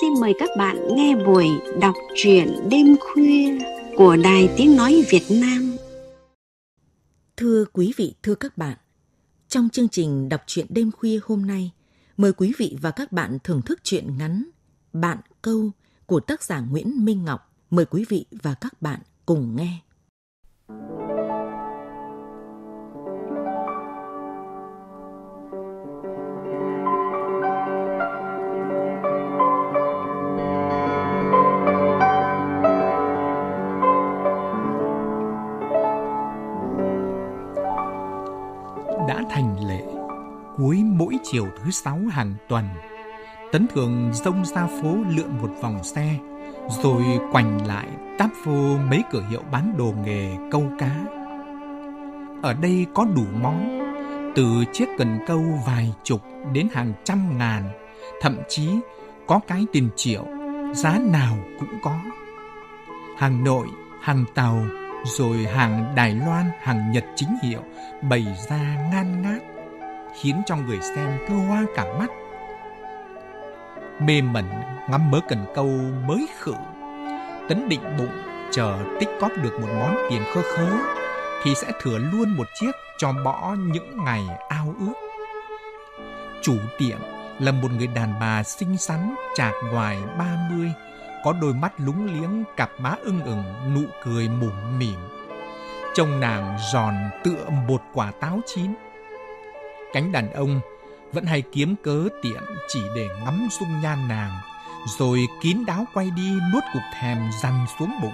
xin mời các bạn nghe buổi đọc truyện đêm khuya của Đài Tiếng Nói Việt Nam. Thưa quý vị, thưa các bạn, trong chương trình đọc truyện đêm khuya hôm nay, mời quý vị và các bạn thưởng thức truyện ngắn Bạn Câu của tác giả Nguyễn Minh Ngọc. Mời quý vị và các bạn cùng nghe. Thank you. chiều thứ sáu hàng tuần. Tấn thường dông ra phố lượn một vòng xe, rồi quành lại táp vô mấy cửa hiệu bán đồ nghề câu cá. Ở đây có đủ món, từ chiếc cần câu vài chục đến hàng trăm ngàn, thậm chí có cái tiền triệu, giá nào cũng có. Hàng nội, hàng tàu, rồi hàng Đài Loan, hàng Nhật chính hiệu bày ra ngang ngát khiến cho người xem cứ hoa cả mắt. Mê mẩn ngắm mớ cần câu mới khử, tấn định bụng chờ tích cóp được một món tiền khơ khớ thì sẽ thừa luôn một chiếc cho bỏ những ngày ao ước. Chủ tiệm là một người đàn bà xinh xắn chạc ngoài 30, có đôi mắt lúng liếng, cặp má ưng ửng, nụ cười mủm mỉm. Trông nàng giòn tựa một quả táo chín cánh đàn ông vẫn hay kiếm cớ tiện chỉ để ngắm dung nhan nàng, rồi kín đáo quay đi nuốt cục thèm dằn xuống bụng.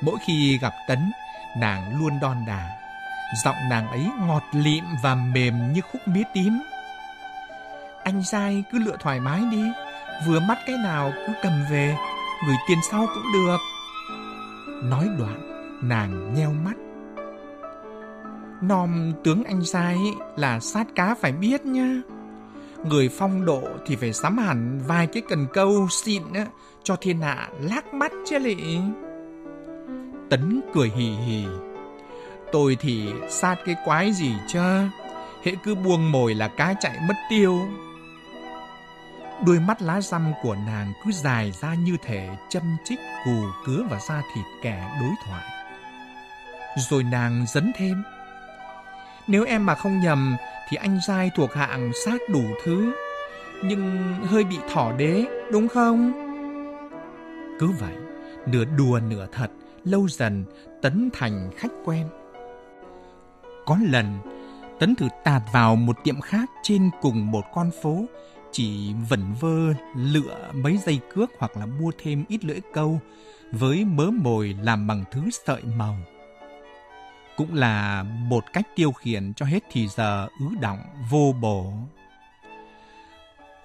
Mỗi khi gặp Tấn, nàng luôn đon đà, giọng nàng ấy ngọt lịm và mềm như khúc mía tím. Anh trai cứ lựa thoải mái đi, vừa mắt cái nào cứ cầm về, gửi tiền sau cũng được. Nói đoạn, nàng nheo mắt, nom tướng anh sai là sát cá phải biết nhá. Người phong độ thì phải sắm hẳn vài cái cần câu xịn á, cho thiên hạ lác mắt chứ lị. Tấn cười hì hì. Tôi thì sát cái quái gì chứ, hễ cứ buông mồi là cá chạy mất tiêu. Đôi mắt lá răm của nàng cứ dài ra như thể châm chích cù cứa vào da thịt kẻ đối thoại. Rồi nàng dấn thêm nếu em mà không nhầm thì anh giai thuộc hạng sát đủ thứ, nhưng hơi bị thỏ đế, đúng không? Cứ vậy, nửa đùa nửa thật, lâu dần Tấn thành khách quen. Có lần, Tấn thử tạt vào một tiệm khác trên cùng một con phố, chỉ vẩn vơ lựa mấy dây cước hoặc là mua thêm ít lưỡi câu với mớ mồi làm bằng thứ sợi màu cũng là một cách tiêu khiển cho hết thì giờ ứ động vô bổ.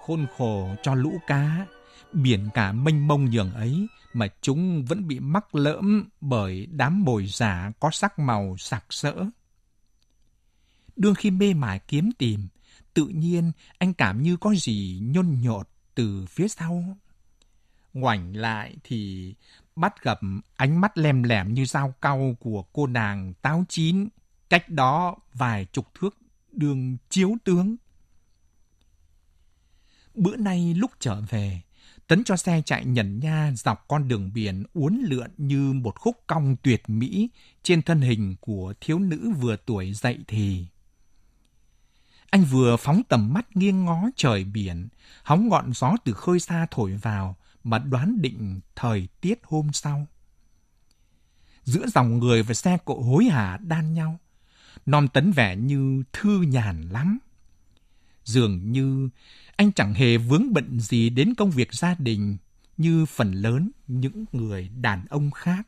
Khôn khổ cho lũ cá, biển cả mênh mông nhường ấy mà chúng vẫn bị mắc lỡm bởi đám bồi giả có sắc màu sặc sỡ. Đương khi mê mải kiếm tìm, tự nhiên anh cảm như có gì nhôn nhột từ phía sau. Ngoảnh lại thì bắt gặp ánh mắt lem lẻm như dao cau của cô nàng táo chín cách đó vài chục thước đường chiếu tướng. Bữa nay lúc trở về, Tấn cho xe chạy nhẩn nha dọc con đường biển uốn lượn như một khúc cong tuyệt mỹ trên thân hình của thiếu nữ vừa tuổi dậy thì. Anh vừa phóng tầm mắt nghiêng ngó trời biển, hóng ngọn gió từ khơi xa thổi vào, mà đoán định thời tiết hôm sau. Giữa dòng người và xe cộ hối hả đan nhau, non tấn vẻ như thư nhàn lắm. Dường như anh chẳng hề vướng bận gì đến công việc gia đình như phần lớn những người đàn ông khác.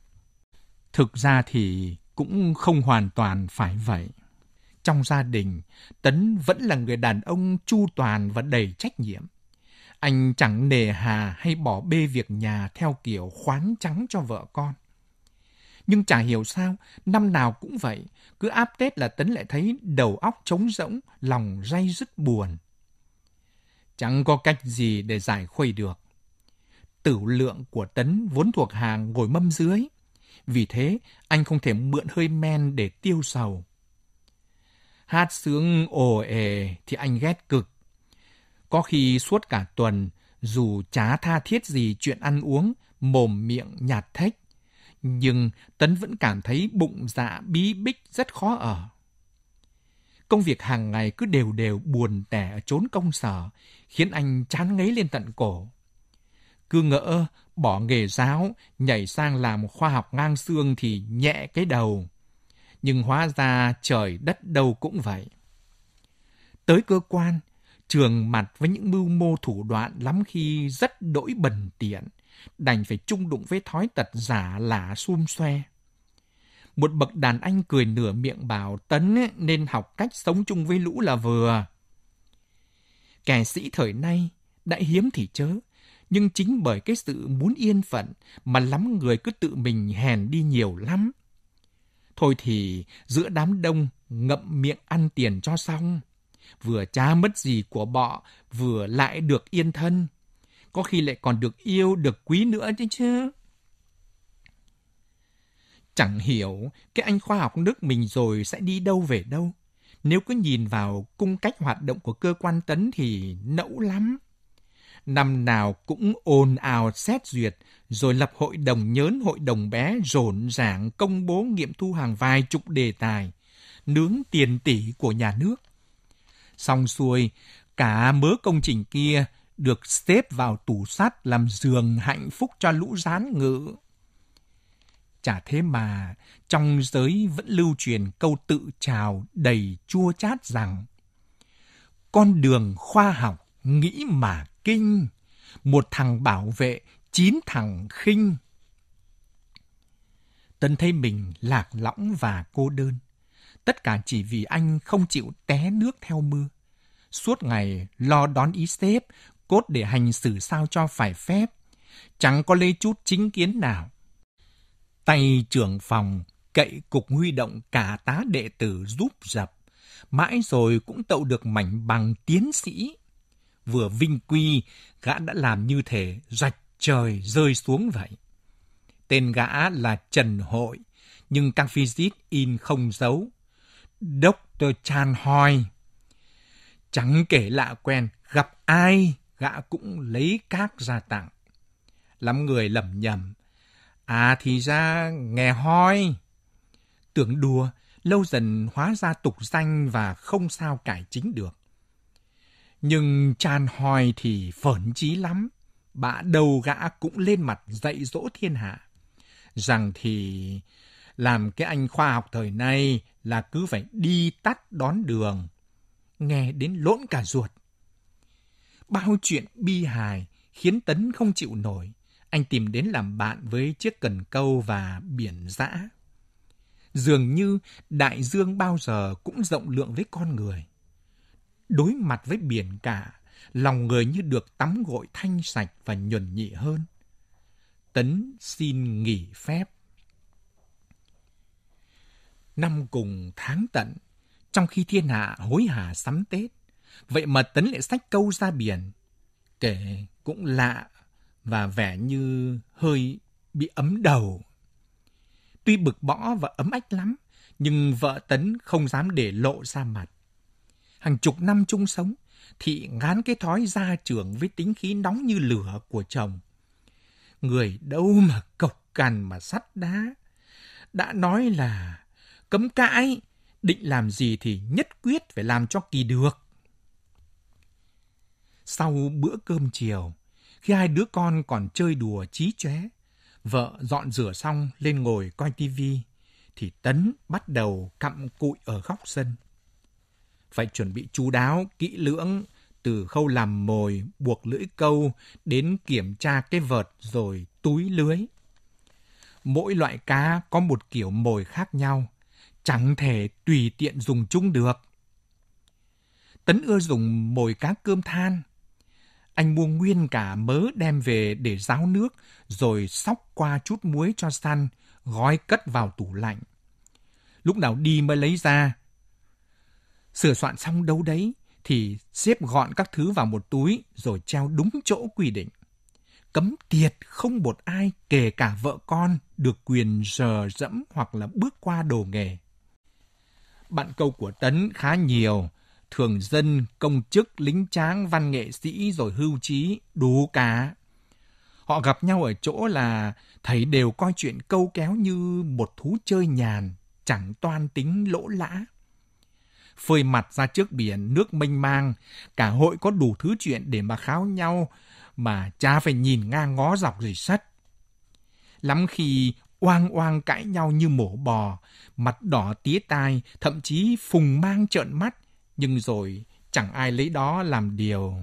Thực ra thì cũng không hoàn toàn phải vậy. Trong gia đình, Tấn vẫn là người đàn ông chu toàn và đầy trách nhiệm. Anh chẳng nề hà hay bỏ bê việc nhà theo kiểu khoán trắng cho vợ con. Nhưng chả hiểu sao, năm nào cũng vậy, cứ áp Tết là Tấn lại thấy đầu óc trống rỗng, lòng day dứt buồn. Chẳng có cách gì để giải khuây được. Tử lượng của Tấn vốn thuộc hàng ngồi mâm dưới. Vì thế, anh không thể mượn hơi men để tiêu sầu. Hát sướng ồ ề thì anh ghét cực. Có khi suốt cả tuần, dù chả tha thiết gì chuyện ăn uống, mồm miệng nhạt thách, nhưng Tấn vẫn cảm thấy bụng dạ bí bích rất khó ở. Công việc hàng ngày cứ đều đều buồn tẻ ở chốn công sở, khiến anh chán ngấy lên tận cổ. Cứ ngỡ bỏ nghề giáo, nhảy sang làm khoa học ngang xương thì nhẹ cái đầu. Nhưng hóa ra trời đất đâu cũng vậy. Tới cơ quan, trường mặt với những mưu mô thủ đoạn lắm khi rất đỗi bần tiện, đành phải chung đụng với thói tật giả lả xum xoe. Một bậc đàn anh cười nửa miệng bảo Tấn nên học cách sống chung với lũ là vừa. Kẻ sĩ thời nay, đã hiếm thì chớ, nhưng chính bởi cái sự muốn yên phận mà lắm người cứ tự mình hèn đi nhiều lắm. Thôi thì giữa đám đông ngậm miệng ăn tiền cho xong vừa cha mất gì của bọ, vừa lại được yên thân. Có khi lại còn được yêu, được quý nữa chứ chứ. Chẳng hiểu cái anh khoa học nước mình rồi sẽ đi đâu về đâu. Nếu cứ nhìn vào cung cách hoạt động của cơ quan tấn thì nẫu lắm. Năm nào cũng ồn ào xét duyệt, rồi lập hội đồng nhớn hội đồng bé rộn ràng công bố nghiệm thu hàng vài chục đề tài, nướng tiền tỷ của nhà nước. Xong xuôi, cả mớ công trình kia được xếp vào tủ sắt làm giường hạnh phúc cho lũ rán ngự. Chả thế mà, trong giới vẫn lưu truyền câu tự trào đầy chua chát rằng Con đường khoa học nghĩ mà kinh, một thằng bảo vệ chín thằng khinh. Tân thấy mình lạc lõng và cô đơn. Tất cả chỉ vì anh không chịu té nước theo mưa. Suốt ngày lo đón ý sếp, cốt để hành xử sao cho phải phép. Chẳng có lê chút chính kiến nào. Tay trưởng phòng cậy cục huy động cả tá đệ tử giúp dập. Mãi rồi cũng tậu được mảnh bằng tiến sĩ. Vừa vinh quy, gã đã làm như thể rạch trời rơi xuống vậy. Tên gã là Trần Hội, nhưng căng phi in không giấu. Dr. Chan Hoi. Chẳng kể lạ quen, gặp ai, gã cũng lấy các ra tặng. Lắm người lầm nhầm. À thì ra nghe hoi. Tưởng đùa, lâu dần hóa ra tục danh và không sao cải chính được. Nhưng Chan Hoi thì phởn chí lắm. Bạ đầu gã cũng lên mặt dạy dỗ thiên hạ. Rằng thì làm cái anh khoa học thời nay là cứ phải đi tắt đón đường. Nghe đến lỗn cả ruột. Bao chuyện bi hài khiến Tấn không chịu nổi. Anh tìm đến làm bạn với chiếc cần câu và biển dã. Dường như đại dương bao giờ cũng rộng lượng với con người. Đối mặt với biển cả, lòng người như được tắm gội thanh sạch và nhuần nhị hơn. Tấn xin nghỉ phép năm cùng tháng tận, trong khi thiên hạ hối hả sắm Tết. Vậy mà Tấn lại sách câu ra biển, kể cũng lạ và vẻ như hơi bị ấm đầu. Tuy bực bõ và ấm ách lắm, nhưng vợ Tấn không dám để lộ ra mặt. Hàng chục năm chung sống, Thị ngán cái thói gia trưởng với tính khí nóng như lửa của chồng. Người đâu mà cộc cằn mà sắt đá. Đã nói là cấm cãi, định làm gì thì nhất quyết phải làm cho kỳ được. Sau bữa cơm chiều, khi hai đứa con còn chơi đùa trí chóe, vợ dọn rửa xong lên ngồi coi tivi, thì Tấn bắt đầu cặm cụi ở góc sân. Phải chuẩn bị chú đáo, kỹ lưỡng, từ khâu làm mồi, buộc lưỡi câu đến kiểm tra cái vợt rồi túi lưới. Mỗi loại cá có một kiểu mồi khác nhau, chẳng thể tùy tiện dùng chung được. Tấn ưa dùng mồi cá cơm than. Anh mua nguyên cả mớ đem về để ráo nước, rồi sóc qua chút muối cho săn, gói cất vào tủ lạnh. Lúc nào đi mới lấy ra. Sửa soạn xong đâu đấy, thì xếp gọn các thứ vào một túi rồi treo đúng chỗ quy định. Cấm tiệt không một ai, kể cả vợ con, được quyền rờ dẫm hoặc là bước qua đồ nghề bạn câu của Tấn khá nhiều. Thường dân, công chức, lính tráng, văn nghệ sĩ rồi hưu trí, đủ cả. Họ gặp nhau ở chỗ là thầy đều coi chuyện câu kéo như một thú chơi nhàn, chẳng toan tính lỗ lã. Phơi mặt ra trước biển, nước mênh mang, cả hội có đủ thứ chuyện để mà kháo nhau, mà cha phải nhìn ngang ngó dọc rồi sắt. Lắm khi oang oang cãi nhau như mổ bò, mặt đỏ tía tai, thậm chí phùng mang trợn mắt, nhưng rồi chẳng ai lấy đó làm điều.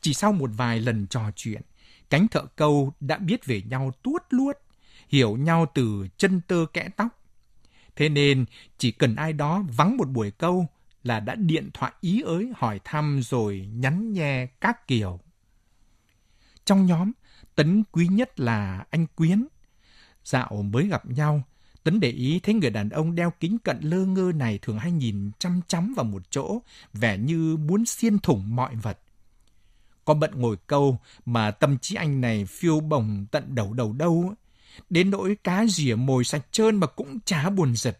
Chỉ sau một vài lần trò chuyện, cánh thợ câu đã biết về nhau tuốt luốt, hiểu nhau từ chân tơ kẽ tóc. Thế nên, chỉ cần ai đó vắng một buổi câu là đã điện thoại ý ới hỏi thăm rồi nhắn nhe các kiểu. Trong nhóm, Tấn quý nhất là anh Quyến, Dạo mới gặp nhau, Tuấn để ý thấy người đàn ông đeo kính cận lơ ngơ này thường hay nhìn chăm chăm vào một chỗ, vẻ như muốn xiên thủng mọi vật. Có bận ngồi câu mà tâm trí anh này phiêu bồng tận đầu đầu đâu. Đến nỗi cá rỉa mồi sạch trơn mà cũng chả buồn giật.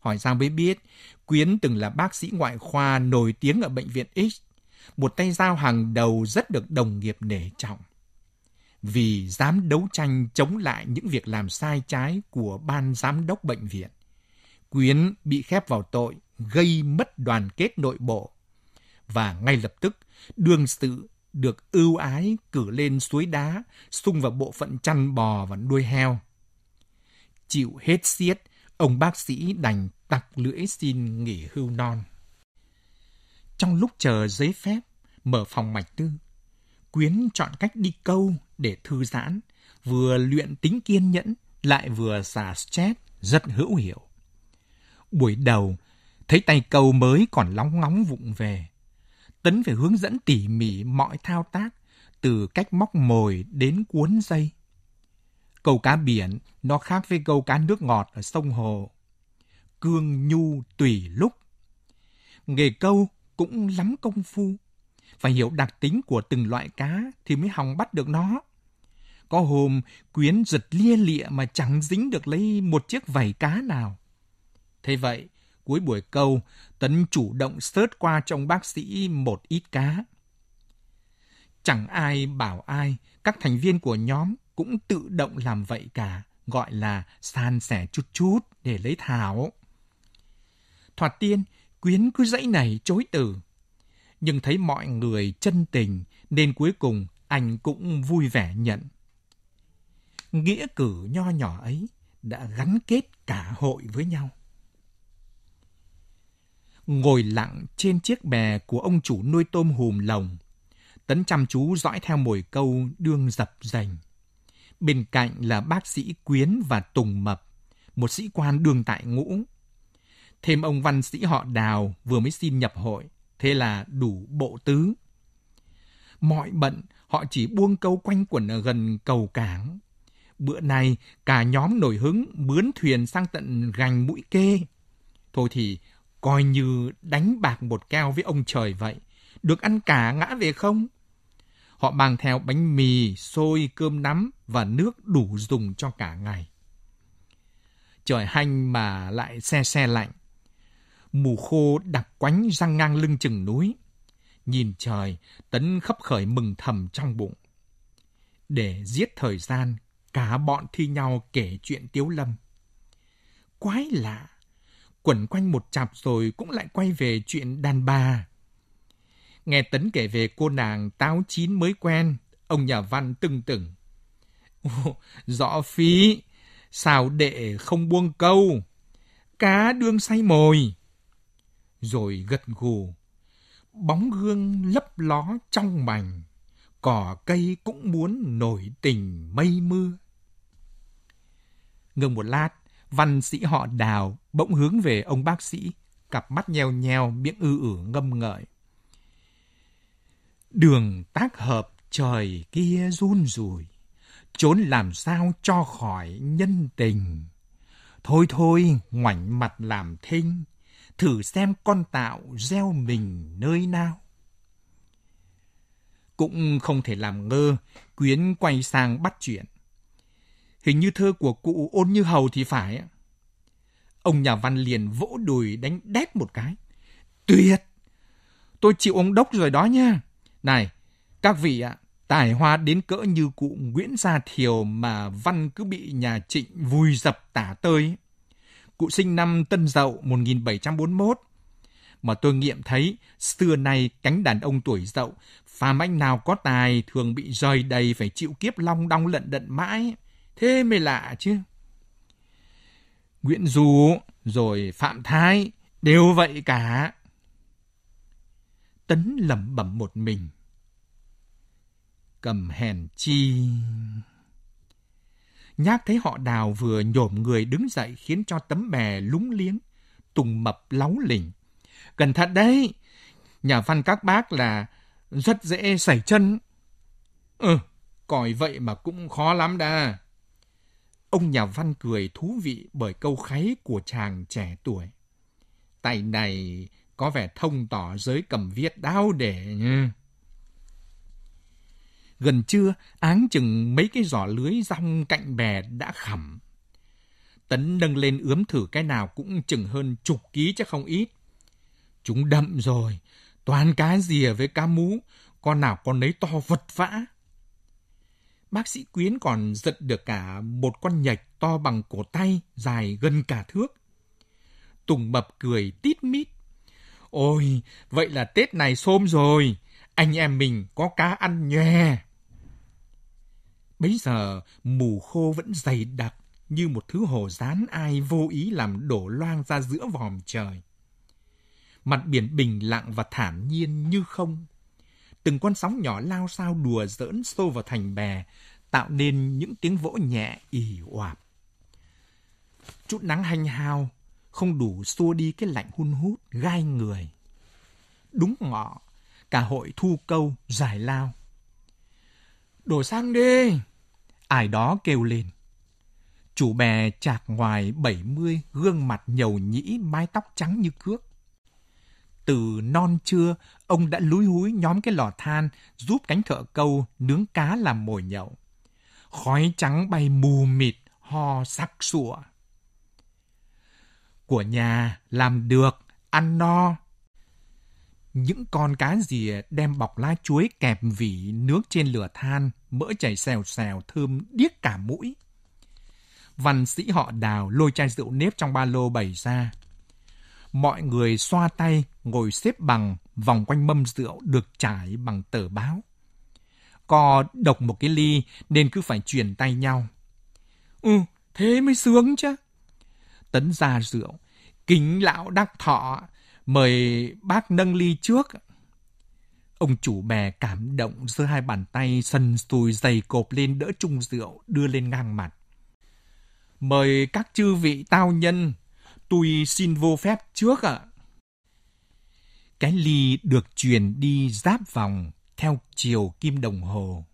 Hỏi ra mới biết, Quyến từng là bác sĩ ngoại khoa nổi tiếng ở bệnh viện X. Một tay giao hàng đầu rất được đồng nghiệp nể trọng vì dám đấu tranh chống lại những việc làm sai trái của ban giám đốc bệnh viện. Quyến bị khép vào tội gây mất đoàn kết nội bộ và ngay lập tức đương sự được ưu ái cử lên suối đá, sung vào bộ phận chăn bò và nuôi heo. Chịu hết xiết, ông bác sĩ đành tặc lưỡi xin nghỉ hưu non. Trong lúc chờ giấy phép, mở phòng mạch tư, Quyến chọn cách đi câu để thư giãn, vừa luyện tính kiên nhẫn, lại vừa xả stress rất hữu hiệu. Buổi đầu, thấy tay câu mới còn lóng ngóng vụng về. Tấn phải hướng dẫn tỉ mỉ mọi thao tác, từ cách móc mồi đến cuốn dây. Câu cá biển nó khác với câu cá nước ngọt ở sông hồ. Cương nhu tùy lúc. Nghề câu cũng lắm công phu, phải hiểu đặc tính của từng loại cá thì mới hòng bắt được nó. Có hôm quyến giật lia lịa mà chẳng dính được lấy một chiếc vảy cá nào. Thế vậy, cuối buổi câu, Tấn chủ động sớt qua trong bác sĩ một ít cá. Chẳng ai bảo ai, các thành viên của nhóm cũng tự động làm vậy cả, gọi là san sẻ chút chút để lấy thảo. Thoạt tiên, Quyến cứ dãy này chối từ nhưng thấy mọi người chân tình nên cuối cùng anh cũng vui vẻ nhận. Nghĩa cử nho nhỏ ấy đã gắn kết cả hội với nhau. Ngồi lặng trên chiếc bè của ông chủ nuôi tôm hùm lồng, Tấn chăm chú dõi theo mồi câu đương dập dành. Bên cạnh là bác sĩ Quyến và Tùng Mập, một sĩ quan đương tại ngũ. Thêm ông văn sĩ họ Đào vừa mới xin nhập hội. Thế là đủ bộ tứ. Mọi bận, họ chỉ buông câu quanh quẩn ở gần cầu cảng. Bữa nay, cả nhóm nổi hứng mướn thuyền sang tận gành mũi kê. Thôi thì, coi như đánh bạc một cao với ông trời vậy. Được ăn cả ngã về không? Họ mang theo bánh mì, xôi, cơm nắm và nước đủ dùng cho cả ngày. Trời hanh mà lại xe xe lạnh mù khô đặc quánh răng ngang lưng chừng núi. Nhìn trời, Tấn khấp khởi mừng thầm trong bụng. Để giết thời gian, cả bọn thi nhau kể chuyện Tiếu Lâm. Quái lạ, quẩn quanh một chạp rồi cũng lại quay về chuyện đàn bà. Nghe Tấn kể về cô nàng táo chín mới quen, ông nhà văn từng từng, Rõ phí, sao đệ không buông câu, cá đương say mồi rồi gật gù. Bóng gương lấp ló trong mảnh, cỏ cây cũng muốn nổi tình mây mưa. Ngừng một lát, văn sĩ họ đào bỗng hướng về ông bác sĩ, cặp mắt nheo nheo miệng ư ử ngâm ngợi. Đường tác hợp trời kia run rùi trốn làm sao cho khỏi nhân tình. Thôi thôi, ngoảnh mặt làm thinh, thử xem con tạo gieo mình nơi nào. Cũng không thể làm ngơ, Quyến quay sang bắt chuyện. Hình như thơ của cụ ôn như hầu thì phải. Ông nhà văn liền vỗ đùi đánh đét một cái. Tuyệt! Tôi chịu ông đốc rồi đó nha. Này, các vị ạ, tài hoa đến cỡ như cụ Nguyễn Gia Thiều mà văn cứ bị nhà trịnh vùi dập tả tơi. Cụ sinh năm Tân Dậu 1741. Mà tôi nghiệm thấy, xưa nay cánh đàn ông tuổi Dậu, phàm anh nào có tài thường bị rời đầy phải chịu kiếp long đong lận đận mãi. Thế mới lạ chứ. Nguyễn Du, rồi Phạm Thái, đều vậy cả. Tấn lẩm bẩm một mình. Cầm hèn chi... Nhác thấy họ đào vừa nhổm người đứng dậy khiến cho tấm bè lúng liếng, tùng mập láu lỉnh. Cẩn thận đấy, nhà văn các bác là rất dễ sảy chân. Ừ, còi vậy mà cũng khó lắm đa Ông nhà văn cười thú vị bởi câu kháy của chàng trẻ tuổi. Tài này có vẻ thông tỏ giới cầm viết đau để... Nhá. Gần trưa, áng chừng mấy cái giỏ lưới rong cạnh bè đã khẩm. Tấn nâng lên ướm thử cái nào cũng chừng hơn chục ký chứ không ít. Chúng đậm rồi, toàn cá rìa với cá mú, con nào con nấy to vật vã. Bác sĩ Quyến còn giật được cả một con nhạch to bằng cổ tay, dài gần cả thước. Tùng Mập cười tít mít. Ôi, vậy là Tết này xôm rồi, anh em mình có cá ăn nhòe. Bấy giờ mù khô vẫn dày đặc như một thứ hồ rán ai vô ý làm đổ loang ra giữa vòm trời. Mặt biển bình lặng và thản nhiên như không. Từng con sóng nhỏ lao sao đùa giỡn xô vào thành bè, tạo nên những tiếng vỗ nhẹ ỉ oạp. Chút nắng hanh hao, không đủ xua đi cái lạnh hun hút, gai người. Đúng ngọ, cả hội thu câu, giải lao. Đổ sang đi! Ai đó kêu lên. Chủ bè chạc ngoài 70, gương mặt nhầu nhĩ, mái tóc trắng như cước. Từ non trưa, ông đã lúi húi nhóm cái lò than giúp cánh thợ câu nướng cá làm mồi nhậu. Khói trắng bay mù mịt, ho sắc sủa. Của nhà làm được, ăn no, những con cá gì đem bọc lá chuối kẹp vỉ nước trên lửa than, mỡ chảy xèo xèo thơm điếc cả mũi. Văn sĩ họ đào lôi chai rượu nếp trong ba lô bày ra. Mọi người xoa tay, ngồi xếp bằng, vòng quanh mâm rượu được trải bằng tờ báo. Co độc một cái ly nên cứ phải chuyển tay nhau. Ừ, thế mới sướng chứ. Tấn ra rượu, kính lão đắc thọ, Mời bác nâng ly trước. Ông chủ bè cảm động giơ hai bàn tay sần sùi dày cộp lên đỡ chung rượu đưa lên ngang mặt. Mời các chư vị tao nhân, tôi xin vô phép trước ạ. À. Cái ly được truyền đi giáp vòng theo chiều kim đồng hồ.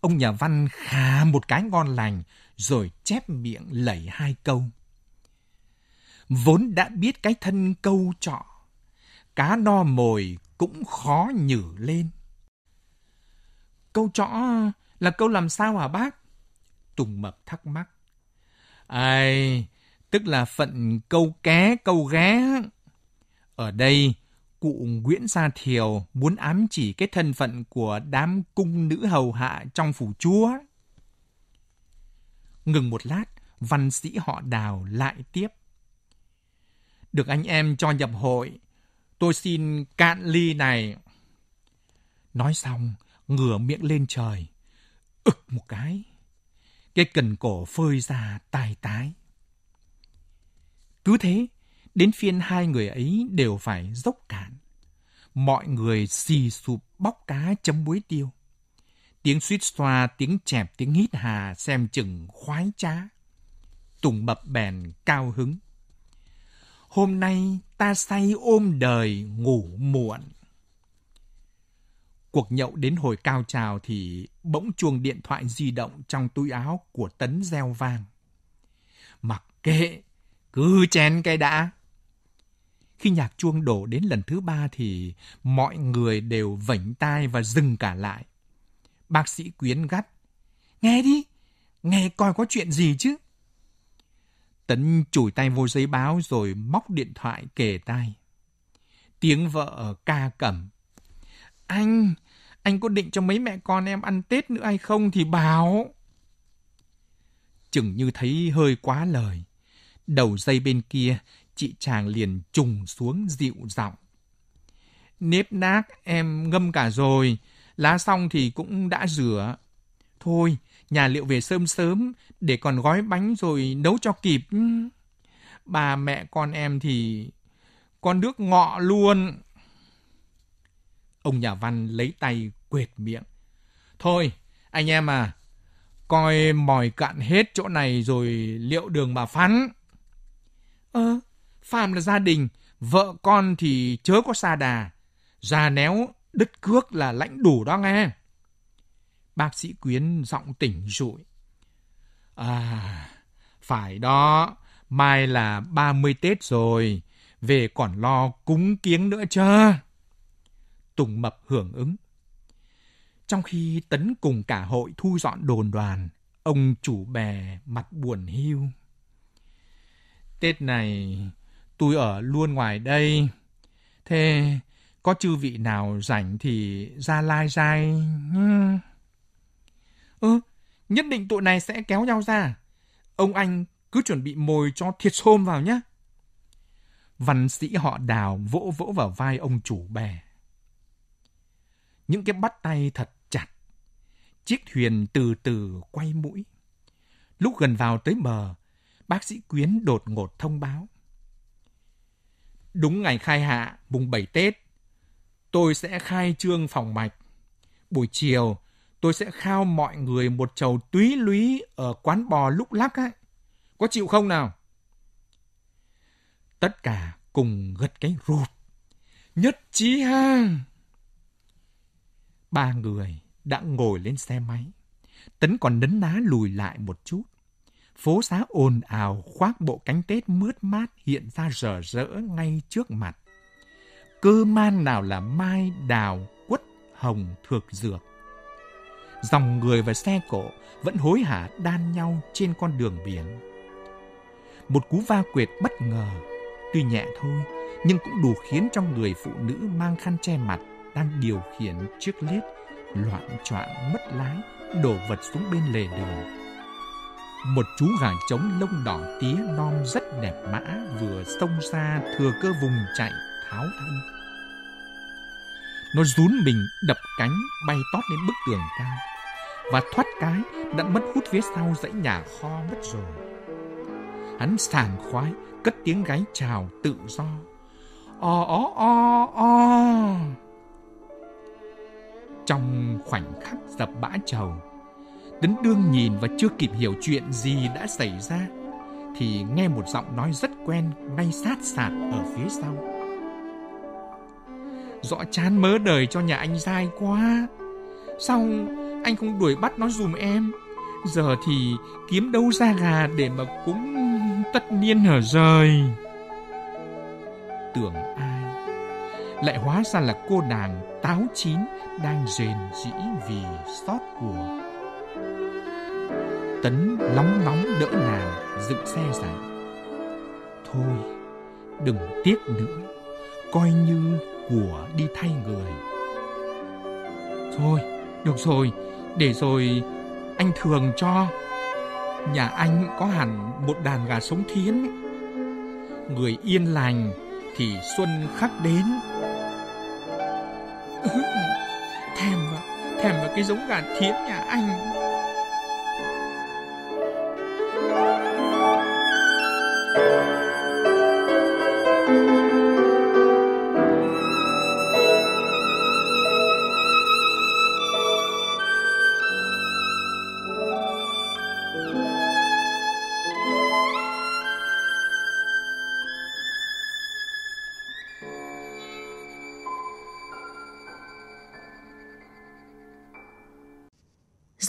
Ông nhà văn khá một cái ngon lành rồi chép miệng lẩy hai câu vốn đã biết cái thân câu trọ. Cá no mồi cũng khó nhử lên. Câu trọ là câu làm sao hả bác? Tùng Mập thắc mắc. Ai, tức là phận câu ké, câu ghé. Ở đây, cụ Nguyễn Gia Thiều muốn ám chỉ cái thân phận của đám cung nữ hầu hạ trong phủ chúa. Ngừng một lát, văn sĩ họ đào lại tiếp được anh em cho nhập hội. Tôi xin cạn ly này. Nói xong, ngửa miệng lên trời. ực một cái. Cái cần cổ phơi ra tai tái. Cứ thế, đến phiên hai người ấy đều phải dốc cạn. Mọi người xì sụp bóc cá chấm muối tiêu. Tiếng suýt xoa, tiếng chẹp, tiếng hít hà xem chừng khoái trá. Tùng bập bèn cao hứng. Hôm nay ta say ôm đời ngủ muộn. Cuộc nhậu đến hồi cao trào thì bỗng chuông điện thoại di động trong túi áo của Tấn reo vang. Mặc kệ, cứ chén cái đã. Khi nhạc chuông đổ đến lần thứ ba thì mọi người đều vảnh tai và dừng cả lại. Bác sĩ quyến gắt. Nghe đi, nghe coi có chuyện gì chứ. Tấn chùi tay vô giấy báo rồi móc điện thoại kề tai Tiếng vợ ca cẩm. Anh, anh có định cho mấy mẹ con em ăn Tết nữa hay không thì bảo. Chừng như thấy hơi quá lời. Đầu dây bên kia, chị chàng liền trùng xuống dịu giọng. Nếp nát em ngâm cả rồi, lá xong thì cũng đã rửa. Thôi, nhà liệu về sớm sớm để còn gói bánh rồi nấu cho kịp. Bà mẹ con em thì con nước ngọ luôn. Ông nhà văn lấy tay quệt miệng. Thôi, anh em à, coi mỏi cạn hết chỗ này rồi liệu đường bà phán. Ơ, ờ, phàm là gia đình, vợ con thì chớ có xa đà. Già néo, đứt cước là lãnh đủ đó nghe. Bác sĩ Quyến giọng tỉnh rụi. À, phải đó, mai là 30 Tết rồi, về còn lo cúng kiếng nữa chứ. Tùng Mập hưởng ứng. Trong khi tấn cùng cả hội thu dọn đồn đoàn, ông chủ bè mặt buồn hiu. Tết này, tôi ở luôn ngoài đây. Thế có chư vị nào rảnh thì ra lai dai. Hmm. Ừ, nhất định tụi này sẽ kéo nhau ra. Ông anh cứ chuẩn bị mồi cho thiệt xôm vào nhé. Văn sĩ họ đào vỗ vỗ vào vai ông chủ bè. Những cái bắt tay thật chặt. Chiếc thuyền từ từ quay mũi. Lúc gần vào tới bờ, bác sĩ Quyến đột ngột thông báo. Đúng ngày khai hạ, mùng 7 Tết, tôi sẽ khai trương phòng mạch. Buổi chiều, tôi sẽ khao mọi người một chầu túy lúy ở quán bò lúc lắc ấy. Có chịu không nào? Tất cả cùng gật cái rụp. Nhất trí ha! Ba người đã ngồi lên xe máy. Tấn còn nấn ná lùi lại một chút. Phố xá ồn ào khoác bộ cánh Tết mướt mát hiện ra rờ rỡ ngay trước mặt. Cơ man nào là mai, đào, quất, hồng, thược dược dòng người và xe cộ vẫn hối hả đan nhau trên con đường biển. Một cú va quệt bất ngờ, tuy nhẹ thôi, nhưng cũng đủ khiến cho người phụ nữ mang khăn che mặt đang điều khiển chiếc lết loạn choạng mất lái đổ vật xuống bên lề đường. Một chú gà trống lông đỏ tía non rất đẹp mã vừa xông ra thừa cơ vùng chạy tháo thân. Nó rún mình đập cánh bay tót lên bức tường cao và thoát cái đã mất hút phía sau dãy nhà kho mất rồi. Hắn sảng khoái, cất tiếng gáy chào tự do. O o o o. Trong khoảnh khắc dập bã trầu, Tấn Đương nhìn và chưa kịp hiểu chuyện gì đã xảy ra, thì nghe một giọng nói rất quen ngay sát sạt ở phía sau. Rõ chán mớ đời cho nhà anh dai quá. Xong anh không đuổi bắt nó dùm em giờ thì kiếm đâu ra gà để mà cúng tất niên hở rời tưởng ai lại hóa ra là cô nàng táo chín đang rền rĩ vì xót của tấn lóng nóng đỡ nàng dựng xe ra thôi đừng tiếc nữa coi như của đi thay người thôi được rồi, để rồi anh thường cho. Nhà anh có hẳn một đàn gà sống thiến. Người yên lành thì xuân khắc đến. thèm vào, thèm vào cái giống gà thiến nhà anh.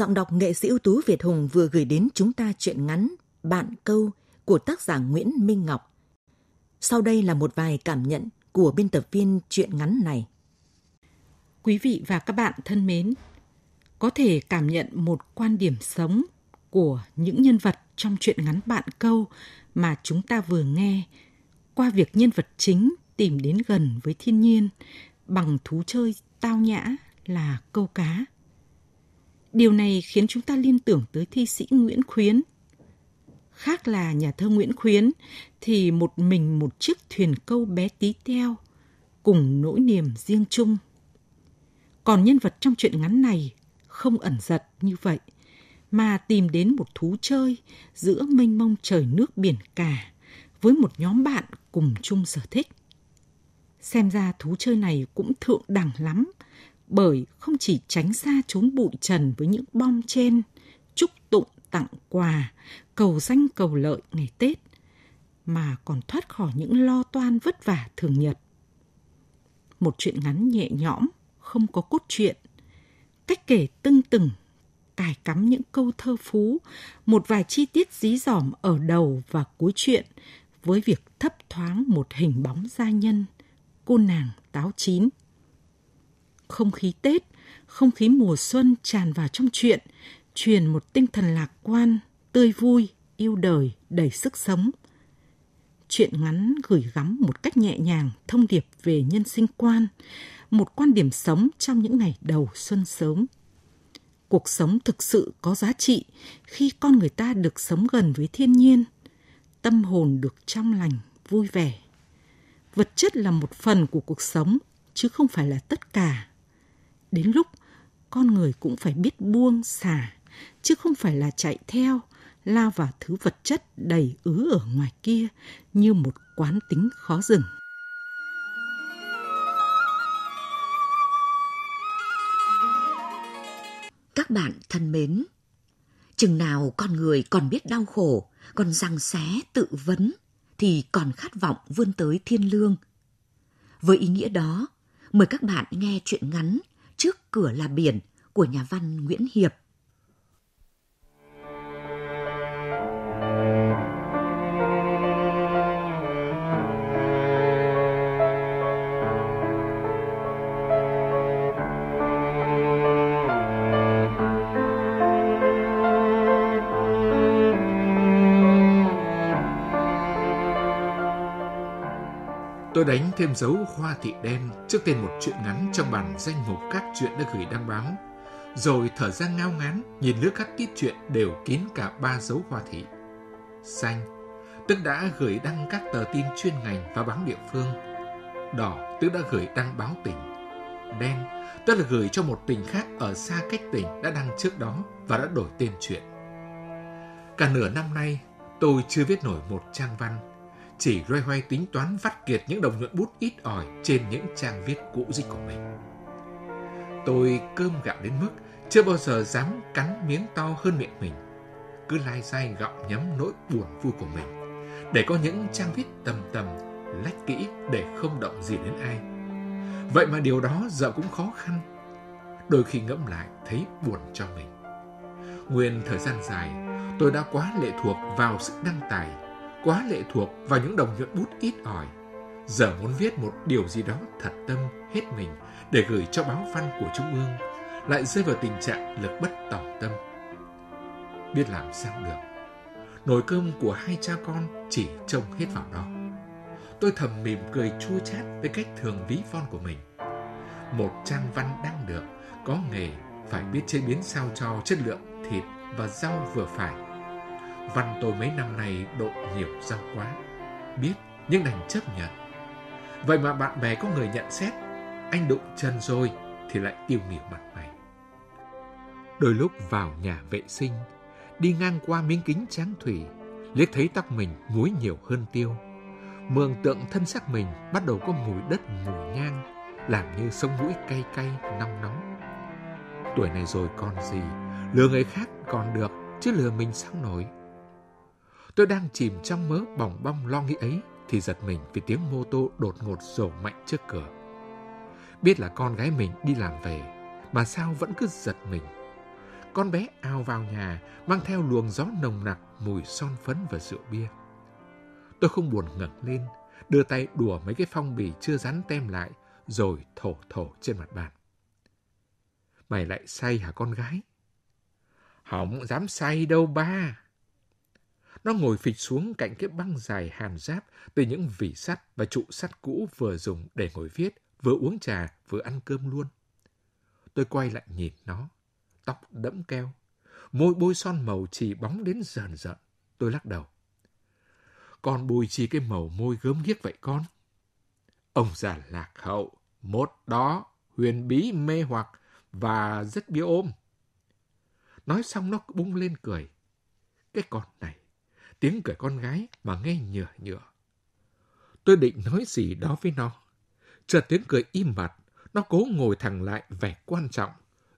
Giọng đọc nghệ sĩ ưu tú Việt Hùng vừa gửi đến chúng ta truyện ngắn Bạn câu của tác giả Nguyễn Minh Ngọc. Sau đây là một vài cảm nhận của biên tập viên truyện ngắn này. Quý vị và các bạn thân mến, có thể cảm nhận một quan điểm sống của những nhân vật trong truyện ngắn Bạn câu mà chúng ta vừa nghe qua việc nhân vật chính tìm đến gần với thiên nhiên bằng thú chơi tao nhã là câu cá. Điều này khiến chúng ta liên tưởng tới thi sĩ Nguyễn Khuyến. Khác là nhà thơ Nguyễn Khuyến thì một mình một chiếc thuyền câu bé tí teo cùng nỗi niềm riêng chung. Còn nhân vật trong truyện ngắn này không ẩn giật như vậy mà tìm đến một thú chơi giữa mênh mông trời nước biển cả với một nhóm bạn cùng chung sở thích. Xem ra thú chơi này cũng thượng đẳng lắm bởi không chỉ tránh xa trốn bụi trần với những bom trên, chúc tụng tặng quà, cầu danh cầu lợi ngày Tết, mà còn thoát khỏi những lo toan vất vả thường nhật. Một chuyện ngắn nhẹ nhõm, không có cốt truyện, cách kể tưng từng, cài cắm những câu thơ phú, một vài chi tiết dí dỏm ở đầu và cuối chuyện với việc thấp thoáng một hình bóng gia nhân, cô nàng táo chín không khí Tết, không khí mùa xuân tràn vào trong chuyện, truyền một tinh thần lạc quan, tươi vui, yêu đời, đầy sức sống. Chuyện ngắn gửi gắm một cách nhẹ nhàng thông điệp về nhân sinh quan, một quan điểm sống trong những ngày đầu xuân sớm. Cuộc sống thực sự có giá trị khi con người ta được sống gần với thiên nhiên, tâm hồn được trong lành, vui vẻ. Vật chất là một phần của cuộc sống chứ không phải là tất cả đến lúc con người cũng phải biết buông xả chứ không phải là chạy theo lao vào thứ vật chất đầy ứ ở ngoài kia như một quán tính khó dừng các bạn thân mến chừng nào con người còn biết đau khổ còn răng xé tự vấn thì còn khát vọng vươn tới thiên lương với ý nghĩa đó mời các bạn nghe chuyện ngắn Trước cửa là biển của nhà văn Nguyễn Hiệp Tôi đánh thêm dấu hoa thị đen trước tên một chuyện ngắn trong bản danh mục các chuyện đã gửi đăng báo. Rồi thở ra ngao ngán, nhìn lướt các tiết chuyện đều kín cả ba dấu hoa thị. Xanh, tức đã gửi đăng các tờ tin chuyên ngành và báo địa phương. Đỏ, tức đã gửi đăng báo tỉnh. Đen, tức là gửi cho một tỉnh khác ở xa cách tỉnh đã đăng trước đó và đã đổi tên chuyện. Cả nửa năm nay, tôi chưa viết nổi một trang văn chỉ loay hoay tính toán vắt kiệt những đồng nhuận bút ít ỏi trên những trang viết cũ dích của mình. Tôi cơm gạo đến mức chưa bao giờ dám cắn miếng to hơn miệng mình. Cứ lai dai gặm nhấm nỗi buồn vui của mình. Để có những trang viết tầm tầm, lách kỹ để không động gì đến ai. Vậy mà điều đó giờ cũng khó khăn. Đôi khi ngẫm lại thấy buồn cho mình. Nguyên thời gian dài, tôi đã quá lệ thuộc vào sự đăng tải quá lệ thuộc vào những đồng nhuận bút ít ỏi. Giờ muốn viết một điều gì đó thật tâm, hết mình để gửi cho báo văn của Trung ương, lại rơi vào tình trạng lực bất tòng tâm. Biết làm sao được. Nồi cơm của hai cha con chỉ trông hết vào đó. Tôi thầm mỉm cười chua chát với cách thường ví von của mình. Một trang văn đang được, có nghề, phải biết chế biến sao cho chất lượng thịt và rau vừa phải Văn tôi mấy năm nay độ nhiều giao quá, biết nhưng đành chấp nhận. Vậy mà bạn bè có người nhận xét, anh đụng chân rồi thì lại tiêu nghỉu mặt mày. Đôi lúc vào nhà vệ sinh, đi ngang qua miếng kính tráng thủy, liếc thấy tóc mình muối nhiều hơn tiêu. Mường tượng thân xác mình bắt đầu có mùi đất mùi nhang, làm như sống mũi cay cay, nóng nóng. Tuổi này rồi còn gì, lừa người khác còn được, chứ lừa mình sao nổi. Tôi đang chìm trong mớ bỏng bong lo nghĩ ấy thì giật mình vì tiếng mô tô đột ngột rổ mạnh trước cửa. Biết là con gái mình đi làm về mà sao vẫn cứ giật mình. Con bé ao vào nhà mang theo luồng gió nồng nặc mùi son phấn và rượu bia. Tôi không buồn ngẩng lên, đưa tay đùa mấy cái phong bì chưa dán tem lại rồi thổ thổ trên mặt bàn. Mày lại say hả con gái? hỏng dám say đâu ba. Nó ngồi phịch xuống cạnh cái băng dài hàn giáp từ những vỉ sắt và trụ sắt cũ vừa dùng để ngồi viết, vừa uống trà, vừa ăn cơm luôn. Tôi quay lại nhìn nó, tóc đẫm keo, môi bôi son màu chỉ bóng đến rờn rợn. Tôi lắc đầu. Con bôi chi cái màu môi gớm ghiếc vậy con? Ông già lạc hậu, một đó, huyền bí mê hoặc và rất bia ôm. Nói xong nó bung lên cười. Cái con này, tiếng cười con gái mà nghe nhựa nhựa. Tôi định nói gì đó với nó. Chợt tiếng cười im mặt, nó cố ngồi thẳng lại vẻ quan trọng,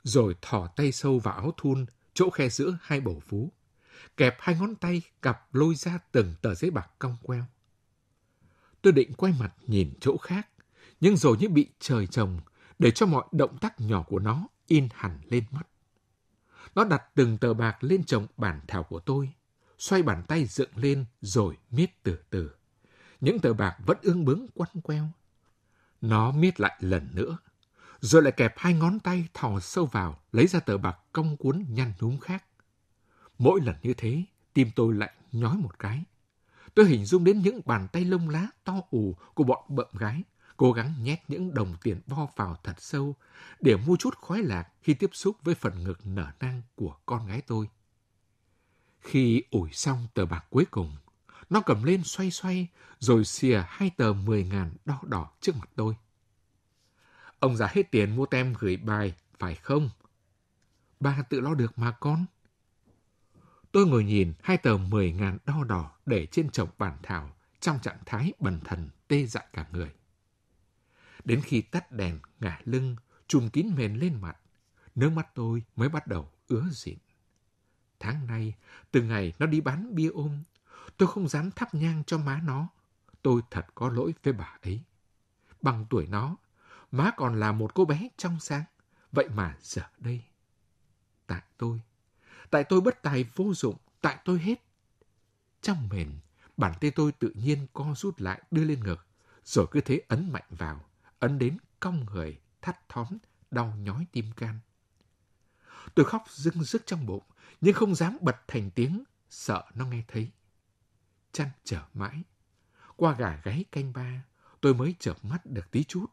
rồi thỏ tay sâu vào áo thun, chỗ khe giữa hai bầu vú. Kẹp hai ngón tay cặp lôi ra từng tờ giấy bạc cong queo. Tôi định quay mặt nhìn chỗ khác, nhưng rồi như bị trời trồng, để cho mọi động tác nhỏ của nó in hẳn lên mắt. Nó đặt từng tờ bạc lên chồng bản thảo của tôi, xoay bàn tay dựng lên rồi miết từ từ. Những tờ bạc vẫn ương bướng quăn queo. Nó miết lại lần nữa, rồi lại kẹp hai ngón tay thò sâu vào, lấy ra tờ bạc cong cuốn nhăn núm khác. Mỗi lần như thế, tim tôi lại nhói một cái. Tôi hình dung đến những bàn tay lông lá to ù của bọn bậm gái, cố gắng nhét những đồng tiền bo vào thật sâu để mua chút khoái lạc khi tiếp xúc với phần ngực nở nang của con gái tôi. Khi ủi xong tờ bạc cuối cùng, nó cầm lên xoay xoay rồi xìa hai tờ 10 ngàn đo đỏ trước mặt tôi. Ông già hết tiền mua tem gửi bài, phải không? Ba tự lo được mà con. Tôi ngồi nhìn hai tờ 10 ngàn đo đỏ để trên chồng bàn thảo trong trạng thái bần thần tê dại cả người. Đến khi tắt đèn, ngả lưng, chùm kín mền lên mặt, nước mắt tôi mới bắt đầu ứa dịn tháng nay, từ ngày nó đi bán bia ôm, tôi không dám thắp nhang cho má nó. Tôi thật có lỗi với bà ấy. Bằng tuổi nó, má còn là một cô bé trong sáng. Vậy mà giờ đây, tại tôi, tại tôi bất tài vô dụng, tại tôi hết. Trong mền, bàn tay tôi tự nhiên co rút lại đưa lên ngực, rồi cứ thế ấn mạnh vào, ấn đến cong người, thắt thóm, đau nhói tim can. Tôi khóc rưng rức trong bụng, nhưng không dám bật thành tiếng, sợ nó nghe thấy. Chăn trở mãi, qua gà gáy canh ba, tôi mới chợp mắt được tí chút.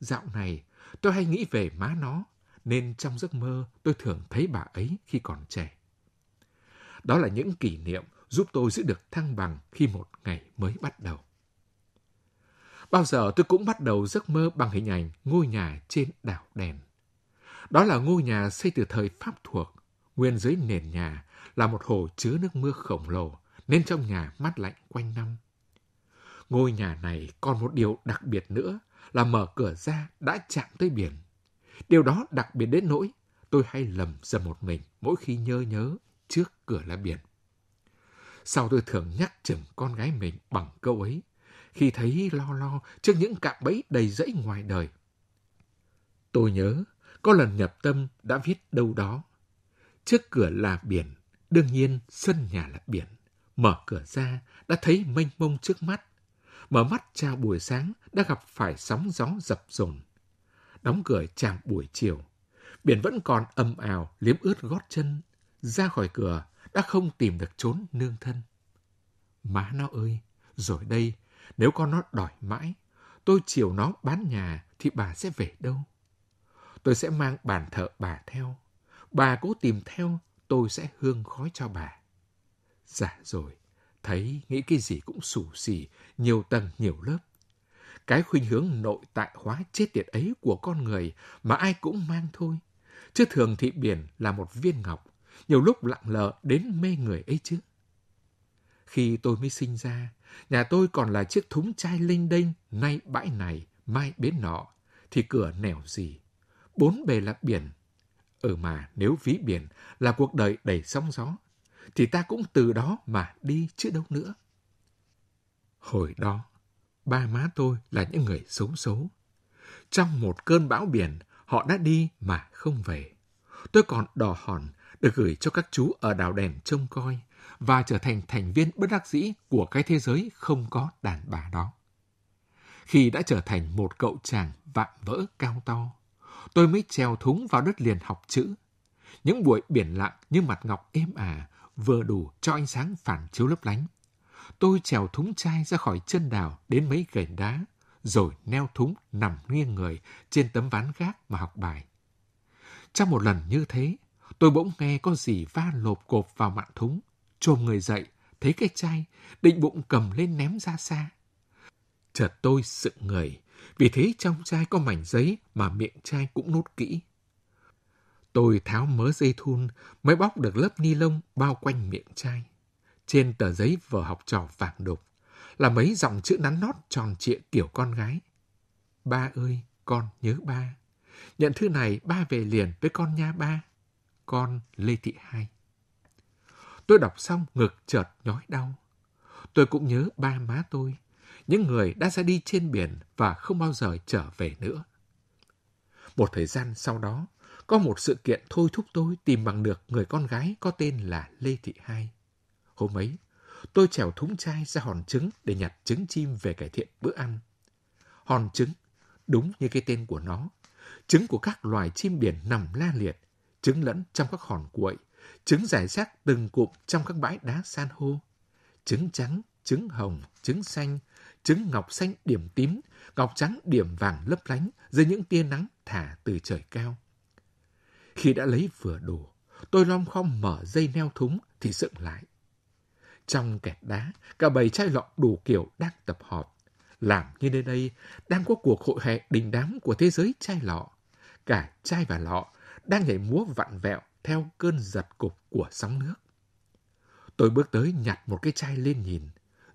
Dạo này, tôi hay nghĩ về má nó, nên trong giấc mơ tôi thường thấy bà ấy khi còn trẻ. Đó là những kỷ niệm giúp tôi giữ được thăng bằng khi một ngày mới bắt đầu. Bao giờ tôi cũng bắt đầu giấc mơ bằng hình ảnh ngôi nhà trên đảo đèn. Đó là ngôi nhà xây từ thời Pháp thuộc, Nguyên dưới nền nhà là một hồ chứa nước mưa khổng lồ, nên trong nhà mát lạnh quanh năm. Ngôi nhà này còn một điều đặc biệt nữa là mở cửa ra đã chạm tới biển. Điều đó đặc biệt đến nỗi tôi hay lầm dầm một mình mỗi khi nhớ nhớ trước cửa là biển. Sau tôi thường nhắc chừng con gái mình bằng câu ấy khi thấy lo lo trước những cạm bẫy đầy rẫy ngoài đời. Tôi nhớ có lần nhập tâm đã viết đâu đó Trước cửa là biển, đương nhiên sân nhà là biển. Mở cửa ra đã thấy mênh mông trước mắt. Mở mắt chào buổi sáng đã gặp phải sóng gió dập dồn. Đóng cửa chạm buổi chiều. Biển vẫn còn âm ào liếm ướt gót chân. Ra khỏi cửa đã không tìm được trốn nương thân. Má nó ơi, rồi đây, nếu con nó đòi mãi, tôi chiều nó bán nhà thì bà sẽ về đâu? Tôi sẽ mang bàn thờ bà theo Bà cố tìm theo, tôi sẽ hương khói cho bà. Dạ rồi, thấy nghĩ cái gì cũng xù xì, nhiều tầng nhiều lớp. Cái khuynh hướng nội tại hóa chết tiệt ấy của con người mà ai cũng mang thôi. Chứ thường thị biển là một viên ngọc, nhiều lúc lặng lờ đến mê người ấy chứ. Khi tôi mới sinh ra, nhà tôi còn là chiếc thúng chai linh đênh, nay bãi này, mai bến nọ, thì cửa nẻo gì. Bốn bề là biển, ở ừ mà nếu ví biển là cuộc đời đầy sóng gió, thì ta cũng từ đó mà đi chứ đâu nữa. Hồi đó, ba má tôi là những người xấu xấu. Trong một cơn bão biển, họ đã đi mà không về. Tôi còn đò hòn được gửi cho các chú ở đảo đèn trông coi và trở thành thành viên bất đắc dĩ của cái thế giới không có đàn bà đó. Khi đã trở thành một cậu chàng vạm vỡ cao to, tôi mới treo thúng vào đất liền học chữ. Những buổi biển lặng như mặt ngọc êm ả, vừa đủ cho ánh sáng phản chiếu lấp lánh. Tôi trèo thúng chai ra khỏi chân đào đến mấy gành đá, rồi neo thúng nằm nghiêng người trên tấm ván gác mà học bài. Trong một lần như thế, tôi bỗng nghe có gì va lộp cộp vào mạn thúng, trồm người dậy, thấy cái chai, định bụng cầm lên ném ra xa. Chợt tôi sự người, vì thế trong chai có mảnh giấy mà miệng chai cũng nốt kỹ. Tôi tháo mớ dây thun mới bóc được lớp ni lông bao quanh miệng chai. Trên tờ giấy vở học trò vàng đục là mấy dòng chữ nắn nót tròn trịa kiểu con gái. Ba ơi, con nhớ ba. Nhận thư này ba về liền với con nha ba. Con Lê Thị Hai. Tôi đọc xong ngực chợt nhói đau. Tôi cũng nhớ ba má tôi những người đã ra đi trên biển và không bao giờ trở về nữa. Một thời gian sau đó, có một sự kiện thôi thúc tôi tìm bằng được người con gái có tên là Lê Thị Hai. Hôm ấy, tôi trèo thúng chai ra hòn trứng để nhặt trứng chim về cải thiện bữa ăn. Hòn trứng, đúng như cái tên của nó, trứng của các loài chim biển nằm la liệt, trứng lẫn trong các hòn cuội, trứng giải rác từng cụm trong các bãi đá san hô, trứng trắng, trứng hồng, trứng xanh, trứng ngọc xanh điểm tím, ngọc trắng điểm vàng lấp lánh dưới những tia nắng thả từ trời cao. Khi đã lấy vừa đủ, tôi lom khom mở dây neo thúng thì dựng lại. Trong kẹt đá, cả bầy chai lọ đủ kiểu đang tập họp. Làm như nơi đây, đang có cuộc hội hè đình đám của thế giới chai lọ. Cả chai và lọ đang nhảy múa vặn vẹo theo cơn giật cục của sóng nước. Tôi bước tới nhặt một cái chai lên nhìn,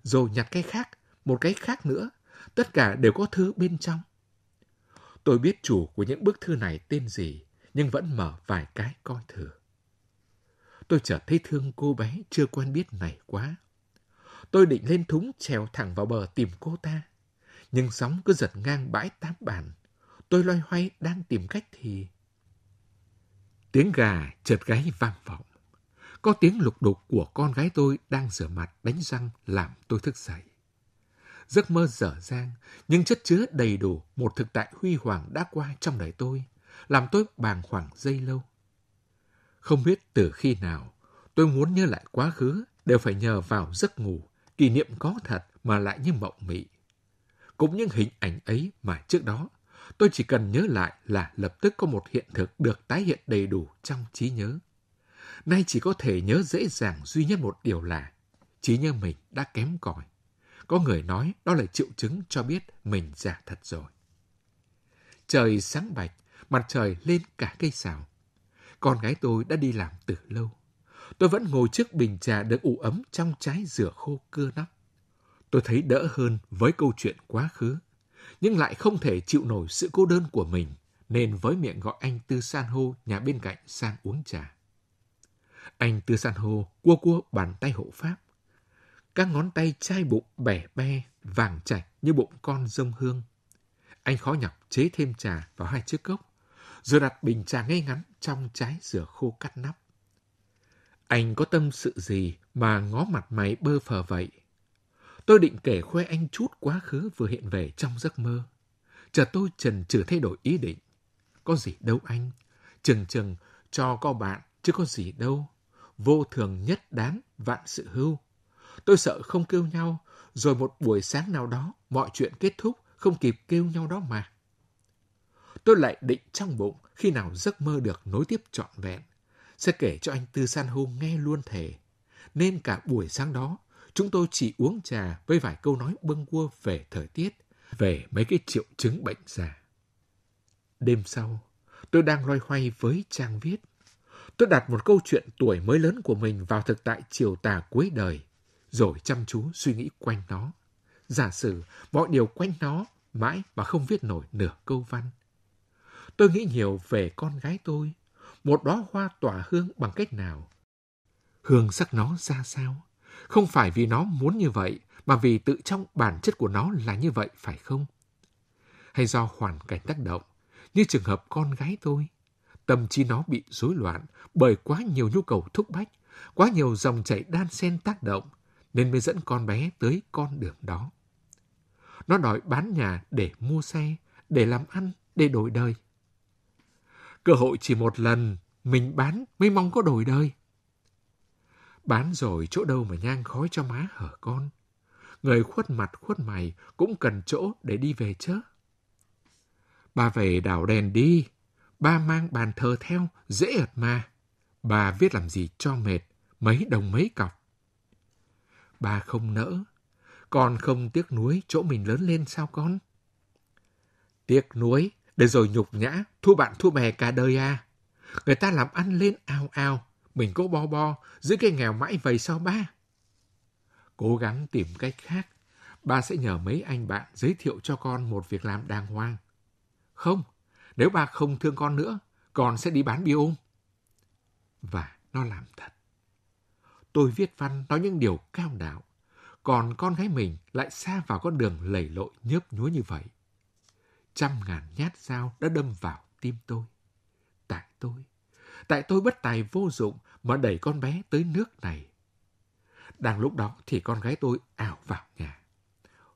rồi nhặt cái khác, một cái khác nữa, tất cả đều có thư bên trong. Tôi biết chủ của những bức thư này tên gì, nhưng vẫn mở vài cái coi thử. Tôi chợt thấy thương cô bé chưa quen biết này quá. Tôi định lên thúng trèo thẳng vào bờ tìm cô ta, nhưng sóng cứ giật ngang bãi tám bàn. Tôi loay hoay đang tìm cách thì... Tiếng gà chợt gáy vang vọng. Có tiếng lục đục của con gái tôi đang rửa mặt đánh răng làm tôi thức dậy giấc mơ dở dang, nhưng chất chứa đầy đủ một thực tại huy hoàng đã qua trong đời tôi, làm tôi bàng hoàng dây lâu. Không biết từ khi nào, tôi muốn nhớ lại quá khứ đều phải nhờ vào giấc ngủ, kỷ niệm có thật mà lại như mộng mị. Cũng những hình ảnh ấy mà trước đó, tôi chỉ cần nhớ lại là lập tức có một hiện thực được tái hiện đầy đủ trong trí nhớ. Nay chỉ có thể nhớ dễ dàng duy nhất một điều là trí nhớ mình đã kém cỏi có người nói đó là triệu chứng cho biết mình giả thật rồi. Trời sáng bạch, mặt trời lên cả cây xào. Con gái tôi đã đi làm từ lâu. Tôi vẫn ngồi trước bình trà được ủ ấm trong trái rửa khô cưa nắp. Tôi thấy đỡ hơn với câu chuyện quá khứ, nhưng lại không thể chịu nổi sự cô đơn của mình, nên với miệng gọi anh Tư San Hô nhà bên cạnh sang uống trà. Anh Tư San Hô cua cua bàn tay hộ pháp, các ngón tay chai bụng bẻ be, vàng chạch như bụng con dông hương. Anh khó nhọc chế thêm trà vào hai chiếc cốc, rồi đặt bình trà ngay ngắn trong trái rửa khô cắt nắp. Anh có tâm sự gì mà ngó mặt mày bơ phờ vậy? Tôi định kể khoe anh chút quá khứ vừa hiện về trong giấc mơ. Chờ tôi trần trừ thay đổi ý định. Có gì đâu anh. Chừng chừng cho có bạn chứ có gì đâu. Vô thường nhất đáng vạn sự hưu. Tôi sợ không kêu nhau, rồi một buổi sáng nào đó, mọi chuyện kết thúc, không kịp kêu nhau đó mà. Tôi lại định trong bụng khi nào giấc mơ được nối tiếp trọn vẹn. Sẽ kể cho anh Tư San Hô nghe luôn thề Nên cả buổi sáng đó, chúng tôi chỉ uống trà với vài câu nói bâng quơ về thời tiết, về mấy cái triệu chứng bệnh già. Đêm sau, tôi đang loay hoay với trang viết. Tôi đặt một câu chuyện tuổi mới lớn của mình vào thực tại chiều tà cuối đời, rồi chăm chú suy nghĩ quanh nó. Giả sử mọi điều quanh nó mãi mà không viết nổi nửa câu văn. Tôi nghĩ nhiều về con gái tôi, một đóa hoa tỏa hương bằng cách nào. Hương sắc nó ra sao? Không phải vì nó muốn như vậy, mà vì tự trong bản chất của nó là như vậy phải không? Hay do hoàn cảnh tác động, như trường hợp con gái tôi, tâm trí nó bị rối loạn bởi quá nhiều nhu cầu thúc bách, quá nhiều dòng chảy đan xen tác động nên mới dẫn con bé tới con đường đó. Nó đòi bán nhà để mua xe, để làm ăn, để đổi đời. Cơ hội chỉ một lần, mình bán mới mong có đổi đời. Bán rồi chỗ đâu mà nhang khói cho má hở con. Người khuất mặt khuất mày cũng cần chỗ để đi về chứ. Bà về đảo đèn đi, ba mang bàn thờ theo, dễ ợt mà. Bà viết làm gì cho mệt, mấy đồng mấy cọc Ba không nỡ. Con không tiếc nuối chỗ mình lớn lên sao con? Tiếc nuối, để rồi nhục nhã, thua bạn thua bè cả đời à. Người ta làm ăn lên ao ao, mình cố bo bo, giữ cái nghèo mãi vầy sao ba? Cố gắng tìm cách khác, ba sẽ nhờ mấy anh bạn giới thiệu cho con một việc làm đàng hoàng. Không, nếu ba không thương con nữa, con sẽ đi bán bi ôm. Và nó làm thật. Tôi viết văn nói những điều cao đạo, còn con gái mình lại xa vào con đường lầy lội nhớp nhúa như vậy. Trăm ngàn nhát dao đã đâm vào tim tôi. Tại tôi, tại tôi bất tài vô dụng mà đẩy con bé tới nước này. Đang lúc đó thì con gái tôi ảo vào nhà.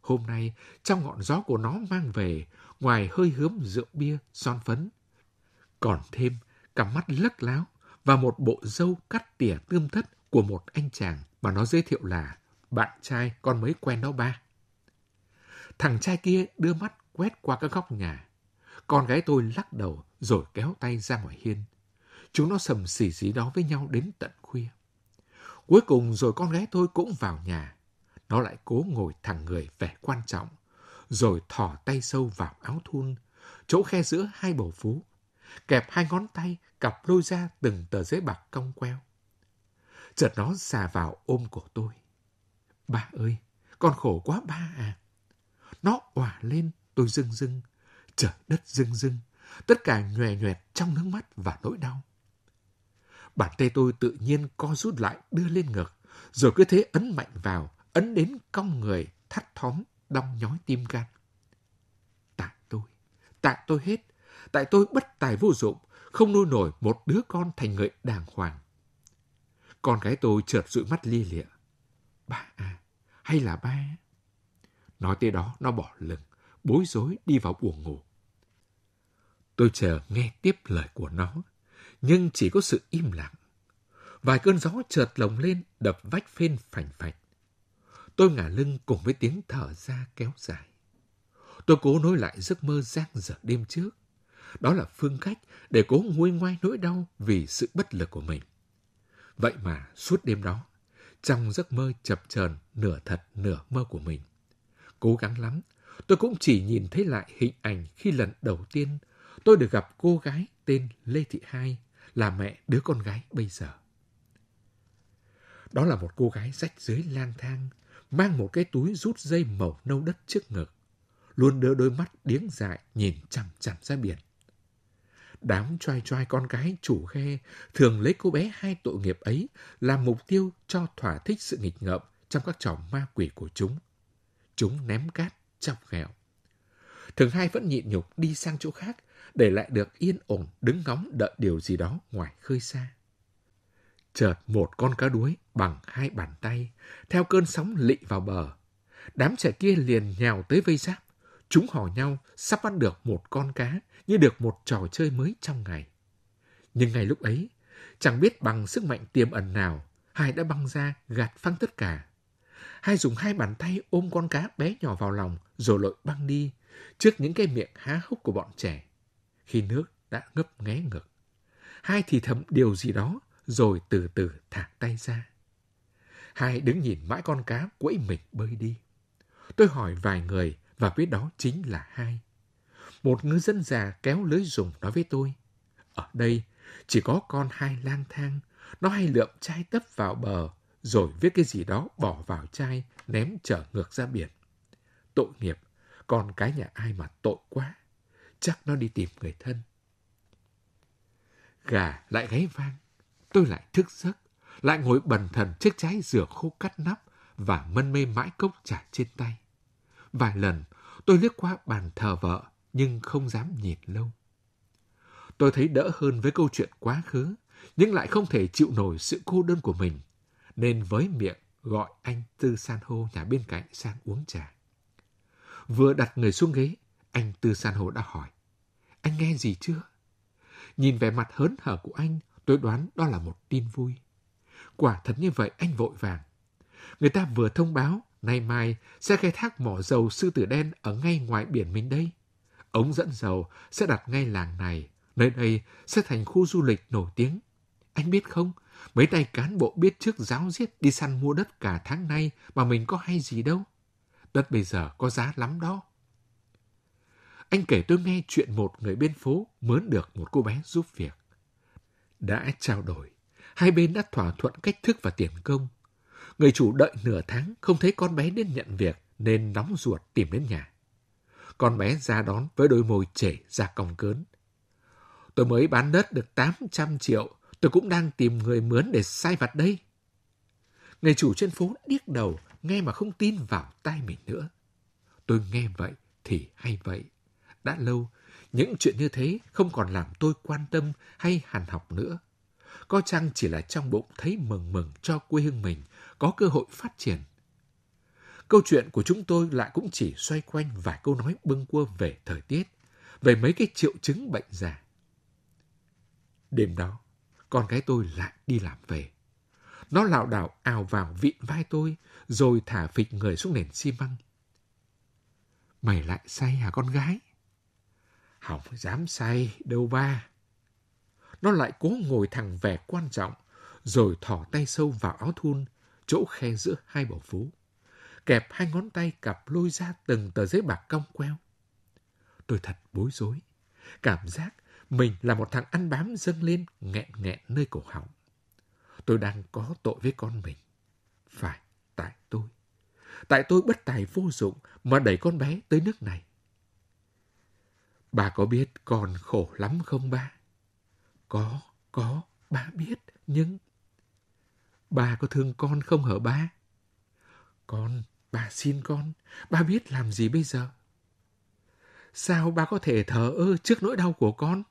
Hôm nay, trong ngọn gió của nó mang về, ngoài hơi hướm rượu bia, son phấn, còn thêm cặp mắt lấc láo và một bộ dâu cắt tỉa tươm thất của một anh chàng mà nó giới thiệu là bạn trai con mới quen đó ba. Thằng trai kia đưa mắt quét qua các góc nhà. Con gái tôi lắc đầu rồi kéo tay ra ngoài hiên. Chúng nó sầm xì xí đó với nhau đến tận khuya. Cuối cùng rồi con gái tôi cũng vào nhà. Nó lại cố ngồi thẳng người vẻ quan trọng, rồi thỏ tay sâu vào áo thun, chỗ khe giữa hai bầu phú, kẹp hai ngón tay cặp lôi ra từng tờ giấy bạc cong queo. Chợt nó xà vào ôm cổ tôi. Ba ơi, con khổ quá ba à. Nó òa lên, tôi rưng rưng. Trời đất rưng rưng. Tất cả nhòe nhòe trong nước mắt và nỗi đau. Bàn tay tôi tự nhiên co rút lại đưa lên ngực, rồi cứ thế ấn mạnh vào, ấn đến cong người, thắt thóm, đong nhói tim gan. Tại tôi, tại tôi hết, tại tôi bất tài vô dụng, không nuôi nổi một đứa con thành người đàng hoàng. Con gái tôi chợt dụi mắt lia lịa. Ba à, hay là ba? Nói tới đó, nó bỏ lừng bối rối đi vào buồng ngủ. Tôi chờ nghe tiếp lời của nó, nhưng chỉ có sự im lặng. Vài cơn gió chợt lồng lên, đập vách phên phành phạch. Tôi ngả lưng cùng với tiếng thở ra kéo dài. Tôi cố nối lại giấc mơ giang dở đêm trước. Đó là phương cách để cố nguôi ngoai nỗi đau vì sự bất lực của mình. Vậy mà suốt đêm đó, trong giấc mơ chập chờn nửa thật nửa mơ của mình, cố gắng lắm, tôi cũng chỉ nhìn thấy lại hình ảnh khi lần đầu tiên tôi được gặp cô gái tên Lê Thị Hai là mẹ đứa con gái bây giờ. Đó là một cô gái rách dưới lang thang, mang một cái túi rút dây màu nâu đất trước ngực, luôn đưa đôi mắt điếng dại nhìn chằm chằm ra biển. Đám trai trai con gái chủ ghe thường lấy cô bé hai tội nghiệp ấy làm mục tiêu cho thỏa thích sự nghịch ngợm trong các trò ma quỷ của chúng. Chúng ném cát, chọc ghẹo. Thường hai vẫn nhịn nhục đi sang chỗ khác để lại được yên ổn đứng ngóng đợi điều gì đó ngoài khơi xa. Chợt một con cá đuối bằng hai bàn tay, theo cơn sóng lị vào bờ. Đám trẻ kia liền nhào tới vây giáp Chúng hò nhau sắp ăn được một con cá như được một trò chơi mới trong ngày. Nhưng ngay lúc ấy, chẳng biết bằng sức mạnh tiềm ẩn nào, hai đã băng ra gạt phăng tất cả. Hai dùng hai bàn tay ôm con cá bé nhỏ vào lòng rồi lội băng đi trước những cái miệng há hốc của bọn trẻ. Khi nước đã ngấp nghé ngực, hai thì thầm điều gì đó rồi từ từ thả tay ra. Hai đứng nhìn mãi con cá quẫy mình bơi đi. Tôi hỏi vài người và biết đó chính là hai. Một ngư dân già kéo lưới dùng nói với tôi, ở đây chỉ có con hai lang thang, nó hay lượm chai tấp vào bờ, rồi viết cái gì đó bỏ vào chai, ném trở ngược ra biển. Tội nghiệp, còn cái nhà ai mà tội quá, chắc nó đi tìm người thân. Gà lại gáy vang, tôi lại thức giấc, lại ngồi bần thần trước trái rửa khô cắt nắp và mân mê mãi cốc trà trên tay. Vài lần Tôi liếc qua bàn thờ vợ, nhưng không dám nhìn lâu. Tôi thấy đỡ hơn với câu chuyện quá khứ, nhưng lại không thể chịu nổi sự cô đơn của mình, nên với miệng gọi anh Tư San Hô nhà bên cạnh sang uống trà. Vừa đặt người xuống ghế, anh Tư San Hô đã hỏi, anh nghe gì chưa? Nhìn vẻ mặt hớn hở của anh, tôi đoán đó là một tin vui. Quả thật như vậy anh vội vàng. Người ta vừa thông báo nay mai sẽ khai thác mỏ dầu sư tử đen ở ngay ngoài biển mình đây. Ống dẫn dầu sẽ đặt ngay làng này, nơi đây sẽ thành khu du lịch nổi tiếng. Anh biết không, mấy tay cán bộ biết trước giáo giết đi săn mua đất cả tháng nay mà mình có hay gì đâu. Đất bây giờ có giá lắm đó. Anh kể tôi nghe chuyện một người bên phố mướn được một cô bé giúp việc. Đã trao đổi, hai bên đã thỏa thuận cách thức và tiền công – Người chủ đợi nửa tháng không thấy con bé đến nhận việc nên nóng ruột tìm đến nhà. Con bé ra đón với đôi môi chảy ra còng cớn. Tôi mới bán đất được 800 triệu, tôi cũng đang tìm người mướn để sai vặt đây. Người chủ trên phố điếc đầu, nghe mà không tin vào tai mình nữa. Tôi nghe vậy thì hay vậy. Đã lâu, những chuyện như thế không còn làm tôi quan tâm hay hàn học nữa. Có chăng chỉ là trong bụng thấy mừng mừng cho quê hương mình, có cơ hội phát triển. Câu chuyện của chúng tôi lại cũng chỉ xoay quanh vài câu nói bưng quơ về thời tiết, về mấy cái triệu chứng bệnh già. Đêm đó, con gái tôi lại đi làm về. Nó lảo đảo ào vào vịn vai tôi, rồi thả phịch người xuống nền xi măng. Mày lại say hả con gái? Hỏng dám say đâu ba. Nó lại cố ngồi thẳng vẻ quan trọng, rồi thỏ tay sâu vào áo thun, chỗ khe giữa hai bờ phố. Kẹp hai ngón tay cặp lôi ra từng tờ giấy bạc cong queo. Tôi thật bối rối. Cảm giác mình là một thằng ăn bám dâng lên nghẹn nghẹn nơi cổ họng. Tôi đang có tội với con mình. Phải, tại tôi. Tại tôi bất tài vô dụng mà đẩy con bé tới nước này. Bà có biết con khổ lắm không ba? Có, có, ba biết, nhưng Ba có thương con không hở ba? Con, bà xin con, ba biết làm gì bây giờ? Sao ba có thể thở ơ trước nỗi đau của con?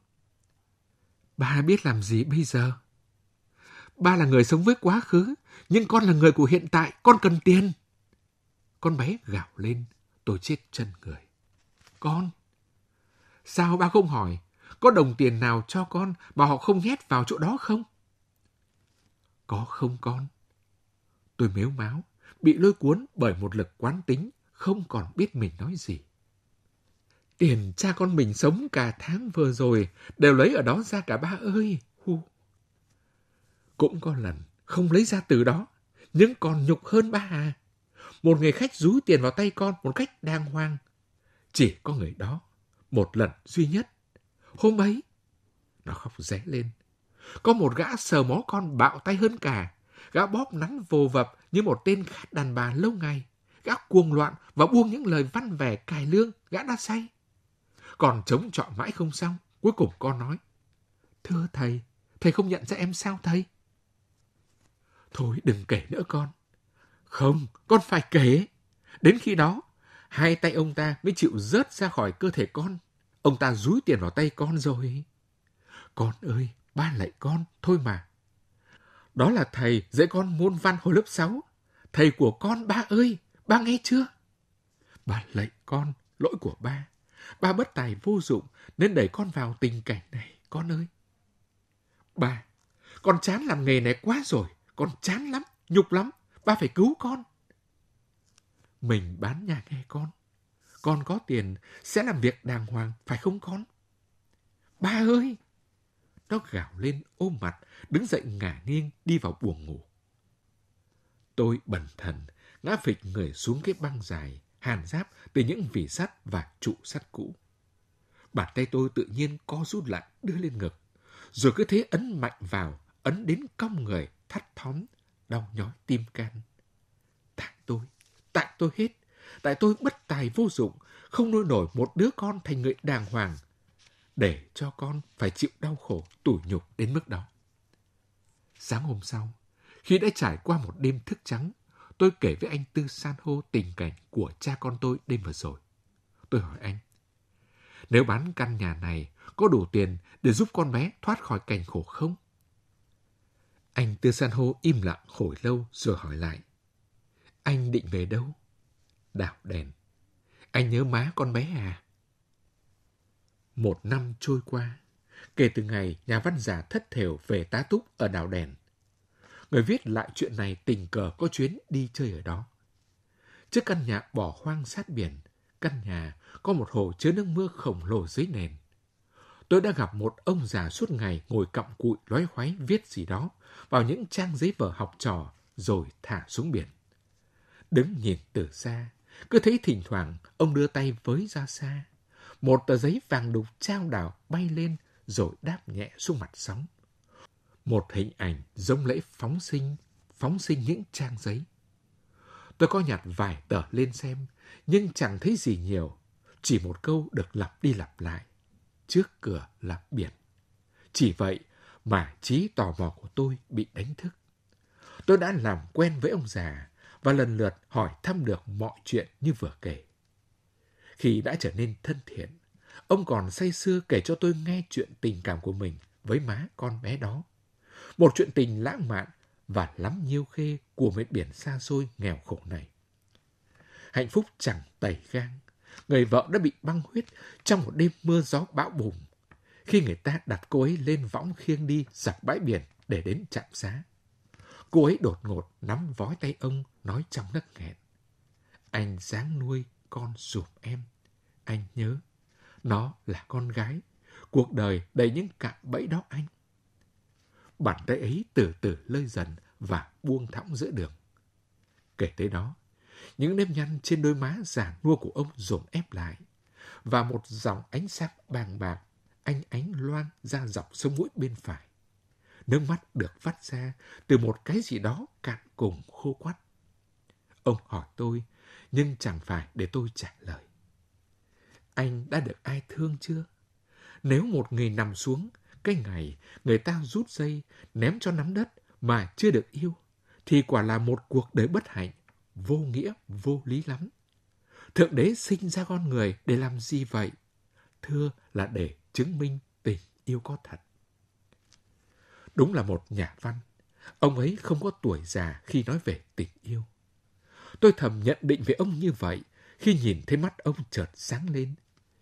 Ba biết làm gì bây giờ? Ba là người sống với quá khứ, nhưng con là người của hiện tại, con cần tiền. Con bé gạo lên, tôi chết chân người. Con, sao ba không hỏi, có đồng tiền nào cho con mà họ không nhét vào chỗ đó không? Có không con? Tôi mếu máo, bị lôi cuốn bởi một lực quán tính, không còn biết mình nói gì. Tiền cha con mình sống cả tháng vừa rồi, đều lấy ở đó ra cả ba ơi. Hu. Cũng có lần, không lấy ra từ đó, nhưng còn nhục hơn ba à. Một người khách rú tiền vào tay con một cách đàng hoàng. Chỉ có người đó, một lần duy nhất. Hôm ấy, nó khóc ré lên, có một gã sờ mó con bạo tay hơn cả. Gã bóp nắn vô vập như một tên khát đàn bà lâu ngày. Gã cuồng loạn và buông những lời văn vẻ cài lương gã đã say. Còn chống chọi mãi không xong, cuối cùng con nói. Thưa thầy, thầy không nhận ra em sao thầy? Thôi đừng kể nữa con. Không, con phải kể. Đến khi đó, hai tay ông ta mới chịu rớt ra khỏi cơ thể con. Ông ta rúi tiền vào tay con rồi. Con ơi, ba lại con, thôi mà. Đó là thầy dạy con môn văn hồi lớp 6. Thầy của con ba ơi, ba nghe chưa? Ba lạy con, lỗi của ba. Ba bất tài vô dụng nên đẩy con vào tình cảnh này, con ơi. Ba, con chán làm nghề này quá rồi, con chán lắm, nhục lắm, ba phải cứu con. Mình bán nhà nghe con. Con có tiền sẽ làm việc đàng hoàng, phải không con? Ba ơi! Nó gào lên ôm mặt, đứng dậy ngả nghiêng đi vào buồng ngủ. Tôi bần thần, ngã phịch người xuống cái băng dài, hàn giáp từ những vỉ sắt và trụ sắt cũ. Bàn tay tôi tự nhiên co rút lại đưa lên ngực, rồi cứ thế ấn mạnh vào, ấn đến cong người, thắt thóm, đau nhói tim can. Tại tôi, tại tôi hết, tại tôi bất tài vô dụng, không nuôi nổi một đứa con thành người đàng hoàng, để cho con phải chịu đau khổ tủi nhục đến mức đó. Sáng hôm sau, khi đã trải qua một đêm thức trắng, tôi kể với anh Tư San Hô tình cảnh của cha con tôi đêm vừa rồi. Tôi hỏi anh, nếu bán căn nhà này có đủ tiền để giúp con bé thoát khỏi cảnh khổ không? Anh Tư San Hô im lặng hồi lâu rồi hỏi lại. Anh định về đâu? Đảo đèn. Anh nhớ má con bé à? Một năm trôi qua, kể từ ngày nhà văn giả thất thểu về tá túc ở đảo đèn. Người viết lại chuyện này tình cờ có chuyến đi chơi ở đó. Trước căn nhà bỏ hoang sát biển, căn nhà có một hồ chứa nước mưa khổng lồ dưới nền. Tôi đã gặp một ông già suốt ngày ngồi cặm cụi lói khoái viết gì đó vào những trang giấy vở học trò rồi thả xuống biển. Đứng nhìn từ xa, cứ thấy thỉnh thoảng ông đưa tay với ra xa, một tờ giấy vàng đục trao đảo bay lên rồi đáp nhẹ xuống mặt sóng. Một hình ảnh giống lễ phóng sinh, phóng sinh những trang giấy. Tôi có nhặt vài tờ lên xem, nhưng chẳng thấy gì nhiều. Chỉ một câu được lặp đi lặp lại. Trước cửa là biển. Chỉ vậy mà trí tò mò của tôi bị đánh thức. Tôi đã làm quen với ông già và lần lượt hỏi thăm được mọi chuyện như vừa kể khi đã trở nên thân thiện. Ông còn say sưa kể cho tôi nghe chuyện tình cảm của mình với má con bé đó. Một chuyện tình lãng mạn và lắm nhiêu khê của miền biển xa xôi nghèo khổ này. Hạnh phúc chẳng tẩy gang. Người vợ đã bị băng huyết trong một đêm mưa gió bão bùng khi người ta đặt cô ấy lên võng khiêng đi dọc bãi biển để đến trạm xá. Cô ấy đột ngột nắm vói tay ông, nói trong nấc nghẹn. Anh dáng nuôi con ruột em. Anh nhớ, nó là con gái. Cuộc đời đầy những cạm bẫy đó anh. Bàn tay ấy từ từ lơi dần và buông thõng giữa đường. Kể tới đó, những nếp nhăn trên đôi má già nua của ông dồn ép lại và một dòng ánh sáng bàng bạc anh ánh loan ra dọc sông mũi bên phải. Nước mắt được phát ra từ một cái gì đó cạn cùng khô quắt. Ông hỏi tôi nhưng chẳng phải để tôi trả lời. Anh đã được ai thương chưa? Nếu một người nằm xuống, cái ngày người ta rút dây, ném cho nắm đất mà chưa được yêu, thì quả là một cuộc đời bất hạnh, vô nghĩa, vô lý lắm. Thượng đế sinh ra con người để làm gì vậy? Thưa là để chứng minh tình yêu có thật. Đúng là một nhà văn. Ông ấy không có tuổi già khi nói về tình yêu. Tôi thầm nhận định về ông như vậy khi nhìn thấy mắt ông chợt sáng lên.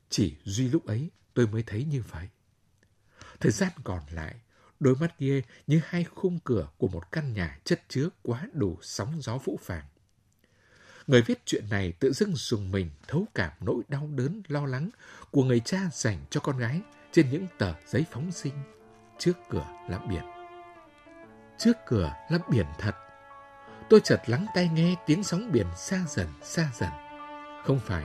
Chỉ duy lúc ấy tôi mới thấy như vậy. Thời gian còn lại, đôi mắt Ghê như hai khung cửa của một căn nhà chất chứa quá đủ sóng gió vũ phàng. Người viết chuyện này tự dưng dùng mình thấu cảm nỗi đau đớn lo lắng của người cha dành cho con gái trên những tờ giấy phóng sinh trước cửa là biển. Trước cửa là biển thật, tôi chợt lắng tai nghe tiếng sóng biển xa dần, xa dần. Không phải,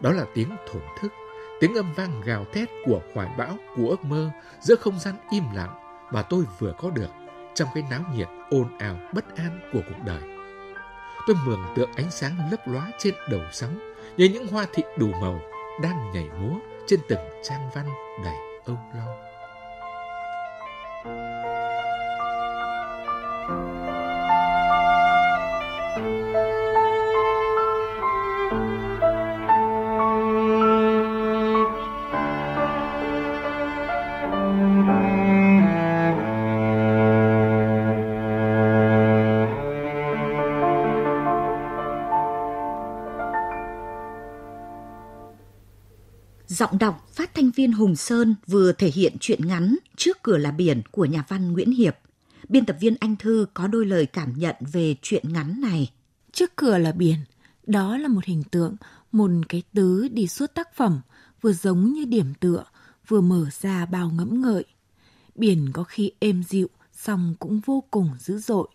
đó là tiếng thổn thức, tiếng âm vang gào thét của hoài bão, của ước mơ giữa không gian im lặng mà tôi vừa có được trong cái náo nhiệt ồn ào bất an của cuộc đời. Tôi mường tượng ánh sáng lấp lóa trên đầu sóng như những hoa thị đủ màu đang nhảy múa trên từng trang văn đầy âu lo. viên Hùng Sơn vừa thể hiện chuyện ngắn Trước cửa là biển của nhà văn Nguyễn Hiệp. Biên tập viên Anh Thư có đôi lời cảm nhận về chuyện ngắn này. Trước cửa là biển, đó là một hình tượng, một cái tứ đi suốt tác phẩm, vừa giống như điểm tựa, vừa mở ra bao ngẫm ngợi. Biển có khi êm dịu, song cũng vô cùng dữ dội.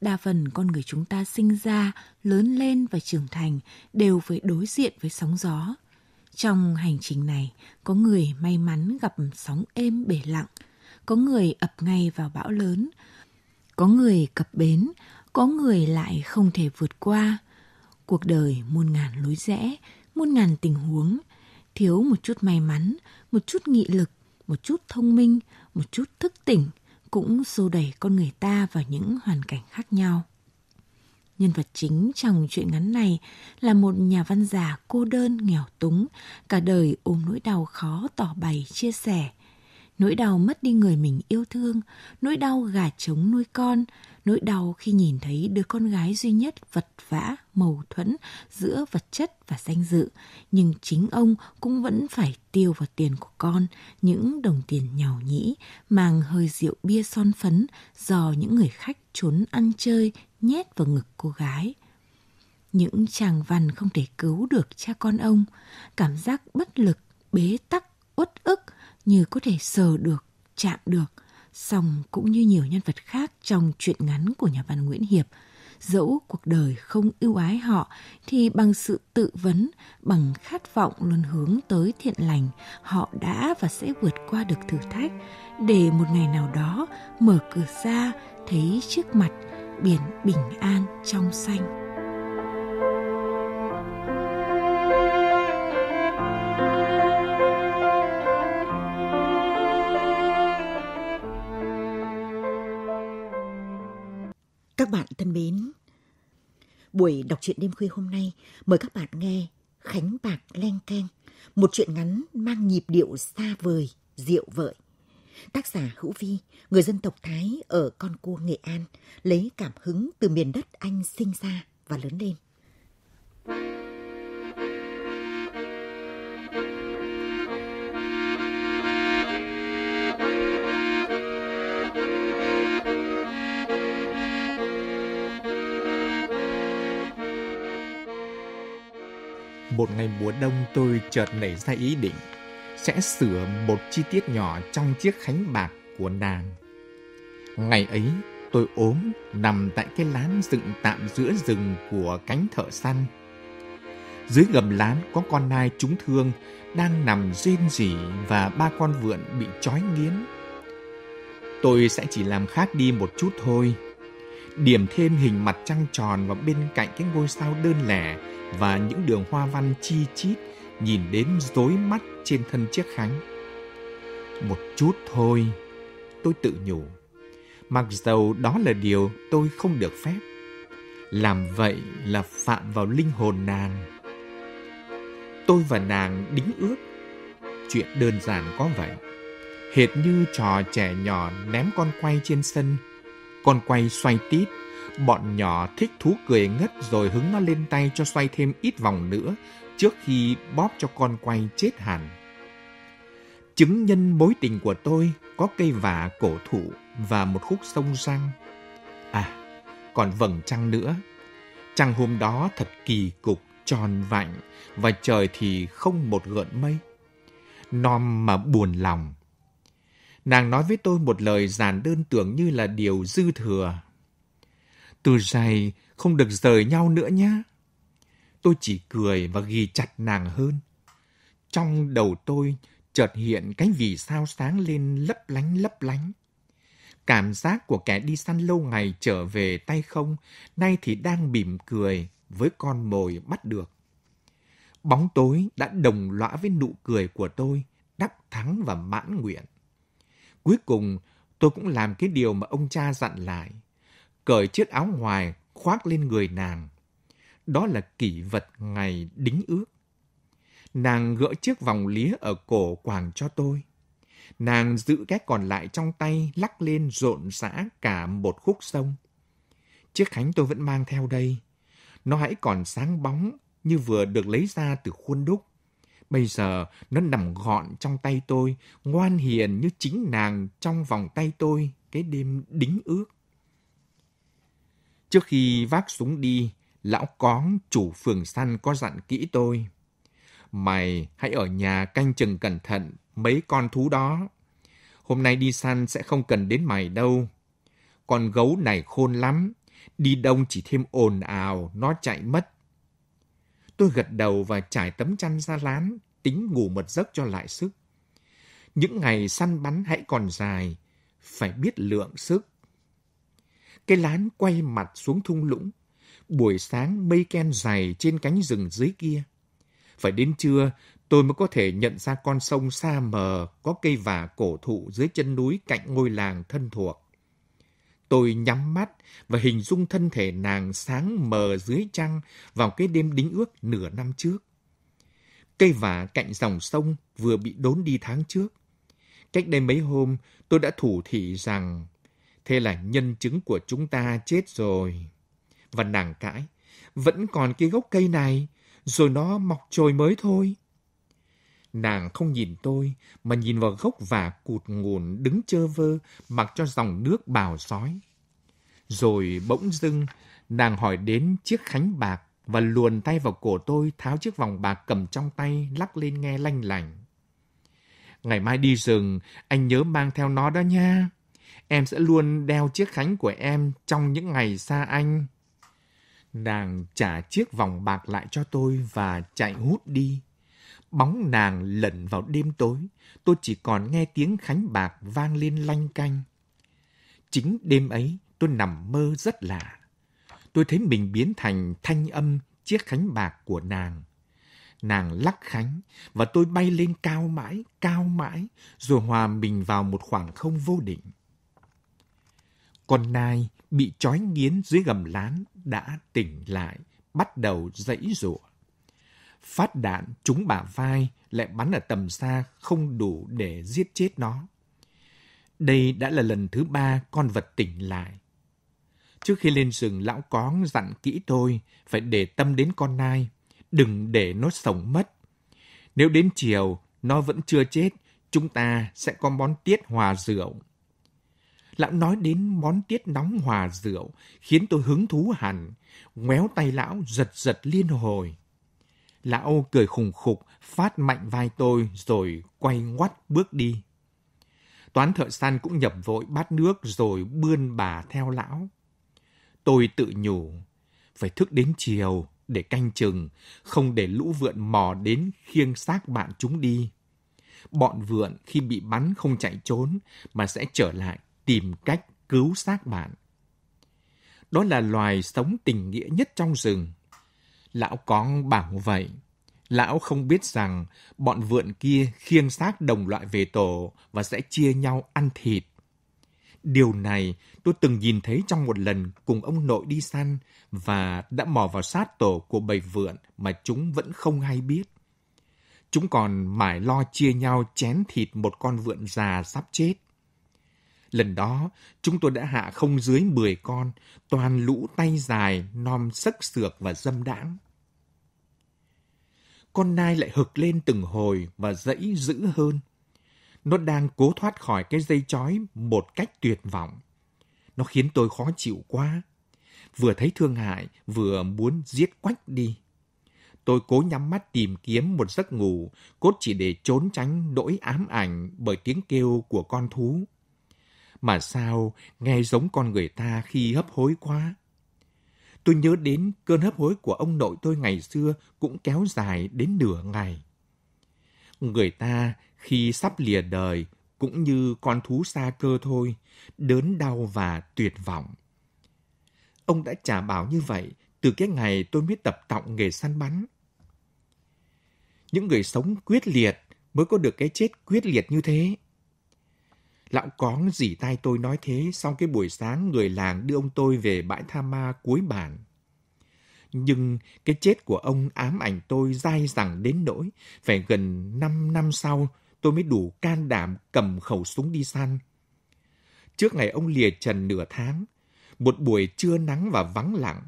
Đa phần con người chúng ta sinh ra, lớn lên và trưởng thành đều phải đối diện với sóng gió trong hành trình này, có người may mắn gặp sóng êm bể lặng, có người ập ngay vào bão lớn, có người cập bến, có người lại không thể vượt qua. Cuộc đời muôn ngàn lối rẽ, muôn ngàn tình huống, thiếu một chút may mắn, một chút nghị lực, một chút thông minh, một chút thức tỉnh cũng xô đẩy con người ta vào những hoàn cảnh khác nhau. Nhân vật chính trong truyện ngắn này là một nhà văn già cô đơn nghèo túng, cả đời ôm nỗi đau khó tỏ bày chia sẻ. Nỗi đau mất đi người mình yêu thương, nỗi đau gà trống nuôi con, nỗi đau khi nhìn thấy đứa con gái duy nhất vật vã, mâu thuẫn giữa vật chất và danh dự, nhưng chính ông cũng vẫn phải tiêu vào tiền của con những đồng tiền nhỏ nhĩ mang hơi rượu bia son phấn do những người khách trốn ăn chơi nhét vào ngực cô gái. Những chàng văn không thể cứu được cha con ông, cảm giác bất lực, bế tắc, uất ức như có thể sờ được, chạm được, song cũng như nhiều nhân vật khác trong truyện ngắn của nhà văn Nguyễn Hiệp, dẫu cuộc đời không ưu ái họ thì bằng sự tự vấn, bằng khát vọng luôn hướng tới thiện lành, họ đã và sẽ vượt qua được thử thách để một ngày nào đó mở cửa ra thấy trước mặt biển bình an trong xanh Các bạn thân mến, buổi đọc truyện đêm khuya hôm nay mời các bạn nghe Khánh Bạc Len Keng, một truyện ngắn mang nhịp điệu xa vời, diệu vợi. Tác giả Hữu Vi, người dân tộc Thái ở Con Cua, Nghệ An, lấy cảm hứng từ miền đất anh sinh ra và lớn lên. Một ngày mùa đông tôi chợt nảy ra ý định sẽ sửa một chi tiết nhỏ trong chiếc khánh bạc của nàng. Ngày ấy, tôi ốm nằm tại cái lán dựng tạm giữa rừng của cánh thợ săn. Dưới gầm lán có con nai trúng thương đang nằm rên rỉ và ba con vượn bị trói nghiến. Tôi sẽ chỉ làm khác đi một chút thôi. Điểm thêm hình mặt trăng tròn vào bên cạnh cái ngôi sao đơn lẻ và những đường hoa văn chi chít nhìn đến rối mắt trên thân chiếc khánh. Một chút thôi, tôi tự nhủ. Mặc dầu đó là điều tôi không được phép. Làm vậy là phạm vào linh hồn nàng. Tôi và nàng đính ước. Chuyện đơn giản có vậy. Hệt như trò trẻ nhỏ ném con quay trên sân. Con quay xoay tít bọn nhỏ thích thú cười ngất rồi hứng nó lên tay cho xoay thêm ít vòng nữa trước khi bóp cho con quay chết hẳn. Chứng nhân mối tình của tôi có cây vả cổ thụ và một khúc sông răng. À, còn vầng trăng nữa. Trăng hôm đó thật kỳ cục, tròn vạnh và trời thì không một gợn mây. Nom mà buồn lòng. Nàng nói với tôi một lời giản đơn tưởng như là điều dư thừa. Từ giày không được rời nhau nữa nhé. Tôi chỉ cười và ghi chặt nàng hơn. Trong đầu tôi chợt hiện cái vì sao sáng lên lấp lánh lấp lánh. Cảm giác của kẻ đi săn lâu ngày trở về tay không, nay thì đang mỉm cười với con mồi bắt được. Bóng tối đã đồng lõa với nụ cười của tôi, đắc thắng và mãn nguyện. Cuối cùng, tôi cũng làm cái điều mà ông cha dặn lại. Cởi chiếc áo ngoài khoác lên người nàng, đó là kỷ vật ngày đính ước. Nàng gỡ chiếc vòng lía ở cổ quàng cho tôi. Nàng giữ cái còn lại trong tay lắc lên rộn rã cả một khúc sông. Chiếc khánh tôi vẫn mang theo đây. Nó hãy còn sáng bóng như vừa được lấy ra từ khuôn đúc. Bây giờ nó nằm gọn trong tay tôi, ngoan hiền như chính nàng trong vòng tay tôi cái đêm đính ước. Trước khi vác súng đi, lão cóng chủ phường săn có dặn kỹ tôi. Mày hãy ở nhà canh chừng cẩn thận mấy con thú đó. Hôm nay đi săn sẽ không cần đến mày đâu. Con gấu này khôn lắm, đi đông chỉ thêm ồn ào, nó chạy mất. Tôi gật đầu và trải tấm chăn ra lán, tính ngủ một giấc cho lại sức. Những ngày săn bắn hãy còn dài, phải biết lượng sức. Cái lán quay mặt xuống thung lũng, buổi sáng mây ken dày trên cánh rừng dưới kia. Phải đến trưa, tôi mới có thể nhận ra con sông xa mờ có cây vả cổ thụ dưới chân núi cạnh ngôi làng thân thuộc. Tôi nhắm mắt và hình dung thân thể nàng sáng mờ dưới trăng vào cái đêm đính ước nửa năm trước. Cây vả cạnh dòng sông vừa bị đốn đi tháng trước. Cách đây mấy hôm, tôi đã thủ thị rằng thế là nhân chứng của chúng ta chết rồi và nàng cãi. Vẫn còn cái gốc cây này, rồi nó mọc trồi mới thôi. Nàng không nhìn tôi, mà nhìn vào gốc và cụt nguồn đứng chơ vơ, mặc cho dòng nước bào sói. Rồi bỗng dưng, nàng hỏi đến chiếc khánh bạc và luồn tay vào cổ tôi tháo chiếc vòng bạc cầm trong tay lắc lên nghe lanh lành. Ngày mai đi rừng, anh nhớ mang theo nó đó nha. Em sẽ luôn đeo chiếc khánh của em trong những ngày xa anh. Nàng trả chiếc vòng bạc lại cho tôi và chạy hút đi. Bóng nàng lẩn vào đêm tối, tôi chỉ còn nghe tiếng khánh bạc vang lên lanh canh. Chính đêm ấy, tôi nằm mơ rất lạ. Tôi thấy mình biến thành thanh âm chiếc khánh bạc của nàng. Nàng lắc khánh và tôi bay lên cao mãi, cao mãi, rồi hòa mình vào một khoảng không vô định. Con nai bị trói nghiến dưới gầm lán đã tỉnh lại, bắt đầu dãy rủa. Phát đạn trúng bả vai lại bắn ở tầm xa không đủ để giết chết nó. Đây đã là lần thứ ba con vật tỉnh lại. Trước khi lên rừng, lão cóng dặn kỹ tôi phải để tâm đến con nai, đừng để nó sống mất. Nếu đến chiều, nó vẫn chưa chết, chúng ta sẽ có món tiết hòa rượu. Lão nói đến món tiết nóng hòa rượu, khiến tôi hứng thú hẳn. Ngoéo tay lão giật giật liên hồi. Lão cười khùng khục, phát mạnh vai tôi rồi quay ngoắt bước đi. Toán thợ săn cũng nhập vội bát nước rồi bươn bà theo lão. Tôi tự nhủ, phải thức đến chiều để canh chừng, không để lũ vượn mò đến khiêng xác bạn chúng đi. Bọn vượn khi bị bắn không chạy trốn mà sẽ trở lại tìm cách cứu xác bạn. Đó là loài sống tình nghĩa nhất trong rừng. Lão con bảo vậy. Lão không biết rằng bọn vượn kia khiêng xác đồng loại về tổ và sẽ chia nhau ăn thịt. Điều này tôi từng nhìn thấy trong một lần cùng ông nội đi săn và đã mò vào sát tổ của bầy vượn mà chúng vẫn không hay biết. Chúng còn mải lo chia nhau chén thịt một con vượn già sắp chết. Lần đó, chúng tôi đã hạ không dưới 10 con, toàn lũ tay dài, nom sắc sược và dâm đãng. Con nai lại hực lên từng hồi và dẫy dữ hơn. Nó đang cố thoát khỏi cái dây chói một cách tuyệt vọng. Nó khiến tôi khó chịu quá. Vừa thấy thương hại, vừa muốn giết quách đi tôi cố nhắm mắt tìm kiếm một giấc ngủ, cốt chỉ để trốn tránh nỗi ám ảnh bởi tiếng kêu của con thú. Mà sao nghe giống con người ta khi hấp hối quá? Tôi nhớ đến cơn hấp hối của ông nội tôi ngày xưa cũng kéo dài đến nửa ngày. Người ta khi sắp lìa đời cũng như con thú xa cơ thôi, đớn đau và tuyệt vọng. Ông đã trả bảo như vậy từ cái ngày tôi biết tập tọng nghề săn bắn. Những người sống quyết liệt mới có được cái chết quyết liệt như thế. Lão cóng dỉ tay tôi nói thế, xong cái buổi sáng người làng đưa ông tôi về bãi tha ma cuối bản. Nhưng cái chết của ông ám ảnh tôi dai dẳng đến nỗi, phải gần 5 năm sau tôi mới đủ can đảm cầm khẩu súng đi săn. Trước ngày ông lìa trần nửa tháng, một buổi trưa nắng và vắng lặng,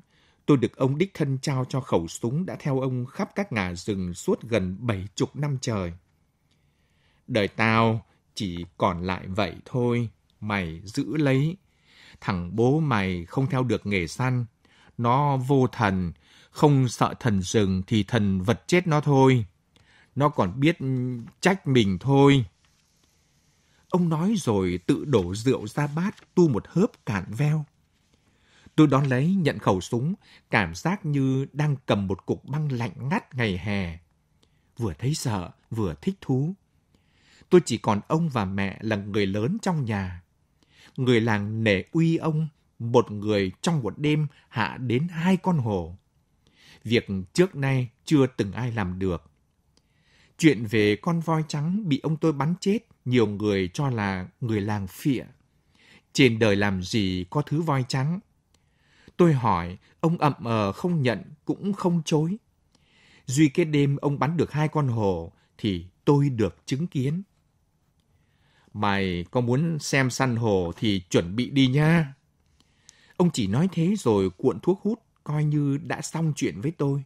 tôi được ông đích thân trao cho khẩu súng đã theo ông khắp các ngả rừng suốt gần bảy chục năm trời. Đời tao chỉ còn lại vậy thôi, mày giữ lấy. Thằng bố mày không theo được nghề săn, nó vô thần, không sợ thần rừng thì thần vật chết nó thôi. Nó còn biết trách mình thôi. Ông nói rồi tự đổ rượu ra bát tu một hớp cạn veo. Tôi đón lấy nhận khẩu súng, cảm giác như đang cầm một cục băng lạnh ngắt ngày hè. Vừa thấy sợ, vừa thích thú tôi chỉ còn ông và mẹ là người lớn trong nhà. Người làng nể uy ông, một người trong một đêm hạ đến hai con hổ. Việc trước nay chưa từng ai làm được. Chuyện về con voi trắng bị ông tôi bắn chết, nhiều người cho là người làng phịa. Trên đời làm gì có thứ voi trắng? Tôi hỏi, ông ậm ờ không nhận, cũng không chối. Duy cái đêm ông bắn được hai con hổ, thì tôi được chứng kiến mày có muốn xem săn hồ thì chuẩn bị đi nha. Ông chỉ nói thế rồi cuộn thuốc hút, coi như đã xong chuyện với tôi.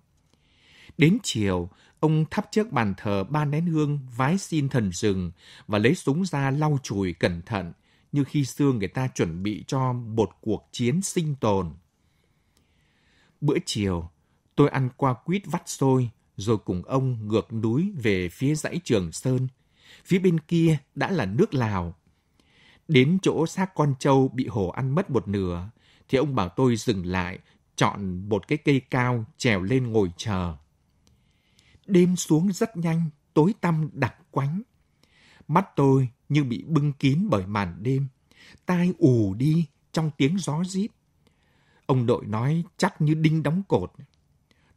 Đến chiều, ông thắp trước bàn thờ ba nén hương vái xin thần rừng và lấy súng ra lau chùi cẩn thận như khi xưa người ta chuẩn bị cho một cuộc chiến sinh tồn. Bữa chiều, tôi ăn qua quýt vắt xôi rồi cùng ông ngược núi về phía dãy Trường Sơn – phía bên kia đã là nước Lào. Đến chỗ xác con trâu bị hổ ăn mất một nửa, thì ông bảo tôi dừng lại, chọn một cái cây cao trèo lên ngồi chờ. Đêm xuống rất nhanh, tối tăm đặc quánh. Mắt tôi như bị bưng kín bởi màn đêm, tai ù đi trong tiếng gió rít. Ông đội nói chắc như đinh đóng cột.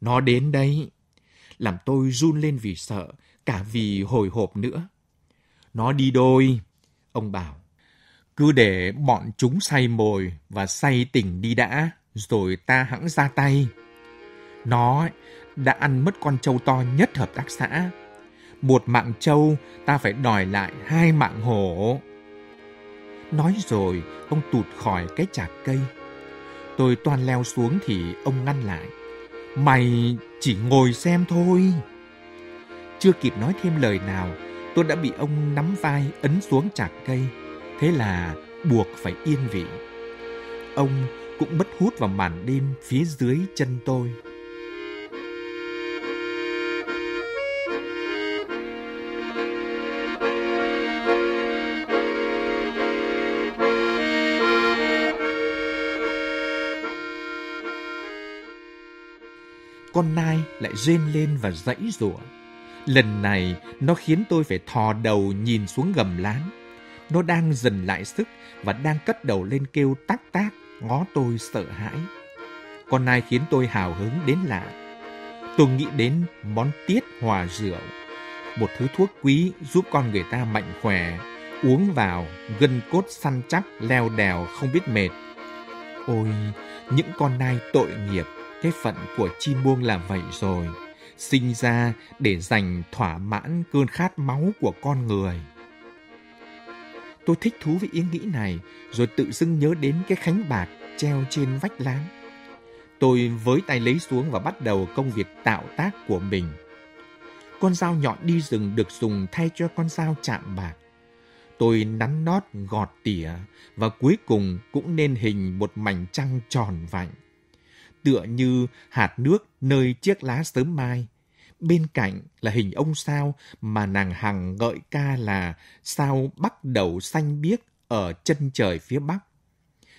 Nó đến đây. Làm tôi run lên vì sợ, cả vì hồi hộp nữa nó đi đôi. Ông bảo, cứ để bọn chúng say mồi và say tỉnh đi đã, rồi ta hẵng ra tay. Nó đã ăn mất con trâu to nhất hợp tác xã. Một mạng trâu, ta phải đòi lại hai mạng hổ. Nói rồi, ông tụt khỏi cái chạc cây. Tôi toàn leo xuống thì ông ngăn lại. Mày chỉ ngồi xem thôi. Chưa kịp nói thêm lời nào tôi đã bị ông nắm vai ấn xuống chạc cây, thế là buộc phải yên vị. Ông cũng mất hút vào màn đêm phía dưới chân tôi. con nai lại rên lên và dãy rủa Lần này nó khiến tôi phải thò đầu nhìn xuống gầm lán. Nó đang dần lại sức và đang cất đầu lên kêu tác tác, ngó tôi sợ hãi. Con nai khiến tôi hào hứng đến lạ. Tôi nghĩ đến món tiết hòa rượu, một thứ thuốc quý giúp con người ta mạnh khỏe, uống vào gân cốt săn chắc leo đèo không biết mệt. Ôi, những con nai tội nghiệp, cái phận của chim buông là vậy rồi sinh ra để dành thỏa mãn cơn khát máu của con người. Tôi thích thú với ý nghĩ này, rồi tự dưng nhớ đến cái khánh bạc treo trên vách láng. Tôi với tay lấy xuống và bắt đầu công việc tạo tác của mình. Con dao nhọn đi rừng được dùng thay cho con dao chạm bạc. Tôi nắn nót gọt tỉa và cuối cùng cũng nên hình một mảnh trăng tròn vạnh tựa như hạt nước nơi chiếc lá sớm mai. Bên cạnh là hình ông sao mà nàng Hằng ngợi ca là sao bắt đầu xanh biếc ở chân trời phía Bắc.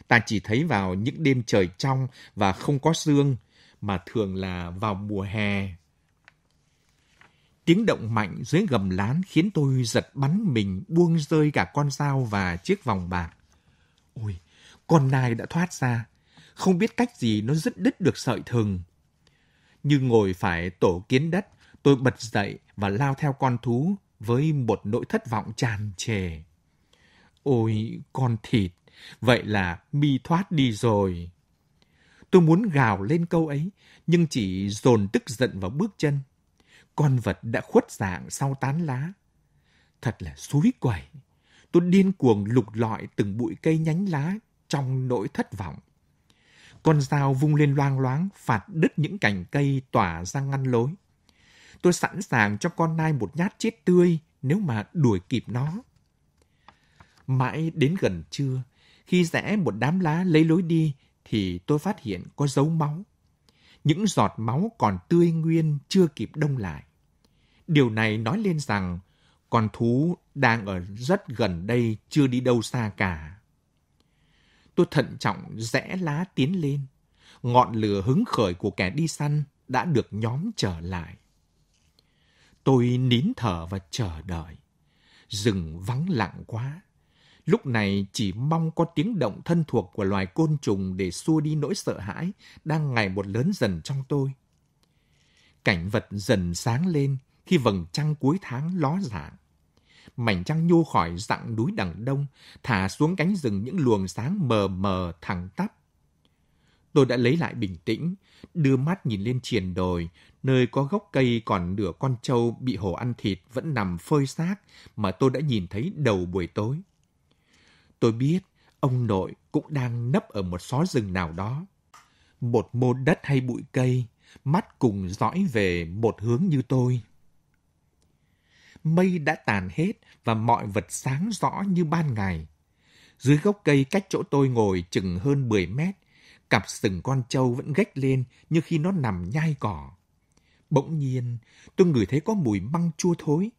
Ta chỉ thấy vào những đêm trời trong và không có sương, mà thường là vào mùa hè. Tiếng động mạnh dưới gầm lán khiến tôi giật bắn mình buông rơi cả con dao và chiếc vòng bạc. Ôi, con nai đã thoát ra không biết cách gì nó dứt đứt được sợi thừng. Như ngồi phải tổ kiến đất, tôi bật dậy và lao theo con thú với một nỗi thất vọng tràn trề. Ôi, con thịt, vậy là mi thoát đi rồi. Tôi muốn gào lên câu ấy, nhưng chỉ dồn tức giận vào bước chân. Con vật đã khuất dạng sau tán lá. Thật là suối quẩy. Tôi điên cuồng lục lọi từng bụi cây nhánh lá trong nỗi thất vọng con dao vung lên loang loáng, phạt đứt những cành cây tỏa ra ngăn lối. Tôi sẵn sàng cho con nai một nhát chết tươi nếu mà đuổi kịp nó. Mãi đến gần trưa, khi rẽ một đám lá lấy lối đi thì tôi phát hiện có dấu máu. Những giọt máu còn tươi nguyên chưa kịp đông lại. Điều này nói lên rằng con thú đang ở rất gần đây chưa đi đâu xa cả. Tôi thận trọng rẽ lá tiến lên. Ngọn lửa hứng khởi của kẻ đi săn đã được nhóm trở lại. Tôi nín thở và chờ đợi. Rừng vắng lặng quá. Lúc này chỉ mong có tiếng động thân thuộc của loài côn trùng để xua đi nỗi sợ hãi đang ngày một lớn dần trong tôi. Cảnh vật dần sáng lên khi vầng trăng cuối tháng ló dạng mảnh trăng nhô khỏi dặng núi đằng đông, thả xuống cánh rừng những luồng sáng mờ mờ thẳng tắp. Tôi đã lấy lại bình tĩnh, đưa mắt nhìn lên triền đồi, nơi có gốc cây còn nửa con trâu bị hổ ăn thịt vẫn nằm phơi xác mà tôi đã nhìn thấy đầu buổi tối. Tôi biết ông nội cũng đang nấp ở một xó rừng nào đó. Một mô đất hay bụi cây, mắt cùng dõi về một hướng như tôi mây đã tàn hết và mọi vật sáng rõ như ban ngày. Dưới gốc cây cách chỗ tôi ngồi chừng hơn 10 mét, cặp sừng con trâu vẫn gách lên như khi nó nằm nhai cỏ. Bỗng nhiên, tôi ngửi thấy có mùi măng chua thối.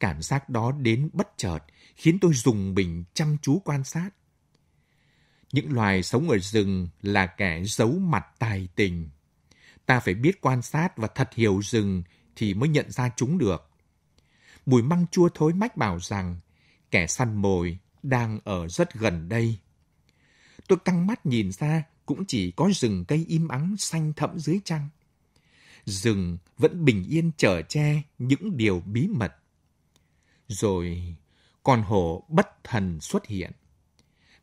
Cảm giác đó đến bất chợt, khiến tôi dùng mình chăm chú quan sát. Những loài sống ở rừng là kẻ giấu mặt tài tình. Ta phải biết quan sát và thật hiểu rừng thì mới nhận ra chúng được mùi măng chua thối mách bảo rằng kẻ săn mồi đang ở rất gần đây. Tôi căng mắt nhìn ra cũng chỉ có rừng cây im ắng xanh thẫm dưới trăng. Rừng vẫn bình yên chở che những điều bí mật. Rồi con hổ bất thần xuất hiện.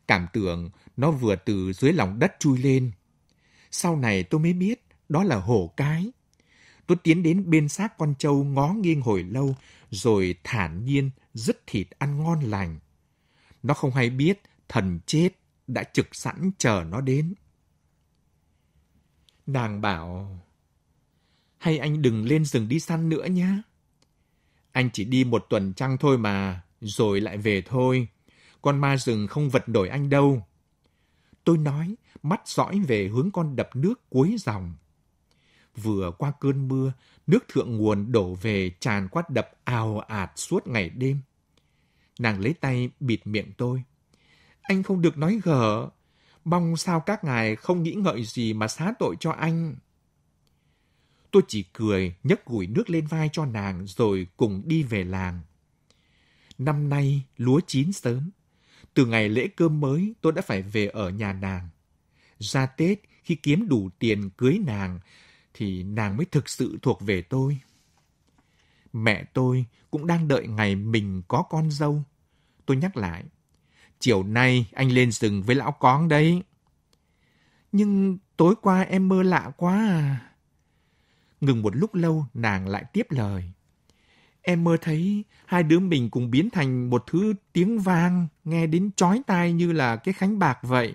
Cảm tưởng nó vừa từ dưới lòng đất chui lên. Sau này tôi mới biết đó là hổ cái. Tôi tiến đến bên xác con trâu ngó nghiêng hồi lâu rồi thản nhiên dứt thịt ăn ngon lành. Nó không hay biết thần chết đã trực sẵn chờ nó đến. Nàng bảo, hay anh đừng lên rừng đi săn nữa nhá. Anh chỉ đi một tuần trăng thôi mà, rồi lại về thôi. Con ma rừng không vật đổi anh đâu. Tôi nói, mắt dõi về hướng con đập nước cuối dòng vừa qua cơn mưa, nước thượng nguồn đổ về tràn qua đập ào ạt suốt ngày đêm. Nàng lấy tay bịt miệng tôi. Anh không được nói gở. Mong sao các ngài không nghĩ ngợi gì mà xá tội cho anh. Tôi chỉ cười, nhấc gùi nước lên vai cho nàng rồi cùng đi về làng. Năm nay lúa chín sớm. Từ ngày lễ cơm mới tôi đã phải về ở nhà nàng. Ra Tết khi kiếm đủ tiền cưới nàng thì nàng mới thực sự thuộc về tôi. Mẹ tôi cũng đang đợi ngày mình có con dâu. Tôi nhắc lại, chiều nay anh lên rừng với lão con đấy. Nhưng tối qua em mơ lạ quá à. Ngừng một lúc lâu, nàng lại tiếp lời. Em mơ thấy hai đứa mình cùng biến thành một thứ tiếng vang, nghe đến chói tai như là cái khánh bạc vậy.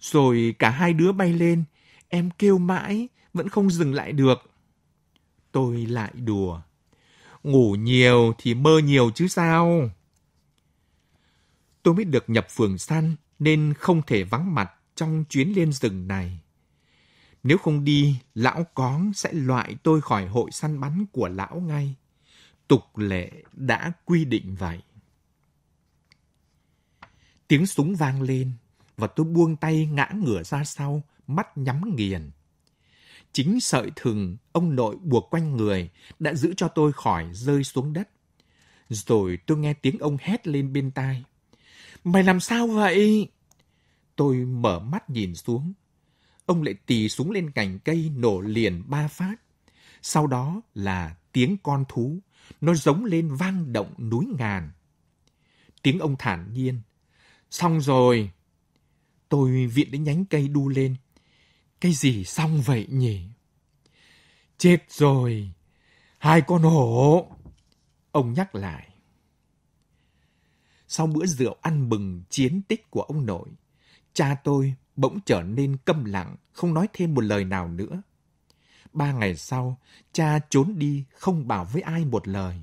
Rồi cả hai đứa bay lên, em kêu mãi, vẫn không dừng lại được. Tôi lại đùa. Ngủ nhiều thì mơ nhiều chứ sao? Tôi mới được nhập phường săn nên không thể vắng mặt trong chuyến lên rừng này. Nếu không đi, lão cóng sẽ loại tôi khỏi hội săn bắn của lão ngay. Tục lệ đã quy định vậy. Tiếng súng vang lên và tôi buông tay ngã ngửa ra sau, mắt nhắm nghiền chính sợi thừng ông nội buộc quanh người đã giữ cho tôi khỏi rơi xuống đất. Rồi tôi nghe tiếng ông hét lên bên tai. Mày làm sao vậy? Tôi mở mắt nhìn xuống. Ông lại tì súng lên cành cây nổ liền ba phát. Sau đó là tiếng con thú. Nó giống lên vang động núi ngàn. Tiếng ông thản nhiên. Xong rồi. Tôi viện đến nhánh cây đu lên cái gì xong vậy nhỉ? Chết rồi, hai con hổ. Ông nhắc lại. Sau bữa rượu ăn mừng chiến tích của ông nội, cha tôi bỗng trở nên câm lặng, không nói thêm một lời nào nữa. Ba ngày sau, cha trốn đi không bảo với ai một lời.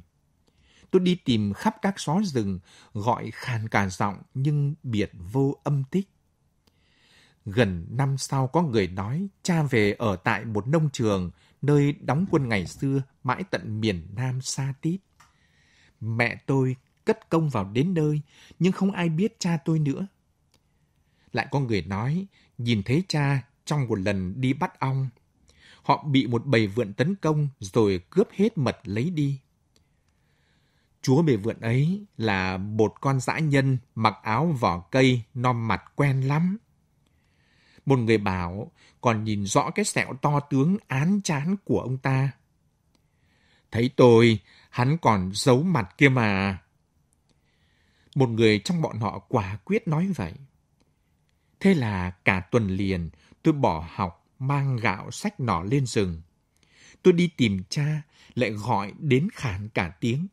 Tôi đi tìm khắp các xó rừng, gọi khàn cả giọng nhưng biệt vô âm tích. Gần năm sau có người nói cha về ở tại một nông trường nơi đóng quân ngày xưa mãi tận miền Nam xa tít. Mẹ tôi cất công vào đến nơi nhưng không ai biết cha tôi nữa. Lại có người nói nhìn thấy cha trong một lần đi bắt ong. Họ bị một bầy vượn tấn công rồi cướp hết mật lấy đi. Chúa bề vượn ấy là một con dã nhân mặc áo vỏ cây non mặt quen lắm. Một người bảo còn nhìn rõ cái sẹo to tướng án chán của ông ta. Thấy tôi, hắn còn giấu mặt kia mà. Một người trong bọn họ quả quyết nói vậy. Thế là cả tuần liền tôi bỏ học mang gạo sách nỏ lên rừng. Tôi đi tìm cha, lại gọi đến khản cả tiếng.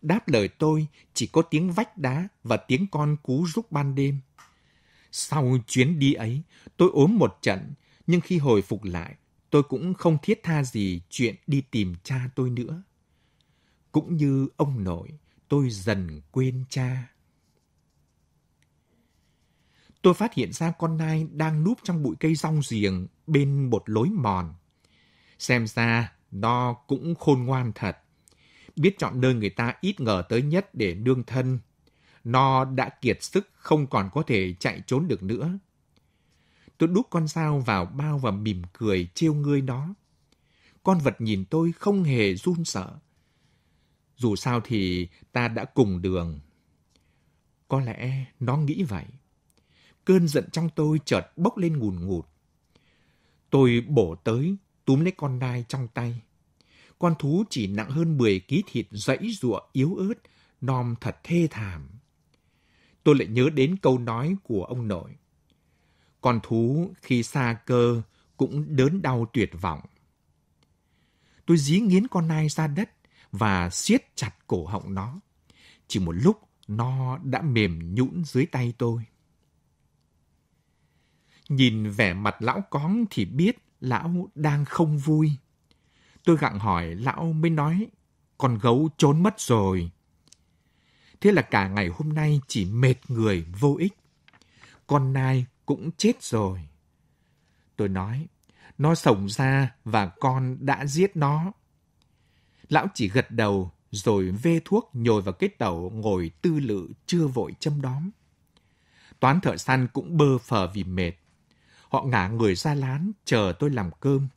Đáp lời tôi chỉ có tiếng vách đá và tiếng con cú rúc ban đêm. Sau chuyến đi ấy, tôi ốm một trận, nhưng khi hồi phục lại, tôi cũng không thiết tha gì chuyện đi tìm cha tôi nữa. Cũng như ông nội, tôi dần quên cha. Tôi phát hiện ra con nai đang núp trong bụi cây rong giềng bên một lối mòn. Xem ra, nó cũng khôn ngoan thật. Biết chọn nơi người ta ít ngờ tới nhất để nương thân nó đã kiệt sức không còn có thể chạy trốn được nữa. Tôi đút con dao vào bao và mỉm cười trêu ngươi đó. Con vật nhìn tôi không hề run sợ. Dù sao thì ta đã cùng đường. Có lẽ nó nghĩ vậy. Cơn giận trong tôi chợt bốc lên ngùn ngụt. Tôi bổ tới, túm lấy con đai trong tay. Con thú chỉ nặng hơn 10 ký thịt dãy ruộng yếu ớt, nom thật thê thảm tôi lại nhớ đến câu nói của ông nội. Con thú khi xa cơ cũng đớn đau tuyệt vọng. Tôi dí nghiến con nai ra đất và siết chặt cổ họng nó. Chỉ một lúc nó đã mềm nhũn dưới tay tôi. Nhìn vẻ mặt lão cóng thì biết lão đang không vui. Tôi gặng hỏi lão mới nói, con gấu trốn mất rồi. Thế là cả ngày hôm nay chỉ mệt người vô ích. Con nai cũng chết rồi. Tôi nói, nó sống ra và con đã giết nó. Lão chỉ gật đầu rồi vê thuốc nhồi vào cái tẩu ngồi tư lự chưa vội châm đóm. Toán thợ săn cũng bơ phờ vì mệt. Họ ngả người ra lán chờ tôi làm cơm.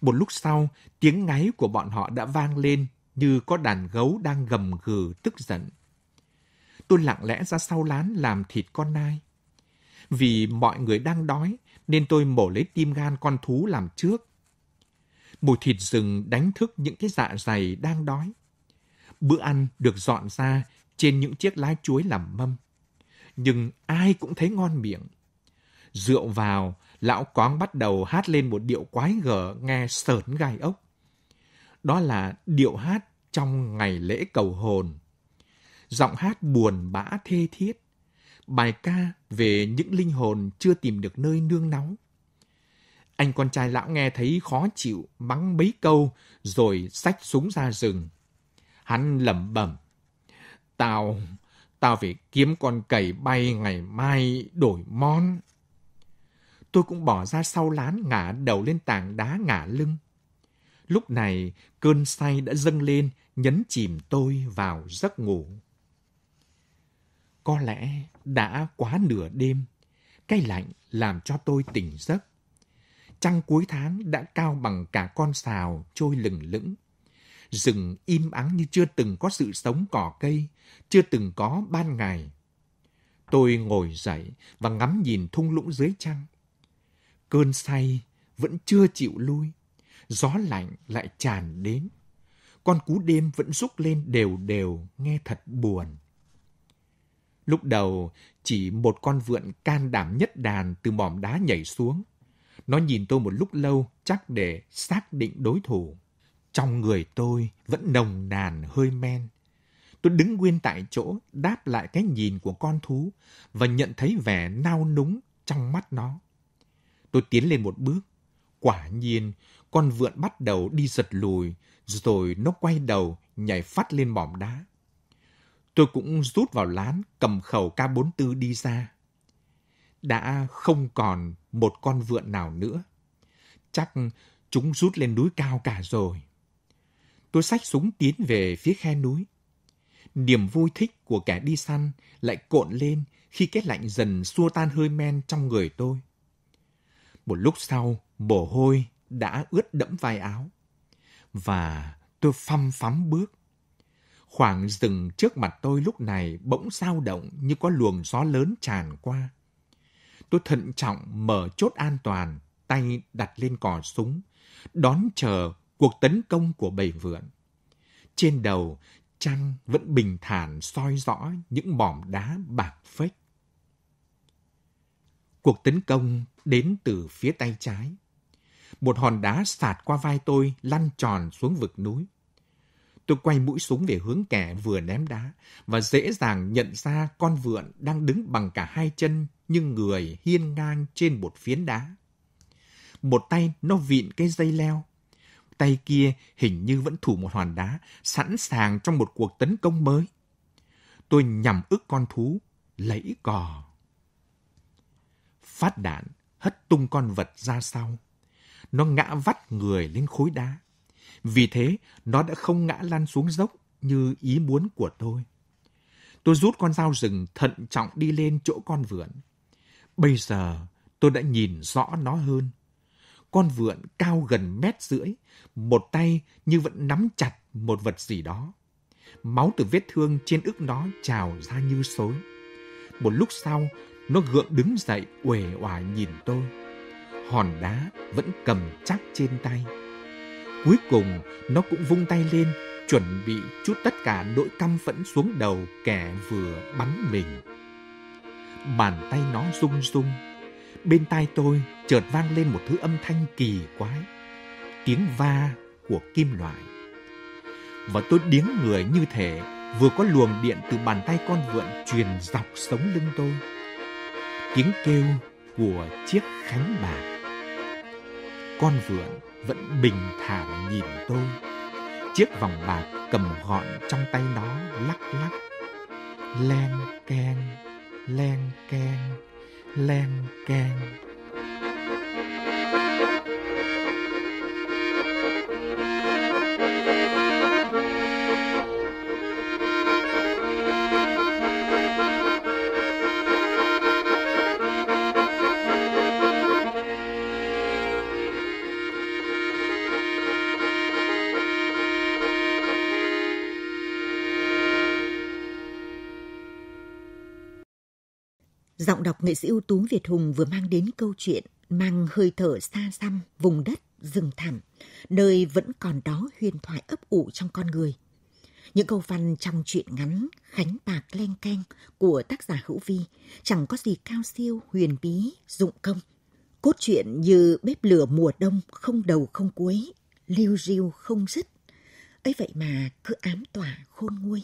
Một lúc sau, tiếng ngáy của bọn họ đã vang lên như có đàn gấu đang gầm gừ tức giận tôi lặng lẽ ra sau lán làm thịt con nai. Vì mọi người đang đói, nên tôi mổ lấy tim gan con thú làm trước. Mùi thịt rừng đánh thức những cái dạ dày đang đói. Bữa ăn được dọn ra trên những chiếc lá chuối làm mâm. Nhưng ai cũng thấy ngon miệng. Rượu vào, lão quáng bắt đầu hát lên một điệu quái gở nghe sởn gai ốc. Đó là điệu hát trong ngày lễ cầu hồn giọng hát buồn bã thê thiết, bài ca về những linh hồn chưa tìm được nơi nương náu. Anh con trai lão nghe thấy khó chịu, mắng mấy câu, rồi xách súng ra rừng. Hắn lẩm bẩm. Tao, tao phải kiếm con cầy bay ngày mai đổi mon. Tôi cũng bỏ ra sau lán ngả đầu lên tảng đá ngả lưng. Lúc này, cơn say đã dâng lên, nhấn chìm tôi vào giấc ngủ. Có lẽ đã quá nửa đêm, cái lạnh làm cho tôi tỉnh giấc. Trăng cuối tháng đã cao bằng cả con sào trôi lừng lững. Rừng im ắng như chưa từng có sự sống cỏ cây, chưa từng có ban ngày. Tôi ngồi dậy và ngắm nhìn thung lũng dưới trăng. Cơn say vẫn chưa chịu lui, gió lạnh lại tràn đến. Con cú đêm vẫn rúc lên đều đều, nghe thật buồn. Lúc đầu, chỉ một con vượn can đảm nhất đàn từ mỏm đá nhảy xuống. Nó nhìn tôi một lúc lâu chắc để xác định đối thủ. Trong người tôi vẫn nồng nàn hơi men. Tôi đứng nguyên tại chỗ đáp lại cái nhìn của con thú và nhận thấy vẻ nao núng trong mắt nó. Tôi tiến lên một bước. Quả nhiên, con vượn bắt đầu đi giật lùi, rồi nó quay đầu nhảy phát lên mỏm đá. Tôi cũng rút vào lán, cầm khẩu K44 đi ra. Đã không còn một con vượn nào nữa. Chắc chúng rút lên núi cao cả rồi. Tôi xách súng tiến về phía khe núi. Niềm vui thích của kẻ đi săn lại cộn lên khi cái lạnh dần xua tan hơi men trong người tôi. Một lúc sau, mồ hôi đã ướt đẫm vai áo. Và tôi phăm phắm bước Khoảng rừng trước mặt tôi lúc này bỗng dao động như có luồng gió lớn tràn qua. Tôi thận trọng mở chốt an toàn, tay đặt lên cò súng, đón chờ cuộc tấn công của bầy vượn. Trên đầu, trăng vẫn bình thản soi rõ những mỏm đá bạc phếch. Cuộc tấn công đến từ phía tay trái. Một hòn đá sạt qua vai tôi lăn tròn xuống vực núi. Tôi quay mũi súng về hướng kẻ vừa ném đá và dễ dàng nhận ra con vượn đang đứng bằng cả hai chân nhưng người hiên ngang trên một phiến đá. Một tay nó vịn cái dây leo, tay kia hình như vẫn thủ một hoàn đá, sẵn sàng trong một cuộc tấn công mới. Tôi nhằm ức con thú, lấy cò. Phát đạn hất tung con vật ra sau. Nó ngã vắt người lên khối đá. Vì thế, nó đã không ngã lăn xuống dốc như ý muốn của tôi. Tôi rút con dao rừng thận trọng đi lên chỗ con vượn. Bây giờ, tôi đã nhìn rõ nó hơn. Con vượn cao gần mét rưỡi, một tay như vẫn nắm chặt một vật gì đó. Máu từ vết thương trên ức nó trào ra như xối. Một lúc sau, nó gượng đứng dậy uể oải nhìn tôi. Hòn đá vẫn cầm chắc trên tay. Cuối cùng, nó cũng vung tay lên, chuẩn bị chút tất cả nỗi căm phẫn xuống đầu kẻ vừa bắn mình. Bàn tay nó rung rung. Bên tai tôi chợt vang lên một thứ âm thanh kỳ quái. Tiếng va của kim loại. Và tôi điếng người như thể vừa có luồng điện từ bàn tay con vượn truyền dọc sống lưng tôi. Tiếng kêu của chiếc khánh bạc. Con vượn vẫn bình thản nhìn tôi. Chiếc vòng bạc cầm gọn trong tay nó lắc lắc. Len keng, len keng, len keng. đọc nghệ sĩ ưu tú Việt Hùng vừa mang đến câu chuyện mang hơi thở xa xăm vùng đất rừng thẳm, nơi vẫn còn đó huyền thoại ấp ủ trong con người. Những câu văn trong truyện ngắn Khánh Bạc Len Keng của tác giả Hữu Vi chẳng có gì cao siêu, huyền bí, dụng công. Cốt truyện như bếp lửa mùa đông không đầu không cuối, lưu riêu không dứt. ấy vậy mà cứ ám tỏa khôn nguôi.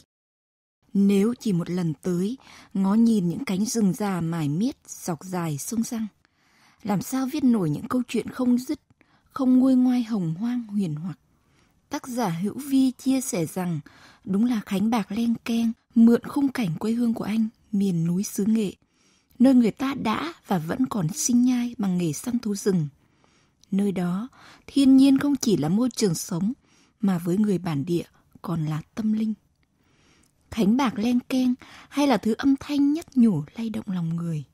Nếu chỉ một lần tới, ngó nhìn những cánh rừng già mải miết dọc dài sông răng. Làm sao viết nổi những câu chuyện không dứt, không nguôi ngoai hồng hoang huyền hoặc. Tác giả Hữu Vi chia sẻ rằng đúng là Khánh Bạc len keng mượn khung cảnh quê hương của anh miền núi xứ nghệ, nơi người ta đã và vẫn còn sinh nhai bằng nghề săn thú rừng. Nơi đó, thiên nhiên không chỉ là môi trường sống, mà với người bản địa còn là tâm linh thánh bạc len keng hay là thứ âm thanh nhắc nhủ lay động lòng người.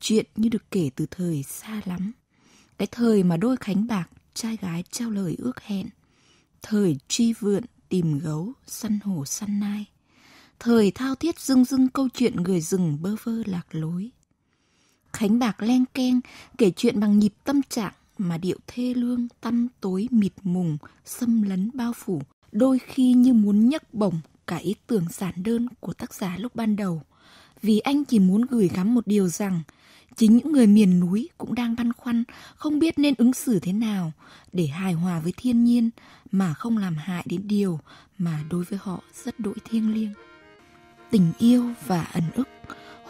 Chuyện như được kể từ thời xa lắm, cái thời mà đôi khánh bạc trai gái trao lời ước hẹn, thời truy vượn tìm gấu, săn hổ săn nai, thời thao thiết rưng rưng câu chuyện người rừng bơ vơ lạc lối. Khánh bạc len keng kể chuyện bằng nhịp tâm trạng mà điệu thê lương tăm tối mịt mùng xâm lấn bao phủ đôi khi như muốn nhấc bổng cả ý tưởng giản đơn của tác giả lúc ban đầu, vì anh chỉ muốn gửi gắm một điều rằng chính những người miền núi cũng đang băn khoăn không biết nên ứng xử thế nào để hài hòa với thiên nhiên mà không làm hại đến điều mà đối với họ rất đỗi thiêng liêng. Tình yêu và ẩn ức,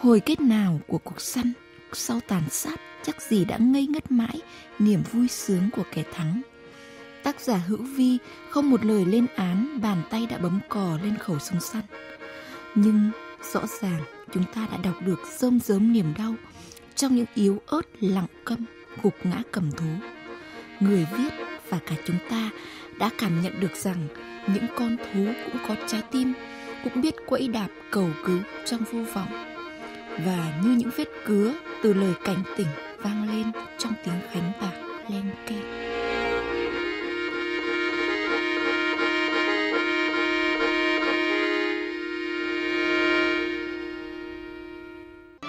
hồi kết nào của cuộc săn sau tàn sát chắc gì đã ngây ngất mãi niềm vui sướng của kẻ thắng tác giả Hữu Vi không một lời lên án bàn tay đã bấm cò lên khẩu súng săn. Nhưng rõ ràng chúng ta đã đọc được rơm rớm niềm đau trong những yếu ớt lặng câm gục ngã cầm thú. Người viết và cả chúng ta đã cảm nhận được rằng những con thú cũng có trái tim, cũng biết quẫy đạp cầu cứu trong vô vọng. Và như những vết cứa từ lời cảnh tỉnh vang lên trong tiếng khánh bạc len keng.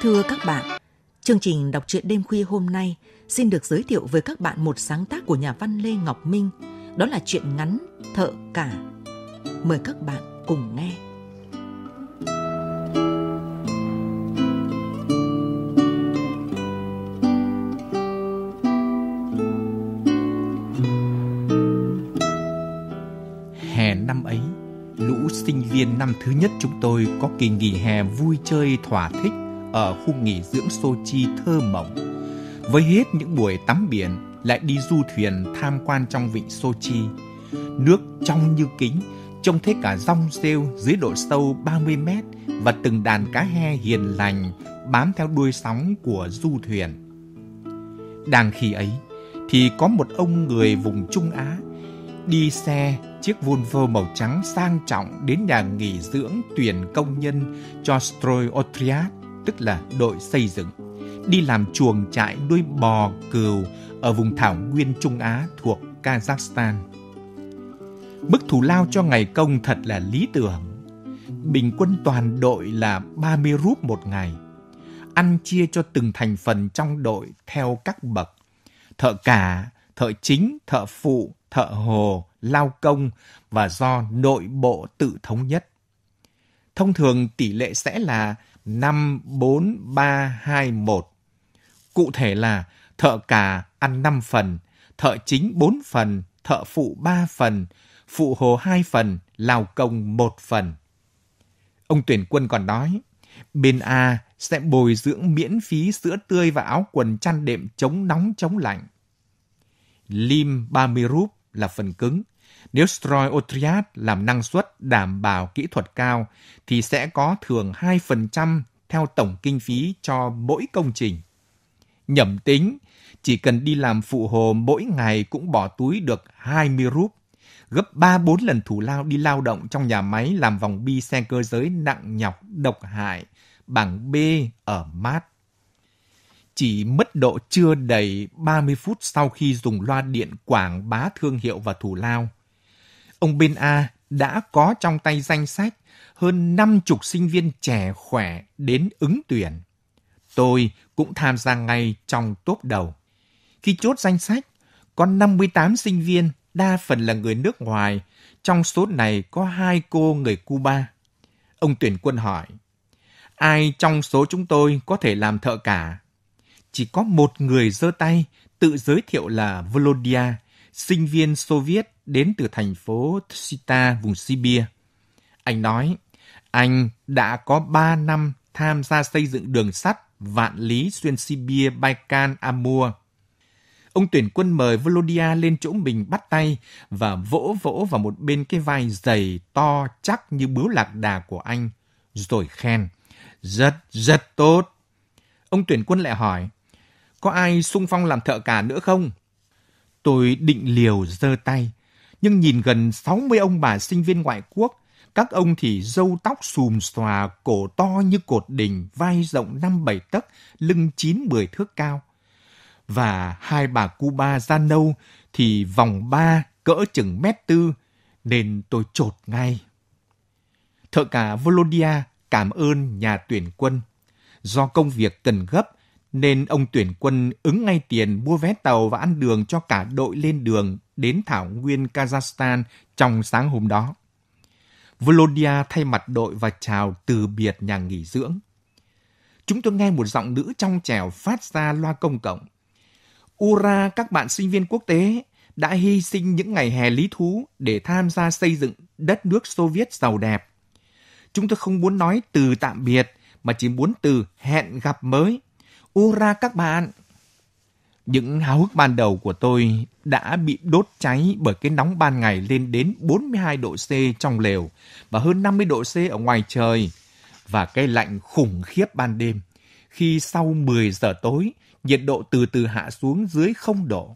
Thưa các bạn, chương trình đọc truyện đêm khuya hôm nay xin được giới thiệu với các bạn một sáng tác của nhà văn Lê Ngọc Minh, đó là truyện ngắn Thợ cả. Mời các bạn cùng nghe. Hè năm ấy, lũ sinh viên năm thứ nhất chúng tôi có kỳ nghỉ hè vui chơi thỏa thích ở khu nghỉ dưỡng Sochi thơ mộng. Với hết những buổi tắm biển, lại đi du thuyền tham quan trong vịnh Sochi. Nước trong như kính, trông thấy cả rong rêu dưới độ sâu 30 mét và từng đàn cá he hiền lành bám theo đuôi sóng của du thuyền. Đang khi ấy, thì có một ông người vùng Trung Á đi xe chiếc Volvo màu trắng sang trọng đến nhà nghỉ dưỡng tuyển công nhân cho Stroy Otriat tức là đội xây dựng, đi làm chuồng trại nuôi bò, cừu ở vùng thảo nguyên Trung Á thuộc Kazakhstan. Mức thù lao cho ngày công thật là lý tưởng. Bình quân toàn đội là 30 rúp một ngày. Ăn chia cho từng thành phần trong đội theo các bậc. Thợ cả, thợ chính, thợ phụ, thợ hồ, lao công và do nội bộ tự thống nhất. Thông thường tỷ lệ sẽ là 54321. Cụ thể là thợ cà ăn 5 phần, thợ chính 4 phần, thợ phụ 3 phần, phụ hồ 2 phần, lào công 1 phần. Ông tuyển quân còn nói, bên A sẽ bồi dưỡng miễn phí sữa tươi và áo quần chăn đệm chống nóng chống lạnh. Lim 30 rúp là phần cứng, nếu stroi otriat làm năng suất đảm bảo kỹ thuật cao thì sẽ có thường 2% theo tổng kinh phí cho mỗi công trình. Nhẩm tính, chỉ cần đi làm phụ hồ mỗi ngày cũng bỏ túi được 20 rúp, gấp 3-4 lần thủ lao đi lao động trong nhà máy làm vòng bi xe cơ giới nặng nhọc, độc hại, bảng B ở mát. Chỉ mất độ chưa đầy 30 phút sau khi dùng loa điện quảng bá thương hiệu và thủ lao – ông Bin A đã có trong tay danh sách hơn 50 sinh viên trẻ khỏe đến ứng tuyển. Tôi cũng tham gia ngay trong top đầu. Khi chốt danh sách, có 58 sinh viên, đa phần là người nước ngoài. Trong số này có hai cô người Cuba. Ông tuyển quân hỏi, ai trong số chúng tôi có thể làm thợ cả? Chỉ có một người giơ tay tự giới thiệu là Volodya, sinh viên Soviet đến từ thành phố Tsita, vùng Sibir. Anh nói, anh đã có 3 năm tham gia xây dựng đường sắt vạn lý xuyên Sibir Baikan Amur. Ông tuyển quân mời Volodya lên chỗ mình bắt tay và vỗ vỗ vào một bên cái vai dày to chắc như bướu lạc đà của anh, rồi khen. Rất, rất tốt. Ông tuyển quân lại hỏi, có ai sung phong làm thợ cả nữa không? Tôi định liều giơ tay, nhưng nhìn gần 60 ông bà sinh viên ngoại quốc, các ông thì râu tóc xùm xòa, cổ to như cột đình, vai rộng 5-7 tấc, lưng 9-10 thước cao. Và hai bà Cuba da nâu thì vòng ba cỡ chừng mét tư, nên tôi trột ngay. Thợ cả Volodya cảm ơn nhà tuyển quân. Do công việc cần gấp nên ông tuyển quân ứng ngay tiền mua vé tàu và ăn đường cho cả đội lên đường đến thảo nguyên Kazakhstan trong sáng hôm đó. Volodya thay mặt đội và chào từ biệt nhà nghỉ dưỡng. Chúng tôi nghe một giọng nữ trong trèo phát ra loa công cộng. Ura các bạn sinh viên quốc tế đã hy sinh những ngày hè lý thú để tham gia xây dựng đất nước Xô Viết giàu đẹp. Chúng tôi không muốn nói từ tạm biệt mà chỉ muốn từ hẹn gặp mới Ura các bạn! Những háo hức ban đầu của tôi đã bị đốt cháy bởi cái nóng ban ngày lên đến 42 độ C trong lều và hơn 50 độ C ở ngoài trời và cái lạnh khủng khiếp ban đêm khi sau 10 giờ tối nhiệt độ từ từ hạ xuống dưới 0 độ.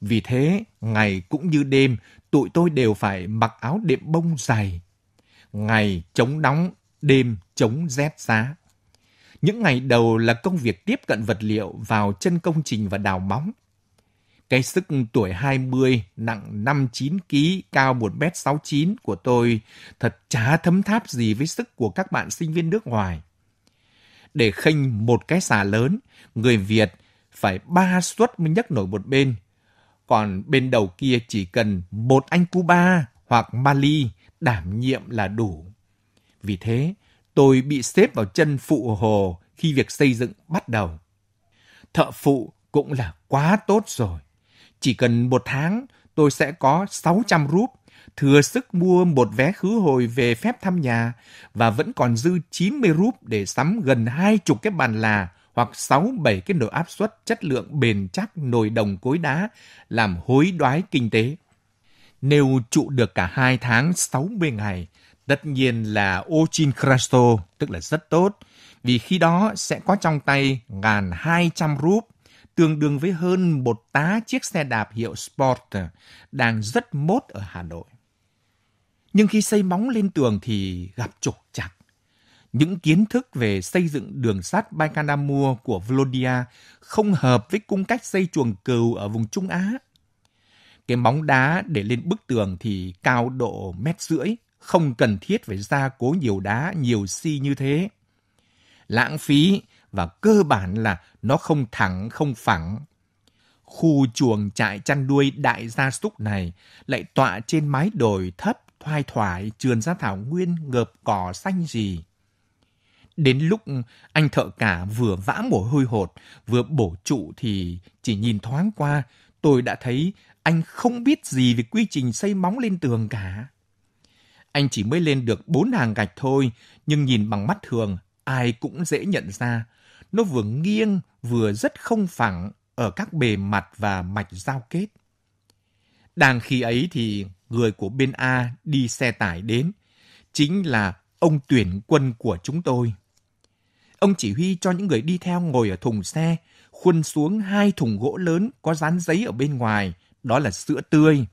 Vì thế, ngày cũng như đêm, tụi tôi đều phải mặc áo đệm bông dày. Ngày chống nóng, đêm chống rét giá. Những ngày đầu là công việc tiếp cận vật liệu vào chân công trình và đào móng. Cái sức tuổi 20, nặng 59 kg, cao 1m69 của tôi thật chả thấm tháp gì với sức của các bạn sinh viên nước ngoài. Để khênh một cái xà lớn, người Việt phải ba suất mới nhấc nổi một bên. Còn bên đầu kia chỉ cần một anh Cuba hoặc Mali đảm nhiệm là đủ. Vì thế, Tôi bị xếp vào chân phụ hồ khi việc xây dựng bắt đầu. Thợ phụ cũng là quá tốt rồi. Chỉ cần một tháng, tôi sẽ có 600 rúp, thừa sức mua một vé khứ hồi về phép thăm nhà và vẫn còn dư 90 rúp để sắm gần hai chục cái bàn là hoặc 6-7 cái nồi áp suất chất lượng bền chắc nồi đồng cối đá làm hối đoái kinh tế. Nếu trụ được cả hai tháng 60 ngày, Tất nhiên là Ochin krasto tức là rất tốt, vì khi đó sẽ có trong tay ngàn hai trăm rúp, tương đương với hơn một tá chiếc xe đạp hiệu Sport đang rất mốt ở Hà Nội. Nhưng khi xây móng lên tường thì gặp trục chặt Những kiến thức về xây dựng đường sắt Baikonur của Vlodia không hợp với cung cách xây chuồng cừu ở vùng Trung Á. Cái móng đá để lên bức tường thì cao độ mét rưỡi, không cần thiết phải gia cố nhiều đá, nhiều xi như thế. Lãng phí và cơ bản là nó không thẳng, không phẳng. Khu chuồng trại chăn nuôi đại gia súc này lại tọa trên mái đồi thấp, thoai thoải trườn ra thảo nguyên ngợp cỏ xanh gì. Đến lúc anh thợ cả vừa vã mồ hôi hột, vừa bổ trụ thì chỉ nhìn thoáng qua, tôi đã thấy anh không biết gì về quy trình xây móng lên tường cả. Anh chỉ mới lên được bốn hàng gạch thôi, nhưng nhìn bằng mắt thường, ai cũng dễ nhận ra. Nó vừa nghiêng, vừa rất không phẳng ở các bề mặt và mạch giao kết. Đang khi ấy thì người của bên A đi xe tải đến, chính là ông tuyển quân của chúng tôi. Ông chỉ huy cho những người đi theo ngồi ở thùng xe, khuân xuống hai thùng gỗ lớn có dán giấy ở bên ngoài, đó là sữa tươi.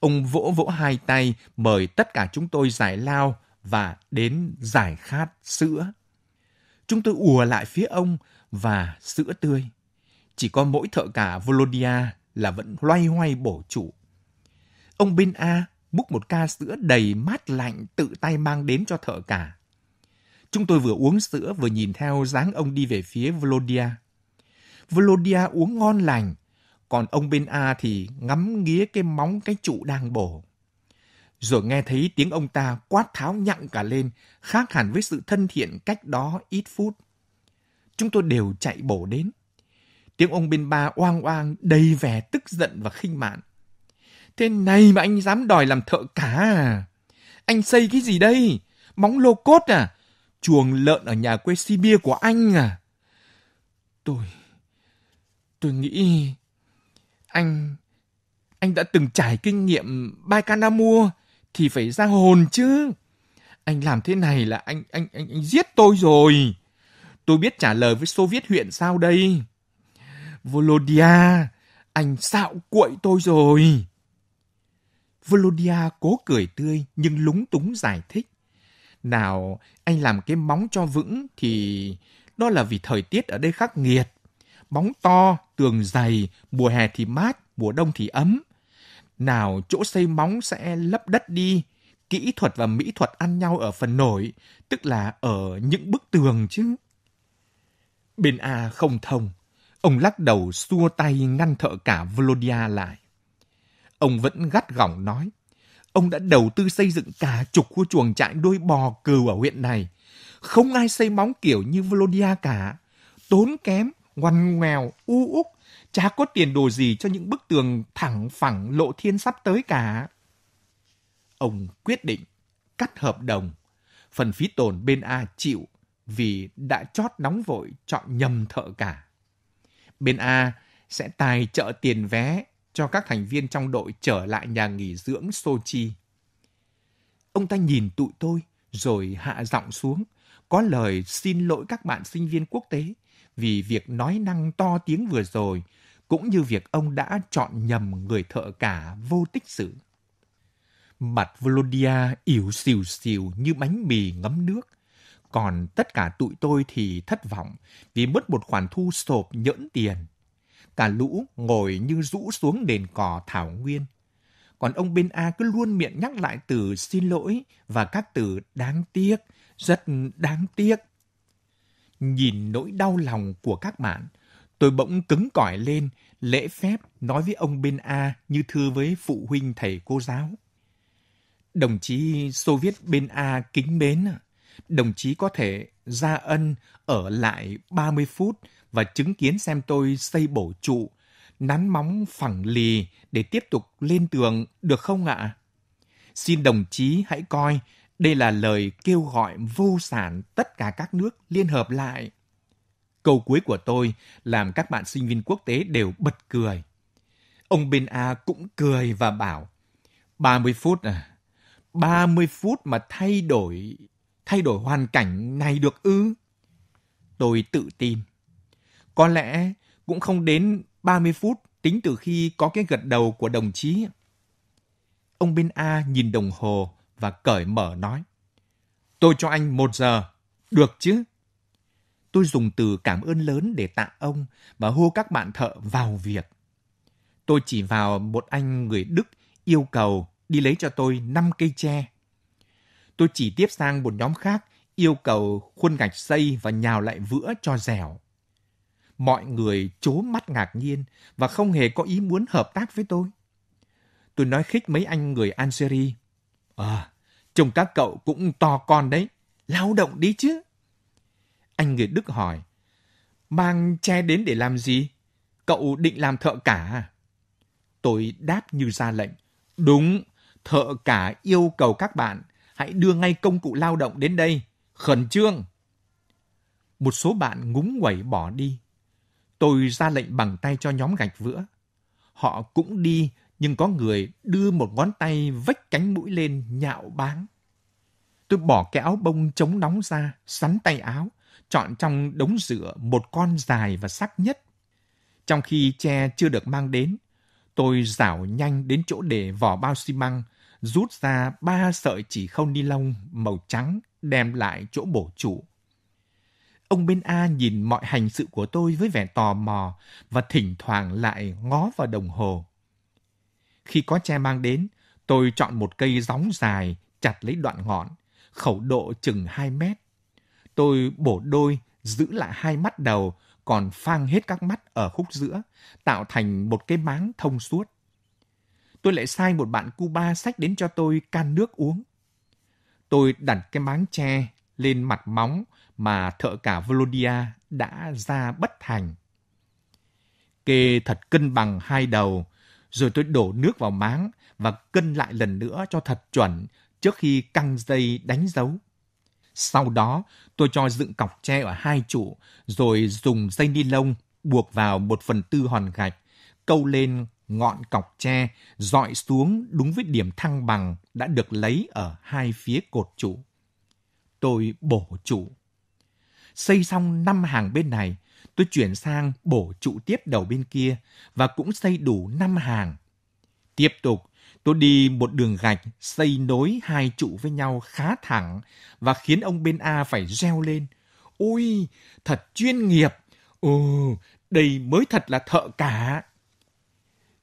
Ông vỗ vỗ hai tay mời tất cả chúng tôi giải lao và đến giải khát sữa. Chúng tôi ùa lại phía ông và sữa tươi. Chỉ có mỗi thợ cả Volodya là vẫn loay hoay bổ trụ. Ông bên A múc một ca sữa đầy mát lạnh tự tay mang đến cho thợ cả. Chúng tôi vừa uống sữa vừa nhìn theo dáng ông đi về phía Volodya. Volodya uống ngon lành, còn ông bên A thì ngắm nghía cái móng cái trụ đang bổ. Rồi nghe thấy tiếng ông ta quát tháo nhặng cả lên, khác hẳn với sự thân thiện cách đó ít phút. Chúng tôi đều chạy bổ đến. Tiếng ông bên ba oang oang đầy vẻ tức giận và khinh mạn. Thế này mà anh dám đòi làm thợ cá à? Anh xây cái gì đây? Móng lô cốt à? Chuồng lợn ở nhà quê Sibia của anh à? Tôi... Tôi nghĩ anh... Anh đã từng trải kinh nghiệm mua thì phải ra hồn chứ. Anh làm thế này là anh anh anh anh giết tôi rồi. Tôi biết trả lời với Soviet huyện sao đây. volodya anh xạo cuội tôi rồi. volodya cố cười tươi nhưng lúng túng giải thích. Nào, anh làm cái móng cho vững thì đó là vì thời tiết ở đây khắc nghiệt bóng to, tường dày, mùa hè thì mát, mùa đông thì ấm. Nào chỗ xây móng sẽ lấp đất đi, kỹ thuật và mỹ thuật ăn nhau ở phần nổi, tức là ở những bức tường chứ. Bên A không thông, ông lắc đầu xua tay ngăn thợ cả Volodya lại. Ông vẫn gắt gỏng nói, ông đã đầu tư xây dựng cả chục khu chuồng trại đôi bò cừu ở huyện này. Không ai xây móng kiểu như Volodya cả. Tốn kém, ngoằn ngoèo, u úc, chả có tiền đồ gì cho những bức tường thẳng phẳng lộ thiên sắp tới cả. Ông quyết định cắt hợp đồng, phần phí tổn bên A chịu vì đã chót nóng vội chọn nhầm thợ cả. Bên A sẽ tài trợ tiền vé cho các thành viên trong đội trở lại nhà nghỉ dưỡng Sochi. Ông ta nhìn tụi tôi rồi hạ giọng xuống, có lời xin lỗi các bạn sinh viên quốc tế vì việc nói năng to tiếng vừa rồi, cũng như việc ông đã chọn nhầm người thợ cả vô tích sự. Mặt Volodya ỉu xìu xìu như bánh mì ngấm nước. Còn tất cả tụi tôi thì thất vọng vì mất một khoản thu sộp nhỡn tiền. Cả lũ ngồi như rũ xuống đền cỏ thảo nguyên. Còn ông bên A cứ luôn miệng nhắc lại từ xin lỗi và các từ đáng tiếc, rất đáng tiếc Nhìn nỗi đau lòng của các bạn, tôi bỗng cứng cỏi lên, lễ phép nói với ông bên A như thưa với phụ huynh thầy cô giáo. Đồng chí Xô Viết bên A kính mến, đồng chí có thể ra ân ở lại 30 phút và chứng kiến xem tôi xây bổ trụ, nắn móng phẳng lì để tiếp tục lên tường được không ạ? Xin đồng chí hãy coi đây là lời kêu gọi vô sản tất cả các nước liên hợp lại. Câu cuối của tôi làm các bạn sinh viên quốc tế đều bật cười. Ông bên A cũng cười và bảo 30 phút à? 30 phút mà thay đổi thay đổi hoàn cảnh này được ư? Tôi tự tin. Có lẽ cũng không đến 30 phút tính từ khi có cái gật đầu của đồng chí. Ông bên A nhìn đồng hồ và cởi mở nói. Tôi cho anh một giờ, được chứ? Tôi dùng từ cảm ơn lớn để tạ ông và hô các bạn thợ vào việc. Tôi chỉ vào một anh người Đức yêu cầu đi lấy cho tôi 5 cây tre. Tôi chỉ tiếp sang một nhóm khác yêu cầu khuôn gạch xây và nhào lại vữa cho dẻo. Mọi người chố mắt ngạc nhiên và không hề có ý muốn hợp tác với tôi. Tôi nói khích mấy anh người Algeria ờ, à, trông các cậu cũng to con đấy, lao động đi chứ. Anh người Đức hỏi, mang che đến để làm gì? Cậu định làm thợ cả à? Tôi đáp như ra lệnh, đúng, thợ cả yêu cầu các bạn hãy đưa ngay công cụ lao động đến đây, khẩn trương. Một số bạn ngúng quẩy bỏ đi. Tôi ra lệnh bằng tay cho nhóm gạch vữa. Họ cũng đi nhưng có người đưa một ngón tay vách cánh mũi lên nhạo báng. Tôi bỏ cái áo bông chống nóng ra, sắn tay áo, chọn trong đống rửa một con dài và sắc nhất. Trong khi tre chưa được mang đến, tôi rảo nhanh đến chỗ để vỏ bao xi măng, rút ra ba sợi chỉ không ni lông màu trắng đem lại chỗ bổ trụ. Ông bên A nhìn mọi hành sự của tôi với vẻ tò mò và thỉnh thoảng lại ngó vào đồng hồ. Khi có tre mang đến, tôi chọn một cây gióng dài, chặt lấy đoạn ngọn, khẩu độ chừng 2 mét. Tôi bổ đôi, giữ lại hai mắt đầu, còn phang hết các mắt ở khúc giữa, tạo thành một cái máng thông suốt. Tôi lại sai một bạn Cuba sách đến cho tôi can nước uống. Tôi đặt cái máng tre lên mặt móng mà thợ cả Volodia đã ra bất thành. Kê thật cân bằng hai đầu, rồi tôi đổ nước vào máng và cân lại lần nữa cho thật chuẩn trước khi căng dây đánh dấu. Sau đó, tôi cho dựng cọc tre ở hai trụ, rồi dùng dây ni lông buộc vào một phần tư hòn gạch, câu lên ngọn cọc tre, dọi xuống đúng với điểm thăng bằng đã được lấy ở hai phía cột trụ. Tôi bổ trụ. Xây xong năm hàng bên này, tôi chuyển sang bổ trụ tiếp đầu bên kia và cũng xây đủ 5 hàng. Tiếp tục, tôi đi một đường gạch xây nối hai trụ với nhau khá thẳng và khiến ông bên A phải reo lên. Ôi, thật chuyên nghiệp. Ồ, đây mới thật là thợ cả.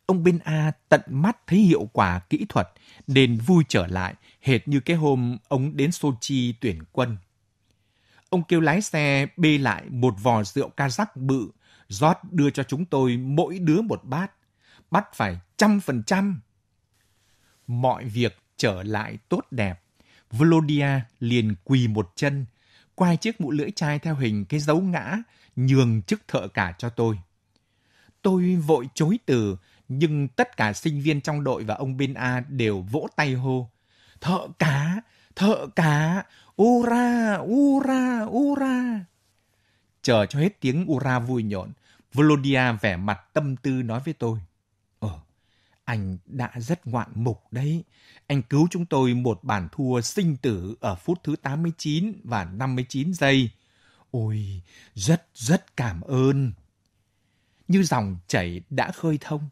Ông bên A tận mắt thấy hiệu quả kỹ thuật nên vui trở lại hệt như cái hôm ông đến Sochi tuyển quân ông kêu lái xe bê lại một vò rượu Kazakh bự, rót đưa cho chúng tôi mỗi đứa một bát, bắt phải trăm phần trăm. Mọi việc trở lại tốt đẹp. Volodya liền quỳ một chân, quay chiếc mũ lưỡi chai theo hình cái dấu ngã, nhường chức thợ cả cho tôi. Tôi vội chối từ, nhưng tất cả sinh viên trong đội và ông bên A đều vỗ tay hô. Thợ cả, thợ cá ura, ura, ura. Chờ cho hết tiếng ura vui nhộn, Volodya vẻ mặt tâm tư nói với tôi. Ờ, anh đã rất ngoạn mục đấy. Anh cứu chúng tôi một bản thua sinh tử ở phút thứ 89 và 59 giây. Ôi, rất rất cảm ơn. Như dòng chảy đã khơi thông,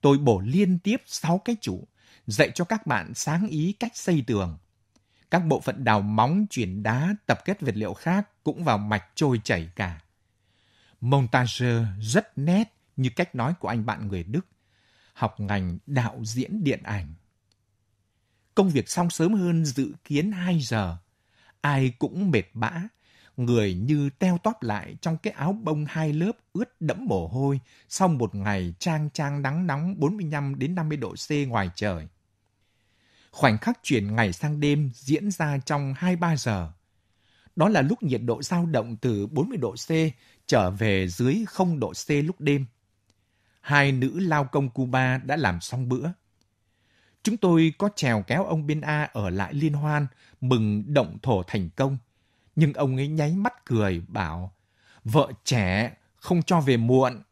tôi bổ liên tiếp 6 cái trụ, dạy cho các bạn sáng ý cách xây tường, các bộ phận đào móng, chuyển đá, tập kết vật liệu khác cũng vào mạch trôi chảy cả. Montage rất nét như cách nói của anh bạn người Đức, học ngành đạo diễn điện ảnh. Công việc xong sớm hơn dự kiến 2 giờ. Ai cũng mệt bã, người như teo tóp lại trong cái áo bông hai lớp ướt đẫm mồ hôi sau một ngày trang trang nắng nóng 45 đến 50 độ C ngoài trời. Khoảnh khắc chuyển ngày sang đêm diễn ra trong 2-3 giờ. Đó là lúc nhiệt độ dao động từ 40 độ C trở về dưới 0 độ C lúc đêm. Hai nữ lao công Cuba đã làm xong bữa. Chúng tôi có trèo kéo ông biên A ở lại liên hoan, mừng động thổ thành công. Nhưng ông ấy nháy mắt cười, bảo, vợ trẻ, không cho về muộn.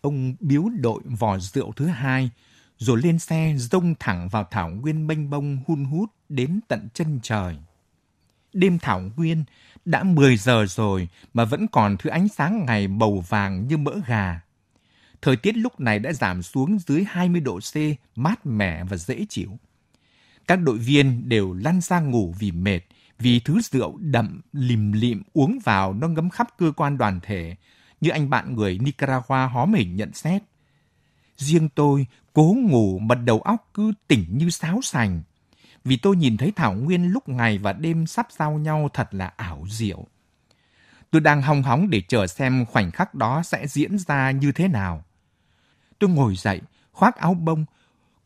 Ông biếu đội vò rượu thứ hai, rồi lên xe dông thẳng vào thảo nguyên mênh bông hun hút đến tận chân trời. Đêm thảo nguyên đã 10 giờ rồi mà vẫn còn thứ ánh sáng ngày bầu vàng như mỡ gà. Thời tiết lúc này đã giảm xuống dưới 20 độ C, mát mẻ và dễ chịu. Các đội viên đều lăn ra ngủ vì mệt, vì thứ rượu đậm lìm lịm uống vào nó ngấm khắp cơ quan đoàn thể, như anh bạn người Nicaragua hóm hình nhận xét. Riêng tôi Cố ngủ mà đầu óc cứ tỉnh như sáo sành. Vì tôi nhìn thấy Thảo Nguyên lúc ngày và đêm sắp giao nhau thật là ảo diệu. Tôi đang hong hóng để chờ xem khoảnh khắc đó sẽ diễn ra như thế nào. Tôi ngồi dậy, khoác áo bông,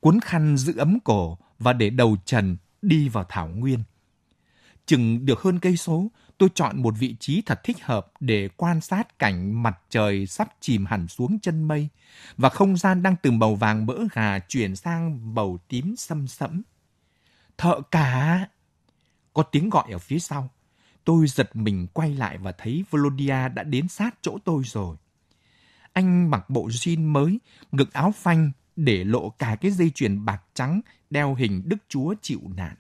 cuốn khăn giữ ấm cổ và để đầu trần đi vào Thảo Nguyên. Chừng được hơn cây số, tôi chọn một vị trí thật thích hợp để quan sát cảnh mặt trời sắp chìm hẳn xuống chân mây và không gian đang từ màu vàng mỡ gà chuyển sang màu tím xâm sẫm. Thợ cả! Có tiếng gọi ở phía sau. Tôi giật mình quay lại và thấy Volodia đã đến sát chỗ tôi rồi. Anh mặc bộ jean mới, ngực áo phanh để lộ cả cái dây chuyền bạc trắng đeo hình Đức Chúa chịu nạn.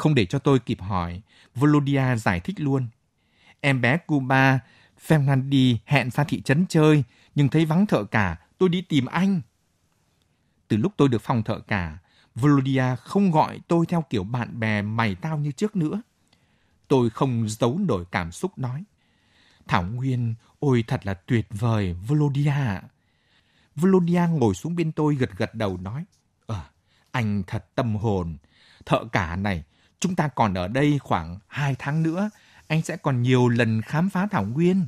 Không để cho tôi kịp hỏi, Volodya giải thích luôn. Em bé Cuba, Fernandi hẹn ra thị trấn chơi, nhưng thấy vắng thợ cả, tôi đi tìm anh. Từ lúc tôi được phòng thợ cả, Volodya không gọi tôi theo kiểu bạn bè mày tao như trước nữa. Tôi không giấu nổi cảm xúc nói. Thảo Nguyên, ôi thật là tuyệt vời, Volodya. Volodya ngồi xuống bên tôi gật gật đầu nói. Ờ, anh thật tâm hồn. Thợ cả này, Chúng ta còn ở đây khoảng 2 tháng nữa, anh sẽ còn nhiều lần khám phá thảo nguyên.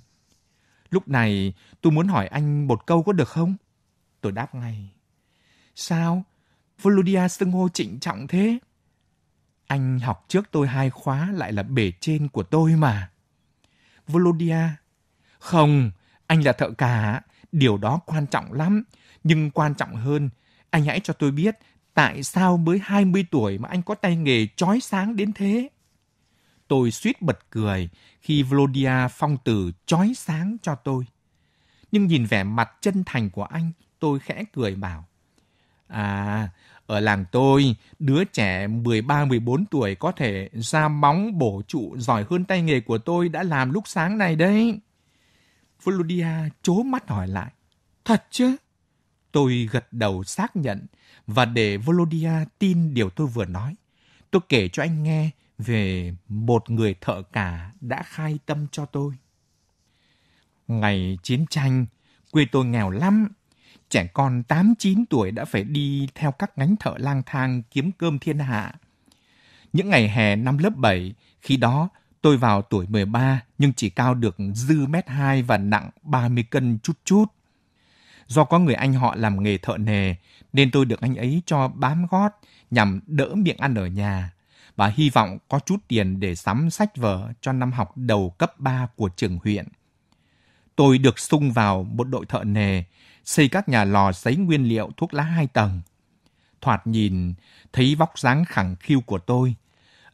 Lúc này, tôi muốn hỏi anh một câu có được không? Tôi đáp ngay. Sao? Volodya xưng hô trịnh trọng thế. Anh học trước tôi hai khóa lại là bể trên của tôi mà. Volodya. Không, anh là thợ cả. Điều đó quan trọng lắm. Nhưng quan trọng hơn, anh hãy cho tôi biết tại sao mới 20 tuổi mà anh có tay nghề chói sáng đến thế? Tôi suýt bật cười khi Vlodia phong từ chói sáng cho tôi. Nhưng nhìn vẻ mặt chân thành của anh, tôi khẽ cười bảo. À, ở làng tôi, đứa trẻ 13-14 tuổi có thể ra móng bổ trụ giỏi hơn tay nghề của tôi đã làm lúc sáng này đấy. Vlodia chố mắt hỏi lại. Thật chứ? Tôi gật đầu xác nhận và để Volodya tin điều tôi vừa nói. Tôi kể cho anh nghe về một người thợ cả đã khai tâm cho tôi. Ngày chiến tranh, quê tôi nghèo lắm. Trẻ con 8-9 tuổi đã phải đi theo các ngánh thợ lang thang kiếm cơm thiên hạ. Những ngày hè năm lớp 7, khi đó tôi vào tuổi 13 nhưng chỉ cao được dư mét 2 và nặng 30 cân chút chút Do có người anh họ làm nghề thợ nề, nên tôi được anh ấy cho bám gót nhằm đỡ miệng ăn ở nhà và hy vọng có chút tiền để sắm sách vở cho năm học đầu cấp 3 của trường huyện. Tôi được sung vào một đội thợ nề, xây các nhà lò sấy nguyên liệu thuốc lá hai tầng. Thoạt nhìn, thấy vóc dáng khẳng khiu của tôi.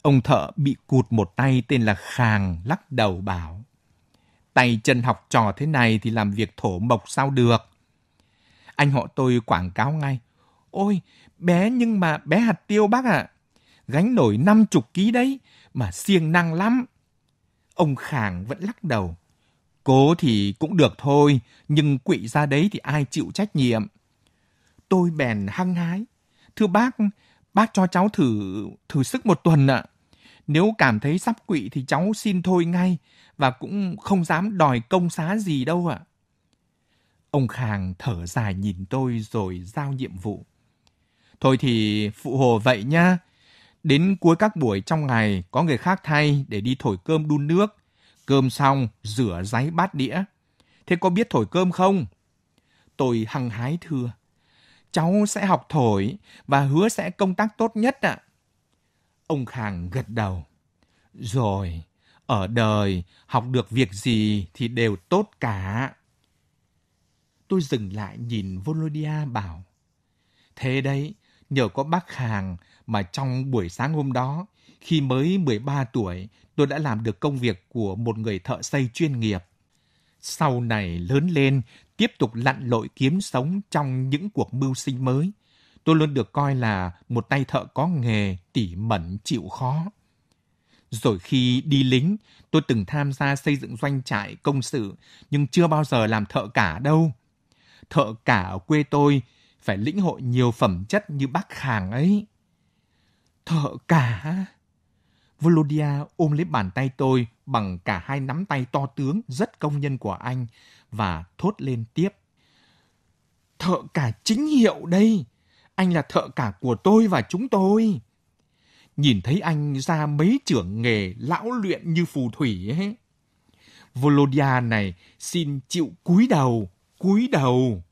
Ông thợ bị cụt một tay tên là Khàng lắc đầu bảo. Tay chân học trò thế này thì làm việc thổ mộc sao được. Anh họ tôi quảng cáo ngay. Ôi, bé nhưng mà bé hạt tiêu bác ạ. À. Gánh nổi 50 ký đấy, mà siêng năng lắm. Ông Khàng vẫn lắc đầu. Cố thì cũng được thôi, nhưng quỵ ra đấy thì ai chịu trách nhiệm. Tôi bèn hăng hái. Thưa bác, bác cho cháu thử thử sức một tuần ạ. À. Nếu cảm thấy sắp quỵ thì cháu xin thôi ngay và cũng không dám đòi công xá gì đâu ạ. À. Ông Khang thở dài nhìn tôi rồi giao nhiệm vụ. Thôi thì phụ hồ vậy nha. Đến cuối các buổi trong ngày có người khác thay để đi thổi cơm đun nước. Cơm xong, rửa giấy bát đĩa. Thế có biết thổi cơm không? Tôi hăng hái thưa. Cháu sẽ học thổi và hứa sẽ công tác tốt nhất ạ. Ông Khang gật đầu. Rồi, ở đời học được việc gì thì đều tốt cả. Tôi dừng lại nhìn Volodya bảo. Thế đấy, nhờ có bác hàng mà trong buổi sáng hôm đó, khi mới 13 tuổi, tôi đã làm được công việc của một người thợ xây chuyên nghiệp. Sau này lớn lên, tiếp tục lặn lội kiếm sống trong những cuộc mưu sinh mới. Tôi luôn được coi là một tay thợ có nghề, tỉ mẩn, chịu khó. Rồi khi đi lính, tôi từng tham gia xây dựng doanh trại công sự, nhưng chưa bao giờ làm thợ cả đâu thợ cả ở quê tôi phải lĩnh hội nhiều phẩm chất như bác hàng ấy. Thợ cả? Volodya ôm lấy bàn tay tôi bằng cả hai nắm tay to tướng rất công nhân của anh và thốt lên tiếp. Thợ cả chính hiệu đây. Anh là thợ cả của tôi và chúng tôi. Nhìn thấy anh ra mấy trưởng nghề lão luyện như phù thủy ấy. Volodya này xin chịu cúi đầu cúi đầu.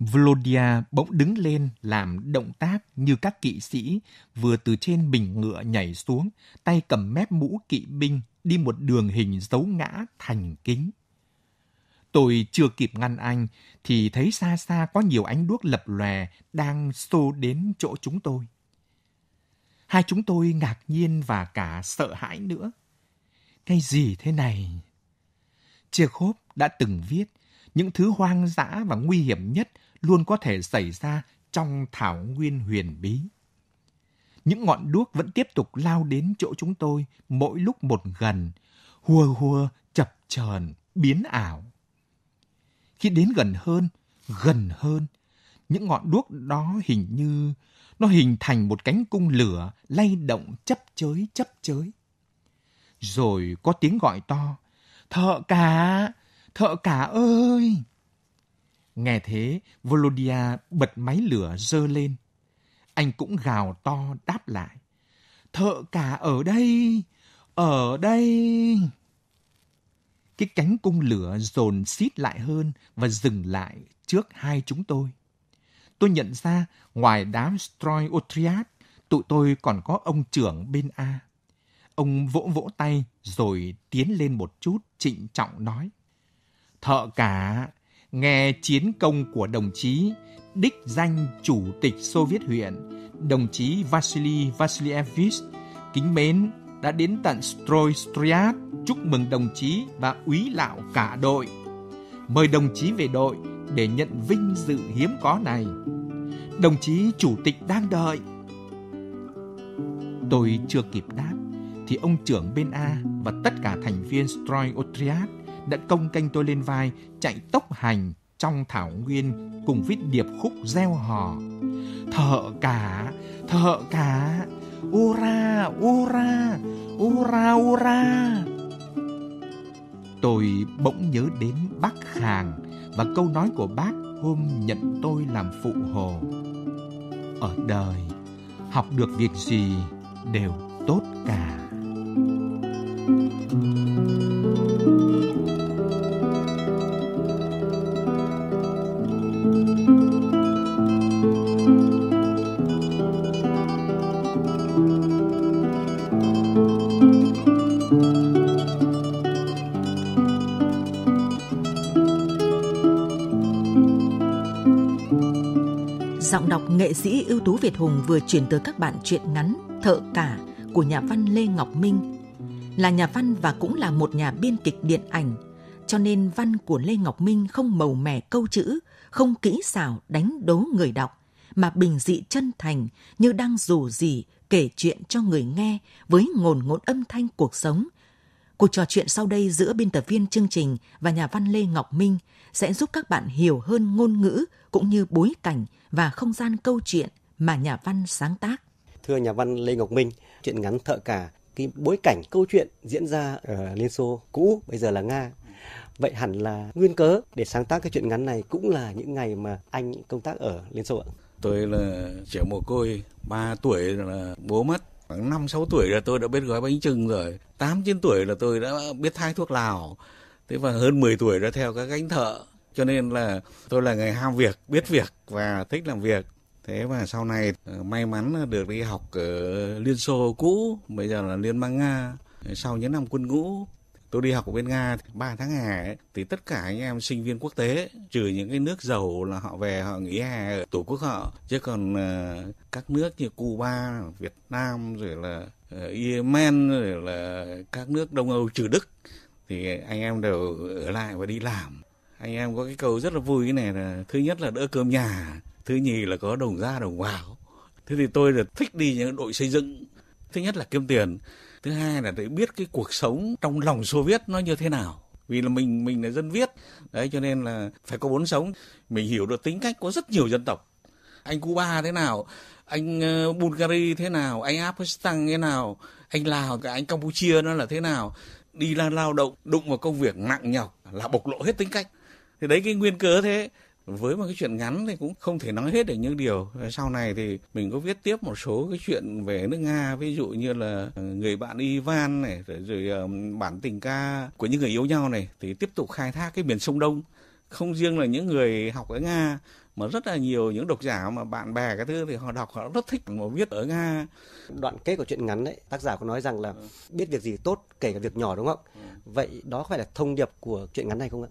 Volodya bỗng đứng lên làm động tác như các kỵ sĩ vừa từ trên bình ngựa nhảy xuống, tay cầm mép mũ kỵ binh đi một đường hình dấu ngã thành kính. Tôi chưa kịp ngăn anh thì thấy xa xa có nhiều ánh đuốc lập lòe đang xô đến chỗ chúng tôi. Hai chúng tôi ngạc nhiên và cả sợ hãi nữa. Cái gì thế này? Chekhov đã từng viết những thứ hoang dã và nguy hiểm nhất luôn có thể xảy ra trong thảo nguyên huyền bí. Những ngọn đuốc vẫn tiếp tục lao đến chỗ chúng tôi mỗi lúc một gần, hùa hùa, chập chờn, biến ảo. Khi đến gần hơn, gần hơn, những ngọn đuốc đó hình như nó hình thành một cánh cung lửa lay động chấp chới chấp chới. Rồi có tiếng gọi to, thợ cả, thợ cả ơi! Nghe thế, Volodya bật máy lửa dơ lên. Anh cũng gào to đáp lại. Thợ cả ở đây! Ở đây! Cái cánh cung lửa dồn xít lại hơn và dừng lại trước hai chúng tôi. Tôi nhận ra ngoài đám Stroy Otriat, tụi tôi còn có ông trưởng bên A. Ông vỗ vỗ tay rồi tiến lên một chút trịnh trọng nói thợ cả, nghe chiến công của đồng chí, đích danh Chủ tịch Xô Viết huyện, đồng chí Vasily Vasilyevich, kính mến đã đến tận Stroy Striat chúc mừng đồng chí và úy lão cả đội. Mời đồng chí về đội để nhận vinh dự hiếm có này. Đồng chí chủ tịch đang đợi. Tôi chưa kịp đáp thì ông trưởng bên A và tất cả thành viên Stroy Otriat đã công canh tôi lên vai, chạy tốc hành trong thảo nguyên cùng viết điệp khúc gieo hò. Thợ cả, thợ cả, ura, ura, ura, ura. Tôi bỗng nhớ đến bác hàng và câu nói của bác hôm nhận tôi làm phụ hồ. Ở đời, học được việc gì đều tốt cả. sĩ ưu tú Việt Hùng vừa chuyển tới các bạn truyện ngắn Thợ Cả của nhà văn Lê Ngọc Minh. Là nhà văn và cũng là một nhà biên kịch điện ảnh, cho nên văn của Lê Ngọc Minh không màu mè câu chữ, không kỹ xảo đánh đố người đọc, mà bình dị chân thành như đang rủ rỉ kể chuyện cho người nghe với ngồn ngộn âm thanh cuộc sống – Cuộc trò chuyện sau đây giữa biên tập viên chương trình và nhà văn Lê Ngọc Minh sẽ giúp các bạn hiểu hơn ngôn ngữ cũng như bối cảnh và không gian câu chuyện mà nhà văn sáng tác. Thưa nhà văn Lê Ngọc Minh, chuyện ngắn thợ cả cái bối cảnh câu chuyện diễn ra ở Liên Xô cũ bây giờ là Nga vậy hẳn là nguyên cớ để sáng tác cái chuyện ngắn này cũng là những ngày mà anh công tác ở Liên Xô ạ. Tôi là trẻ mồ côi, 3 tuổi là bố mất, khoảng năm sáu tuổi là tôi đã biết gói bánh trưng rồi tám chín tuổi là tôi đã biết thay thuốc lào thế và hơn 10 tuổi đã theo các gánh thợ cho nên là tôi là người ham việc biết việc và thích làm việc thế và sau này ờ, may mắn được đi học ở liên xô cũ bây giờ là liên bang nga sau những năm quân ngũ tôi đi học ở bên nga ba tháng hè ấy, thì tất cả anh em sinh viên quốc tế trừ những cái nước giàu là họ về họ nghỉ hè ở tổ quốc họ chứ còn ờ, các nước như cuba việt nam rồi là ờ, yemen rồi là các nước đông âu trừ đức thì anh em đều ở lại và đi làm anh em có cái câu rất là vui cái này là thứ nhất là đỡ cơm nhà thứ nhì là có đồng ra đồng vào thế thì tôi là thích đi những đội xây dựng thứ nhất là kiếm tiền thứ hai là để biết cái cuộc sống trong lòng Xô Viết nó như thế nào vì là mình mình là dân viết đấy cho nên là phải có vốn sống mình hiểu được tính cách của rất nhiều dân tộc anh Cuba thế nào anh ờ, Bulgari thế nào anh Afghanistan thế nào anh Lào cả anh Campuchia nó là thế nào đi lao động đụng vào công việc nặng nhọc là bộc lộ hết tính cách thì đấy cái nguyên cớ thế với một cái chuyện ngắn thì cũng không thể nói hết được những điều sau này thì mình có viết tiếp một số cái chuyện về nước nga ví dụ như là người bạn ivan này rồi, rồi ờ, bản tình ca của những người yêu nhau này thì tiếp tục khai thác cái miền sông đông không riêng là những người học ở nga mà rất là nhiều những độc giả mà bạn bè cái thứ thì họ đọc họ rất thích mà viết ở nga đoạn kết của chuyện ngắn đấy tác giả có nói rằng là ừ. biết việc gì tốt kể cả việc nhỏ đúng không ừ. vậy đó phải là thông điệp của chuyện ngắn này không ạ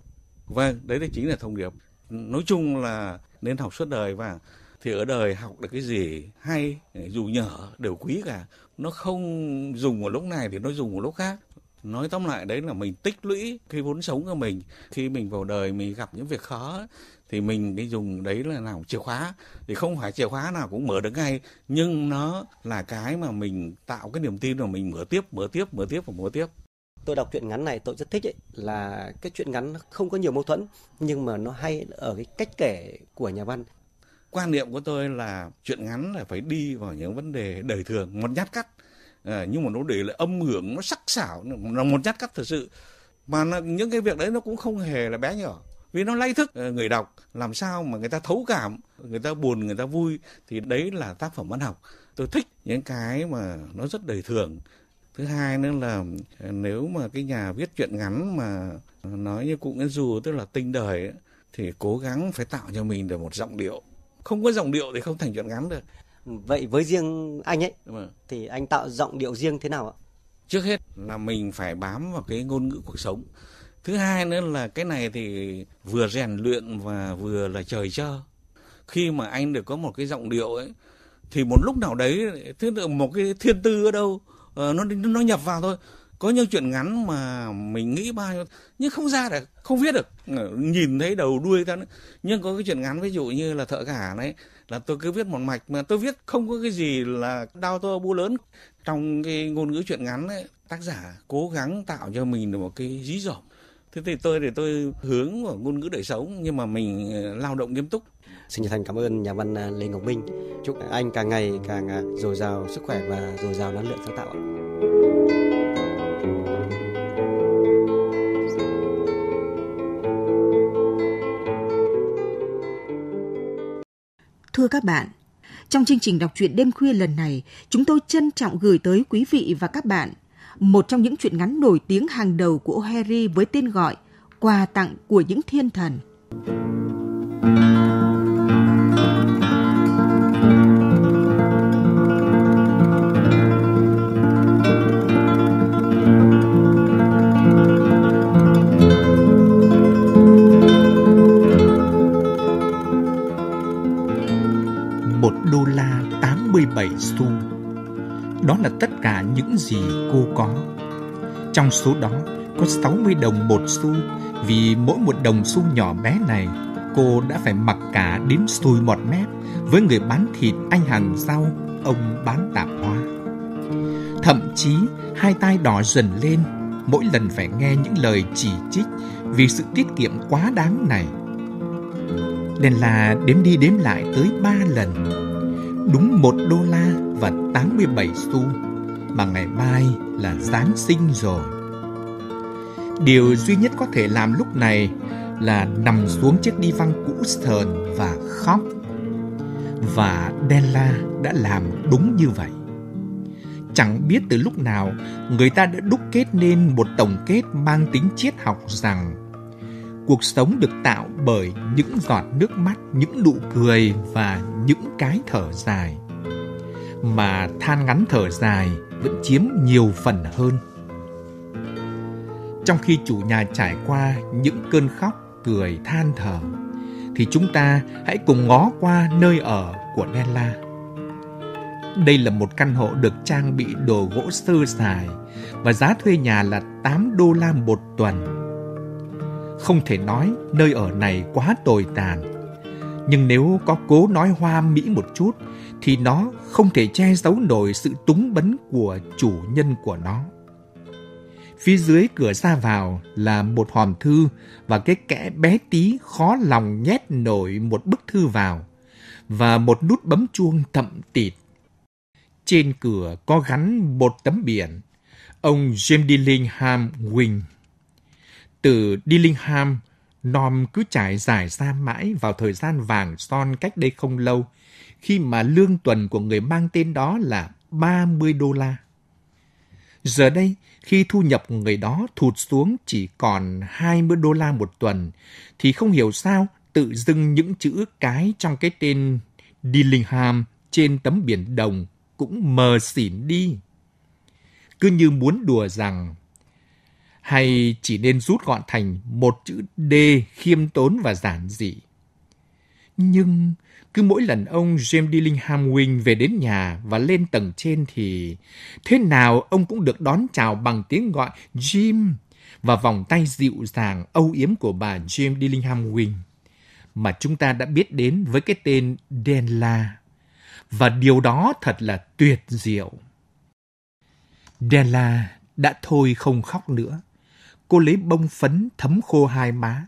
vâng đấy là chính là thông điệp nói chung là nên học suốt đời và thì ở đời học được cái gì hay dù nhở đều quý cả nó không dùng một lúc này thì nó dùng một lúc khác nói tóm lại đấy là mình tích lũy cái vốn sống của mình khi mình vào đời mình gặp những việc khó thì mình đi dùng đấy là nào chìa khóa thì không phải chìa khóa nào cũng mở được ngay nhưng nó là cái mà mình tạo cái niềm tin là mình mở tiếp mở tiếp mở tiếp và mở tiếp tôi đọc truyện ngắn này tôi rất thích ấy, là cái truyện ngắn không có nhiều mâu thuẫn nhưng mà nó hay ở cái cách kể của nhà văn quan niệm của tôi là truyện ngắn là phải đi vào những vấn đề đời thường một nhát cắt à, nhưng mà nó để lại âm hưởng nó sắc sảo là một nhát cắt thật sự mà nó, những cái việc đấy nó cũng không hề là bé nhỏ vì nó lay thức à, người đọc làm sao mà người ta thấu cảm người ta buồn người ta vui thì đấy là tác phẩm văn học tôi thích những cái mà nó rất đời thường thứ hai nữa là ờ, nếu mà cái nhà viết truyện ngắn mà nói như cụ nguyễn du tức là tinh đời ấy, thì cố gắng phải tạo cho mình được một giọng điệu không có giọng điệu thì không thành truyện ngắn được vậy với riêng anh ấy thì anh tạo giọng điệu riêng thế nào ạ trước hết là mình phải bám vào cái ngôn ngữ cuộc sống thứ hai nữa là cái này thì vừa rèn luyện và vừa là trời cho khi mà anh được có một cái giọng điệu ấy thì một lúc nào đấy thế được một cái thiên tư ở đâu Ờ, nó nó nhập vào thôi có những chuyện ngắn mà mình nghĩ bao nhưng không ra được không viết được ờ, nhìn thấy đầu đuôi ta nữa. nhưng có cái chuyện ngắn ví dụ như là thợ cả đấy là tôi cứ viết một mạch mà tôi viết không có cái gì là đau to bu lớn trong cái ngôn ngữ chuyện ngắn ấy, tác giả cố gắng tạo cho mình được một cái dí dỏm thế thì tôi thì tôi hướng vào ngôn ngữ đời sống nhưng mà mình ờ, lao động nghiêm túc Xin chân thành cảm ơn nhà văn à, Lê Ngọc Minh. Chúc anh càng ngày càng à, dồi dào sức khỏe và dồi dào năng lượng sáng tạo. Thưa các bạn, trong chương trình đọc truyện đêm khuya lần này, chúng tôi trân trọng gửi tới quý vị và các bạn một trong những truyện ngắn nổi tiếng hàng đầu của O'Herry với tên gọi Quà tặng của những thiên thần. Thank you. 1 đô la 87 xu. Đó là tất cả những gì cô có. Trong số đó có 60 đồng một xu vì mỗi một đồng xu nhỏ bé này cô đã phải mặc cả đến xui mọt mép với người bán thịt anh hàng rau, ông bán tạp hóa. Thậm chí hai tay đỏ dần lên mỗi lần phải nghe những lời chỉ trích vì sự tiết kiệm quá đáng này – nên là đếm đi đếm lại tới 3 lần. Đúng 1 đô la và 87 xu mà ngày mai là Giáng sinh rồi. Điều duy nhất có thể làm lúc này là nằm xuống chiếc đi văng cũ sờn và khóc. Và Della đã làm đúng như vậy. Chẳng biết từ lúc nào người ta đã đúc kết nên một tổng kết mang tính triết học rằng cuộc sống được tạo bởi những giọt nước mắt những nụ cười và những cái thở dài mà than ngắn thở dài vẫn chiếm nhiều phần hơn trong khi chủ nhà trải qua những cơn khóc cười than thở thì chúng ta hãy cùng ngó qua nơi ở của Nella. Đây là một căn hộ được trang bị đồ gỗ sơ sài và giá thuê nhà là 8 đô la một tuần không thể nói nơi ở này quá tồi tàn. Nhưng nếu có cố nói hoa mỹ một chút, thì nó không thể che giấu nổi sự túng bấn của chủ nhân của nó. Phía dưới cửa ra vào là một hòm thư và cái kẽ bé tí khó lòng nhét nổi một bức thư vào và một nút bấm chuông thậm tịt. Trên cửa có gắn một tấm biển. Ông James Dillingham Wing từ Dillingham, Nom cứ trải dài ra mãi vào thời gian vàng son cách đây không lâu, khi mà lương tuần của người mang tên đó là 30 đô la. Giờ đây, khi thu nhập của người đó thụt xuống chỉ còn 20 đô la một tuần, thì không hiểu sao tự dưng những chữ cái trong cái tên Dillingham trên tấm biển đồng cũng mờ xỉn đi. Cứ như muốn đùa rằng hay chỉ nên rút gọn thành một chữ D khiêm tốn và giản dị. Nhưng cứ mỗi lần ông James Dillingham Wing về đến nhà và lên tầng trên thì thế nào ông cũng được đón chào bằng tiếng gọi Jim và vòng tay dịu dàng âu yếm của bà James Dillingham Wing mà chúng ta đã biết đến với cái tên Denla. Và điều đó thật là tuyệt diệu. Denla đã thôi không khóc nữa cô lấy bông phấn thấm khô hai má.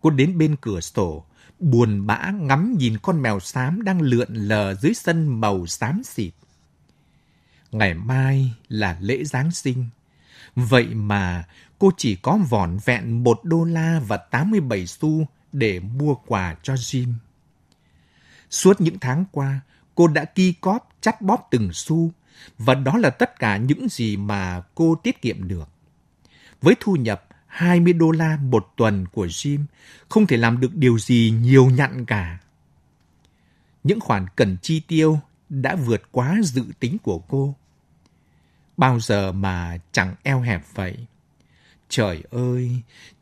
Cô đến bên cửa sổ, buồn bã ngắm nhìn con mèo xám đang lượn lờ dưới sân màu xám xịt. Ngày mai là lễ Giáng sinh. Vậy mà cô chỉ có vỏn vẹn một đô la và 87 xu để mua quà cho Jim. Suốt những tháng qua, cô đã ki cóp, chắt bóp từng xu, và đó là tất cả những gì mà cô tiết kiệm được với thu nhập 20 đô la một tuần của Jim, không thể làm được điều gì nhiều nhặn cả. Những khoản cần chi tiêu đã vượt quá dự tính của cô. Bao giờ mà chẳng eo hẹp vậy? Trời ơi,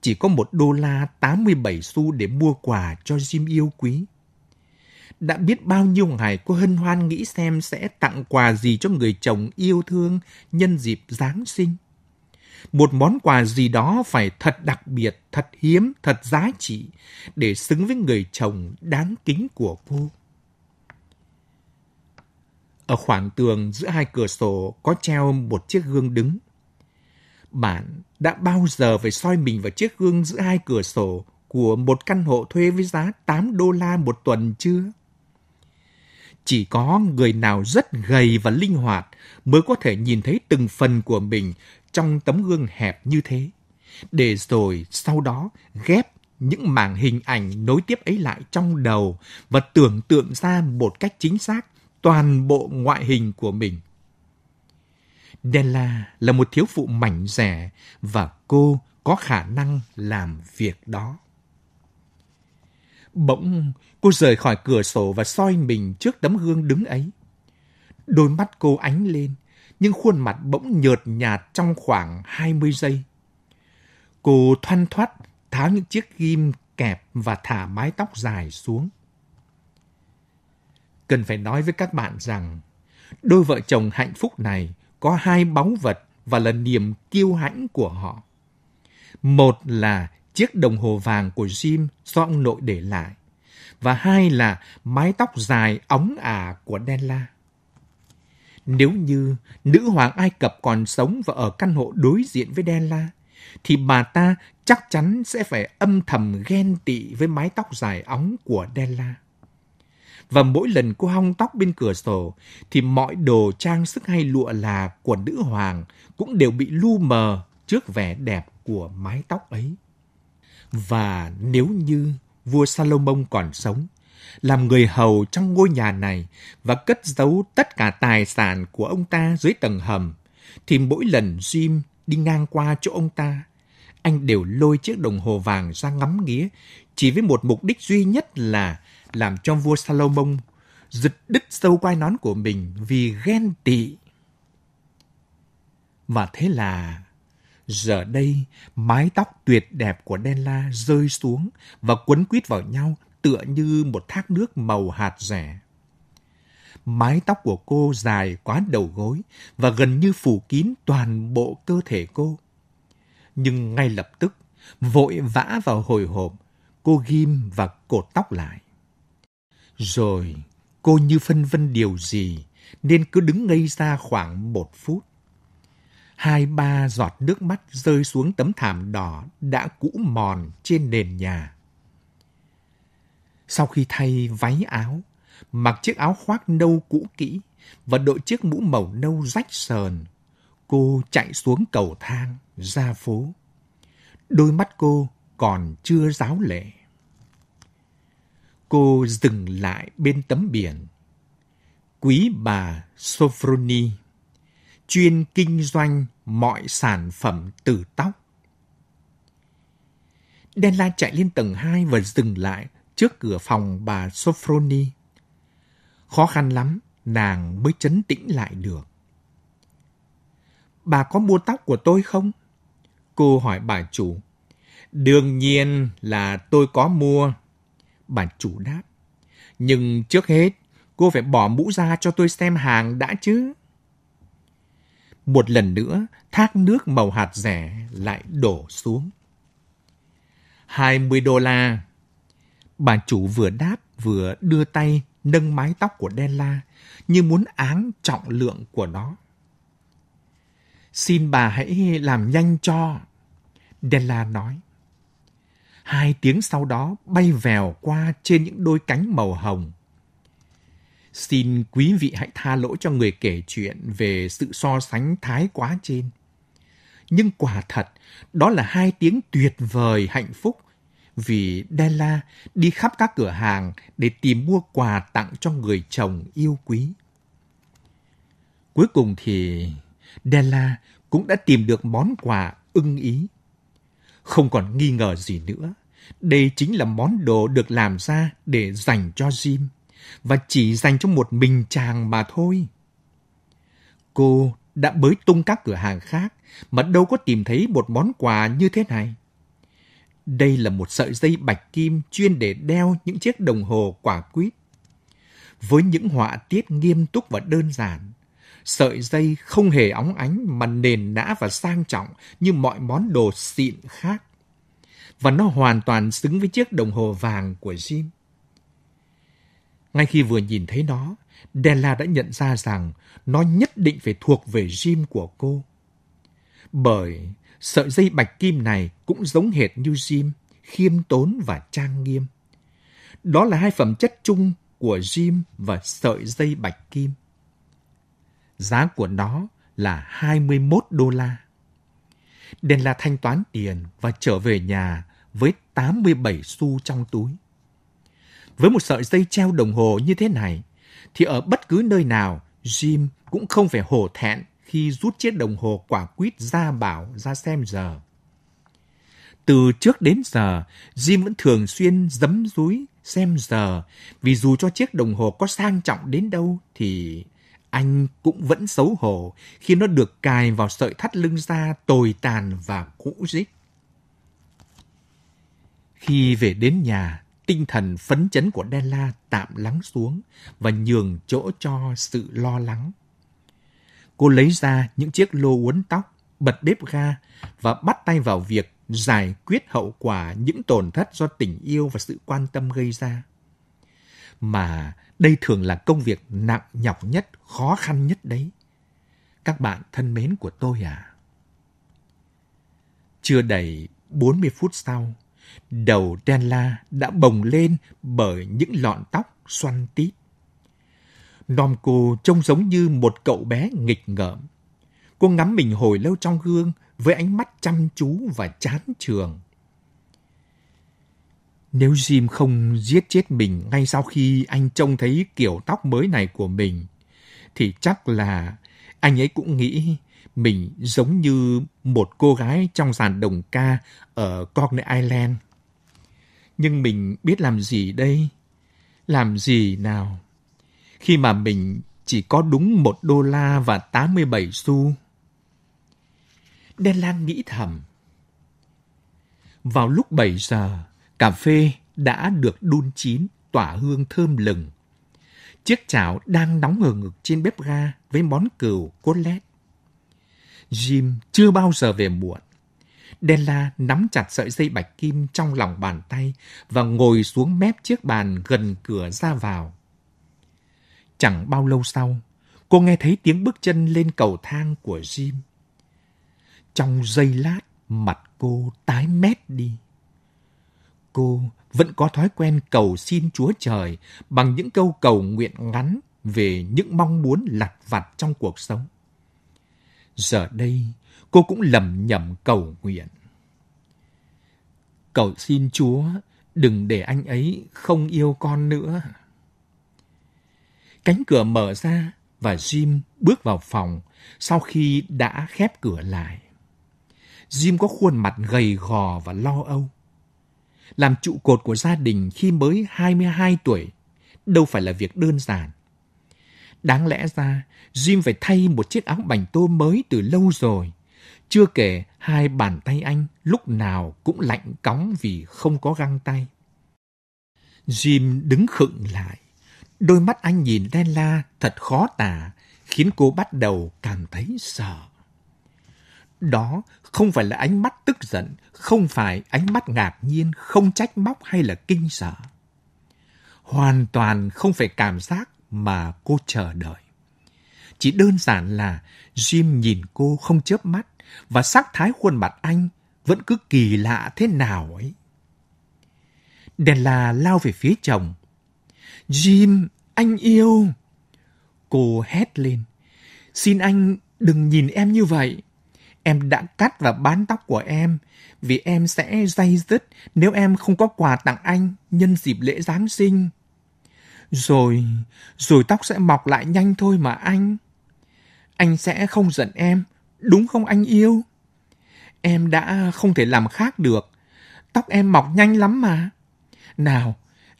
chỉ có một đô la 87 xu để mua quà cho Jim yêu quý. Đã biết bao nhiêu ngày cô hân hoan nghĩ xem sẽ tặng quà gì cho người chồng yêu thương nhân dịp Giáng sinh một món quà gì đó phải thật đặc biệt, thật hiếm, thật giá trị để xứng với người chồng đáng kính của cô. Ở khoảng tường giữa hai cửa sổ có treo một chiếc gương đứng. Bạn đã bao giờ phải soi mình vào chiếc gương giữa hai cửa sổ của một căn hộ thuê với giá 8 đô la một tuần chưa? Chỉ có người nào rất gầy và linh hoạt mới có thể nhìn thấy từng phần của mình trong tấm gương hẹp như thế. Để rồi sau đó ghép những mảng hình ảnh nối tiếp ấy lại trong đầu và tưởng tượng ra một cách chính xác toàn bộ ngoại hình của mình. Della là một thiếu phụ mảnh rẻ và cô có khả năng làm việc đó. Bỗng, cô rời khỏi cửa sổ và soi mình trước tấm gương đứng ấy. Đôi mắt cô ánh lên, nhưng khuôn mặt bỗng nhợt nhạt trong khoảng 20 giây. Cô thoăn thoắt tháo những chiếc ghim kẹp và thả mái tóc dài xuống. Cần phải nói với các bạn rằng, đôi vợ chồng hạnh phúc này có hai báu vật và là niềm kiêu hãnh của họ. Một là chiếc đồng hồ vàng của Jim do ông nội để lại, và hai là mái tóc dài óng ả của Della. Nếu như nữ hoàng Ai Cập còn sống và ở căn hộ đối diện với Della, thì bà ta chắc chắn sẽ phải âm thầm ghen tị với mái tóc dài óng của Della. Và mỗi lần cô hong tóc bên cửa sổ, thì mọi đồ trang sức hay lụa là của nữ hoàng cũng đều bị lu mờ trước vẻ đẹp của mái tóc ấy. Và nếu như vua Salomon còn sống, làm người hầu trong ngôi nhà này và cất giấu tất cả tài sản của ông ta dưới tầng hầm, thì mỗi lần Jim đi ngang qua chỗ ông ta, anh đều lôi chiếc đồng hồ vàng ra ngắm nghía, chỉ với một mục đích duy nhất là làm cho vua Salomon giật đứt sâu quai nón của mình vì ghen tị. Và thế là giờ đây mái tóc tuyệt đẹp của Đen La rơi xuống và quấn quýt vào nhau tựa như một thác nước màu hạt rẻ. Mái tóc của cô dài quá đầu gối và gần như phủ kín toàn bộ cơ thể cô. Nhưng ngay lập tức, vội vã vào hồi hộp, cô ghim và cột tóc lại. Rồi, cô như phân vân điều gì, nên cứ đứng ngây ra khoảng một phút. Hai ba giọt nước mắt rơi xuống tấm thảm đỏ đã cũ mòn trên nền nhà. Sau khi thay váy áo, mặc chiếc áo khoác nâu cũ kỹ và đội chiếc mũ màu nâu rách sờn, cô chạy xuống cầu thang ra phố. Đôi mắt cô còn chưa ráo lệ. Cô dừng lại bên tấm biển. Quý bà Sophroni chuyên kinh doanh mọi sản phẩm từ tóc. Đen chạy lên tầng 2 và dừng lại trước cửa phòng bà Sophroni. Khó khăn lắm, nàng mới chấn tĩnh lại được. Bà có mua tóc của tôi không? Cô hỏi bà chủ. Đương nhiên là tôi có mua. Bà chủ đáp. Nhưng trước hết, cô phải bỏ mũ ra cho tôi xem hàng đã chứ. Một lần nữa, thác nước màu hạt rẻ lại đổ xuống. 20 đô la Bà chủ vừa đáp vừa đưa tay nâng mái tóc của Đen như muốn áng trọng lượng của nó. Xin bà hãy làm nhanh cho, Della nói. Hai tiếng sau đó bay vèo qua trên những đôi cánh màu hồng. Xin quý vị hãy tha lỗi cho người kể chuyện về sự so sánh thái quá trên. Nhưng quả thật, đó là hai tiếng tuyệt vời hạnh phúc vì Della đi khắp các cửa hàng để tìm mua quà tặng cho người chồng yêu quý. Cuối cùng thì Della cũng đã tìm được món quà ưng ý. Không còn nghi ngờ gì nữa, đây chính là món đồ được làm ra để dành cho Jim và chỉ dành cho một mình chàng mà thôi. Cô đã bới tung các cửa hàng khác mà đâu có tìm thấy một món quà như thế này. Đây là một sợi dây bạch kim chuyên để đeo những chiếc đồng hồ quả quýt. Với những họa tiết nghiêm túc và đơn giản, sợi dây không hề óng ánh mà nền nã và sang trọng như mọi món đồ xịn khác. Và nó hoàn toàn xứng với chiếc đồng hồ vàng của Jim. Ngay khi vừa nhìn thấy nó, Della đã nhận ra rằng nó nhất định phải thuộc về Jim của cô. Bởi sợi dây bạch kim này cũng giống hệt như Jim, khiêm tốn và trang nghiêm. Đó là hai phẩm chất chung của Jim và sợi dây bạch kim. Giá của nó là 21 đô la. Đền là thanh toán tiền và trở về nhà với 87 xu trong túi. Với một sợi dây treo đồng hồ như thế này, thì ở bất cứ nơi nào, Jim cũng không phải hổ thẹn khi rút chiếc đồng hồ quả quýt ra bảo ra xem giờ. Từ trước đến giờ, Jim vẫn thường xuyên dấm dúi xem giờ, vì dù cho chiếc đồng hồ có sang trọng đến đâu thì anh cũng vẫn xấu hổ khi nó được cài vào sợi thắt lưng da tồi tàn và cũ rích. Khi về đến nhà, tinh thần phấn chấn của Della tạm lắng xuống và nhường chỗ cho sự lo lắng. Cô lấy ra những chiếc lô uốn tóc, bật bếp ga và bắt tay vào việc giải quyết hậu quả những tổn thất do tình yêu và sự quan tâm gây ra. Mà đây thường là công việc nặng nhọc nhất, khó khăn nhất đấy. Các bạn thân mến của tôi à. Chưa đầy 40 phút sau, đầu Đen đã bồng lên bởi những lọn tóc xoăn tít cô trông giống như một cậu bé nghịch ngợm. Cô ngắm mình hồi lâu trong gương với ánh mắt chăm chú và chán trường. Nếu Jim không giết chết mình ngay sau khi anh trông thấy kiểu tóc mới này của mình, thì chắc là anh ấy cũng nghĩ mình giống như một cô gái trong dàn đồng ca ở Cornwall Island. Nhưng mình biết làm gì đây? Làm gì nào? khi mà mình chỉ có đúng một đô la và 87 xu. Đen Lan nghĩ thầm. Vào lúc 7 giờ, cà phê đã được đun chín, tỏa hương thơm lừng. Chiếc chảo đang nóng ngờ ngực trên bếp ga với món cừu cốt lét. Jim chưa bao giờ về muộn. Della nắm chặt sợi dây bạch kim trong lòng bàn tay và ngồi xuống mép chiếc bàn gần cửa ra vào. Chẳng bao lâu sau, cô nghe thấy tiếng bước chân lên cầu thang của Jim. Trong giây lát, mặt cô tái mét đi. Cô vẫn có thói quen cầu xin Chúa Trời bằng những câu cầu nguyện ngắn về những mong muốn lặt vặt trong cuộc sống. Giờ đây, cô cũng lầm nhầm cầu nguyện. Cầu xin Chúa đừng để anh ấy không yêu con nữa. Cánh cửa mở ra và Jim bước vào phòng sau khi đã khép cửa lại. Jim có khuôn mặt gầy gò và lo âu. Làm trụ cột của gia đình khi mới 22 tuổi đâu phải là việc đơn giản. Đáng lẽ ra, Jim phải thay một chiếc áo bành tô mới từ lâu rồi. Chưa kể hai bàn tay anh lúc nào cũng lạnh cóng vì không có găng tay. Jim đứng khựng lại Đôi mắt anh nhìn đen la thật khó tả, khiến cô bắt đầu cảm thấy sợ. Đó không phải là ánh mắt tức giận, không phải ánh mắt ngạc nhiên, không trách móc hay là kinh sợ. Hoàn toàn không phải cảm giác mà cô chờ đợi. Chỉ đơn giản là Jim nhìn cô không chớp mắt và sắc thái khuôn mặt anh vẫn cứ kỳ lạ thế nào ấy. Đèn là lao về phía chồng, Jim, anh yêu. Cô hét lên. Xin anh đừng nhìn em như vậy. Em đã cắt và bán tóc của em vì em sẽ day dứt nếu em không có quà tặng anh nhân dịp lễ Giáng sinh. Rồi, rồi tóc sẽ mọc lại nhanh thôi mà anh. Anh sẽ không giận em, đúng không anh yêu? Em đã không thể làm khác được. Tóc em mọc nhanh lắm mà. Nào,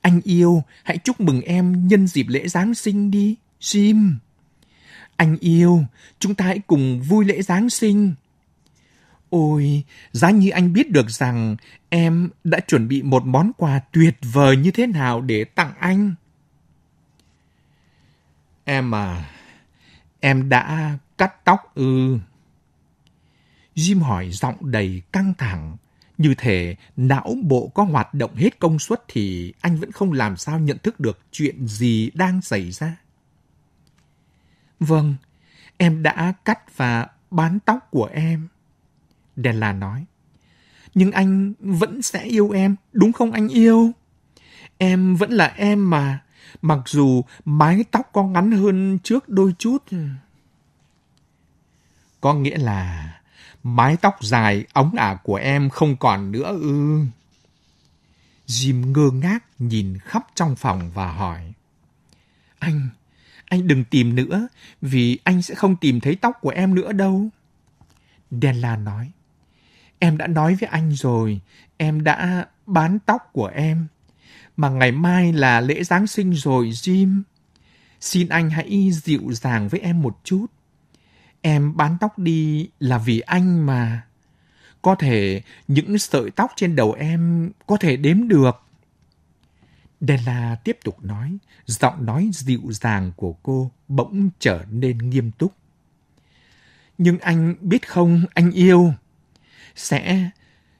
anh yêu, hãy chúc mừng em nhân dịp lễ Giáng sinh đi, Jim. Anh yêu, chúng ta hãy cùng vui lễ Giáng sinh. Ôi, giá như anh biết được rằng em đã chuẩn bị một món quà tuyệt vời như thế nào để tặng anh. Em à, em đã cắt tóc ư. Jim hỏi giọng đầy căng thẳng như thể não bộ có hoạt động hết công suất thì anh vẫn không làm sao nhận thức được chuyện gì đang xảy ra. Vâng, em đã cắt và bán tóc của em. Della nói. Nhưng anh vẫn sẽ yêu em, đúng không anh yêu? Em vẫn là em mà, mặc dù mái tóc có ngắn hơn trước đôi chút. Ừ. Có nghĩa là mái tóc dài ống ả của em không còn nữa ư. Jim ngơ ngác nhìn khắp trong phòng và hỏi. Anh, anh đừng tìm nữa, vì anh sẽ không tìm thấy tóc của em nữa đâu. Della nói. Em đã nói với anh rồi, em đã bán tóc của em. Mà ngày mai là lễ Giáng sinh rồi, Jim. Xin anh hãy dịu dàng với em một chút em bán tóc đi là vì anh mà. Có thể những sợi tóc trên đầu em có thể đếm được. Della tiếp tục nói, giọng nói dịu dàng của cô bỗng trở nên nghiêm túc. Nhưng anh biết không, anh yêu, sẽ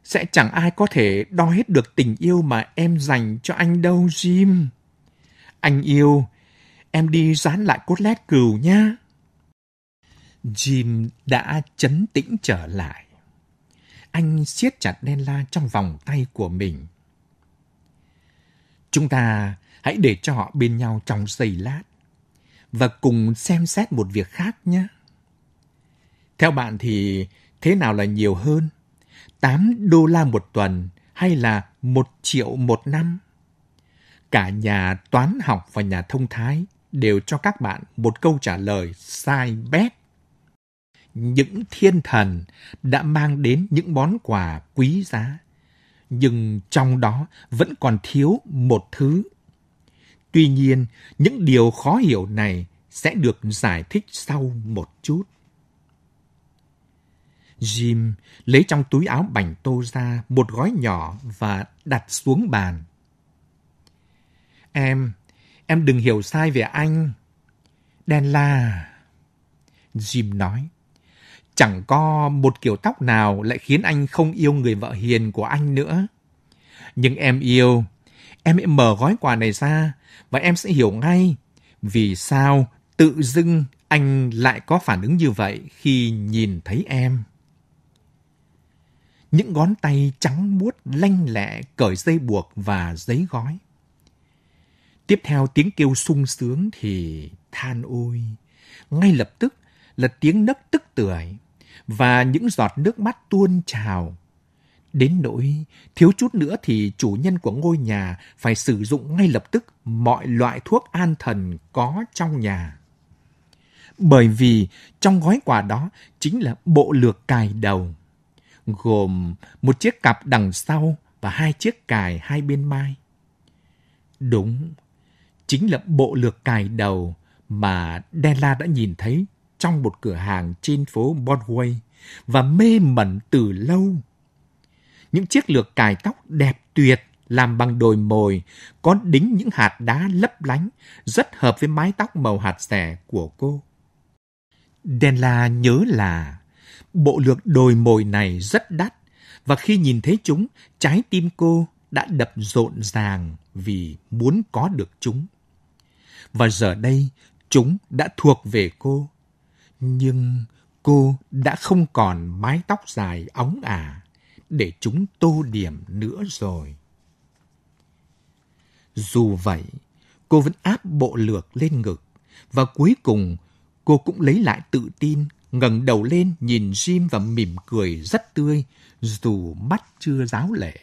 sẽ chẳng ai có thể đo hết được tình yêu mà em dành cho anh đâu, Jim. Anh yêu, em đi dán lại cốt lét cừu nha. Jim đã chấn tĩnh trở lại. Anh siết chặt đen la trong vòng tay của mình. Chúng ta hãy để cho họ bên nhau trong giây lát và cùng xem xét một việc khác nhé. Theo bạn thì thế nào là nhiều hơn? 8 đô la một tuần hay là 1 triệu một năm? Cả nhà toán học và nhà thông thái đều cho các bạn một câu trả lời sai bét những thiên thần đã mang đến những món quà quý giá. Nhưng trong đó vẫn còn thiếu một thứ. Tuy nhiên, những điều khó hiểu này sẽ được giải thích sau một chút. Jim lấy trong túi áo bảnh tô ra một gói nhỏ và đặt xuống bàn. Em, em đừng hiểu sai về anh. Đen la. Jim nói. Chẳng có một kiểu tóc nào lại khiến anh không yêu người vợ hiền của anh nữa. Nhưng em yêu, em hãy mở gói quà này ra và em sẽ hiểu ngay vì sao tự dưng anh lại có phản ứng như vậy khi nhìn thấy em. Những ngón tay trắng buốt lanh lẹ cởi dây buộc và giấy gói. Tiếp theo tiếng kêu sung sướng thì than ôi. Ngay lập tức là tiếng nấc tức tưởi và những giọt nước mắt tuôn trào. Đến nỗi thiếu chút nữa thì chủ nhân của ngôi nhà phải sử dụng ngay lập tức mọi loại thuốc an thần có trong nhà. Bởi vì trong gói quà đó chính là bộ lược cài đầu, gồm một chiếc cặp đằng sau và hai chiếc cài hai bên mai. Đúng, chính là bộ lược cài đầu mà Đen đã nhìn thấy trong một cửa hàng trên phố Broadway và mê mẩn từ lâu. Những chiếc lược cài tóc đẹp tuyệt làm bằng đồi mồi có đính những hạt đá lấp lánh rất hợp với mái tóc màu hạt xẻ của cô. Denla nhớ là bộ lược đồi mồi này rất đắt và khi nhìn thấy chúng, trái tim cô đã đập rộn ràng vì muốn có được chúng. Và giờ đây, chúng đã thuộc về cô nhưng cô đã không còn mái tóc dài óng ả để chúng tô điểm nữa rồi. Dù vậy, cô vẫn áp bộ lược lên ngực và cuối cùng cô cũng lấy lại tự tin, ngẩng đầu lên nhìn Jim và mỉm cười rất tươi dù mắt chưa giáo lệ.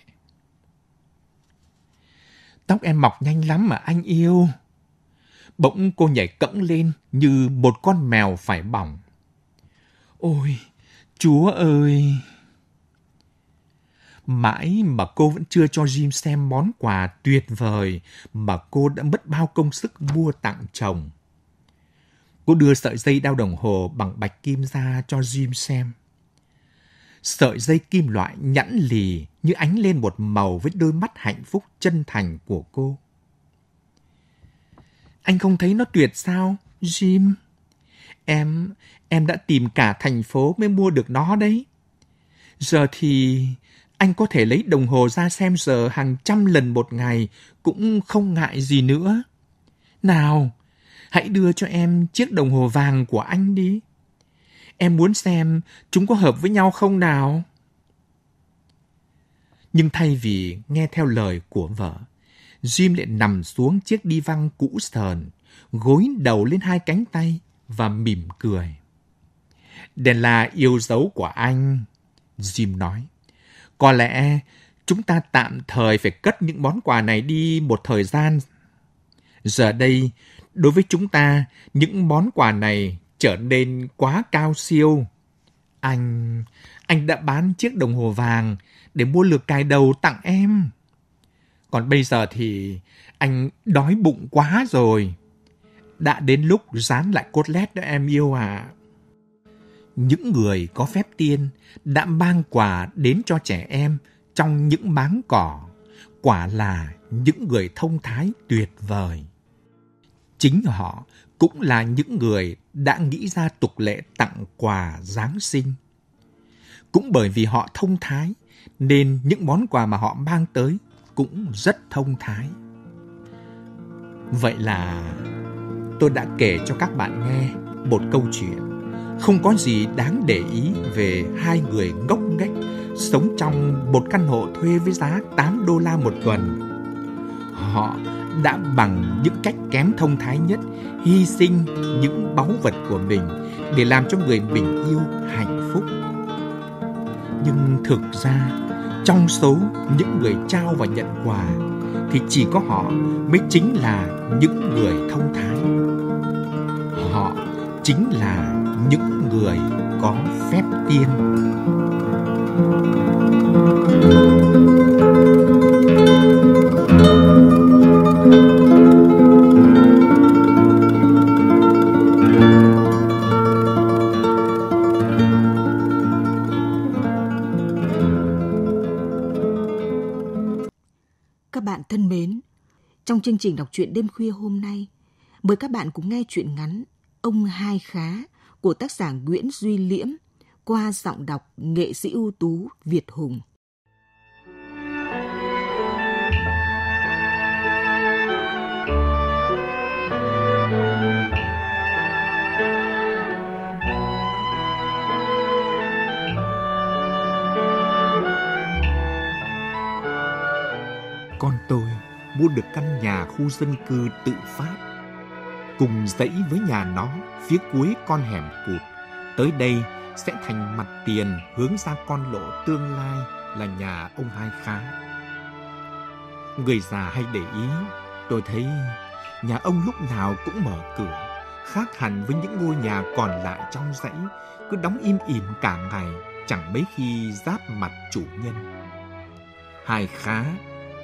Tóc em mọc nhanh lắm mà anh yêu, Bỗng cô nhảy cẫng lên như một con mèo phải bỏng. Ôi, Chúa ơi! Mãi mà cô vẫn chưa cho Jim xem món quà tuyệt vời mà cô đã mất bao công sức mua tặng chồng. Cô đưa sợi dây đeo đồng hồ bằng bạch kim ra cho Jim xem. Sợi dây kim loại nhẵn lì như ánh lên một màu với đôi mắt hạnh phúc chân thành của cô. Anh không thấy nó tuyệt sao, Jim? Em, em đã tìm cả thành phố mới mua được nó đấy. Giờ thì anh có thể lấy đồng hồ ra xem giờ hàng trăm lần một ngày cũng không ngại gì nữa. Nào, hãy đưa cho em chiếc đồng hồ vàng của anh đi. Em muốn xem chúng có hợp với nhau không nào? Nhưng thay vì nghe theo lời của vợ, Jim lại nằm xuống chiếc đi văng cũ sờn, gối đầu lên hai cánh tay và mỉm cười. Đèn là yêu dấu của anh, Jim nói. Có lẽ chúng ta tạm thời phải cất những món quà này đi một thời gian. Giờ đây, đối với chúng ta, những món quà này trở nên quá cao siêu. Anh, anh đã bán chiếc đồng hồ vàng để mua lược cài đầu tặng em. Còn bây giờ thì anh đói bụng quá rồi. Đã đến lúc dán lại cốt lét đó em yêu à. Những người có phép tiên đã mang quà đến cho trẻ em trong những máng cỏ. Quả là những người thông thái tuyệt vời. Chính họ cũng là những người đã nghĩ ra tục lệ tặng quà Giáng sinh. Cũng bởi vì họ thông thái, nên những món quà mà họ mang tới cũng rất thông thái. Vậy là tôi đã kể cho các bạn nghe một câu chuyện không có gì đáng để ý về hai người ngốc nghếch sống trong một căn hộ thuê với giá 8 đô la một tuần. Họ đã bằng những cách kém thông thái nhất hy sinh những báu vật của mình để làm cho người mình yêu hạnh phúc. Nhưng thực ra trong số những người trao và nhận quà thì chỉ có họ mới chính là những người thông thái họ chính là những người có phép tiên thank you Các bạn thân mến, trong chương trình đọc truyện đêm khuya hôm nay, mời các bạn cùng nghe truyện ngắn Ông Hai Khá của tác giả Nguyễn Duy Liễm qua giọng đọc nghệ sĩ ưu tú Việt Hùng. mua được căn nhà khu dân cư tự phát. Cùng dãy với nhà nó phía cuối con hẻm cụt, tới đây sẽ thành mặt tiền hướng ra con lộ tương lai là nhà ông Hai Khá. Người già hay để ý, tôi thấy nhà ông lúc nào cũng mở cửa, khác hẳn với những ngôi nhà còn lại trong dãy, cứ đóng im ỉm cả ngày, chẳng mấy khi giáp mặt chủ nhân. Hai Khá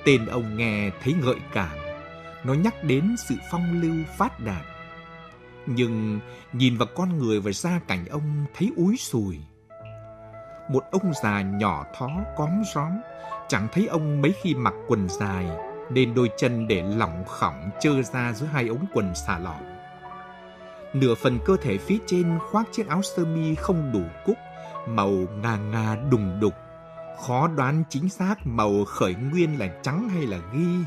Tên ông nghe thấy ngợi cảm, nó nhắc đến sự phong lưu phát đạt. Nhưng nhìn vào con người và gia cảnh ông thấy úi sùi. Một ông già nhỏ thó cóm róm, chẳng thấy ông mấy khi mặc quần dài, nên đôi chân để lỏng khỏng trơ ra giữa hai ống quần xà lọn. Nửa phần cơ thể phía trên khoác chiếc áo sơ mi không đủ cúc, màu ngà ngà đùng đục khó đoán chính xác màu khởi nguyên là trắng hay là ghi.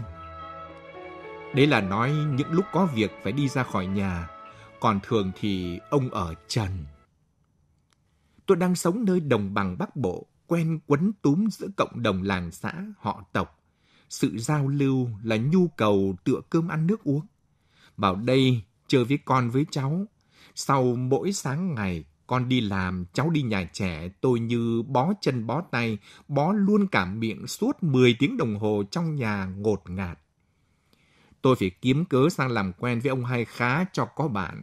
Đấy là nói những lúc có việc phải đi ra khỏi nhà, còn thường thì ông ở trần. Tôi đang sống nơi đồng bằng Bắc Bộ, quen quấn túm giữa cộng đồng làng xã, họ tộc. Sự giao lưu là nhu cầu tựa cơm ăn nước uống. Vào đây chơi với con với cháu, sau mỗi sáng ngày con đi làm, cháu đi nhà trẻ, tôi như bó chân bó tay, bó luôn cả miệng suốt 10 tiếng đồng hồ trong nhà ngột ngạt. Tôi phải kiếm cớ sang làm quen với ông hai khá cho có bạn.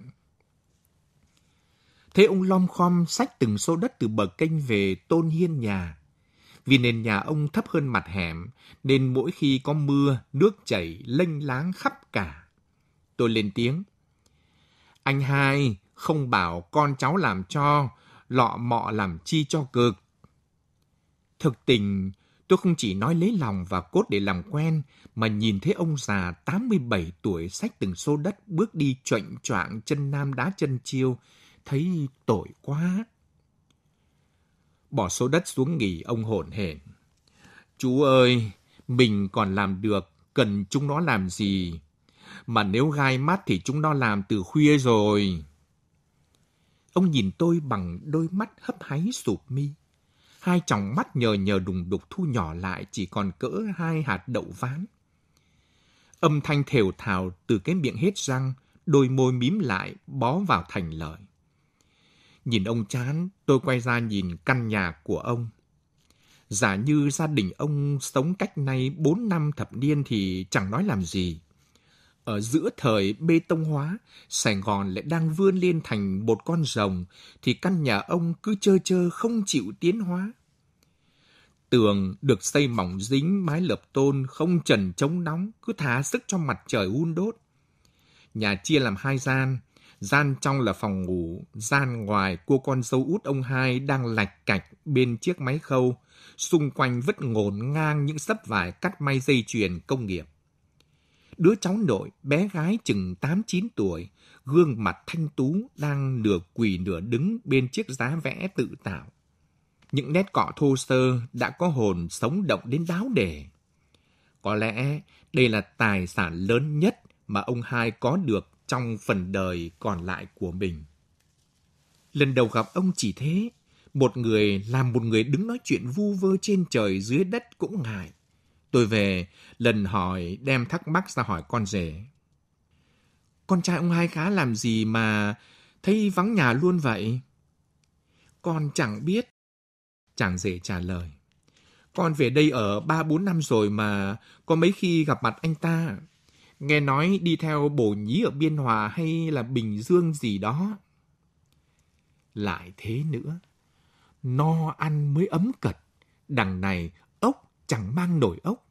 Thế ông lom khom xách từng xô đất từ bờ kênh về tôn hiên nhà. Vì nền nhà ông thấp hơn mặt hẻm, nên mỗi khi có mưa, nước chảy lênh láng khắp cả. Tôi lên tiếng. Anh hai, không bảo con cháu làm cho, lọ mọ làm chi cho cực. Thực tình, tôi không chỉ nói lấy lòng và cốt để làm quen, mà nhìn thấy ông già 87 tuổi sách từng xô đất bước đi choạng choạng chân nam đá chân chiêu, thấy tội quá. Bỏ số đất xuống nghỉ ông hổn hển. Chú ơi, mình còn làm được, cần chúng nó làm gì? Mà nếu gai mắt thì chúng nó làm từ khuya rồi. Ông nhìn tôi bằng đôi mắt hấp háy sụp mi. Hai tròng mắt nhờ nhờ đùng đục thu nhỏ lại chỉ còn cỡ hai hạt đậu ván. Âm thanh thều thào từ cái miệng hết răng, đôi môi mím lại, bó vào thành lời. Nhìn ông chán, tôi quay ra nhìn căn nhà của ông. Giả như gia đình ông sống cách nay bốn năm thập niên thì chẳng nói làm gì ở giữa thời bê tông hóa, Sài Gòn lại đang vươn lên thành một con rồng, thì căn nhà ông cứ chơ chơ không chịu tiến hóa. Tường được xây mỏng dính mái lợp tôn, không trần chống nóng, cứ thả sức cho mặt trời hun đốt. Nhà chia làm hai gian, gian trong là phòng ngủ, gian ngoài cô con dâu út ông hai đang lạch cạch bên chiếc máy khâu, xung quanh vứt ngổn ngang những sấp vải cắt may dây chuyền công nghiệp đứa cháu nội bé gái chừng 8-9 tuổi, gương mặt thanh tú đang nửa quỳ nửa đứng bên chiếc giá vẽ tự tạo. Những nét cọ thô sơ đã có hồn sống động đến đáo đề. Có lẽ đây là tài sản lớn nhất mà ông hai có được trong phần đời còn lại của mình. Lần đầu gặp ông chỉ thế, một người làm một người đứng nói chuyện vu vơ trên trời dưới đất cũng ngại Tôi về, lần hỏi đem thắc mắc ra hỏi con rể. Con trai ông hai khá làm gì mà thấy vắng nhà luôn vậy? Con chẳng biết. Chàng rể trả lời. Con về đây ở ba bốn năm rồi mà có mấy khi gặp mặt anh ta. Nghe nói đi theo bổ nhí ở Biên Hòa hay là Bình Dương gì đó. Lại thế nữa, no ăn mới ấm cật. Đằng này chẳng mang nổi ốc.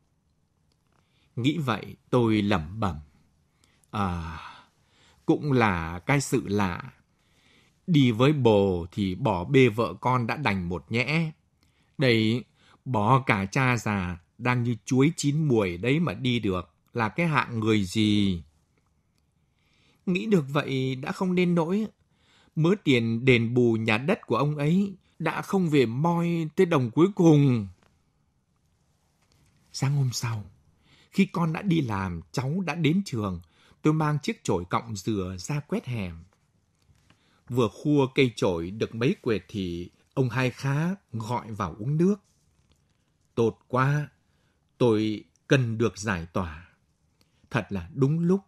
Nghĩ vậy tôi lẩm bẩm. À, cũng là cái sự lạ. Đi với bồ thì bỏ bê vợ con đã đành một nhẽ. Đây, bỏ cả cha già đang như chuối chín muồi đấy mà đi được là cái hạng người gì? Nghĩ được vậy đã không nên nỗi. Mớ tiền đền bù nhà đất của ông ấy đã không về moi tới đồng cuối cùng. Sáng hôm sau, khi con đã đi làm, cháu đã đến trường, tôi mang chiếc chổi cọng dừa ra quét hẻm. Vừa khua cây chổi được mấy quệt thì ông Hai Khá gọi vào uống nước. Tột quá, tôi cần được giải tỏa. Thật là đúng lúc.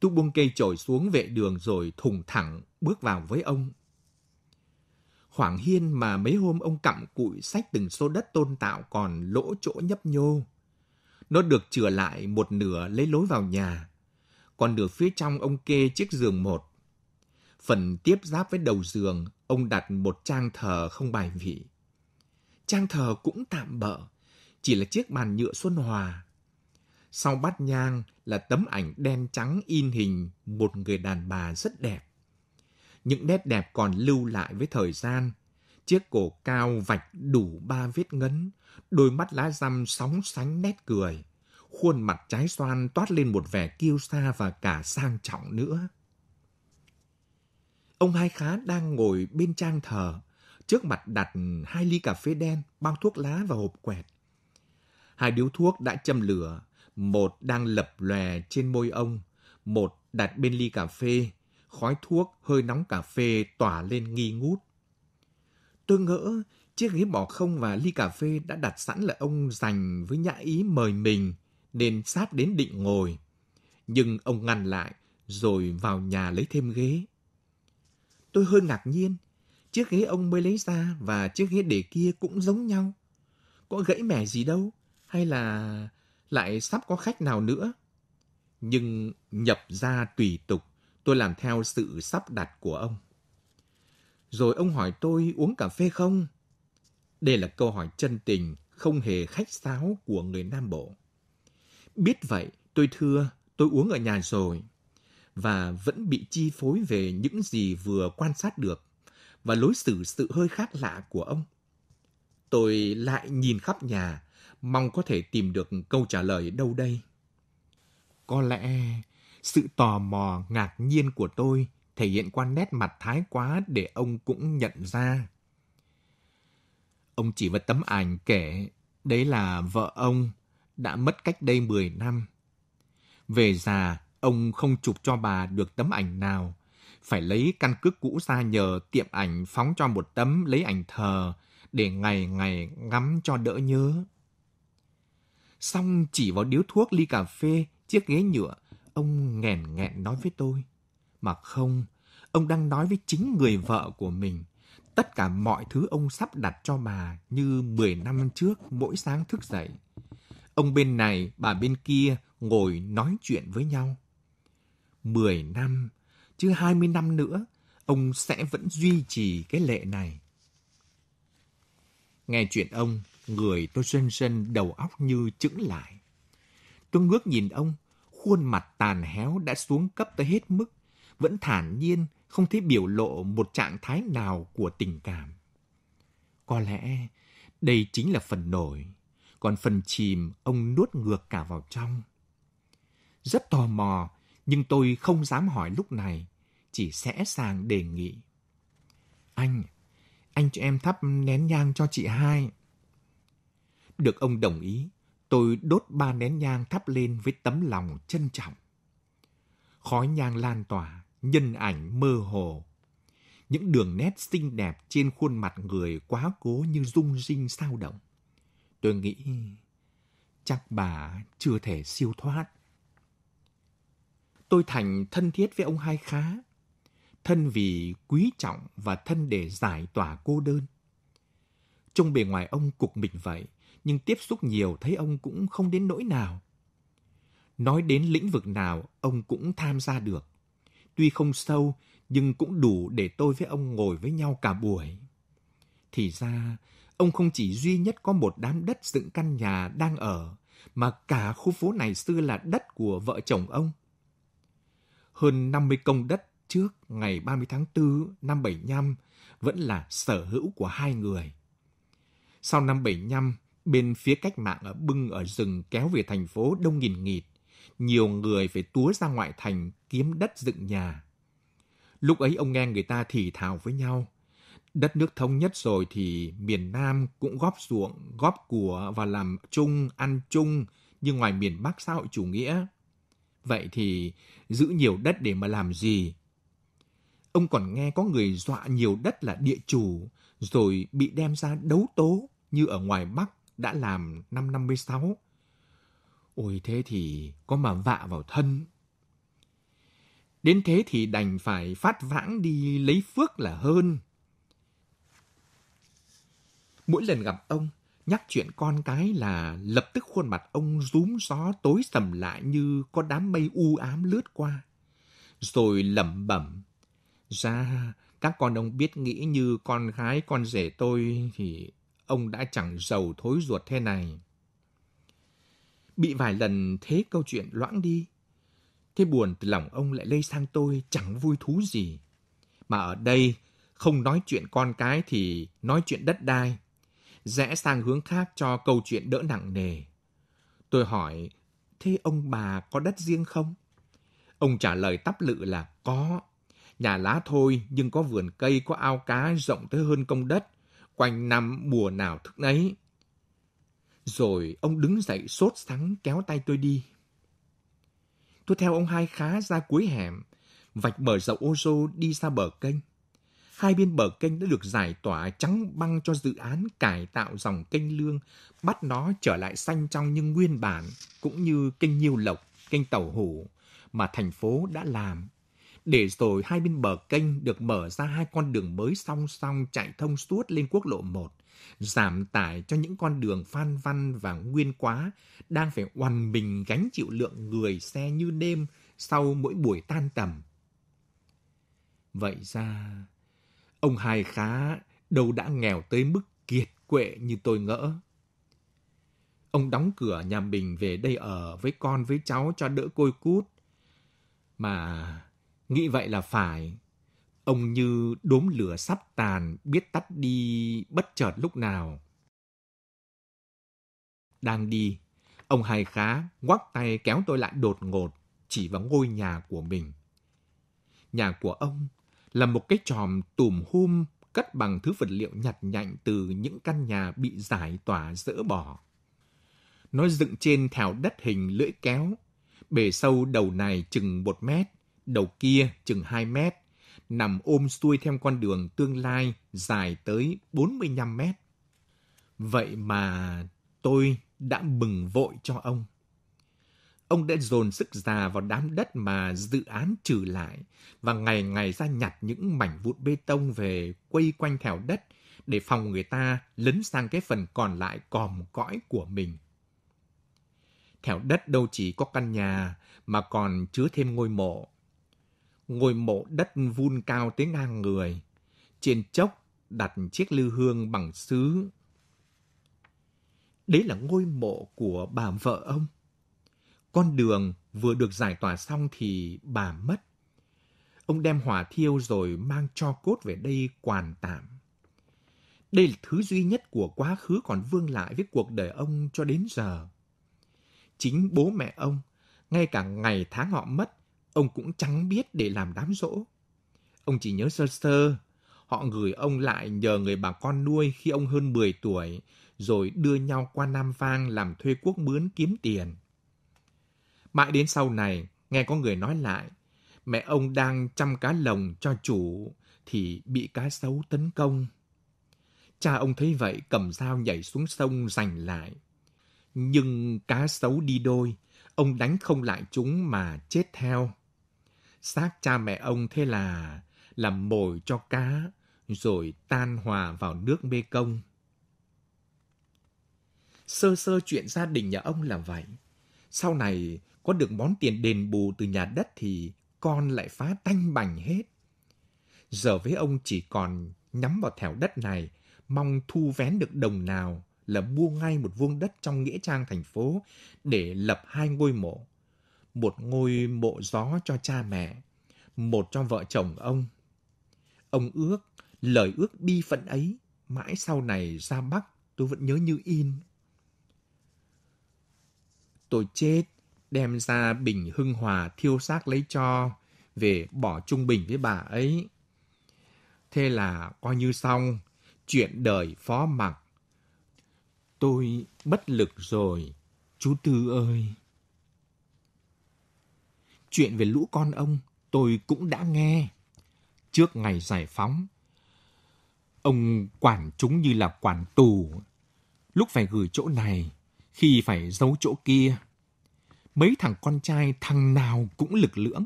Tôi buông cây chổi xuống vệ đường rồi thùng thẳng bước vào với ông. Hoảng hiên mà mấy hôm ông cặm cụi sách từng xô đất tôn tạo còn lỗ chỗ nhấp nhô. Nó được chừa lại một nửa lấy lối vào nhà, còn nửa phía trong ông kê chiếc giường một. Phần tiếp giáp với đầu giường, ông đặt một trang thờ không bài vị. Trang thờ cũng tạm bỡ, chỉ là chiếc bàn nhựa xuân hòa. Sau bát nhang là tấm ảnh đen trắng in hình một người đàn bà rất đẹp những nét đẹp còn lưu lại với thời gian. Chiếc cổ cao vạch đủ ba vết ngấn, đôi mắt lá răm sóng sánh nét cười. Khuôn mặt trái xoan toát lên một vẻ kiêu sa và cả sang trọng nữa. Ông Hai Khá đang ngồi bên trang thờ, trước mặt đặt hai ly cà phê đen, bao thuốc lá và hộp quẹt. Hai điếu thuốc đã châm lửa, một đang lập lòe trên môi ông, một đặt bên ly cà phê, khói thuốc, hơi nóng cà phê tỏa lên nghi ngút. Tôi ngỡ chiếc ghế bỏ không và ly cà phê đã đặt sẵn là ông dành với nhã ý mời mình, nên sát đến định ngồi. Nhưng ông ngăn lại, rồi vào nhà lấy thêm ghế. Tôi hơi ngạc nhiên, chiếc ghế ông mới lấy ra và chiếc ghế để kia cũng giống nhau. Có gãy mẻ gì đâu, hay là lại sắp có khách nào nữa? Nhưng nhập ra tùy tục Tôi làm theo sự sắp đặt của ông. Rồi ông hỏi tôi uống cà phê không? Đây là câu hỏi chân tình, không hề khách sáo của người Nam Bộ. Biết vậy, tôi thưa, tôi uống ở nhà rồi. Và vẫn bị chi phối về những gì vừa quan sát được và lối xử sự hơi khác lạ của ông. Tôi lại nhìn khắp nhà, mong có thể tìm được câu trả lời đâu đây. Có lẽ sự tò mò ngạc nhiên của tôi thể hiện qua nét mặt thái quá để ông cũng nhận ra. Ông chỉ vào tấm ảnh kể, đấy là vợ ông, đã mất cách đây 10 năm. Về già, ông không chụp cho bà được tấm ảnh nào, phải lấy căn cước cũ ra nhờ tiệm ảnh phóng cho một tấm lấy ảnh thờ để ngày ngày ngắm cho đỡ nhớ. Xong chỉ vào điếu thuốc ly cà phê, chiếc ghế nhựa ông nghẹn nghẹn nói với tôi. Mà không, ông đang nói với chính người vợ của mình. Tất cả mọi thứ ông sắp đặt cho bà như 10 năm trước mỗi sáng thức dậy. Ông bên này, bà bên kia ngồi nói chuyện với nhau. 10 năm, chứ 20 năm nữa, ông sẽ vẫn duy trì cái lệ này. Nghe chuyện ông, người tôi sân sân đầu óc như chững lại. Tôi ngước nhìn ông, khuôn mặt tàn héo đã xuống cấp tới hết mức, vẫn thản nhiên, không thấy biểu lộ một trạng thái nào của tình cảm. Có lẽ đây chính là phần nổi, còn phần chìm ông nuốt ngược cả vào trong. Rất tò mò, nhưng tôi không dám hỏi lúc này, chỉ sẽ sàng đề nghị. Anh, anh cho em thắp nén nhang cho chị hai. Được ông đồng ý, Tôi đốt ba nén nhang thắp lên với tấm lòng trân trọng. Khói nhang lan tỏa, nhân ảnh mơ hồ. Những đường nét xinh đẹp trên khuôn mặt người quá cố như rung rinh sao động. Tôi nghĩ chắc bà chưa thể siêu thoát. Tôi thành thân thiết với ông Hai Khá. Thân vì quý trọng và thân để giải tỏa cô đơn. Trong bề ngoài ông cục mình vậy, nhưng tiếp xúc nhiều thấy ông cũng không đến nỗi nào. Nói đến lĩnh vực nào, ông cũng tham gia được. Tuy không sâu, nhưng cũng đủ để tôi với ông ngồi với nhau cả buổi. Thì ra, ông không chỉ duy nhất có một đám đất dựng căn nhà đang ở, mà cả khu phố này xưa là đất của vợ chồng ông. Hơn 50 công đất trước ngày 30 tháng 4 năm 75 vẫn là sở hữu của hai người. Sau năm 75, Bên phía cách mạng ở bưng ở rừng kéo về thành phố đông nghìn nghịt. Nhiều người phải túa ra ngoại thành kiếm đất dựng nhà. Lúc ấy ông nghe người ta thì thào với nhau. Đất nước thống nhất rồi thì miền Nam cũng góp ruộng, góp của và làm chung, ăn chung như ngoài miền Bắc xã hội chủ nghĩa. Vậy thì giữ nhiều đất để mà làm gì? Ông còn nghe có người dọa nhiều đất là địa chủ, rồi bị đem ra đấu tố như ở ngoài Bắc đã làm năm 56. Ôi thế thì có mà vạ vào thân. Đến thế thì đành phải phát vãng đi lấy phước là hơn. Mỗi lần gặp ông, nhắc chuyện con cái là lập tức khuôn mặt ông rúm gió tối sầm lại như có đám mây u ám lướt qua. Rồi lẩm bẩm. Ra, dạ, các con ông biết nghĩ như con gái con rể tôi thì ông đã chẳng giàu thối ruột thế này. Bị vài lần thế câu chuyện loãng đi, thế buồn từ lòng ông lại lây sang tôi chẳng vui thú gì. Mà ở đây, không nói chuyện con cái thì nói chuyện đất đai, rẽ sang hướng khác cho câu chuyện đỡ nặng nề. Tôi hỏi, thế ông bà có đất riêng không? Ông trả lời tắp lự là có. Nhà lá thôi, nhưng có vườn cây, có ao cá rộng tới hơn công đất quanh năm mùa nào thức nấy. Rồi ông đứng dậy sốt sắng kéo tay tôi đi. Tôi theo ông hai khá ra cuối hẻm, vạch bờ dọc ô rô đi ra bờ kênh. Hai bên bờ kênh đã được giải tỏa trắng băng cho dự án cải tạo dòng kênh lương, bắt nó trở lại xanh trong những nguyên bản, cũng như kênh nhiêu lộc, kênh tàu hủ mà thành phố đã làm để rồi hai bên bờ kênh được mở ra hai con đường mới song song chạy thông suốt lên quốc lộ 1, giảm tải cho những con đường Phan Văn và Nguyên Quá đang phải oằn mình gánh chịu lượng người xe như đêm sau mỗi buổi tan tầm. Vậy ra, ông Hai Khá đâu đã nghèo tới mức kiệt quệ như tôi ngỡ. Ông đóng cửa nhà mình về đây ở với con với cháu cho đỡ côi cút. Mà Nghĩ vậy là phải. Ông như đốm lửa sắp tàn, biết tắt đi bất chợt lúc nào. Đang đi, ông hai khá ngoắc tay kéo tôi lại đột ngột, chỉ vào ngôi nhà của mình. Nhà của ông là một cái tròm tùm hum cất bằng thứ vật liệu nhặt nhạnh từ những căn nhà bị giải tỏa dỡ bỏ. Nó dựng trên thảo đất hình lưỡi kéo, bề sâu đầu này chừng một mét, đầu kia chừng 2 mét, nằm ôm xuôi theo con đường tương lai dài tới 45 mét. Vậy mà tôi đã bừng vội cho ông. Ông đã dồn sức già vào đám đất mà dự án trừ lại và ngày ngày ra nhặt những mảnh vụn bê tông về quây quanh thảo đất để phòng người ta lấn sang cái phần còn lại còm cõi của mình. Thảo đất đâu chỉ có căn nhà mà còn chứa thêm ngôi mộ, ngôi mộ đất vun cao tới ngang người. Trên chốc đặt chiếc lư hương bằng sứ. Đấy là ngôi mộ của bà vợ ông. Con đường vừa được giải tỏa xong thì bà mất. Ông đem hỏa thiêu rồi mang cho cốt về đây quàn tạm. Đây là thứ duy nhất của quá khứ còn vương lại với cuộc đời ông cho đến giờ. Chính bố mẹ ông, ngay cả ngày tháng họ mất, ông cũng chẳng biết để làm đám rỗ. Ông chỉ nhớ sơ sơ, họ gửi ông lại nhờ người bà con nuôi khi ông hơn 10 tuổi, rồi đưa nhau qua Nam Vang làm thuê quốc mướn kiếm tiền. Mãi đến sau này, nghe có người nói lại, mẹ ông đang chăm cá lồng cho chủ thì bị cá sấu tấn công. Cha ông thấy vậy cầm dao nhảy xuống sông giành lại. Nhưng cá sấu đi đôi, ông đánh không lại chúng mà chết theo xác cha mẹ ông thế là làm mồi cho cá rồi tan hòa vào nước mê công. Sơ sơ chuyện gia đình nhà ông là vậy. Sau này có được món tiền đền bù từ nhà đất thì con lại phá tanh bành hết. Giờ với ông chỉ còn nhắm vào thẻo đất này, mong thu vén được đồng nào là mua ngay một vuông đất trong nghĩa trang thành phố để lập hai ngôi mộ một ngôi mộ gió cho cha mẹ, một cho vợ chồng ông. Ông ước, lời ước bi phận ấy, mãi sau này ra Bắc tôi vẫn nhớ như in. Tôi chết, đem ra bình hưng hòa thiêu xác lấy cho, về bỏ trung bình với bà ấy. Thế là coi như xong, chuyện đời phó mặc. Tôi bất lực rồi, chú Tư ơi chuyện về lũ con ông tôi cũng đã nghe. Trước ngày giải phóng, ông quản chúng như là quản tù. Lúc phải gửi chỗ này, khi phải giấu chỗ kia. Mấy thằng con trai thằng nào cũng lực lưỡng.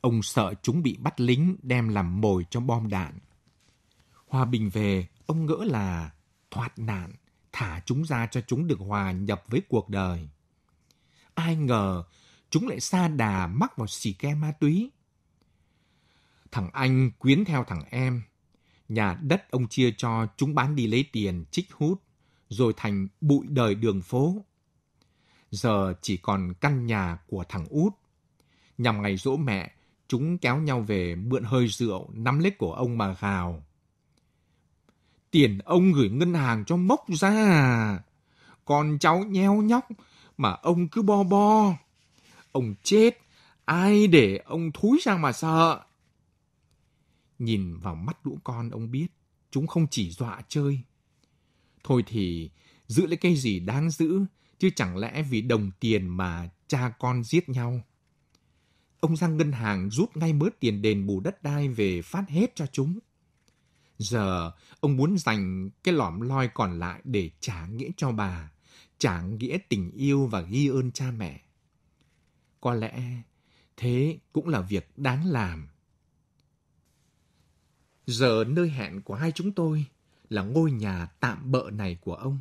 Ông sợ chúng bị bắt lính đem làm mồi cho bom đạn. Hòa bình về, ông ngỡ là thoát nạn, thả chúng ra cho chúng được hòa nhập với cuộc đời. Ai ngờ chúng lại xa đà mắc vào xì ke ma túy. Thằng anh quyến theo thằng em. Nhà đất ông chia cho chúng bán đi lấy tiền chích hút, rồi thành bụi đời đường phố. Giờ chỉ còn căn nhà của thằng út. Nhằm ngày dỗ mẹ, chúng kéo nhau về mượn hơi rượu nắm lấy của ông mà gào. Tiền ông gửi ngân hàng cho mốc ra à. Còn cháu nheo nhóc mà ông cứ bo bo. Ông chết, ai để ông thúi ra mà sợ. Nhìn vào mắt lũ con ông biết, chúng không chỉ dọa chơi. Thôi thì, giữ lấy cái gì đáng giữ, chứ chẳng lẽ vì đồng tiền mà cha con giết nhau. Ông sang ngân hàng rút ngay mớ tiền đền bù đất đai về phát hết cho chúng. Giờ, ông muốn dành cái lõm loi còn lại để trả nghĩa cho bà, trả nghĩa tình yêu và ghi ơn cha mẹ. Có lẽ thế cũng là việc đáng làm. Giờ nơi hẹn của hai chúng tôi là ngôi nhà tạm bợ này của ông.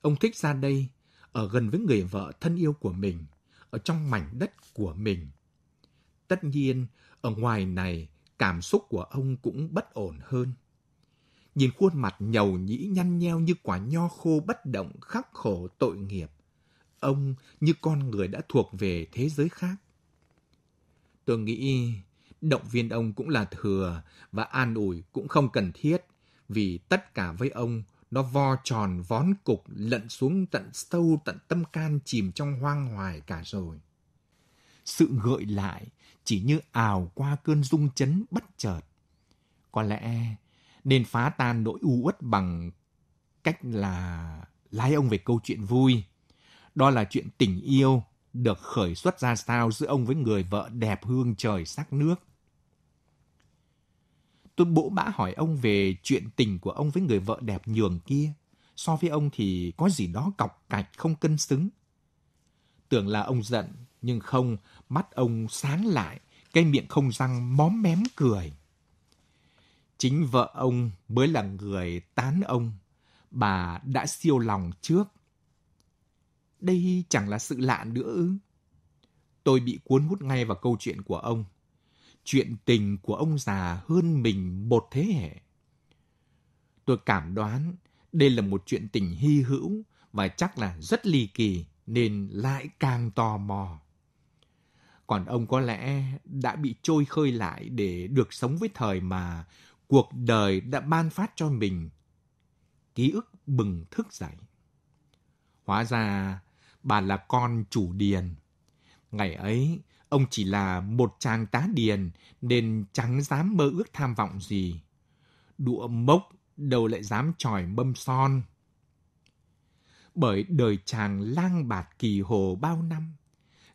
Ông thích ra đây, ở gần với người vợ thân yêu của mình, ở trong mảnh đất của mình. Tất nhiên, ở ngoài này, cảm xúc của ông cũng bất ổn hơn. Nhìn khuôn mặt nhầu nhĩ nhăn nheo như quả nho khô bất động khắc khổ tội nghiệp ông như con người đã thuộc về thế giới khác. Tôi nghĩ động viên ông cũng là thừa và an ủi cũng không cần thiết vì tất cả với ông nó vo tròn vón cục lận xuống tận sâu tận tâm can chìm trong hoang hoài cả rồi. Sự gợi lại chỉ như ào qua cơn rung chấn bất chợt. Có lẽ nên phá tan nỗi u uất bằng cách là lái ông về câu chuyện vui. Đó là chuyện tình yêu được khởi xuất ra sao giữa ông với người vợ đẹp hương trời sắc nước. Tôi bỗ bã hỏi ông về chuyện tình của ông với người vợ đẹp nhường kia. So với ông thì có gì đó cọc cạch không cân xứng. Tưởng là ông giận, nhưng không, mắt ông sáng lại, cái miệng không răng móm mém cười. Chính vợ ông mới là người tán ông. Bà đã siêu lòng trước đây chẳng là sự lạ nữa ư? Tôi bị cuốn hút ngay vào câu chuyện của ông. Chuyện tình của ông già hơn mình một thế hệ. Tôi cảm đoán đây là một chuyện tình hy hữu và chắc là rất ly kỳ nên lại càng tò mò. Còn ông có lẽ đã bị trôi khơi lại để được sống với thời mà cuộc đời đã ban phát cho mình. Ký ức bừng thức dậy. Hóa ra bà là con chủ điền. Ngày ấy, ông chỉ là một chàng tá điền nên chẳng dám mơ ước tham vọng gì. Đũa mốc đâu lại dám tròi mâm son. Bởi đời chàng lang bạt kỳ hồ bao năm,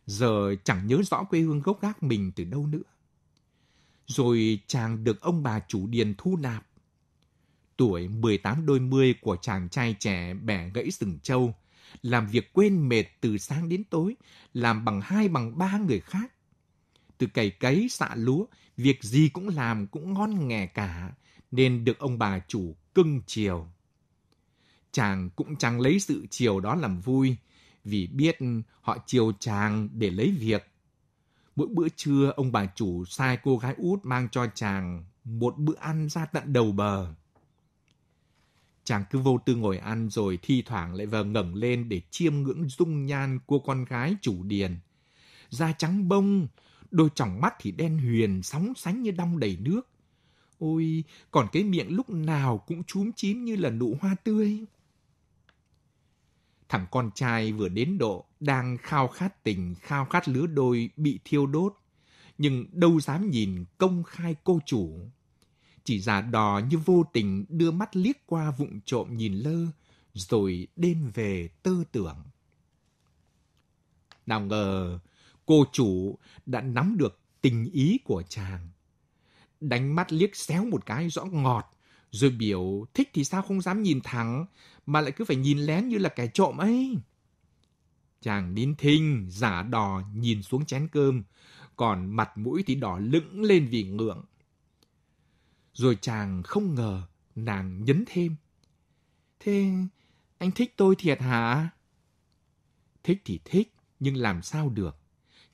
giờ chẳng nhớ rõ quê hương gốc gác mình từ đâu nữa. Rồi chàng được ông bà chủ điền thu nạp. Tuổi 18 đôi mươi của chàng trai trẻ bẻ gãy sừng trâu làm việc quên mệt từ sáng đến tối, làm bằng hai bằng ba người khác. Từ cày cấy, xạ lúa, việc gì cũng làm cũng ngon nghè cả, nên được ông bà chủ cưng chiều. Chàng cũng chẳng lấy sự chiều đó làm vui, vì biết họ chiều chàng để lấy việc. Mỗi bữa trưa, ông bà chủ sai cô gái út mang cho chàng một bữa ăn ra tận đầu bờ chàng cứ vô tư ngồi ăn rồi thi thoảng lại vờ ngẩng lên để chiêm ngưỡng dung nhan của con gái chủ điền. Da trắng bông, đôi tròng mắt thì đen huyền, sóng sánh như đong đầy nước. Ôi, còn cái miệng lúc nào cũng chúm chím như là nụ hoa tươi. Thằng con trai vừa đến độ, đang khao khát tình, khao khát lứa đôi bị thiêu đốt. Nhưng đâu dám nhìn công khai cô chủ chỉ giả đò như vô tình đưa mắt liếc qua vụng trộm nhìn lơ, rồi đêm về tư tưởng. Nào ngờ, cô chủ đã nắm được tình ý của chàng. Đánh mắt liếc xéo một cái rõ ngọt, rồi biểu thích thì sao không dám nhìn thẳng, mà lại cứ phải nhìn lén như là kẻ trộm ấy. Chàng nín thinh, giả đò nhìn xuống chén cơm, còn mặt mũi thì đỏ lững lên vì ngượng. Rồi chàng không ngờ nàng nhấn thêm. Thế anh thích tôi thiệt hả? Thích thì thích, nhưng làm sao được.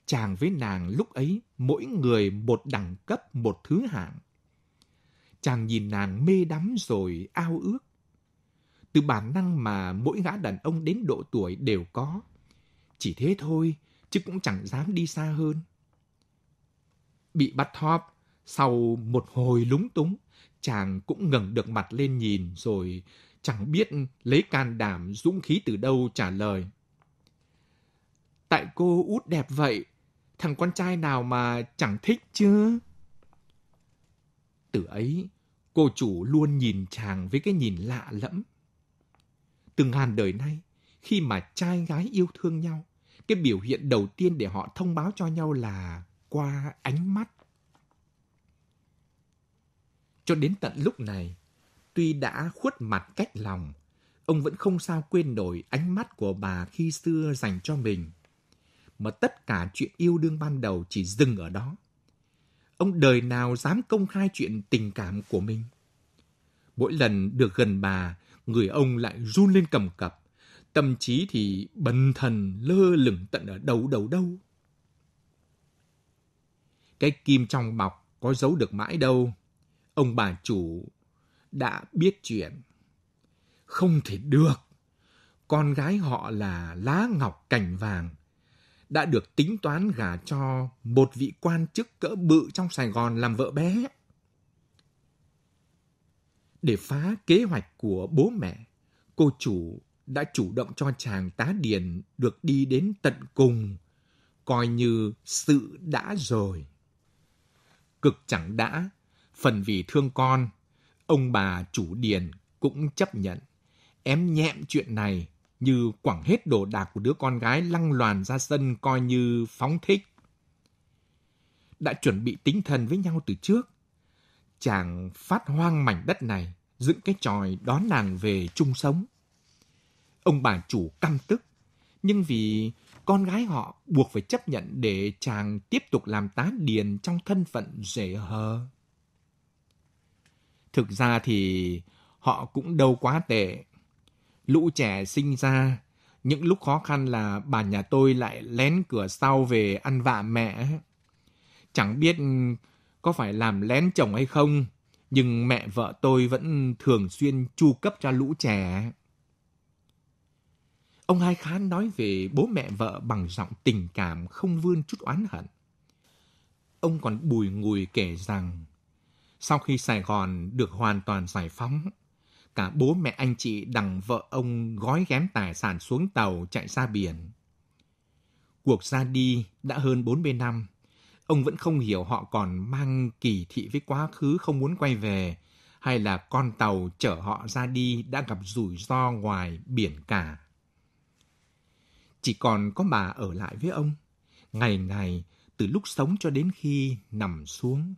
Chàng với nàng lúc ấy mỗi người một đẳng cấp một thứ hạng. Chàng nhìn nàng mê đắm rồi ao ước. Từ bản năng mà mỗi gã đàn ông đến độ tuổi đều có. Chỉ thế thôi, chứ cũng chẳng dám đi xa hơn. Bị bắt thóp, sau một hồi lúng túng, chàng cũng ngẩng được mặt lên nhìn rồi chẳng biết lấy can đảm dũng khí từ đâu trả lời. Tại cô út đẹp vậy, thằng con trai nào mà chẳng thích chứ? Từ ấy, cô chủ luôn nhìn chàng với cái nhìn lạ lẫm. từng ngàn đời nay, khi mà trai gái yêu thương nhau, cái biểu hiện đầu tiên để họ thông báo cho nhau là qua ánh mắt. Cho đến tận lúc này, tuy đã khuất mặt cách lòng, ông vẫn không sao quên nổi ánh mắt của bà khi xưa dành cho mình. Mà tất cả chuyện yêu đương ban đầu chỉ dừng ở đó. Ông đời nào dám công khai chuyện tình cảm của mình. Mỗi lần được gần bà, người ông lại run lên cầm cập. Tâm trí thì bần thần lơ lửng tận ở đầu đầu đâu. Cái kim trong bọc có giấu được mãi đâu ông bà chủ đã biết chuyện. Không thể được. Con gái họ là Lá Ngọc Cảnh Vàng đã được tính toán gả cho một vị quan chức cỡ bự trong Sài Gòn làm vợ bé. Để phá kế hoạch của bố mẹ, cô chủ đã chủ động cho chàng tá điền được đi đến tận cùng, coi như sự đã rồi. Cực chẳng đã phần vì thương con, ông bà chủ điền cũng chấp nhận. Ém nhẹm chuyện này như quẳng hết đồ đạc của đứa con gái lăng loàn ra sân coi như phóng thích. Đã chuẩn bị tính thần với nhau từ trước, chàng phát hoang mảnh đất này, dựng cái tròi đón nàng về chung sống. Ông bà chủ căm tức, nhưng vì con gái họ buộc phải chấp nhận để chàng tiếp tục làm tá điền trong thân phận rể hờ. Thực ra thì họ cũng đâu quá tệ. Lũ trẻ sinh ra, những lúc khó khăn là bà nhà tôi lại lén cửa sau về ăn vạ mẹ. Chẳng biết có phải làm lén chồng hay không, nhưng mẹ vợ tôi vẫn thường xuyên chu cấp cho lũ trẻ. Ông Hai Khán nói về bố mẹ vợ bằng giọng tình cảm không vươn chút oán hận. Ông còn bùi ngùi kể rằng sau khi Sài Gòn được hoàn toàn giải phóng, cả bố mẹ anh chị đằng vợ ông gói ghém tài sản xuống tàu chạy ra biển. Cuộc ra đi đã hơn 40 năm, ông vẫn không hiểu họ còn mang kỳ thị với quá khứ không muốn quay về, hay là con tàu chở họ ra đi đã gặp rủi ro ngoài biển cả. Chỉ còn có bà ở lại với ông, ngày ngày từ lúc sống cho đến khi nằm xuống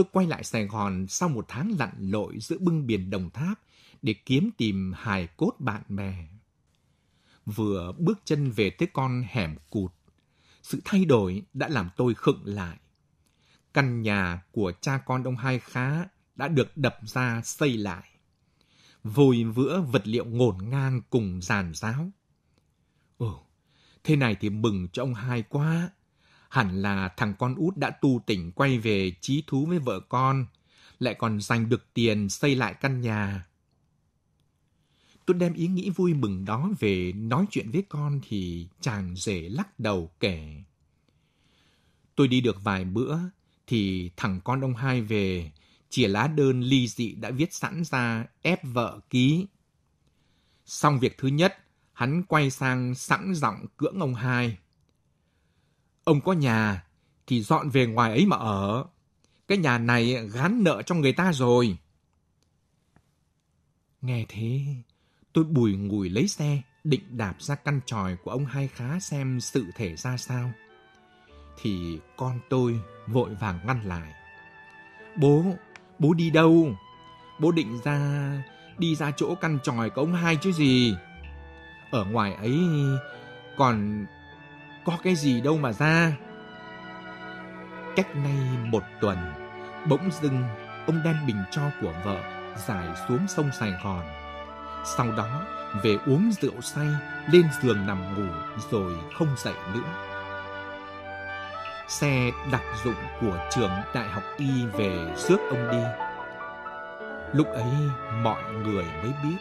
Tôi quay lại Sài Gòn sau một tháng lặn lội giữa bưng biển Đồng Tháp để kiếm tìm hài cốt bạn bè. Vừa bước chân về tới con hẻm cụt, sự thay đổi đã làm tôi khựng lại. Căn nhà của cha con ông Hai Khá đã được đập ra xây lại. Vùi vữa vật liệu ngổn ngang cùng giàn giáo. Ồ, thế này thì mừng cho ông Hai quá. Hẳn là thằng con út đã tu tỉnh quay về trí thú với vợ con, lại còn giành được tiền xây lại căn nhà. Tôi đem ý nghĩ vui mừng đó về nói chuyện với con thì chàng rể lắc đầu kể. Tôi đi được vài bữa thì thằng con ông hai về, chìa lá đơn ly dị đã viết sẵn ra ép vợ ký. Xong việc thứ nhất, hắn quay sang sẵn giọng cưỡng ông hai. Ông có nhà thì dọn về ngoài ấy mà ở. Cái nhà này gán nợ cho người ta rồi. Nghe thế, tôi bùi ngùi lấy xe, định đạp ra căn tròi của ông hai khá xem sự thể ra sao. Thì con tôi vội vàng ngăn lại. Bố, bố đi đâu? Bố định ra, đi ra chỗ căn tròi của ông hai chứ gì? Ở ngoài ấy còn có cái gì đâu mà ra cách nay một tuần bỗng dưng ông đem bình cho của vợ giải xuống sông sài gòn sau đó về uống rượu say lên giường nằm ngủ rồi không dậy nữa xe đặc dụng của trường đại học y về rước ông đi lúc ấy mọi người mới biết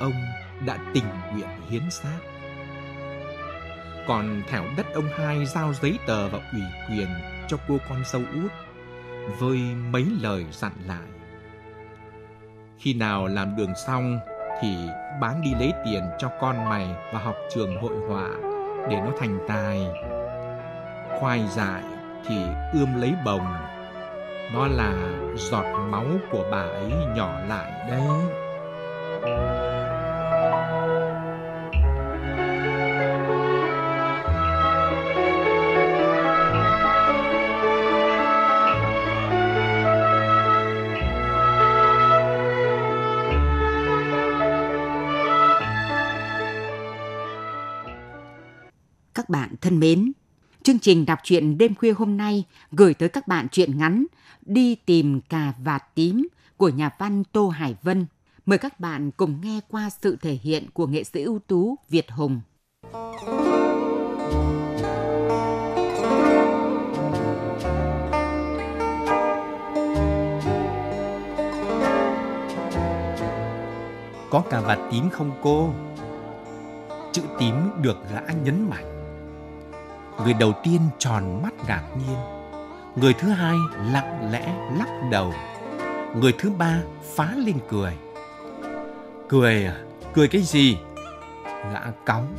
ông đã tình nguyện hiến xác còn Thảo đất ông hai giao giấy tờ và ủy quyền cho cô con dâu út với mấy lời dặn lại. Khi nào làm đường xong thì bán đi lấy tiền cho con mày và học trường hội họa để nó thành tài. Khoai dại thì ươm lấy bồng. Nó là giọt máu của bà ấy nhỏ lại đấy. thân mến, chương trình đọc truyện đêm khuya hôm nay gửi tới các bạn truyện ngắn Đi tìm cà vạt tím của nhà văn Tô Hải Vân. Mời các bạn cùng nghe qua sự thể hiện của nghệ sĩ ưu tú Việt Hùng. Có cà vạt tím không cô? Chữ tím được gã nhấn mạnh người đầu tiên tròn mắt ngạc nhiên người thứ hai lặng lẽ lắc đầu người thứ ba phá lên cười cười à cười cái gì gã cóng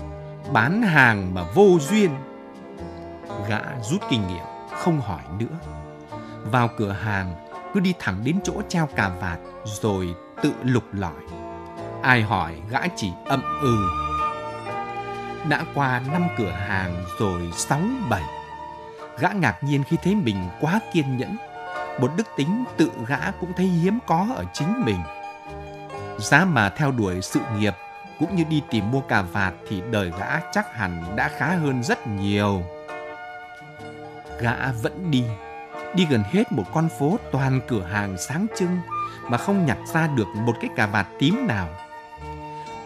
bán hàng mà vô duyên gã rút kinh nghiệm không hỏi nữa vào cửa hàng cứ đi thẳng đến chỗ treo cà vạt rồi tự lục lọi ai hỏi gã chỉ ậm ừ đã qua năm cửa hàng rồi sáu bảy Gã ngạc nhiên khi thấy mình quá kiên nhẫn Một đức tính tự gã cũng thấy hiếm có ở chính mình Giá mà theo đuổi sự nghiệp cũng như đi tìm mua cà vạt thì đời gã chắc hẳn đã khá hơn rất nhiều. Gã vẫn đi, đi gần hết một con phố toàn cửa hàng sáng trưng mà không nhặt ra được một cái cà vạt tím nào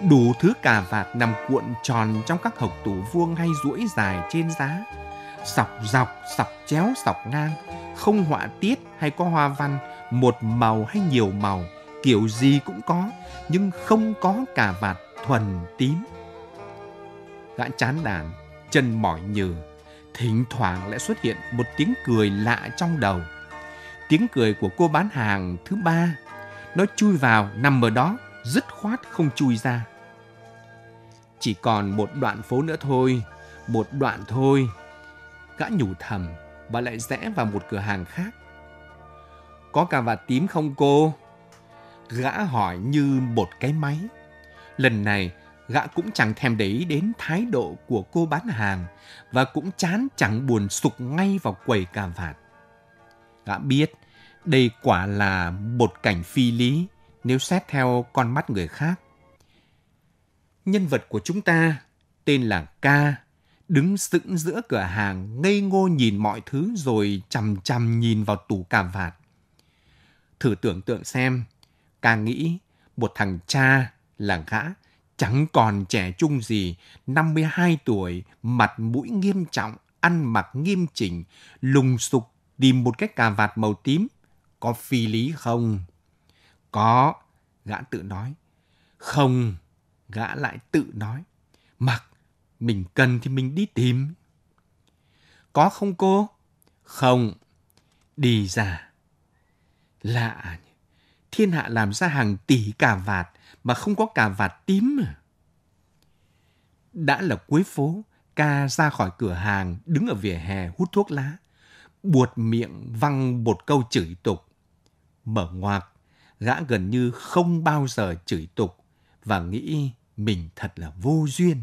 đủ thứ cà vạt nằm cuộn tròn trong các hộc tủ vuông hay duỗi dài trên giá. Sọc dọc, sọc chéo, sọc ngang, không họa tiết hay có hoa văn, một màu hay nhiều màu, kiểu gì cũng có, nhưng không có cà vạt thuần tím. Gã chán nản, chân mỏi nhừ, thỉnh thoảng lại xuất hiện một tiếng cười lạ trong đầu. Tiếng cười của cô bán hàng thứ ba, nó chui vào nằm ở đó dứt khoát không chui ra. Chỉ còn một đoạn phố nữa thôi, một đoạn thôi. Gã nhủ thầm và lại rẽ vào một cửa hàng khác. Có cà vạt tím không cô? Gã hỏi như một cái máy. Lần này, gã cũng chẳng thèm để ý đến thái độ của cô bán hàng và cũng chán chẳng buồn sụp ngay vào quầy cà vạt. Gã biết đây quả là một cảnh phi lý nếu xét theo con mắt người khác. Nhân vật của chúng ta tên là Ca, đứng sững giữa cửa hàng ngây ngô nhìn mọi thứ rồi chằm chằm nhìn vào tủ cà vạt. Thử tưởng tượng xem, Ca nghĩ một thằng cha là gã chẳng còn trẻ trung gì, 52 tuổi, mặt mũi nghiêm trọng, ăn mặc nghiêm chỉnh, lùng sục tìm một cái cà vạt màu tím. Có phi lý không? Có, gã tự nói. Không, gã lại tự nói. Mặc, mình cần thì mình đi tìm. Có không cô? Không, đi giả. Lạ à Thiên hạ làm ra hàng tỷ cà vạt mà không có cà vạt tím à? Đã là cuối phố, ca ra khỏi cửa hàng, đứng ở vỉa hè hút thuốc lá. Buột miệng văng bột câu chửi tục. Mở ngoạc gã gần như không bao giờ chửi tục và nghĩ mình thật là vô duyên.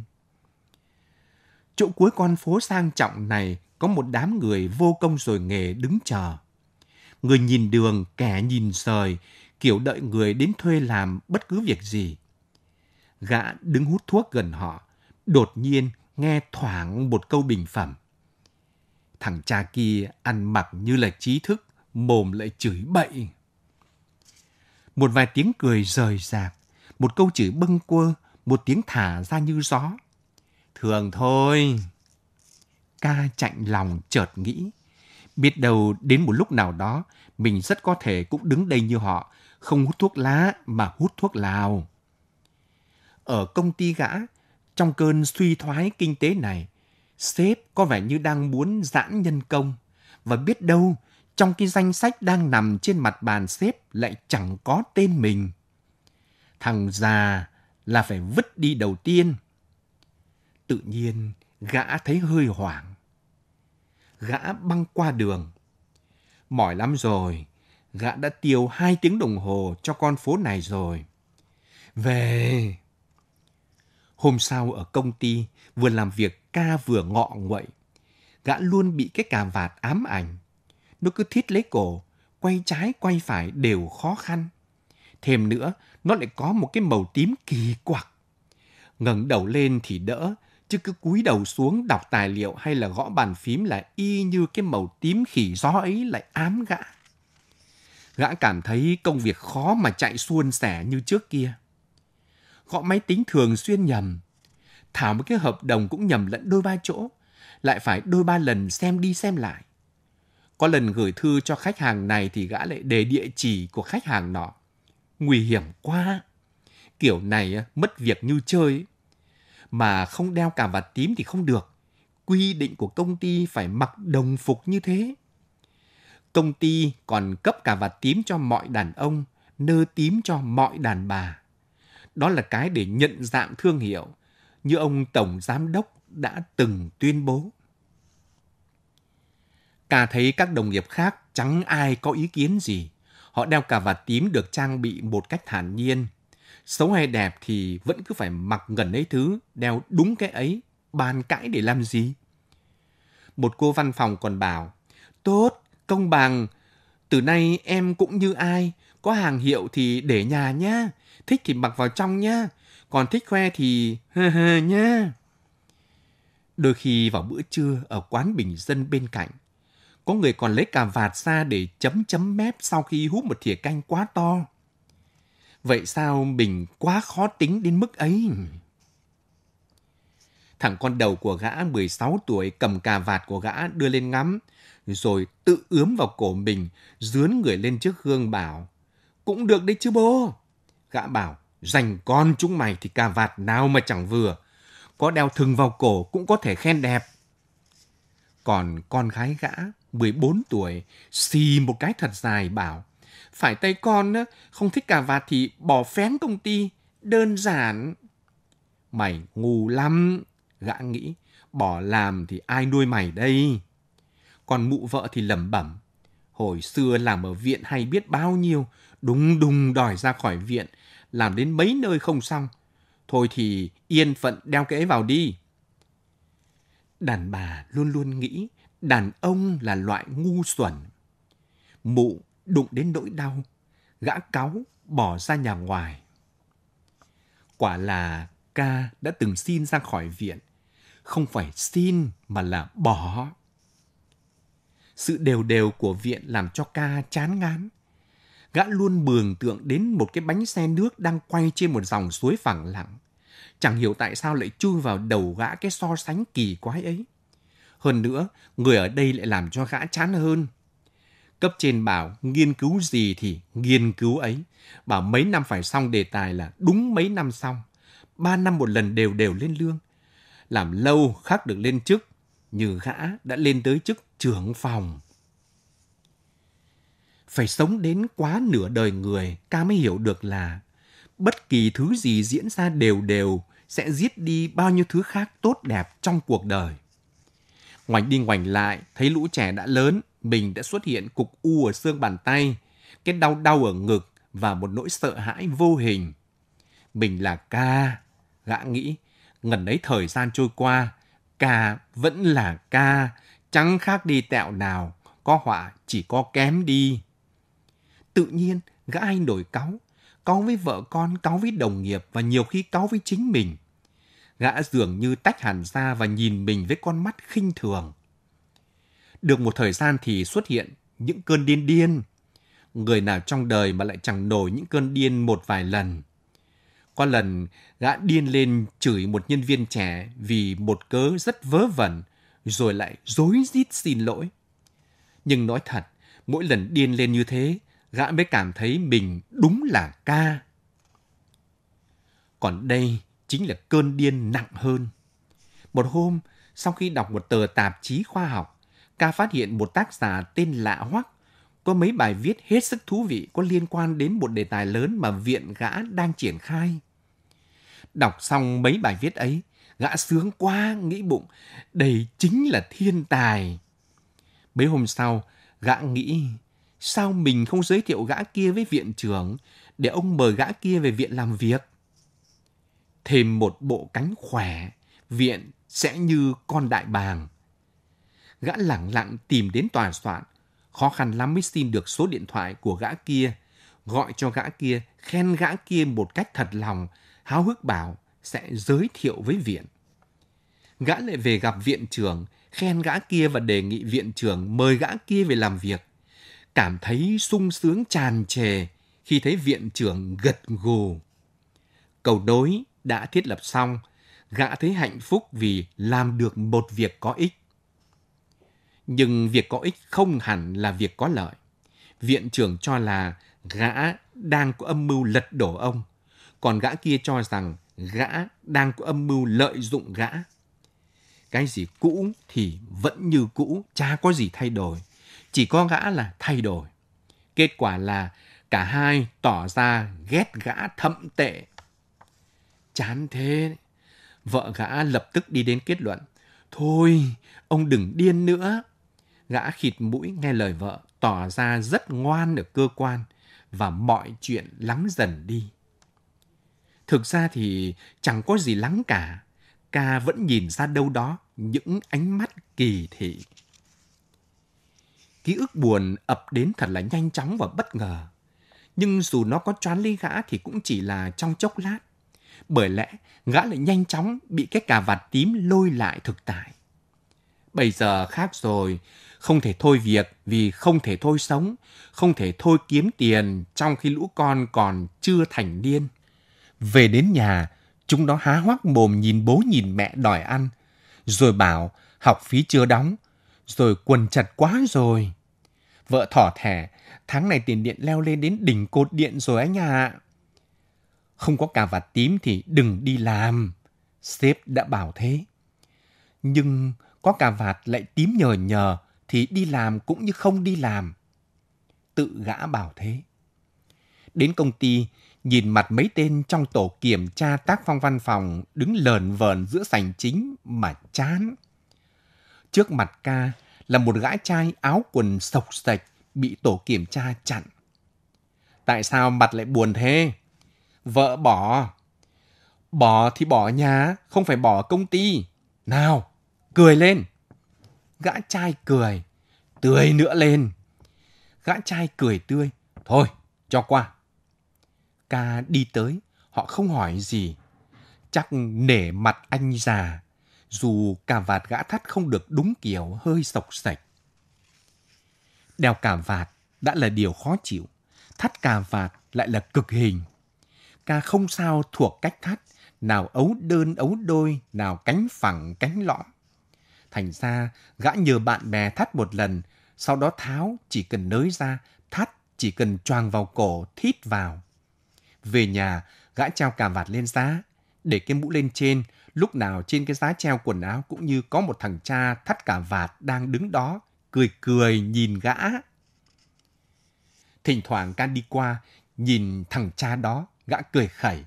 Chỗ cuối con phố sang trọng này có một đám người vô công rồi nghề đứng chờ. Người nhìn đường, kẻ nhìn sời, kiểu đợi người đến thuê làm bất cứ việc gì. Gã đứng hút thuốc gần họ, đột nhiên nghe thoảng một câu bình phẩm. Thằng cha kia ăn mặc như là trí thức, mồm lại chửi bậy một vài tiếng cười rời rạc, một câu chữ bâng quơ, một tiếng thả ra như gió. Thường thôi. Ca chạnh lòng chợt nghĩ, biết đâu đến một lúc nào đó mình rất có thể cũng đứng đây như họ, không hút thuốc lá mà hút thuốc lào. Ở công ty gã, trong cơn suy thoái kinh tế này, sếp có vẻ như đang muốn giãn nhân công và biết đâu trong cái danh sách đang nằm trên mặt bàn xếp lại chẳng có tên mình. Thằng già là phải vứt đi đầu tiên. Tự nhiên, gã thấy hơi hoảng. Gã băng qua đường. Mỏi lắm rồi, gã đã tiêu hai tiếng đồng hồ cho con phố này rồi. Về! Hôm sau ở công ty, vừa làm việc ca vừa ngọ nguậy. Gã luôn bị cái cà vạt ám ảnh nó cứ thít lấy cổ, quay trái quay phải đều khó khăn. Thêm nữa, nó lại có một cái màu tím kỳ quặc. Ngẩng đầu lên thì đỡ, chứ cứ cúi đầu xuống đọc tài liệu hay là gõ bàn phím là y như cái màu tím khỉ gió ấy lại ám gã. Gã cảm thấy công việc khó mà chạy suôn sẻ như trước kia. Gõ máy tính thường xuyên nhầm, thảo một cái hợp đồng cũng nhầm lẫn đôi ba chỗ, lại phải đôi ba lần xem đi xem lại. Có lần gửi thư cho khách hàng này thì gã lại để địa chỉ của khách hàng nọ. Nguy hiểm quá. Kiểu này mất việc như chơi. Mà không đeo cả vạt tím thì không được. Quy định của công ty phải mặc đồng phục như thế. Công ty còn cấp cả vạt tím cho mọi đàn ông, nơ tím cho mọi đàn bà. Đó là cái để nhận dạng thương hiệu, như ông Tổng Giám Đốc đã từng tuyên bố cả thấy các đồng nghiệp khác chẳng ai có ý kiến gì. Họ đeo cà vạt tím được trang bị một cách thản nhiên. Xấu hay đẹp thì vẫn cứ phải mặc gần ấy thứ, đeo đúng cái ấy, bàn cãi để làm gì? Một cô văn phòng còn bảo, tốt, công bằng, từ nay em cũng như ai, có hàng hiệu thì để nhà nhá, thích thì mặc vào trong nhá, còn thích khoe thì hơ hơ nhá. Đôi khi vào bữa trưa ở quán bình dân bên cạnh, có người còn lấy cà vạt ra để chấm chấm mép sau khi hút một thìa canh quá to. Vậy sao mình quá khó tính đến mức ấy? Thằng con đầu của gã 16 tuổi cầm cà vạt của gã đưa lên ngắm, rồi tự ướm vào cổ mình, dướn người lên trước gương bảo. Cũng được đấy chứ bố. Gã bảo, dành con chúng mày thì cà vạt nào mà chẳng vừa. Có đeo thừng vào cổ cũng có thể khen đẹp. Còn con gái gã 14 tuổi, xì một cái thật dài bảo, phải tay con á, không thích cà vạt thì bỏ phén công ty, đơn giản. Mày ngu lắm, gã nghĩ, bỏ làm thì ai nuôi mày đây? Còn mụ vợ thì lẩm bẩm, hồi xưa làm ở viện hay biết bao nhiêu, đúng đùng đòi ra khỏi viện, làm đến mấy nơi không xong. Thôi thì yên phận đeo cái ấy vào đi. Đàn bà luôn luôn nghĩ Đàn ông là loại ngu xuẩn. Mụ đụng đến nỗi đau, gã cáu bỏ ra nhà ngoài. Quả là ca đã từng xin ra khỏi viện, không phải xin mà là bỏ. Sự đều đều của viện làm cho ca chán ngán. Gã luôn bường tượng đến một cái bánh xe nước đang quay trên một dòng suối phẳng lặng. Chẳng hiểu tại sao lại chui vào đầu gã cái so sánh kỳ quái ấy. Hơn nữa, người ở đây lại làm cho gã chán hơn. Cấp trên bảo nghiên cứu gì thì nghiên cứu ấy. Bảo mấy năm phải xong đề tài là đúng mấy năm xong. Ba năm một lần đều đều lên lương. Làm lâu khác được lên chức, như gã đã lên tới chức trưởng phòng. Phải sống đến quá nửa đời người, ca mới hiểu được là bất kỳ thứ gì diễn ra đều đều sẽ giết đi bao nhiêu thứ khác tốt đẹp trong cuộc đời. Ngoảnh đi ngoảnh lại, thấy lũ trẻ đã lớn, mình đã xuất hiện cục u ở xương bàn tay, cái đau đau ở ngực và một nỗi sợ hãi vô hình. Mình là ca, gã nghĩ, ngần ấy thời gian trôi qua, ca vẫn là ca, chẳng khác đi tẹo nào, có họa chỉ có kém đi. Tự nhiên, gã hay nổi cáu, cáu với vợ con, cáu với đồng nghiệp và nhiều khi cáu với chính mình gã dường như tách hẳn ra và nhìn mình với con mắt khinh thường. Được một thời gian thì xuất hiện những cơn điên điên. Người nào trong đời mà lại chẳng nổi những cơn điên một vài lần. Có lần gã điên lên chửi một nhân viên trẻ vì một cớ rất vớ vẩn, rồi lại dối rít xin lỗi. Nhưng nói thật, mỗi lần điên lên như thế, gã mới cảm thấy mình đúng là ca. Còn đây chính là cơn điên nặng hơn. Một hôm, sau khi đọc một tờ tạp chí khoa học, ca phát hiện một tác giả tên lạ hoắc có mấy bài viết hết sức thú vị có liên quan đến một đề tài lớn mà viện gã đang triển khai. Đọc xong mấy bài viết ấy, gã sướng quá, nghĩ bụng, đây chính là thiên tài. Mấy hôm sau, gã nghĩ, sao mình không giới thiệu gã kia với viện trưởng để ông mời gã kia về viện làm việc? thêm một bộ cánh khỏe, viện sẽ như con đại bàng. Gã lẳng lặng tìm đến tòa soạn, khó khăn lắm mới xin được số điện thoại của gã kia, gọi cho gã kia, khen gã kia một cách thật lòng, háo hức bảo sẽ giới thiệu với viện. Gã lại về gặp viện trưởng, khen gã kia và đề nghị viện trưởng mời gã kia về làm việc. Cảm thấy sung sướng tràn trề khi thấy viện trưởng gật gù. Cầu đối đã thiết lập xong, gã thấy hạnh phúc vì làm được một việc có ích. Nhưng việc có ích không hẳn là việc có lợi. Viện trưởng cho là gã đang có âm mưu lật đổ ông, còn gã kia cho rằng gã đang có âm mưu lợi dụng gã. Cái gì cũ thì vẫn như cũ, chả có gì thay đổi. Chỉ có gã là thay đổi. Kết quả là cả hai tỏ ra ghét gã thậm tệ Chán thế. Vợ gã lập tức đi đến kết luận. Thôi, ông đừng điên nữa. Gã khịt mũi nghe lời vợ, tỏ ra rất ngoan ở cơ quan và mọi chuyện lắng dần đi. Thực ra thì chẳng có gì lắng cả. Ca vẫn nhìn ra đâu đó những ánh mắt kỳ thị. Ký ức buồn ập đến thật là nhanh chóng và bất ngờ. Nhưng dù nó có choán ly gã thì cũng chỉ là trong chốc lát bởi lẽ gã lại nhanh chóng bị cái cà vạt tím lôi lại thực tại. Bây giờ khác rồi, không thể thôi việc vì không thể thôi sống, không thể thôi kiếm tiền trong khi lũ con còn chưa thành niên. Về đến nhà, chúng nó há hoác mồm nhìn bố nhìn mẹ đòi ăn, rồi bảo học phí chưa đóng, rồi quần chặt quá rồi. Vợ thỏ thẻ, tháng này tiền điện leo lên đến đỉnh cột điện rồi anh ạ. À không có cà vạt tím thì đừng đi làm. Sếp đã bảo thế. Nhưng có cà vạt lại tím nhờ nhờ thì đi làm cũng như không đi làm. Tự gã bảo thế. Đến công ty, nhìn mặt mấy tên trong tổ kiểm tra tác phong văn phòng đứng lờn vờn giữa sảnh chính mà chán. Trước mặt ca là một gã trai áo quần sộc sạch bị tổ kiểm tra chặn. Tại sao mặt lại buồn thế? vợ bỏ. Bỏ thì bỏ nhà, không phải bỏ công ty. Nào, cười lên. Gã trai cười, tươi nữa lên. Gã trai cười tươi, thôi, cho qua. Ca đi tới, họ không hỏi gì. Chắc nể mặt anh già, dù cà vạt gã thắt không được đúng kiểu hơi sọc sạch. Đeo cà vạt đã là điều khó chịu, thắt cà vạt lại là cực hình ca không sao thuộc cách thắt, nào ấu đơn ấu đôi, nào cánh phẳng cánh lõm. Thành ra, gã nhờ bạn bè thắt một lần, sau đó tháo chỉ cần nới ra, thắt chỉ cần choàng vào cổ, thít vào. Về nhà, gã trao cà vạt lên giá, để cái mũ lên trên, lúc nào trên cái giá treo quần áo cũng như có một thằng cha thắt cà vạt đang đứng đó, cười cười nhìn gã. Thỉnh thoảng can đi qua, nhìn thằng cha đó, Gã cười khẩy.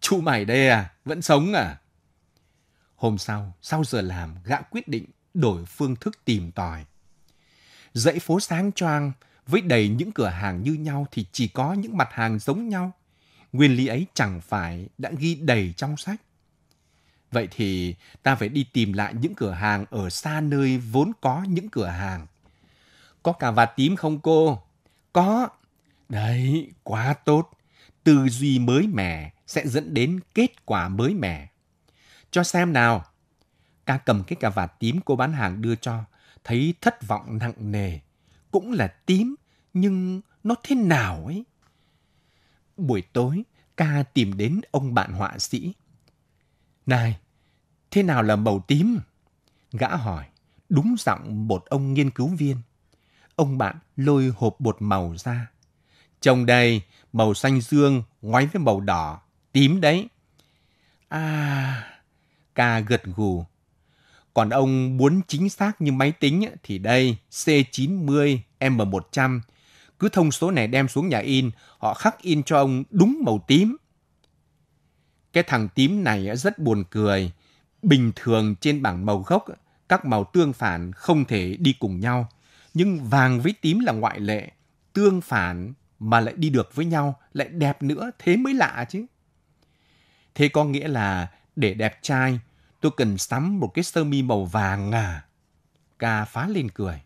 Chú mày đây à, vẫn sống à? Hôm sau, sau giờ làm, gã quyết định đổi phương thức tìm tòi. Dãy phố sáng choang, với đầy những cửa hàng như nhau thì chỉ có những mặt hàng giống nhau. Nguyên lý ấy chẳng phải đã ghi đầy trong sách. Vậy thì ta phải đi tìm lại những cửa hàng ở xa nơi vốn có những cửa hàng. Có cà vạt tím không cô? Có. Đấy, quá tốt tư duy mới mẻ sẽ dẫn đến kết quả mới mẻ. Cho xem nào. Ca cầm cái cà vạt tím cô bán hàng đưa cho, thấy thất vọng nặng nề. Cũng là tím, nhưng nó thế nào ấy? Buổi tối, ca tìm đến ông bạn họa sĩ. Này, thế nào là màu tím? Gã hỏi, đúng giọng một ông nghiên cứu viên. Ông bạn lôi hộp bột màu ra, trông đây màu xanh dương ngoáy với màu đỏ, tím đấy. À, ca gật gù. Còn ông muốn chính xác như máy tính thì đây, C90, M100. Cứ thông số này đem xuống nhà in, họ khắc in cho ông đúng màu tím. Cái thằng tím này rất buồn cười. Bình thường trên bảng màu gốc, các màu tương phản không thể đi cùng nhau. Nhưng vàng với tím là ngoại lệ, tương phản mà lại đi được với nhau, lại đẹp nữa, thế mới lạ chứ. Thế có nghĩa là để đẹp trai, tôi cần sắm một cái sơ mi màu vàng à? Ca phá lên cười.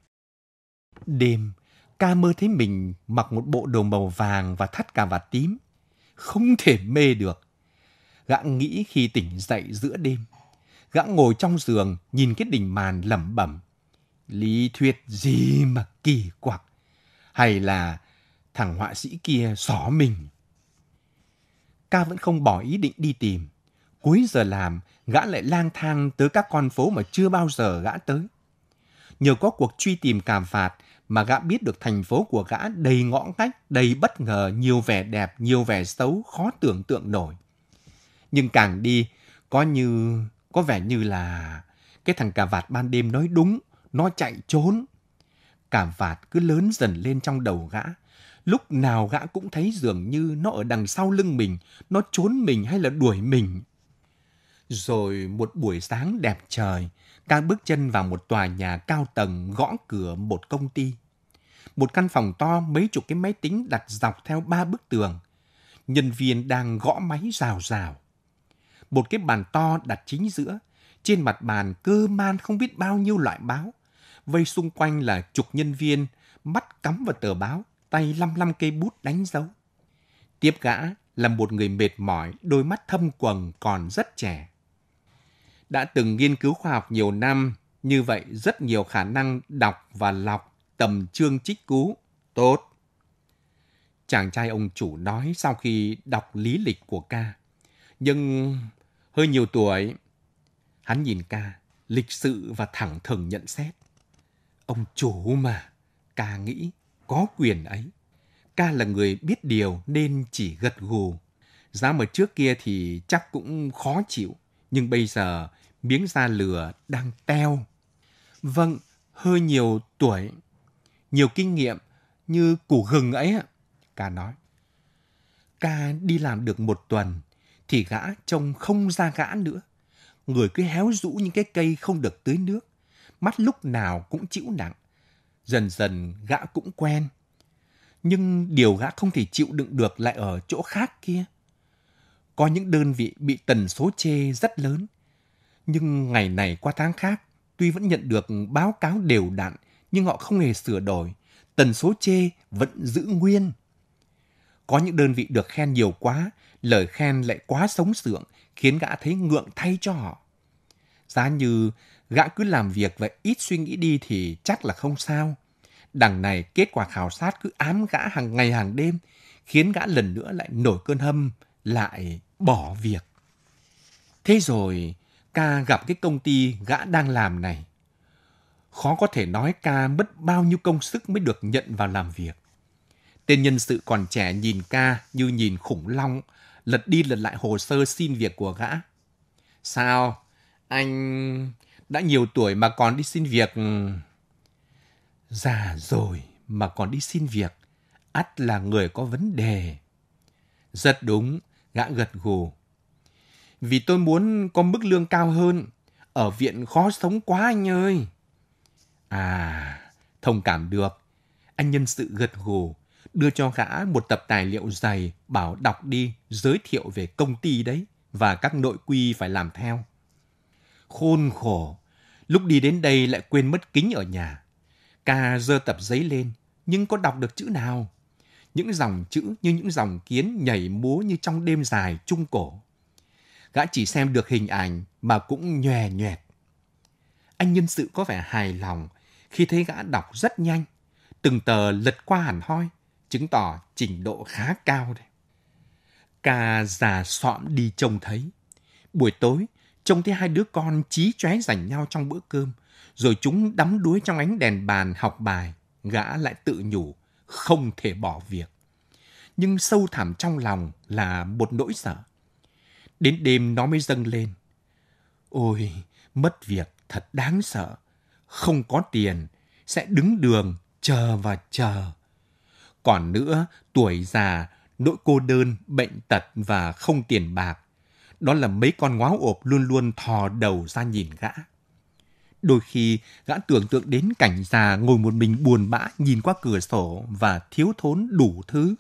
Đêm, ca mơ thấy mình mặc một bộ đồ màu vàng và thắt cà vạt tím. Không thể mê được. Gã nghĩ khi tỉnh dậy giữa đêm. Gã ngồi trong giường, nhìn cái đỉnh màn lẩm bẩm. Lý thuyết gì mà kỳ quặc. Hay là thằng họa sĩ kia xỏ mình. Ca vẫn không bỏ ý định đi tìm. Cuối giờ làm, gã lại lang thang tới các con phố mà chưa bao giờ gã tới. Nhờ có cuộc truy tìm cảm phạt mà gã biết được thành phố của gã đầy ngõ cách, đầy bất ngờ, nhiều vẻ đẹp, nhiều vẻ xấu, khó tưởng tượng nổi. Nhưng càng đi, có như, có vẻ như là cái thằng cà vạt ban đêm nói đúng, nó chạy trốn. Cảm phạt cứ lớn dần lên trong đầu gã, lúc nào gã cũng thấy dường như nó ở đằng sau lưng mình, nó trốn mình hay là đuổi mình. Rồi một buổi sáng đẹp trời, ta bước chân vào một tòa nhà cao tầng gõ cửa một công ty. Một căn phòng to mấy chục cái máy tính đặt dọc theo ba bức tường. Nhân viên đang gõ máy rào rào. Một cái bàn to đặt chính giữa. Trên mặt bàn cơ man không biết bao nhiêu loại báo. Vây xung quanh là chục nhân viên, mắt cắm vào tờ báo, tay lăm lăm cây bút đánh dấu. Tiếp gã là một người mệt mỏi, đôi mắt thâm quầng còn rất trẻ. Đã từng nghiên cứu khoa học nhiều năm, như vậy rất nhiều khả năng đọc và lọc tầm chương trích cú. Tốt. Chàng trai ông chủ nói sau khi đọc lý lịch của ca. Nhưng hơi nhiều tuổi. Hắn nhìn ca, lịch sự và thẳng thừng nhận xét. Ông chủ mà, ca nghĩ có quyền ấy. Ca là người biết điều nên chỉ gật gù. Giá mà trước kia thì chắc cũng khó chịu, nhưng bây giờ miếng da lừa đang teo. Vâng, hơi nhiều tuổi, nhiều kinh nghiệm như củ gừng ấy ạ, ca nói. Ca đi làm được một tuần thì gã trông không ra gã nữa. Người cứ héo rũ những cái cây không được tưới nước, mắt lúc nào cũng chịu nặng. Dần dần gã cũng quen. Nhưng điều gã không thể chịu đựng được lại ở chỗ khác kia. Có những đơn vị bị tần số chê rất lớn. Nhưng ngày này qua tháng khác, tuy vẫn nhận được báo cáo đều đặn, nhưng họ không hề sửa đổi. Tần số chê vẫn giữ nguyên. Có những đơn vị được khen nhiều quá, lời khen lại quá sống sượng, khiến gã thấy ngượng thay cho họ. Giá như gã cứ làm việc và ít suy nghĩ đi thì chắc là không sao. Đằng này kết quả khảo sát cứ ám gã hàng ngày hàng đêm, khiến gã lần nữa lại nổi cơn hâm, lại bỏ việc. Thế rồi, ca gặp cái công ty gã đang làm này. Khó có thể nói ca mất bao nhiêu công sức mới được nhận vào làm việc. Tên nhân sự còn trẻ nhìn ca như nhìn khủng long, lật đi lật lại hồ sơ xin việc của gã. Sao? Anh đã nhiều tuổi mà còn đi xin việc... Già rồi mà còn đi xin việc, ắt là người có vấn đề. Rất đúng, gã gật gù. Vì tôi muốn có mức lương cao hơn, ở viện khó sống quá anh ơi. À, thông cảm được. Anh nhân sự gật gù, đưa cho gã một tập tài liệu dày bảo đọc đi, giới thiệu về công ty đấy và các nội quy phải làm theo. Khôn khổ, lúc đi đến đây lại quên mất kính ở nhà. Ca dơ tập giấy lên, nhưng có đọc được chữ nào? Những dòng chữ như những dòng kiến nhảy múa như trong đêm dài trung cổ. Gã chỉ xem được hình ảnh mà cũng nhòe nhòe. Anh nhân sự có vẻ hài lòng khi thấy gã đọc rất nhanh. Từng tờ lật qua hẳn hoi, chứng tỏ trình độ khá cao đấy. Ca già soạn đi trông thấy. Buổi tối, trông thấy hai đứa con trí chóe giành nhau trong bữa cơm, rồi chúng đắm đuối trong ánh đèn bàn học bài, gã lại tự nhủ, không thể bỏ việc. Nhưng sâu thẳm trong lòng là một nỗi sợ. Đến đêm nó mới dâng lên. Ôi, mất việc thật đáng sợ. Không có tiền, sẽ đứng đường, chờ và chờ. Còn nữa, tuổi già, nỗi cô đơn, bệnh tật và không tiền bạc. Đó là mấy con ngáo ộp luôn luôn thò đầu ra nhìn gã. Đôi khi gã tưởng tượng đến cảnh già ngồi một mình buồn bã nhìn qua cửa sổ và thiếu thốn đủ thứ.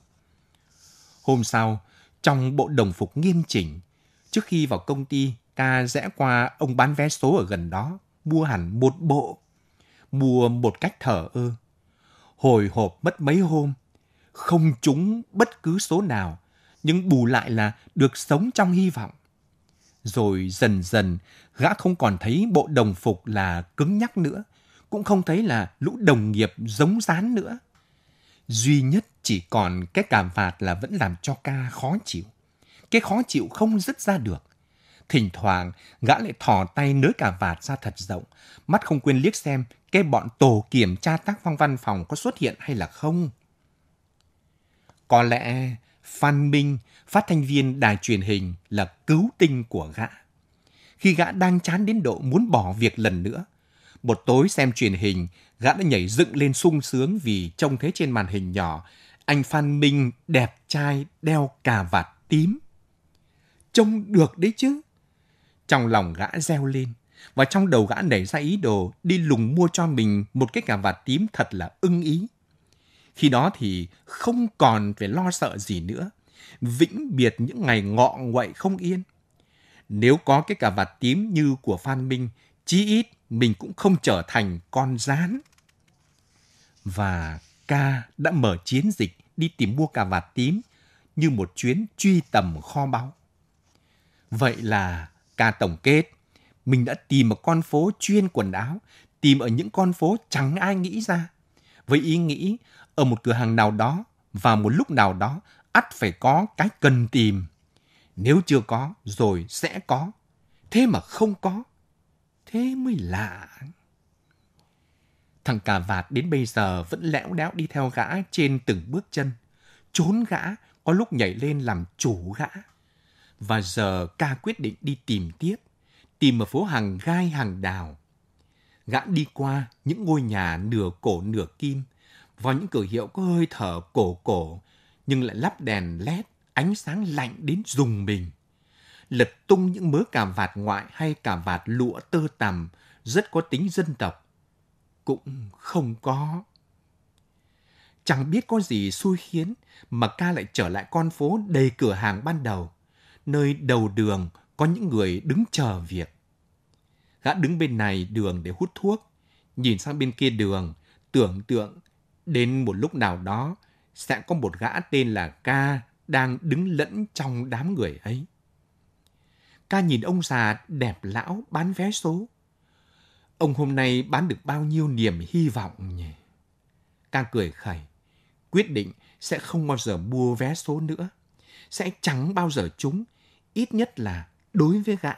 Hôm sau, trong bộ đồng phục nghiêm chỉnh, trước khi vào công ty, ca rẽ qua ông bán vé số ở gần đó, mua hẳn một bộ. Mua một cách thở ơ. Hồi hộp mất mấy hôm, không trúng bất cứ số nào, nhưng bù lại là được sống trong hy vọng. Rồi dần dần, gã không còn thấy bộ đồng phục là cứng nhắc nữa, cũng không thấy là lũ đồng nghiệp giống dán nữa. Duy nhất chỉ còn cái cảm phạt là vẫn làm cho ca khó chịu. Cái khó chịu không dứt ra được. Thỉnh thoảng, gã lại thò tay nới cả vạt ra thật rộng, mắt không quên liếc xem cái bọn tổ kiểm tra tác phong văn phòng có xuất hiện hay là không. Có lẽ Phan Minh phát thanh viên đài truyền hình là cứu tinh của gã. Khi gã đang chán đến độ muốn bỏ việc lần nữa, một tối xem truyền hình, gã đã nhảy dựng lên sung sướng vì trông thấy trên màn hình nhỏ anh Phan Minh đẹp trai đeo cà vạt tím. Trông được đấy chứ. Trong lòng gã reo lên và trong đầu gã nảy ra ý đồ đi lùng mua cho mình một cái cà vạt tím thật là ưng ý. Khi đó thì không còn phải lo sợ gì nữa vĩnh biệt những ngày ngọ nguậy không yên. Nếu có cái cà vạt tím như của Phan Minh, chí ít mình cũng không trở thành con rán. Và ca đã mở chiến dịch đi tìm mua cà vạt tím như một chuyến truy tầm kho báu. Vậy là ca tổng kết, mình đã tìm một con phố chuyên quần áo, tìm ở những con phố chẳng ai nghĩ ra. Với ý nghĩ, ở một cửa hàng nào đó, vào một lúc nào đó, ắt phải có cái cần tìm. Nếu chưa có, rồi sẽ có. Thế mà không có. Thế mới lạ. Thằng cà vạt đến bây giờ vẫn lẽo đẽo đi theo gã trên từng bước chân. Trốn gã, có lúc nhảy lên làm chủ gã. Và giờ ca quyết định đi tìm tiếp. Tìm ở phố hàng gai hàng đào. Gã đi qua những ngôi nhà nửa cổ nửa kim, vào những cửa hiệu có hơi thở cổ cổ, nhưng lại lắp đèn led ánh sáng lạnh đến rùng mình. Lật tung những mớ cà vạt ngoại hay cà vạt lụa tơ tằm rất có tính dân tộc. Cũng không có. Chẳng biết có gì xui khiến mà ca lại trở lại con phố đầy cửa hàng ban đầu, nơi đầu đường có những người đứng chờ việc. Gã đứng bên này đường để hút thuốc, nhìn sang bên kia đường, tưởng tượng đến một lúc nào đó sẽ có một gã tên là Ca đang đứng lẫn trong đám người ấy. Ca nhìn ông già đẹp lão bán vé số. Ông hôm nay bán được bao nhiêu niềm hy vọng nhỉ? Ca cười khẩy, quyết định sẽ không bao giờ mua vé số nữa. Sẽ chẳng bao giờ chúng, ít nhất là đối với gã.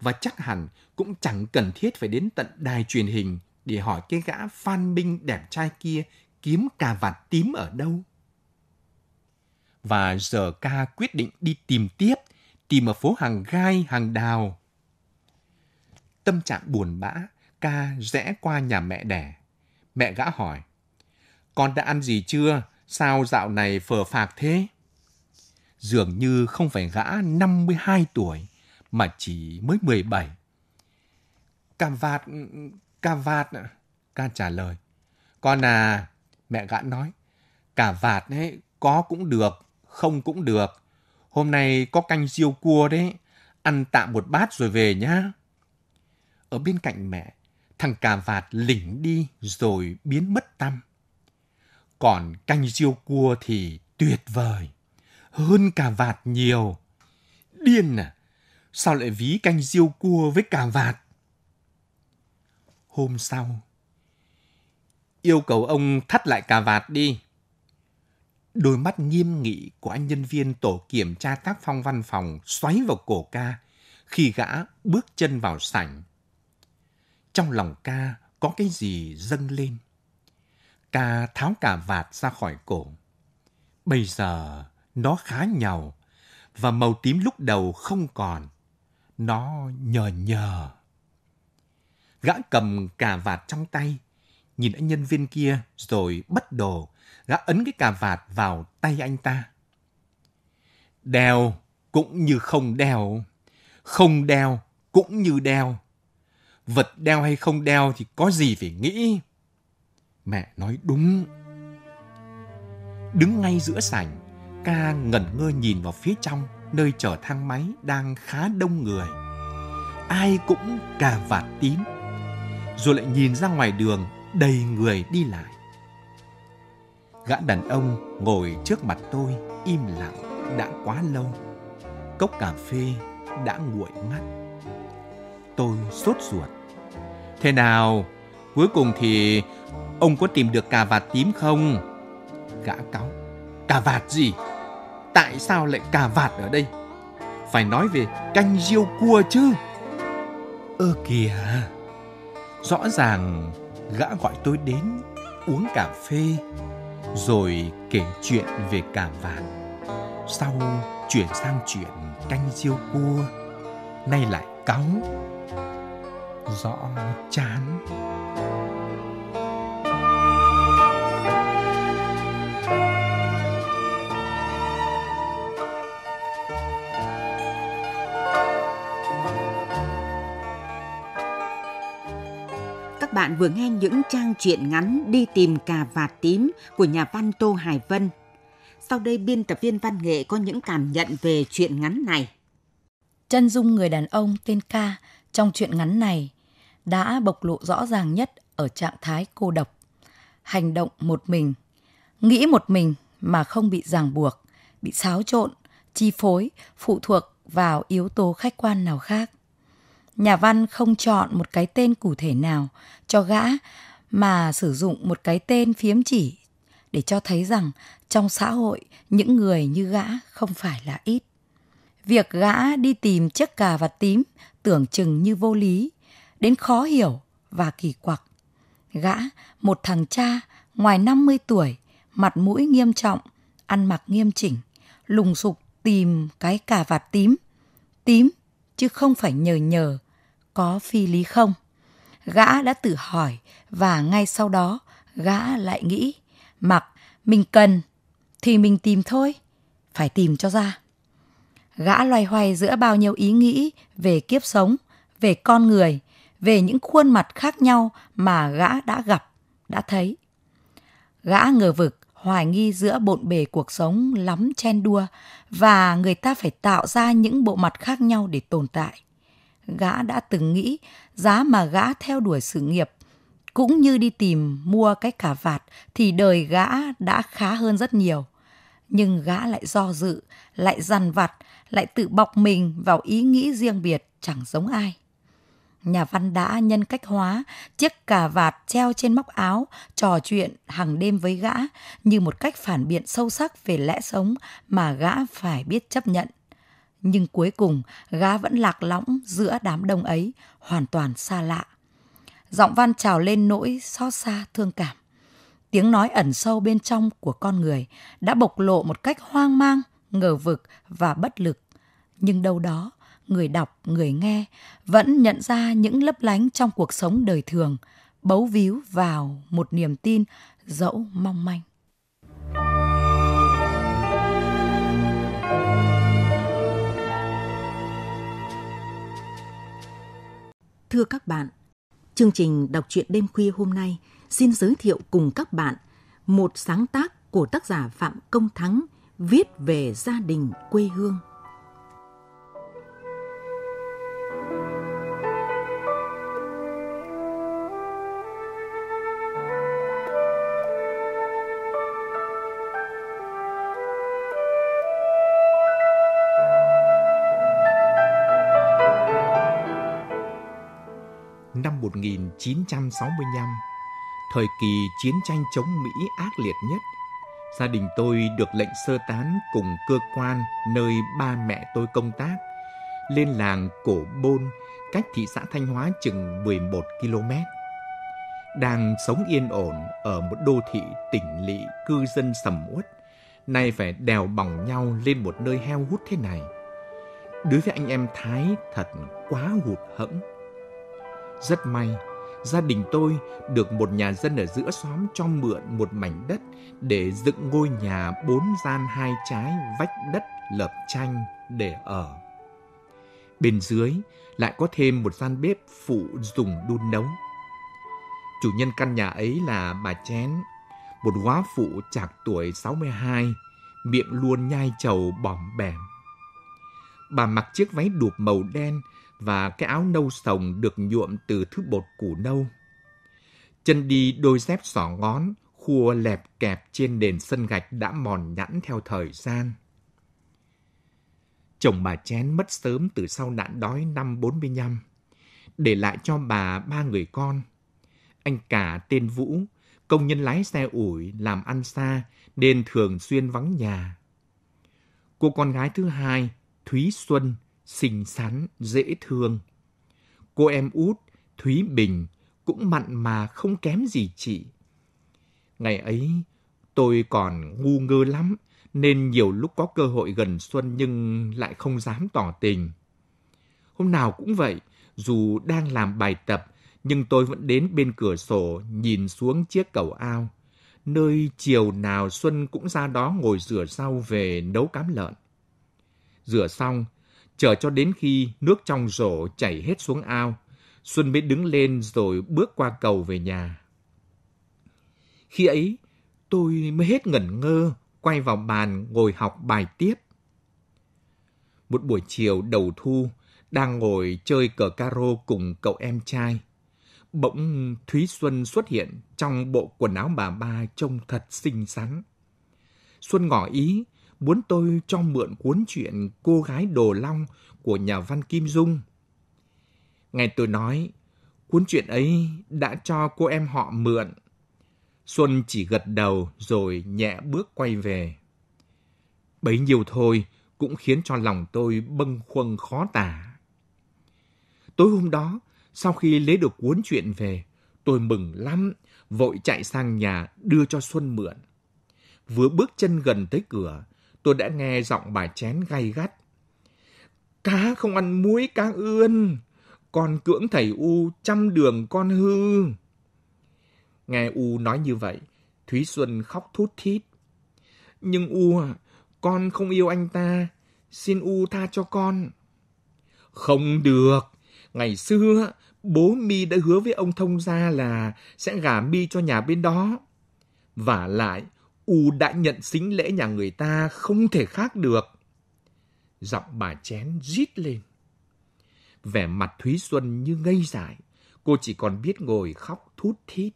Và chắc hẳn cũng chẳng cần thiết phải đến tận đài truyền hình để hỏi cái gã Phan binh đẹp trai kia kiếm cà vạt tím ở đâu. Và giờ ca quyết định đi tìm tiếp, tìm ở phố hàng gai, hàng đào. Tâm trạng buồn bã, ca rẽ qua nhà mẹ đẻ. Mẹ gã hỏi, con đã ăn gì chưa? Sao dạo này phờ phạc thế? Dường như không phải gã 52 tuổi, mà chỉ mới 17. Cà vạt, cà vạt, ca trả lời. Con à, Mẹ gã nói, cả vạt ấy, có cũng được, không cũng được. Hôm nay có canh riêu cua đấy, ăn tạm một bát rồi về nhá. Ở bên cạnh mẹ, thằng cà vạt lỉnh đi rồi biến mất tâm Còn canh riêu cua thì tuyệt vời, hơn cà vạt nhiều. Điên à, sao lại ví canh riêu cua với cà vạt? Hôm sau, yêu cầu ông thắt lại cà vạt đi. Đôi mắt nghiêm nghị của anh nhân viên tổ kiểm tra tác phong văn phòng xoáy vào cổ ca khi gã bước chân vào sảnh. Trong lòng ca có cái gì dâng lên. Ca tháo cà vạt ra khỏi cổ. Bây giờ nó khá nhàu và màu tím lúc đầu không còn. Nó nhờ nhờ. Gã cầm cà vạt trong tay, nhìn anh nhân viên kia rồi bất đồ, gã ấn cái cà vạt vào tay anh ta. Đeo cũng như không đeo, không đeo cũng như đeo. Vật đeo hay không đeo thì có gì phải nghĩ. Mẹ nói đúng. Đứng ngay giữa sảnh, ca ngẩn ngơ nhìn vào phía trong nơi chở thang máy đang khá đông người. Ai cũng cà vạt tím. Rồi lại nhìn ra ngoài đường đầy người đi lại gã đàn ông ngồi trước mặt tôi im lặng đã quá lâu cốc cà phê đã nguội ngắt tôi sốt ruột thế nào cuối cùng thì ông có tìm được cà vạt tím không gã cáu cà vạt gì tại sao lại cà vạt ở đây phải nói về canh riêu cua chứ ơ kìa rõ ràng gã gọi tôi đến uống cà phê rồi kể chuyện về cảm vạt sau chuyển sang chuyện canh riêu cua nay lại cáu rõ chán bạn vừa nghe những trang truyện ngắn đi tìm cà vạt tím của nhà văn Tô Hải Vân. Sau đây biên tập viên văn nghệ có những cảm nhận về truyện ngắn này. Chân dung người đàn ông tên Ca trong truyện ngắn này đã bộc lộ rõ ràng nhất ở trạng thái cô độc, hành động một mình, nghĩ một mình mà không bị ràng buộc, bị xáo trộn, chi phối, phụ thuộc vào yếu tố khách quan nào khác. Nhà văn không chọn một cái tên cụ thể nào cho gã mà sử dụng một cái tên phiếm chỉ để cho thấy rằng trong xã hội những người như gã không phải là ít. Việc gã đi tìm chiếc cà vạt tím tưởng chừng như vô lý, đến khó hiểu và kỳ quặc. Gã, một thằng cha ngoài 50 tuổi, mặt mũi nghiêm trọng, ăn mặc nghiêm chỉnh, lùng sục tìm cái cà vạt tím. Tím chứ không phải nhờ nhờ có phi lý không? Gã đã tự hỏi và ngay sau đó gã lại nghĩ, mặc mình cần thì mình tìm thôi, phải tìm cho ra. Gã loay hoay giữa bao nhiêu ý nghĩ về kiếp sống, về con người, về những khuôn mặt khác nhau mà gã đã gặp, đã thấy. Gã ngờ vực, hoài nghi giữa bộn bề cuộc sống lắm chen đua và người ta phải tạo ra những bộ mặt khác nhau để tồn tại gã đã từng nghĩ giá mà gã theo đuổi sự nghiệp cũng như đi tìm mua cái cà vạt thì đời gã đã khá hơn rất nhiều nhưng gã lại do dự lại dằn vặt lại tự bọc mình vào ý nghĩ riêng biệt chẳng giống ai nhà văn đã nhân cách hóa chiếc cà vạt treo trên móc áo trò chuyện hàng đêm với gã như một cách phản biện sâu sắc về lẽ sống mà gã phải biết chấp nhận nhưng cuối cùng gã vẫn lạc lõng giữa đám đông ấy, hoàn toàn xa lạ. Giọng văn trào lên nỗi xót xa thương cảm. Tiếng nói ẩn sâu bên trong của con người đã bộc lộ một cách hoang mang, ngờ vực và bất lực. Nhưng đâu đó, người đọc, người nghe vẫn nhận ra những lấp lánh trong cuộc sống đời thường, bấu víu vào một niềm tin dẫu mong manh. Thưa các bạn, chương trình đọc truyện đêm khuya hôm nay xin giới thiệu cùng các bạn một sáng tác của tác giả Phạm Công Thắng viết về gia đình quê hương. 1965, thời kỳ chiến tranh chống Mỹ ác liệt nhất, gia đình tôi được lệnh sơ tán cùng cơ quan nơi ba mẹ tôi công tác lên làng Cổ Bôn, cách thị xã Thanh Hóa chừng 11 km. Đang sống yên ổn ở một đô thị tỉnh lỵ cư dân sầm uất, nay phải đèo bỏng nhau lên một nơi heo hút thế này. Đối với anh em Thái thật quá hụt hẫng. Rất may gia đình tôi được một nhà dân ở giữa xóm cho mượn một mảnh đất để dựng ngôi nhà bốn gian hai trái vách đất lợp tranh để ở. Bên dưới lại có thêm một gian bếp phụ dùng đun nấu. Chủ nhân căn nhà ấy là bà Chén, một quá phụ chạc tuổi 62, miệng luôn nhai trầu bỏm bẻm. Bà mặc chiếc váy đụp màu đen và cái áo nâu sồng được nhuộm từ thứ bột củ nâu. Chân đi đôi dép sỏ ngón, khua lẹp kẹp trên nền sân gạch đã mòn nhẵn theo thời gian. Chồng bà chén mất sớm từ sau nạn đói năm 45, để lại cho bà ba người con. Anh cả tên Vũ, công nhân lái xe ủi, làm ăn xa nên thường xuyên vắng nhà. Cô con gái thứ hai, Thúy Xuân, xinh xắn, dễ thương. Cô em út, Thúy Bình, cũng mặn mà không kém gì chị. Ngày ấy, tôi còn ngu ngơ lắm, nên nhiều lúc có cơ hội gần xuân nhưng lại không dám tỏ tình. Hôm nào cũng vậy, dù đang làm bài tập, nhưng tôi vẫn đến bên cửa sổ nhìn xuống chiếc cầu ao, nơi chiều nào Xuân cũng ra đó ngồi rửa rau về nấu cám lợn. Rửa xong, chờ cho đến khi nước trong rổ chảy hết xuống ao. Xuân mới đứng lên rồi bước qua cầu về nhà. Khi ấy, tôi mới hết ngẩn ngơ, quay vào bàn ngồi học bài tiếp. Một buổi chiều đầu thu, đang ngồi chơi cờ caro cùng cậu em trai. Bỗng Thúy Xuân xuất hiện trong bộ quần áo bà ba trông thật xinh xắn. Xuân ngỏ ý muốn tôi cho mượn cuốn truyện Cô gái Đồ Long của nhà văn Kim Dung. Nghe tôi nói, cuốn truyện ấy đã cho cô em họ mượn. Xuân chỉ gật đầu rồi nhẹ bước quay về. Bấy nhiêu thôi cũng khiến cho lòng tôi bâng khuâng khó tả. Tối hôm đó, sau khi lấy được cuốn truyện về, tôi mừng lắm, vội chạy sang nhà đưa cho Xuân mượn. Vừa bước chân gần tới cửa tôi đã nghe giọng bà chén gay gắt. Cá không ăn muối cá ươn, còn cưỡng thầy U trăm đường con hư. Nghe U nói như vậy, Thúy Xuân khóc thút thít. Nhưng U à, con không yêu anh ta, xin U tha cho con. Không được, ngày xưa bố mi đã hứa với ông thông gia là sẽ gả mi cho nhà bên đó. và lại, U đã nhận xính lễ nhà người ta không thể khác được. Giọng bà chén rít lên. Vẻ mặt Thúy Xuân như ngây dại, cô chỉ còn biết ngồi khóc thút thít.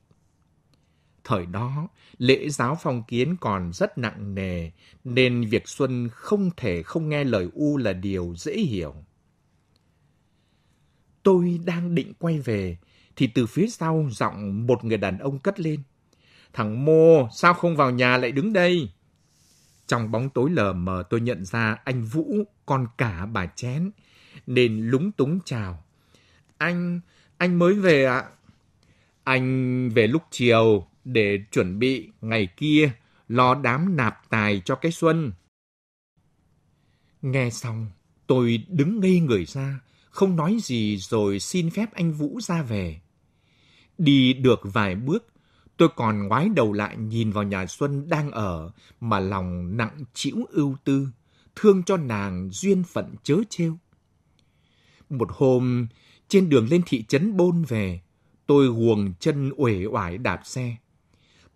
Thời đó, lễ giáo phong kiến còn rất nặng nề, nên việc Xuân không thể không nghe lời U là điều dễ hiểu. Tôi đang định quay về, thì từ phía sau giọng một người đàn ông cất lên. Thằng Mô, sao không vào nhà lại đứng đây? Trong bóng tối lờ mờ tôi nhận ra anh Vũ, con cả bà chén, nên lúng túng chào. Anh, anh mới về ạ. À? Anh về lúc chiều để chuẩn bị ngày kia lo đám nạp tài cho cái xuân. Nghe xong, tôi đứng ngây người ra, không nói gì rồi xin phép anh Vũ ra về. Đi được vài bước, Tôi còn ngoái đầu lại nhìn vào nhà Xuân đang ở mà lòng nặng chịu ưu tư, thương cho nàng duyên phận chớ trêu. Một hôm, trên đường lên thị trấn Bôn về, tôi guồng chân uể oải đạp xe.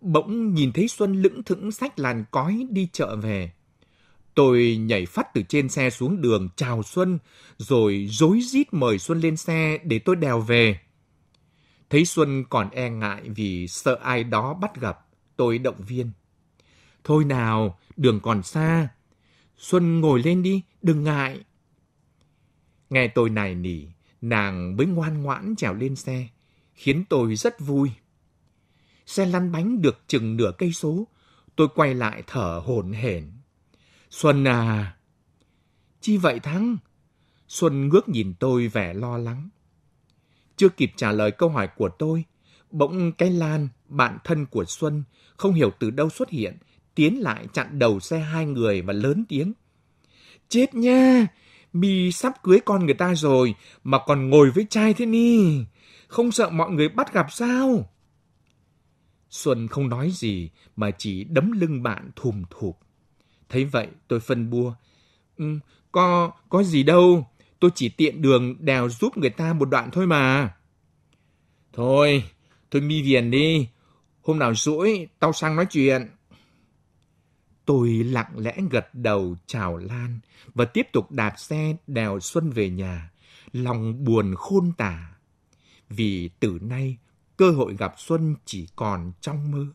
Bỗng nhìn thấy Xuân lững thững sách làn cói đi chợ về. Tôi nhảy phát từ trên xe xuống đường chào Xuân, rồi dối rít mời Xuân lên xe để tôi đèo về. Thấy Xuân còn e ngại vì sợ ai đó bắt gặp, tôi động viên. Thôi nào, đường còn xa. Xuân ngồi lên đi, đừng ngại. Nghe tôi nài nỉ, nàng mới ngoan ngoãn trèo lên xe, khiến tôi rất vui. Xe lăn bánh được chừng nửa cây số, tôi quay lại thở hổn hển. Xuân à! Chi vậy Thắng? Xuân ngước nhìn tôi vẻ lo lắng. Chưa kịp trả lời câu hỏi của tôi, bỗng cái Lan, bạn thân của Xuân, không hiểu từ đâu xuất hiện, tiến lại chặn đầu xe hai người và lớn tiếng. Chết nha! Mi sắp cưới con người ta rồi mà còn ngồi với trai thế ni. Không sợ mọi người bắt gặp sao? Xuân không nói gì mà chỉ đấm lưng bạn thùm thụp. Thấy vậy tôi phân bua. Ừ, có, có gì đâu, tôi chỉ tiện đường đèo giúp người ta một đoạn thôi mà. Thôi, thôi mi viền đi. Hôm nào rỗi, tao sang nói chuyện. Tôi lặng lẽ gật đầu chào Lan và tiếp tục đạp xe đèo Xuân về nhà, lòng buồn khôn tả. Vì từ nay, cơ hội gặp Xuân chỉ còn trong mơ.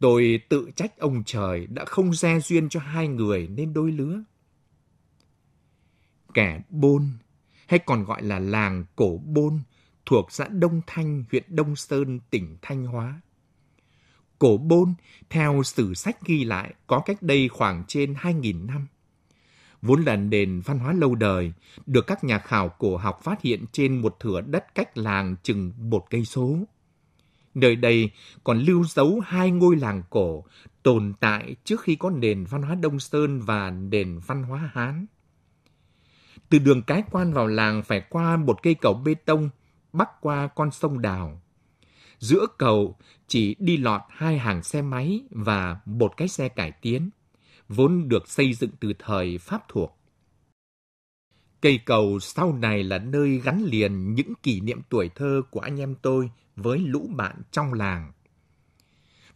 Tôi tự trách ông trời đã không gia duyên cho hai người nên đôi lứa kẻ Bôn, hay còn gọi là làng Cổ Bôn, thuộc xã Đông Thanh, huyện Đông Sơn, tỉnh Thanh Hóa. Cổ Bôn, theo sử sách ghi lại, có cách đây khoảng trên 2.000 năm. Vốn là nền văn hóa lâu đời, được các nhà khảo cổ học phát hiện trên một thửa đất cách làng chừng một cây số. Nơi đây còn lưu dấu hai ngôi làng cổ tồn tại trước khi có nền văn hóa Đông Sơn và nền văn hóa Hán. Từ đường cái quan vào làng phải qua một cây cầu bê tông bắc qua con sông Đào. Giữa cầu chỉ đi lọt hai hàng xe máy và một cái xe cải tiến, vốn được xây dựng từ thời Pháp thuộc. Cây cầu sau này là nơi gắn liền những kỷ niệm tuổi thơ của anh em tôi với lũ bạn trong làng.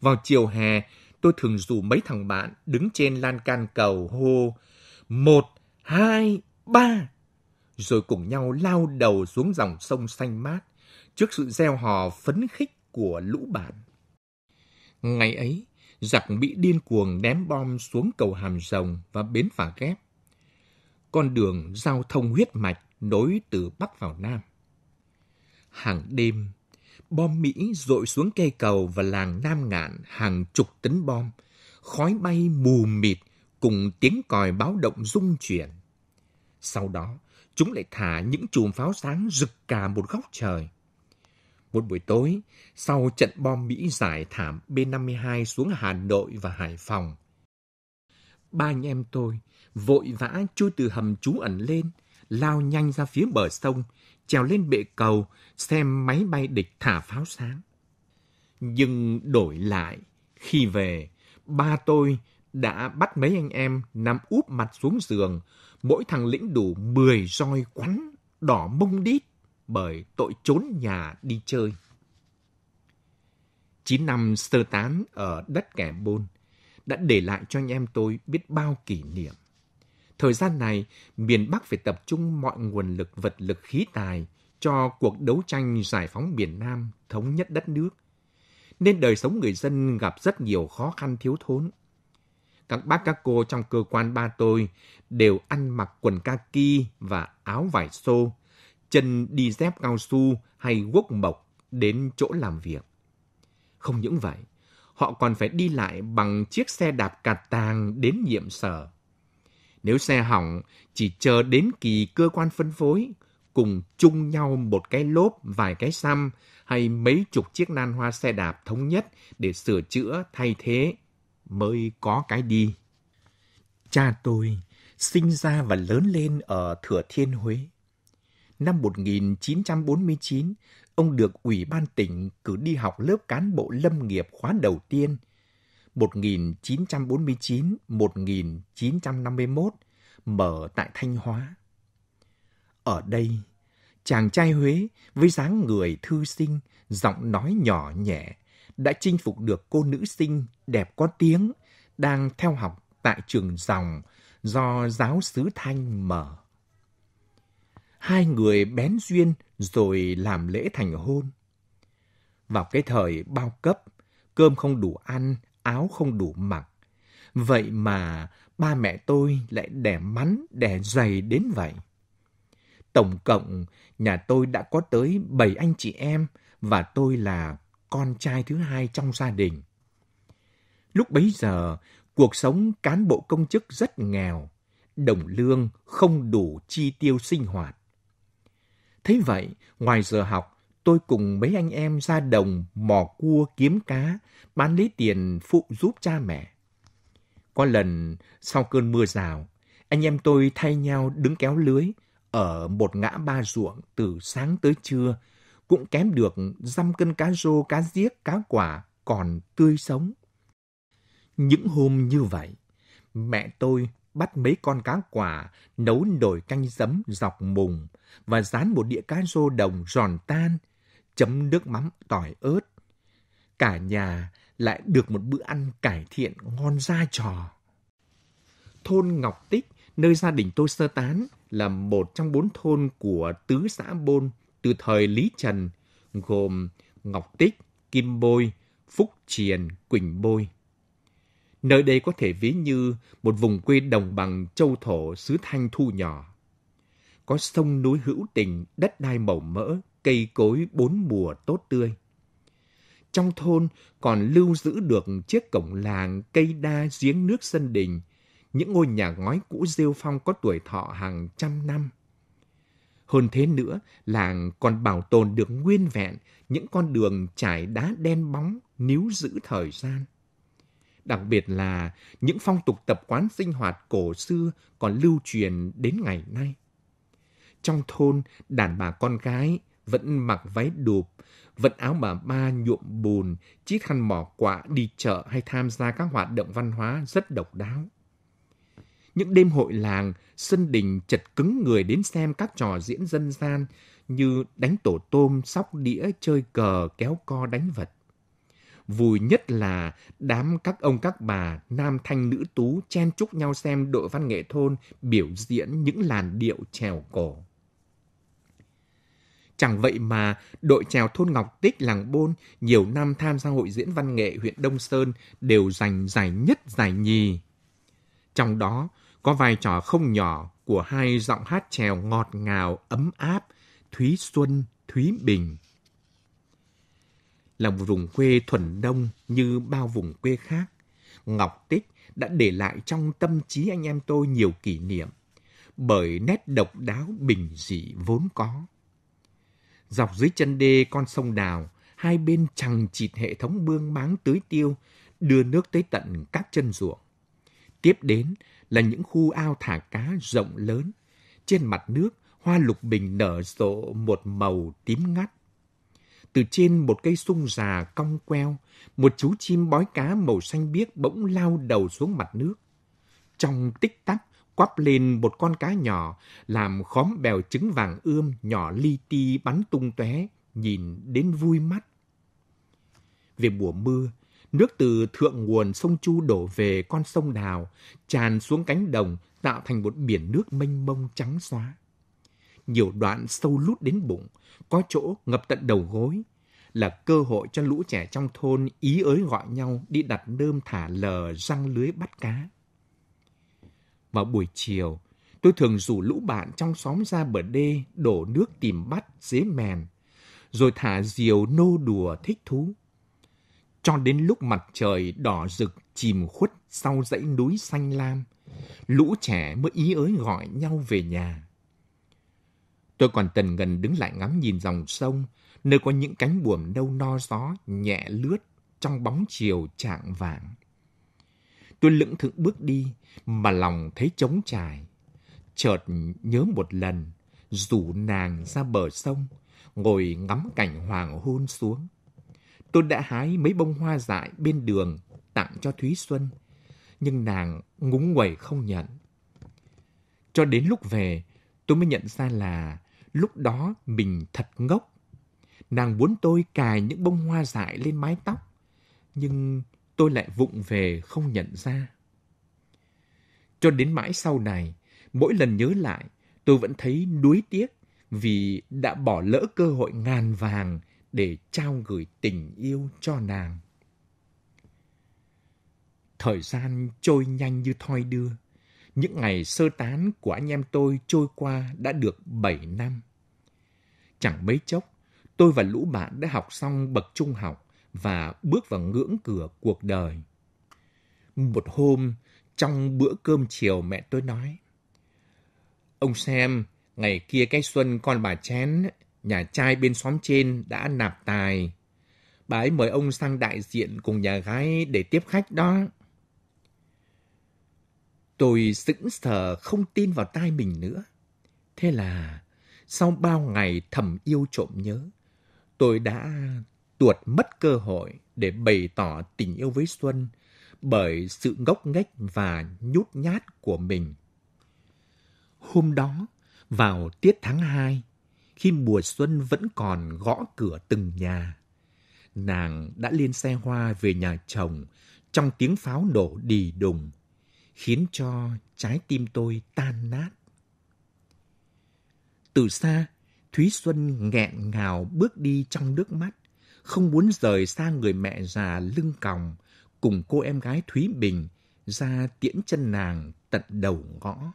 Vào chiều hè, tôi thường rủ mấy thằng bạn đứng trên lan can cầu hô một, hai, ba, rồi cùng nhau lao đầu xuống dòng sông xanh mát trước sự gieo hò phấn khích của lũ bạn. Ngày ấy, giặc bị điên cuồng ném bom xuống cầu Hàm Rồng và bến phà ghép. Con đường giao thông huyết mạch nối từ Bắc vào Nam. Hàng đêm, bom Mỹ dội xuống cây cầu và làng Nam Ngạn hàng chục tấn bom, khói bay mù mịt cùng tiếng còi báo động rung chuyển. Sau đó, chúng lại thả những chùm pháo sáng rực cả một góc trời. Một buổi tối, sau trận bom Mỹ giải thảm B-52 xuống Hà Nội và Hải Phòng, ba anh em tôi vội vã chui từ hầm trú ẩn lên, lao nhanh ra phía bờ sông, trèo lên bệ cầu, xem máy bay địch thả pháo sáng. Nhưng đổi lại, khi về, ba tôi đã bắt mấy anh em nằm úp mặt xuống giường, mỗi thằng lĩnh đủ 10 roi quắn đỏ mông đít bởi tội trốn nhà đi chơi. 9 năm sơ tán ở đất kẻ bôn đã để lại cho anh em tôi biết bao kỷ niệm. Thời gian này, miền Bắc phải tập trung mọi nguồn lực vật lực khí tài cho cuộc đấu tranh giải phóng miền Nam thống nhất đất nước. Nên đời sống người dân gặp rất nhiều khó khăn thiếu thốn các bác các cô trong cơ quan ba tôi đều ăn mặc quần kaki và áo vải xô, chân đi dép cao su hay guốc mộc đến chỗ làm việc. Không những vậy, họ còn phải đi lại bằng chiếc xe đạp cà tàng đến nhiệm sở. Nếu xe hỏng, chỉ chờ đến kỳ cơ quan phân phối, cùng chung nhau một cái lốp, vài cái xăm hay mấy chục chiếc nan hoa xe đạp thống nhất để sửa chữa, thay thế mới có cái đi. Cha tôi sinh ra và lớn lên ở Thừa Thiên Huế. Năm 1949, ông được Ủy ban tỉnh cử đi học lớp cán bộ lâm nghiệp khóa đầu tiên 1949-1951 mở tại Thanh Hóa. Ở đây, chàng trai Huế với dáng người thư sinh, giọng nói nhỏ nhẹ, đã chinh phục được cô nữ sinh đẹp có tiếng đang theo học tại trường dòng do giáo sứ Thanh mở. Hai người bén duyên rồi làm lễ thành hôn. Vào cái thời bao cấp, cơm không đủ ăn, áo không đủ mặc. Vậy mà ba mẹ tôi lại đẻ mắn, đẻ dày đến vậy. Tổng cộng, nhà tôi đã có tới bảy anh chị em và tôi là con trai thứ hai trong gia đình. Lúc bấy giờ, cuộc sống cán bộ công chức rất nghèo, đồng lương không đủ chi tiêu sinh hoạt. Thế vậy, ngoài giờ học, tôi cùng mấy anh em ra đồng mò cua kiếm cá, bán lấy tiền phụ giúp cha mẹ. Có lần, sau cơn mưa rào, anh em tôi thay nhau đứng kéo lưới ở một ngã ba ruộng từ sáng tới trưa cũng kém được dăm cân cá rô, cá giếc, cá quả còn tươi sống. Những hôm như vậy, mẹ tôi bắt mấy con cá quả nấu nồi canh giấm dọc mùng và dán một đĩa cá rô đồng giòn tan, chấm nước mắm tỏi ớt. Cả nhà lại được một bữa ăn cải thiện ngon ra trò. Thôn Ngọc Tích, nơi gia đình tôi sơ tán, là một trong bốn thôn của tứ xã Bôn từ thời Lý Trần gồm Ngọc Tích, Kim Bôi, Phúc Triền, Quỳnh Bôi. Nơi đây có thể ví như một vùng quê đồng bằng châu thổ xứ Thanh Thu nhỏ. Có sông núi hữu tình, đất đai màu mỡ, cây cối bốn mùa tốt tươi. Trong thôn còn lưu giữ được chiếc cổng làng, cây đa, giếng nước sân đình, những ngôi nhà ngói cũ rêu phong có tuổi thọ hàng trăm năm – hơn thế nữa, làng còn bảo tồn được nguyên vẹn những con đường trải đá đen bóng níu giữ thời gian. Đặc biệt là những phong tục tập quán sinh hoạt cổ xưa còn lưu truyền đến ngày nay. Trong thôn, đàn bà con gái vẫn mặc váy đụp, vẫn áo bà ba nhuộm bùn, chiếc khăn mỏ quạ đi chợ hay tham gia các hoạt động văn hóa rất độc đáo những đêm hội làng, sân đình chật cứng người đến xem các trò diễn dân gian như đánh tổ tôm, sóc đĩa, chơi cờ, kéo co đánh vật. Vui nhất là đám các ông các bà, nam thanh nữ tú chen chúc nhau xem đội văn nghệ thôn biểu diễn những làn điệu trèo cổ. Chẳng vậy mà đội trèo thôn Ngọc Tích làng Bôn nhiều năm tham gia hội diễn văn nghệ huyện Đông Sơn đều giành giải nhất giải nhì. Trong đó, có vai trò không nhỏ của hai giọng hát trèo ngọt ngào ấm áp Thúy Xuân, Thúy Bình. Là một vùng quê thuần đông như bao vùng quê khác, Ngọc Tích đã để lại trong tâm trí anh em tôi nhiều kỷ niệm bởi nét độc đáo bình dị vốn có. Dọc dưới chân đê con sông Đào, hai bên chằng chịt hệ thống bương máng tưới tiêu, đưa nước tới tận các chân ruộng. Tiếp đến là những khu ao thả cá rộng lớn. Trên mặt nước, hoa lục bình nở rộ một màu tím ngắt. Từ trên một cây sung già cong queo, một chú chim bói cá màu xanh biếc bỗng lao đầu xuống mặt nước. Trong tích tắc, quắp lên một con cá nhỏ, làm khóm bèo trứng vàng ươm nhỏ li ti bắn tung tóe, nhìn đến vui mắt. Về mùa mưa, Nước từ thượng nguồn sông Chu đổ về con sông Đào, tràn xuống cánh đồng, tạo thành một biển nước mênh mông trắng xóa. Nhiều đoạn sâu lút đến bụng, có chỗ ngập tận đầu gối, là cơ hội cho lũ trẻ trong thôn ý ới gọi nhau đi đặt nơm thả lờ răng lưới bắt cá. Vào buổi chiều, tôi thường rủ lũ bạn trong xóm ra bờ đê đổ nước tìm bắt dế mèn, rồi thả diều nô đùa thích thú cho đến lúc mặt trời đỏ rực chìm khuất sau dãy núi xanh lam, lũ trẻ mới ý ới gọi nhau về nhà. Tôi còn tần gần đứng lại ngắm nhìn dòng sông, nơi có những cánh buồm nâu no gió nhẹ lướt trong bóng chiều trạng vàng. Tôi lững thững bước đi mà lòng thấy trống trải. Chợt nhớ một lần rủ nàng ra bờ sông, ngồi ngắm cảnh hoàng hôn xuống. Tôi đã hái mấy bông hoa dại bên đường tặng cho Thúy Xuân, nhưng nàng ngúng quẩy không nhận. Cho đến lúc về, tôi mới nhận ra là lúc đó mình thật ngốc. Nàng muốn tôi cài những bông hoa dại lên mái tóc, nhưng tôi lại vụng về không nhận ra. Cho đến mãi sau này, mỗi lần nhớ lại, tôi vẫn thấy nuối tiếc vì đã bỏ lỡ cơ hội ngàn vàng để trao gửi tình yêu cho nàng. Thời gian trôi nhanh như thoi đưa. Những ngày sơ tán của anh em tôi trôi qua đã được 7 năm. Chẳng mấy chốc, tôi và lũ bạn đã học xong bậc trung học và bước vào ngưỡng cửa cuộc đời. Một hôm, trong bữa cơm chiều mẹ tôi nói, Ông xem, ngày kia cái xuân con bà chén nhà trai bên xóm trên đã nạp tài. Bà ấy mời ông sang đại diện cùng nhà gái để tiếp khách đó. Tôi sững sờ không tin vào tai mình nữa. Thế là sau bao ngày thầm yêu trộm nhớ, tôi đã tuột mất cơ hội để bày tỏ tình yêu với Xuân bởi sự ngốc nghếch và nhút nhát của mình. Hôm đó, vào tiết tháng 2, khi mùa xuân vẫn còn gõ cửa từng nhà. Nàng đã lên xe hoa về nhà chồng trong tiếng pháo nổ đì đùng, khiến cho trái tim tôi tan nát. Từ xa, Thúy Xuân nghẹn ngào bước đi trong nước mắt, không muốn rời xa người mẹ già lưng còng cùng cô em gái Thúy Bình ra tiễn chân nàng tận đầu ngõ.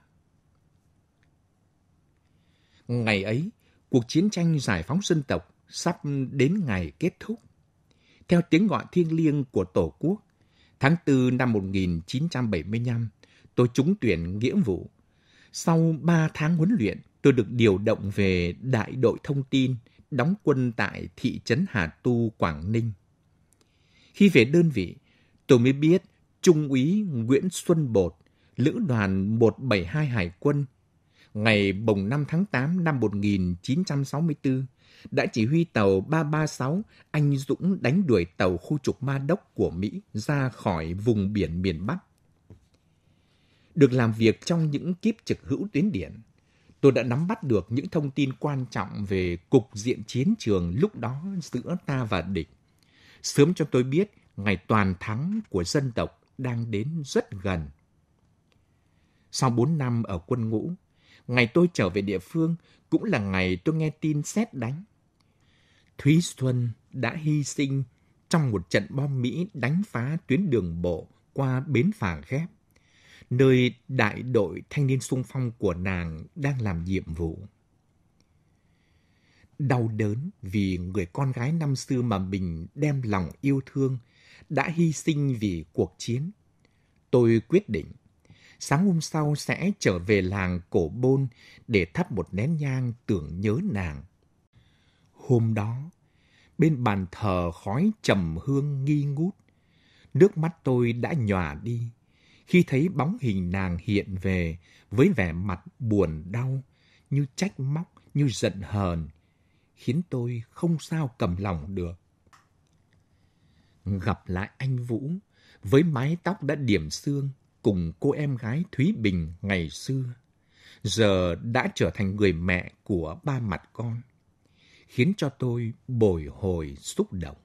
Ngày ấy, cuộc chiến tranh giải phóng dân tộc sắp đến ngày kết thúc. Theo tiếng gọi thiêng liêng của Tổ quốc, tháng 4 năm 1975, tôi trúng tuyển nghĩa vụ. Sau 3 tháng huấn luyện, tôi được điều động về đại đội thông tin đóng quân tại thị trấn Hà Tu, Quảng Ninh. Khi về đơn vị, tôi mới biết Trung úy Nguyễn Xuân Bột, Lữ đoàn 172 Hải quân ngày bồng 5 tháng 8 năm 1964, đã chỉ huy tàu 336 Anh Dũng đánh đuổi tàu khu trục Ma Đốc của Mỹ ra khỏi vùng biển miền Bắc. Được làm việc trong những kiếp trực hữu tuyến điện, tôi đã nắm bắt được những thông tin quan trọng về cục diện chiến trường lúc đó giữa ta và địch. Sớm cho tôi biết ngày toàn thắng của dân tộc đang đến rất gần. Sau 4 năm ở quân ngũ, Ngày tôi trở về địa phương cũng là ngày tôi nghe tin xét đánh. Thúy Xuân đã hy sinh trong một trận bom Mỹ đánh phá tuyến đường bộ qua bến phà ghép, nơi đại đội thanh niên sung phong của nàng đang làm nhiệm vụ. Đau đớn vì người con gái năm xưa mà mình đem lòng yêu thương đã hy sinh vì cuộc chiến. Tôi quyết định sáng hôm sau sẽ trở về làng Cổ Bôn để thắp một nén nhang tưởng nhớ nàng. Hôm đó, bên bàn thờ khói trầm hương nghi ngút, nước mắt tôi đã nhòa đi khi thấy bóng hình nàng hiện về với vẻ mặt buồn đau, như trách móc, như giận hờn, khiến tôi không sao cầm lòng được. Gặp lại anh Vũ, với mái tóc đã điểm xương, cùng cô em gái Thúy Bình ngày xưa, giờ đã trở thành người mẹ của ba mặt con, khiến cho tôi bồi hồi xúc động.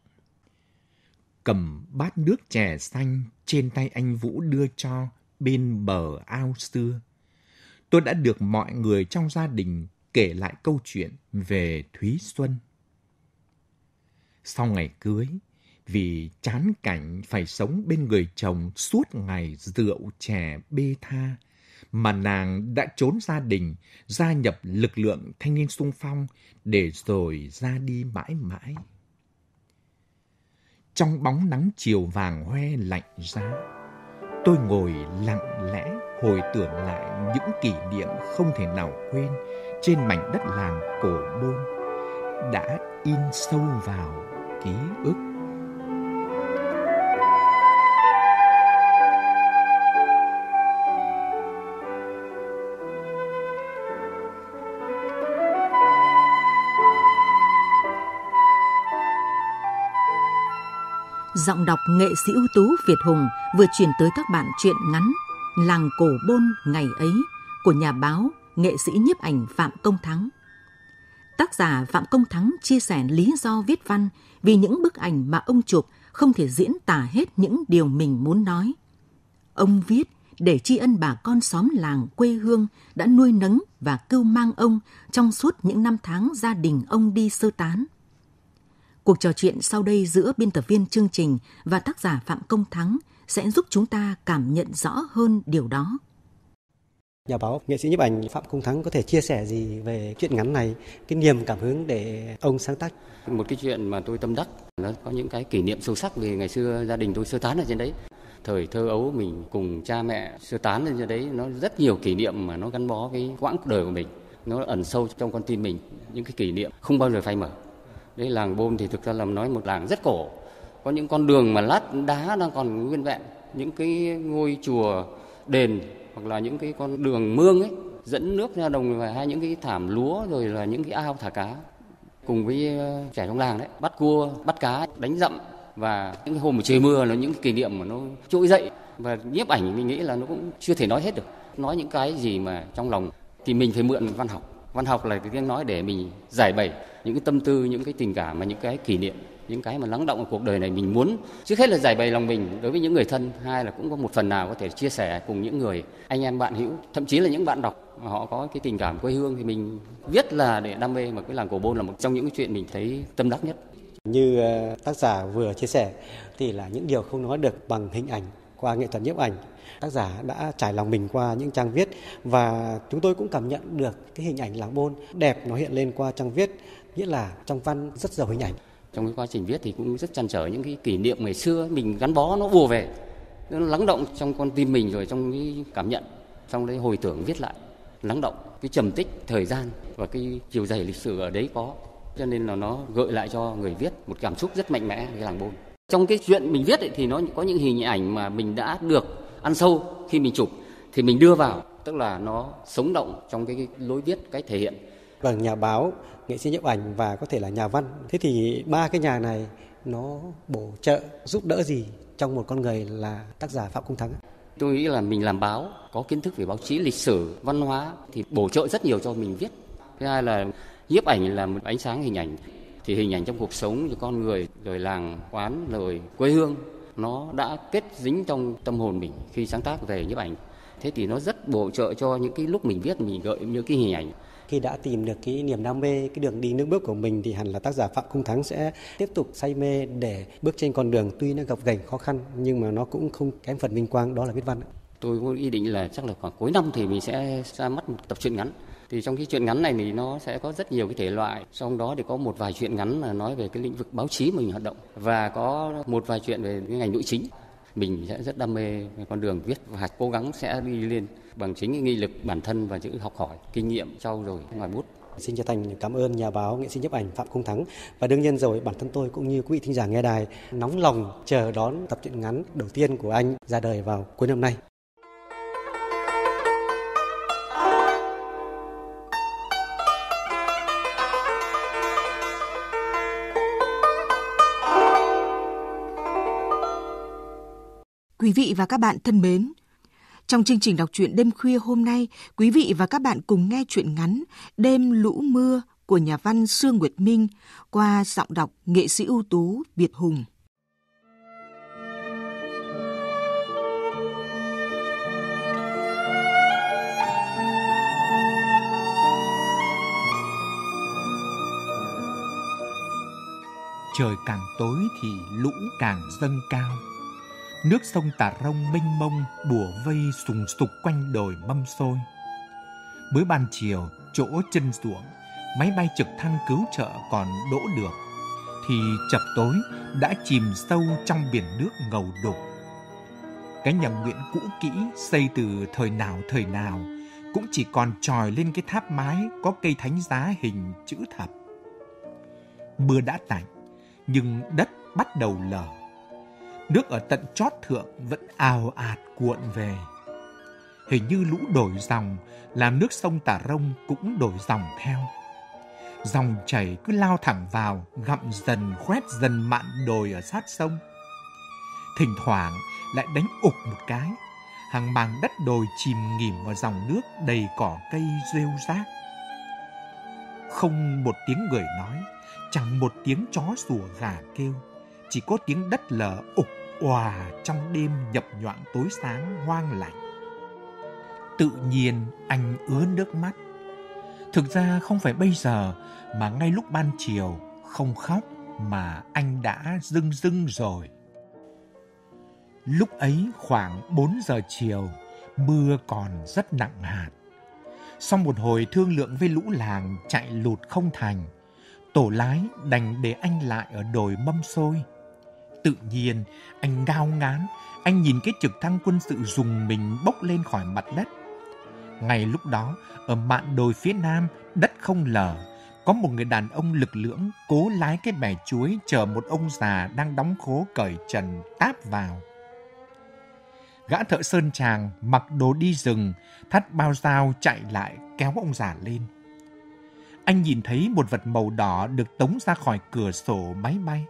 Cầm bát nước chè xanh trên tay anh Vũ đưa cho bên bờ ao xưa, tôi đã được mọi người trong gia đình kể lại câu chuyện về Thúy Xuân. Sau ngày cưới, vì chán cảnh phải sống bên người chồng suốt ngày rượu chè bê tha mà nàng đã trốn gia đình, gia nhập lực lượng thanh niên sung phong để rồi ra đi mãi mãi. Trong bóng nắng chiều vàng hoe lạnh giá, tôi ngồi lặng lẽ hồi tưởng lại những kỷ niệm không thể nào quên trên mảnh đất làng cổ bôn đã in sâu vào ký ức. giọng đọc nghệ sĩ ưu tú Việt Hùng vừa chuyển tới các bạn truyện ngắn Làng Cổ Bôn Ngày Ấy của nhà báo, nghệ sĩ nhiếp ảnh Phạm Công Thắng. Tác giả Phạm Công Thắng chia sẻ lý do viết văn vì những bức ảnh mà ông chụp không thể diễn tả hết những điều mình muốn nói. Ông viết để tri ân bà con xóm làng quê hương đã nuôi nấng và cưu mang ông trong suốt những năm tháng gia đình ông đi sơ tán. Cuộc trò chuyện sau đây giữa biên tập viên chương trình và tác giả Phạm Công Thắng sẽ giúp chúng ta cảm nhận rõ hơn điều đó. Nhà báo nghệ sĩ nhiếp ảnh Phạm Công Thắng có thể chia sẻ gì về chuyện ngắn này, cái niềm cảm hứng để ông sáng tác? Một cái chuyện mà tôi tâm đắc, nó có những cái kỷ niệm sâu sắc vì ngày xưa gia đình tôi sơ tán ở trên đấy. Thời thơ ấu mình cùng cha mẹ sơ tán ở trên đấy, nó rất nhiều kỷ niệm mà nó gắn bó với quãng đời của mình. Nó ẩn sâu trong con tim mình, những cái kỷ niệm không bao giờ phai mở đấy làng bôm thì thực ra là nói một làng rất cổ có những con đường mà lát đá đang còn nguyên vẹn những cái ngôi chùa đền hoặc là những cái con đường mương ấy dẫn nước ra đồng và hay những cái thảm lúa rồi là những cái ao thả cá cùng với ờ, trẻ trong làng đấy bắt cua bắt cá đánh dậm và những hôm mà trời mưa là những kỷ niệm mà nó trỗi dậy và nhiếp ảnh mình nghĩ là nó cũng chưa thể nói hết được nói những cái gì mà trong lòng thì mình phải mượn văn học văn học là cái tiếng nói để mình giải bày những cái tâm tư những cái tình cảm và những cái kỷ niệm những cái mà lắng động ở cuộc đời này mình muốn trước hết là giải bày lòng mình đối với những người thân hai là cũng có một phần nào có thể chia sẻ cùng những người anh em bạn hữu thậm chí là những bạn đọc mà họ có cái tình cảm quê hương thì mình viết là để đam mê mà cái làng cổ bôn là một trong những cái chuyện mình thấy tâm đắc nhất như ờ, tác giả vừa chia sẻ thì là những điều không nói được bằng hình ảnh qua nghệ thuật nhiếp ảnh tác giả đã trải lòng mình qua những trang viết và chúng tôi cũng cảm nhận được cái hình ảnh làng Bôn đẹp nó hiện lên qua trang viết, nghĩa là trong văn rất giàu hình ảnh. Trong cái quá trình viết thì cũng rất chăn trở những cái kỷ niệm ngày xưa mình gắn bó nó bùa về, nó lắng động trong con tim mình rồi trong cái cảm nhận, trong đấy hồi tưởng viết lại, lắng động cái trầm tích thời gian và cái chiều dày lịch sử ở đấy có cho nên là nó gợi lại cho người viết một cảm xúc rất mạnh mẽ về làng bôn trong cái chuyện mình viết ấy, thì nó có những hình ảnh mà mình đã được ăn sâu khi mình chụp thì mình đưa vào tức là nó sống động trong cái, cái lối viết cách thể hiện vâng nhà báo nghệ sĩ nhiếp ảnh và có thể là nhà văn thế thì ba cái nhà này nó bổ trợ giúp đỡ gì trong một con người là tác giả phạm công thắng tôi nghĩ là mình làm báo có kiến thức về báo chí lịch sử văn hóa thì bổ trợ rất nhiều cho mình viết thứ hai là nhiếp ảnh là một ánh sáng hình ảnh thì hình ảnh trong cuộc sống của con người rồi làng quán rồi quê hương nó đã kết dính trong tâm hồn mình khi sáng tác về nhiếp ảnh thế thì nó rất bổ trợ cho những cái lúc mình viết mình gợi những cái hình ảnh khi đã tìm được cái niềm đam mê cái đường đi nước bước của mình thì hẳn là tác giả phạm công thắng sẽ tiếp tục say mê để bước trên con đường tuy nó gặp gành khó khăn nhưng mà nó cũng không kém phần vinh quang đó là viết văn tôi có ý định là chắc là khoảng cuối năm thì mình sẽ ra mắt một tập truyện ngắn thì trong cái chuyện ngắn này thì nó sẽ có rất nhiều cái thể loại, trong đó thì có một vài chuyện ngắn là nói về cái lĩnh vực báo chí mình hoạt động và có một vài chuyện về cái ngành nội chính mình sẽ rất đam mê con đường viết và cố gắng sẽ đi lên bằng chính cái nghị lực bản thân và chữ học hỏi kinh nghiệm trau rồi ngoài bút Xin chân thành cảm ơn nhà báo nghệ sĩ nhiếp ảnh Phạm Công Thắng và đương nhiên rồi bản thân tôi cũng như quý vị thính giả nghe đài nóng lòng chờ đón tập truyện ngắn đầu tiên của anh ra đời vào cuối năm nay. Quý vị và các bạn thân mến, trong chương trình đọc truyện đêm khuya hôm nay, quý vị và các bạn cùng nghe truyện ngắn Đêm lũ mưa của nhà văn Sương Nguyệt Minh qua giọng đọc nghệ sĩ ưu tú Việt Hùng. Trời càng tối thì lũ càng dâng cao nước sông Tà Rông mênh mông bùa vây sùng sục quanh đồi mâm xôi. Bữa ban chiều, chỗ chân ruộng, máy bay trực thăng cứu trợ còn đỗ được, thì chập tối đã chìm sâu trong biển nước ngầu đục. Cái nhà nguyện cũ kỹ xây từ thời nào thời nào cũng chỉ còn tròi lên cái tháp mái có cây thánh giá hình chữ thập. Mưa đã tạnh, nhưng đất bắt đầu lở nước ở tận chót thượng vẫn ào ạt cuộn về. Hình như lũ đổi dòng, làm nước sông Tà Rông cũng đổi dòng theo. Dòng chảy cứ lao thẳng vào, gặm dần khoét dần mạn đồi ở sát sông. Thỉnh thoảng lại đánh ục một cái, hàng màng đất đồi chìm nghỉm vào dòng nước đầy cỏ cây rêu rác. Không một tiếng người nói, chẳng một tiếng chó sủa gà kêu chỉ có tiếng đất lở ục òa trong đêm nhập nhoạng tối sáng hoang lạnh. Tự nhiên anh ứa nước mắt. Thực ra không phải bây giờ mà ngay lúc ban chiều không khóc mà anh đã rưng rưng rồi. Lúc ấy khoảng 4 giờ chiều, mưa còn rất nặng hạt. Sau một hồi thương lượng với lũ làng chạy lụt không thành, tổ lái đành để anh lại ở đồi mâm xôi tự nhiên, anh ngao ngán, anh nhìn cái trực thăng quân sự dùng mình bốc lên khỏi mặt đất. Ngay lúc đó, ở mạn đồi phía nam, đất không lở, có một người đàn ông lực lưỡng cố lái cái bè chuối chờ một ông già đang đóng khố cởi trần táp vào. Gã thợ sơn chàng mặc đồ đi rừng, thắt bao dao chạy lại kéo ông già lên. Anh nhìn thấy một vật màu đỏ được tống ra khỏi cửa sổ máy bay. bay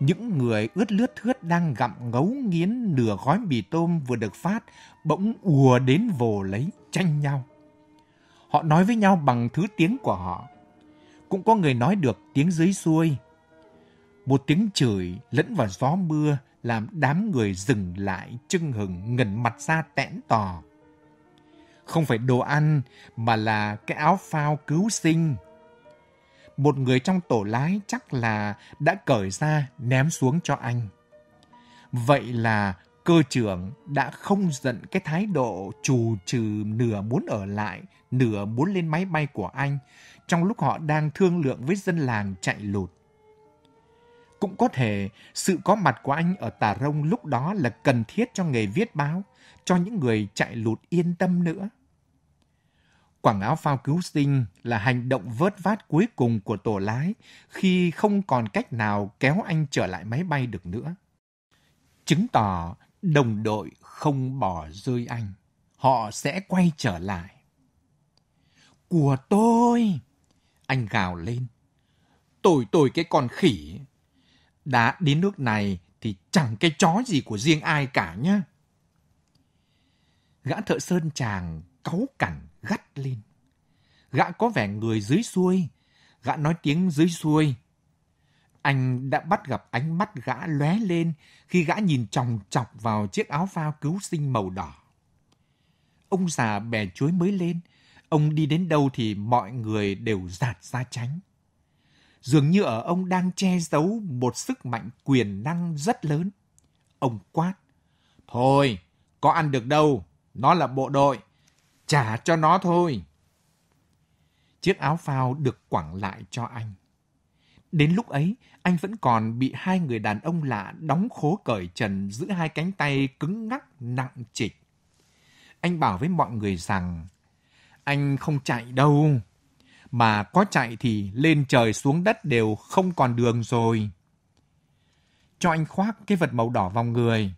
những người ướt lướt thướt đang gặm ngấu nghiến nửa gói mì tôm vừa được phát bỗng ùa đến vồ lấy tranh nhau. Họ nói với nhau bằng thứ tiếng của họ. Cũng có người nói được tiếng dưới xuôi. Một tiếng chửi lẫn vào gió mưa làm đám người dừng lại chưng hừng ngẩn mặt ra tẽn tò. Không phải đồ ăn mà là cái áo phao cứu sinh một người trong tổ lái chắc là đã cởi ra ném xuống cho anh. Vậy là cơ trưởng đã không giận cái thái độ trù trừ nửa muốn ở lại, nửa muốn lên máy bay của anh trong lúc họ đang thương lượng với dân làng chạy lụt. Cũng có thể sự có mặt của anh ở Tà Rông lúc đó là cần thiết cho nghề viết báo, cho những người chạy lụt yên tâm nữa. Quảng áo phao cứu sinh là hành động vớt vát cuối cùng của tổ lái khi không còn cách nào kéo anh trở lại máy bay được nữa. Chứng tỏ đồng đội không bỏ rơi anh. Họ sẽ quay trở lại. Của tôi! Anh gào lên. tồi tồi cái con khỉ. Đã đến nước này thì chẳng cái chó gì của riêng ai cả nhá. Gã thợ sơn chàng cáu cẳng gắt lên. Gã có vẻ người dưới xuôi, gã nói tiếng dưới xuôi. Anh đã bắt gặp ánh mắt gã lóe lên khi gã nhìn chòng chọc vào chiếc áo phao cứu sinh màu đỏ. Ông già bè chuối mới lên, ông đi đến đâu thì mọi người đều giạt ra tránh. Dường như ở ông đang che giấu một sức mạnh quyền năng rất lớn. Ông quát. Thôi, có ăn được đâu, nó là bộ đội trả cho nó thôi. Chiếc áo phao được quẳng lại cho anh. Đến lúc ấy, anh vẫn còn bị hai người đàn ông lạ đóng khố cởi trần giữ hai cánh tay cứng ngắc nặng trịch. Anh bảo với mọi người rằng, anh không chạy đâu, mà có chạy thì lên trời xuống đất đều không còn đường rồi. Cho anh khoác cái vật màu đỏ vào người.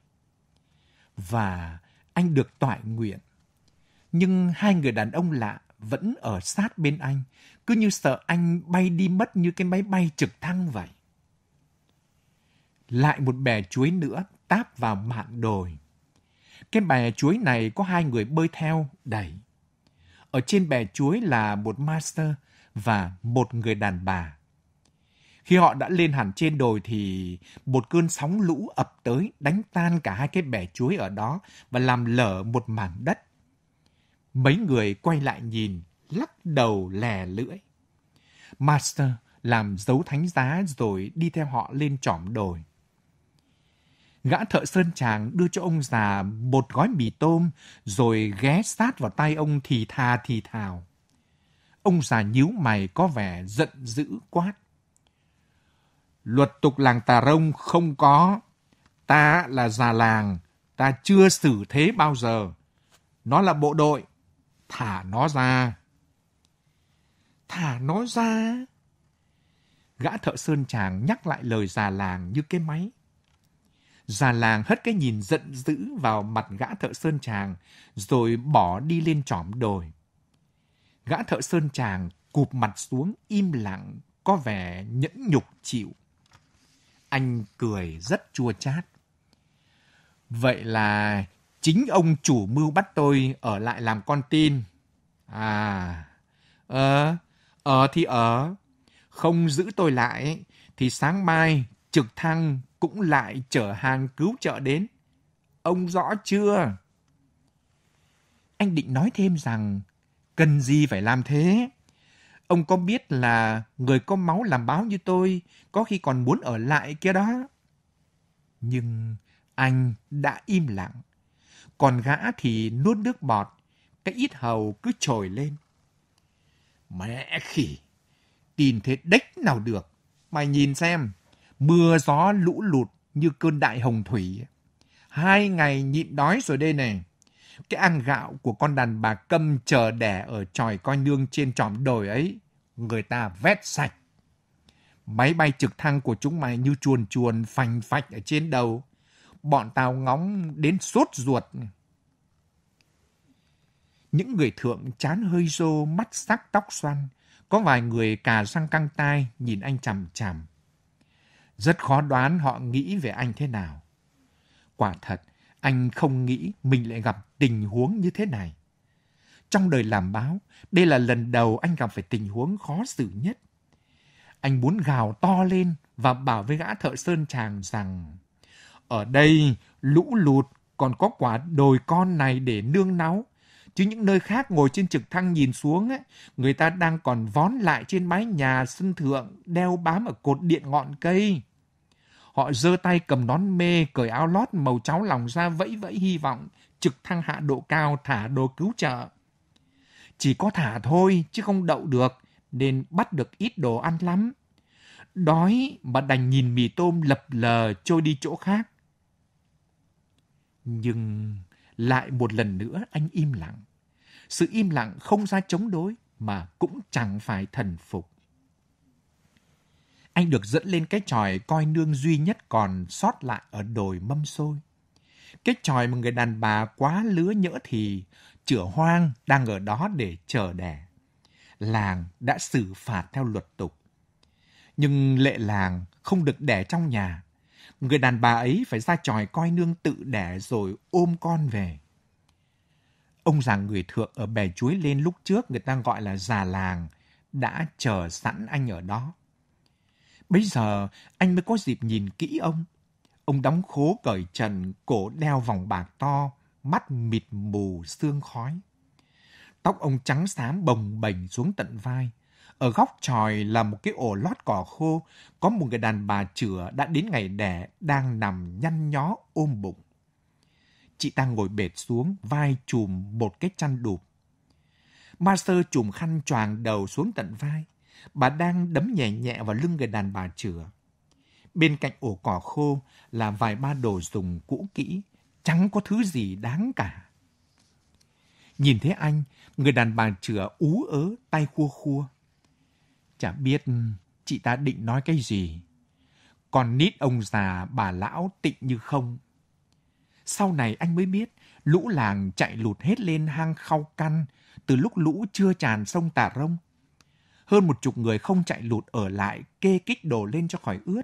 Và anh được toại nguyện nhưng hai người đàn ông lạ vẫn ở sát bên anh, cứ như sợ anh bay đi mất như cái máy bay trực thăng vậy. Lại một bè chuối nữa táp vào mạn đồi. Cái bè chuối này có hai người bơi theo, đẩy. Ở trên bè chuối là một master và một người đàn bà. Khi họ đã lên hẳn trên đồi thì một cơn sóng lũ ập tới đánh tan cả hai cái bè chuối ở đó và làm lở một mảng đất Mấy người quay lại nhìn, lắc đầu lè lưỡi. Master làm dấu thánh giá rồi đi theo họ lên trỏm đồi. Gã thợ sơn chàng đưa cho ông già một gói mì tôm rồi ghé sát vào tay ông thì thà thì thào. Ông già nhíu mày có vẻ giận dữ quát. Luật tục làng Tà Rông không có. Ta là già làng, ta chưa xử thế bao giờ. Nó là bộ đội, thả nó ra. Thả nó ra? Gã thợ sơn chàng nhắc lại lời già làng như cái máy. Già làng hất cái nhìn giận dữ vào mặt gã thợ sơn chàng, rồi bỏ đi lên trỏm đồi. Gã thợ sơn chàng cụp mặt xuống im lặng, có vẻ nhẫn nhục chịu. Anh cười rất chua chát. Vậy là chính ông chủ mưu bắt tôi ở lại làm con tin. À, ờ, ở ờ thì ở, ờ, không giữ tôi lại thì sáng mai trực thăng cũng lại chở hàng cứu trợ đến. Ông rõ chưa? Anh định nói thêm rằng cần gì phải làm thế? Ông có biết là người có máu làm báo như tôi có khi còn muốn ở lại kia đó. Nhưng anh đã im lặng còn gã thì nuốt nước bọt, cái ít hầu cứ trồi lên. Mẹ khỉ, tin thế đếch nào được. Mày nhìn xem, mưa gió lũ lụt như cơn đại hồng thủy. Hai ngày nhịn đói rồi đây này. Cái ăn gạo của con đàn bà câm chờ đẻ ở tròi coi nương trên tròm đồi ấy, người ta vét sạch. Máy bay trực thăng của chúng mày như chuồn chuồn phành phạch ở trên đầu. Bọn tao ngóng đến sốt ruột. Những người thượng chán hơi rô, mắt sắc tóc xoăn. Có vài người cà răng căng tai nhìn anh chằm chằm. Rất khó đoán họ nghĩ về anh thế nào. Quả thật, anh không nghĩ mình lại gặp tình huống như thế này. Trong đời làm báo, đây là lần đầu anh gặp phải tình huống khó xử nhất. Anh muốn gào to lên và bảo với gã thợ sơn chàng rằng ở đây, lũ lụt còn có quả đồi con này để nương náu. Chứ những nơi khác ngồi trên trực thăng nhìn xuống, ấy, người ta đang còn vón lại trên mái nhà sân thượng, đeo bám ở cột điện ngọn cây. Họ giơ tay cầm nón mê, cởi áo lót màu cháo lòng ra vẫy vẫy hy vọng, trực thăng hạ độ cao thả đồ cứu trợ. Chỉ có thả thôi, chứ không đậu được, nên bắt được ít đồ ăn lắm. Đói mà đành nhìn mì tôm lập lờ trôi đi chỗ khác nhưng lại một lần nữa anh im lặng. Sự im lặng không ra chống đối mà cũng chẳng phải thần phục. Anh được dẫn lên cái tròi coi nương duy nhất còn sót lại ở đồi mâm xôi. Cái tròi mà người đàn bà quá lứa nhỡ thì chữa hoang đang ở đó để chờ đẻ. Làng đã xử phạt theo luật tục. Nhưng lệ làng không được đẻ trong nhà người đàn bà ấy phải ra tròi coi nương tự đẻ rồi ôm con về. Ông già người thượng ở bè chuối lên lúc trước người ta gọi là già làng, đã chờ sẵn anh ở đó. Bây giờ anh mới có dịp nhìn kỹ ông. Ông đóng khố cởi trần, cổ đeo vòng bạc to, mắt mịt mù xương khói. Tóc ông trắng xám bồng bềnh xuống tận vai – ở góc tròi là một cái ổ lót cỏ khô, có một người đàn bà chửa đã đến ngày đẻ đang nằm nhăn nhó ôm bụng. Chị ta ngồi bệt xuống, vai chùm một cái chăn đụp. Master chùm khăn choàng đầu xuống tận vai. Bà đang đấm nhẹ nhẹ vào lưng người đàn bà chửa. Bên cạnh ổ cỏ khô là vài ba đồ dùng cũ kỹ, chẳng có thứ gì đáng cả. Nhìn thấy anh, người đàn bà chửa ú ớ, tay khua khua. Chả biết chị ta định nói cái gì. Còn nít ông già bà lão tịnh như không. Sau này anh mới biết lũ làng chạy lụt hết lên hang khau căn từ lúc lũ chưa tràn sông Tà Rông. Hơn một chục người không chạy lụt ở lại kê kích đồ lên cho khỏi ướt.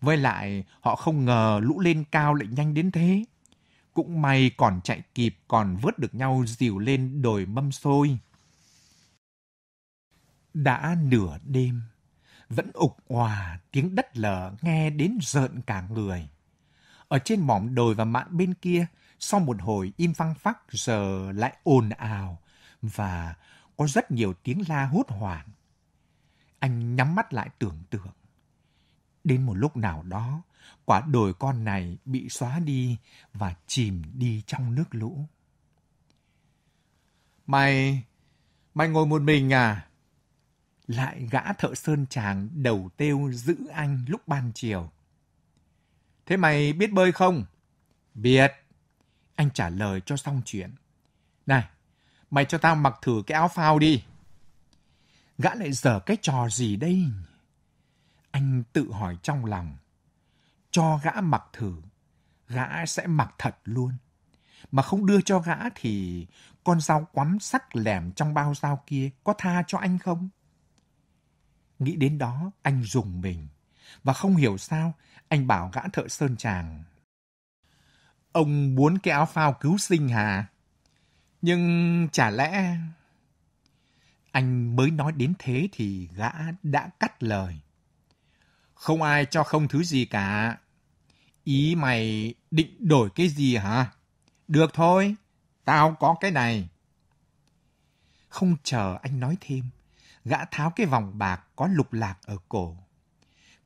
Với lại họ không ngờ lũ lên cao lại nhanh đến thế. Cũng may còn chạy kịp còn vớt được nhau dìu lên đồi mâm xôi. Đã nửa đêm, vẫn ục hòa tiếng đất lở nghe đến rợn cả người. Ở trên mỏm đồi và mạn bên kia, sau một hồi im phăng phắc giờ lại ồn ào và có rất nhiều tiếng la hốt hoảng. Anh nhắm mắt lại tưởng tượng. Đến một lúc nào đó, quả đồi con này bị xóa đi và chìm đi trong nước lũ. Mày, mày ngồi một mình à? lại gã thợ sơn chàng đầu têu giữ anh lúc ban chiều. Thế mày biết bơi không? Biết. Anh trả lời cho xong chuyện. Này, mày cho tao mặc thử cái áo phao đi. Gã lại dở cái trò gì đây? Anh tự hỏi trong lòng. Cho gã mặc thử, gã sẽ mặc thật luôn. Mà không đưa cho gã thì con dao quắm sắc lẻm trong bao dao kia có tha cho anh không? Nghĩ đến đó, anh dùng mình. Và không hiểu sao, anh bảo gã thợ sơn chàng. Ông muốn cái áo phao cứu sinh hả? Nhưng chả lẽ... Anh mới nói đến thế thì gã đã cắt lời. Không ai cho không thứ gì cả. Ý mày định đổi cái gì hả? Được thôi, tao có cái này. Không chờ anh nói thêm, gã tháo cái vòng bạc có lục lạc ở cổ.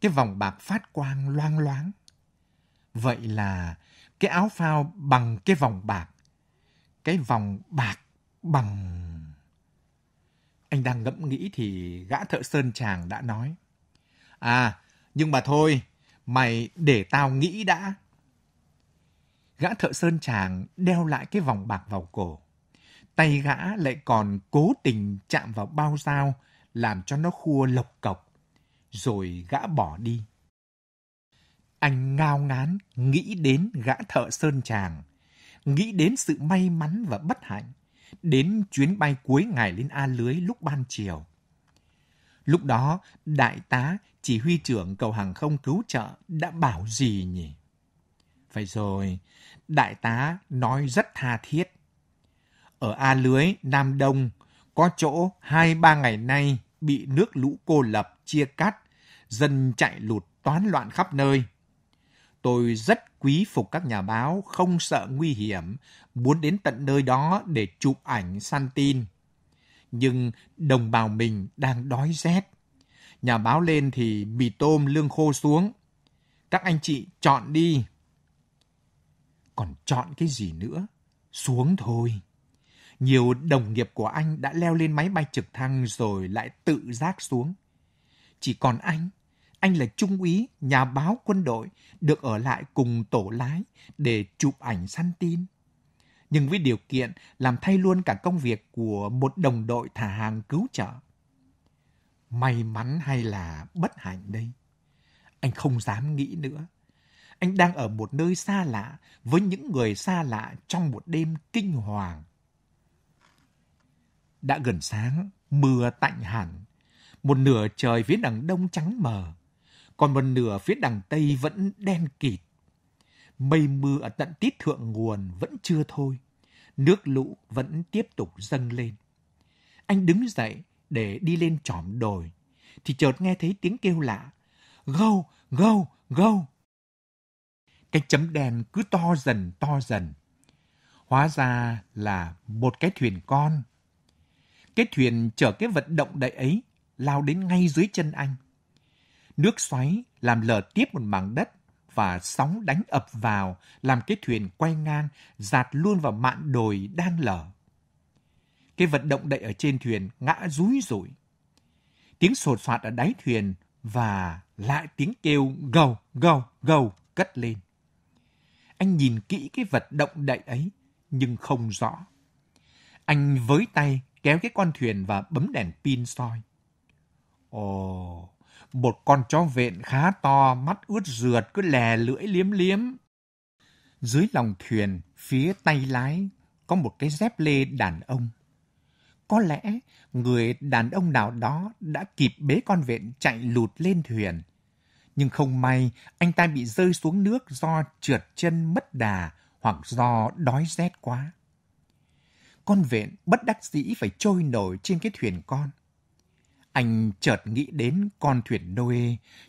Cái vòng bạc phát quang loang loáng. Vậy là cái áo phao bằng cái vòng bạc. Cái vòng bạc bằng... Anh đang ngẫm nghĩ thì gã thợ sơn chàng đã nói. À, nhưng mà thôi, mày để tao nghĩ đã. Gã thợ sơn chàng đeo lại cái vòng bạc vào cổ. Tay gã lại còn cố tình chạm vào bao dao làm cho nó khua lộc cộc, rồi gã bỏ đi. Anh ngao ngán nghĩ đến gã thợ sơn tràng, nghĩ đến sự may mắn và bất hạnh, đến chuyến bay cuối ngày lên A Lưới lúc ban chiều. Lúc đó, đại tá chỉ huy trưởng cầu hàng không cứu trợ đã bảo gì nhỉ? Phải rồi, đại tá nói rất tha thiết. Ở A Lưới, Nam Đông, có chỗ hai ba ngày nay bị nước lũ cô lập, chia cắt, dân chạy lụt toán loạn khắp nơi. Tôi rất quý phục các nhà báo không sợ nguy hiểm, muốn đến tận nơi đó để chụp ảnh săn tin. Nhưng đồng bào mình đang đói rét. Nhà báo lên thì mì tôm lương khô xuống. Các anh chị chọn đi. Còn chọn cái gì nữa? Xuống thôi. Nhiều đồng nghiệp của anh đã leo lên máy bay trực thăng rồi lại tự giác xuống. Chỉ còn anh, anh là trung úy, nhà báo quân đội, được ở lại cùng tổ lái để chụp ảnh săn tin. Nhưng với điều kiện làm thay luôn cả công việc của một đồng đội thả hàng cứu trợ. May mắn hay là bất hạnh đây? Anh không dám nghĩ nữa. Anh đang ở một nơi xa lạ với những người xa lạ trong một đêm kinh hoàng đã gần sáng, mưa tạnh hẳn. Một nửa trời phía đằng đông trắng mờ, còn một nửa phía đằng tây vẫn đen kịt. Mây mưa ở tận tít thượng nguồn vẫn chưa thôi. Nước lũ vẫn tiếp tục dâng lên. Anh đứng dậy để đi lên trỏm đồi, thì chợt nghe thấy tiếng kêu lạ. Gâu, gâu, gâu. Cái chấm đen cứ to dần to dần. Hóa ra là một cái thuyền con cái thuyền chở cái vật động đậy ấy lao đến ngay dưới chân anh. Nước xoáy làm lở tiếp một mảng đất và sóng đánh ập vào làm cái thuyền quay ngang dạt luôn vào mạn đồi đang lở. Cái vật động đậy ở trên thuyền ngã rúi rủi. Tiếng sột soạt ở đáy thuyền và lại tiếng kêu gầu gầu gầu cất lên. Anh nhìn kỹ cái vật động đậy ấy nhưng không rõ. Anh với tay kéo cái con thuyền và bấm đèn pin soi. Ồ, một con chó vện khá to, mắt ướt rượt, cứ lè lưỡi liếm liếm. Dưới lòng thuyền, phía tay lái, có một cái dép lê đàn ông. Có lẽ người đàn ông nào đó đã kịp bế con vện chạy lụt lên thuyền. Nhưng không may, anh ta bị rơi xuống nước do trượt chân mất đà hoặc do đói rét quá con vện bất đắc dĩ phải trôi nổi trên cái thuyền con. Anh chợt nghĩ đến con thuyền Noe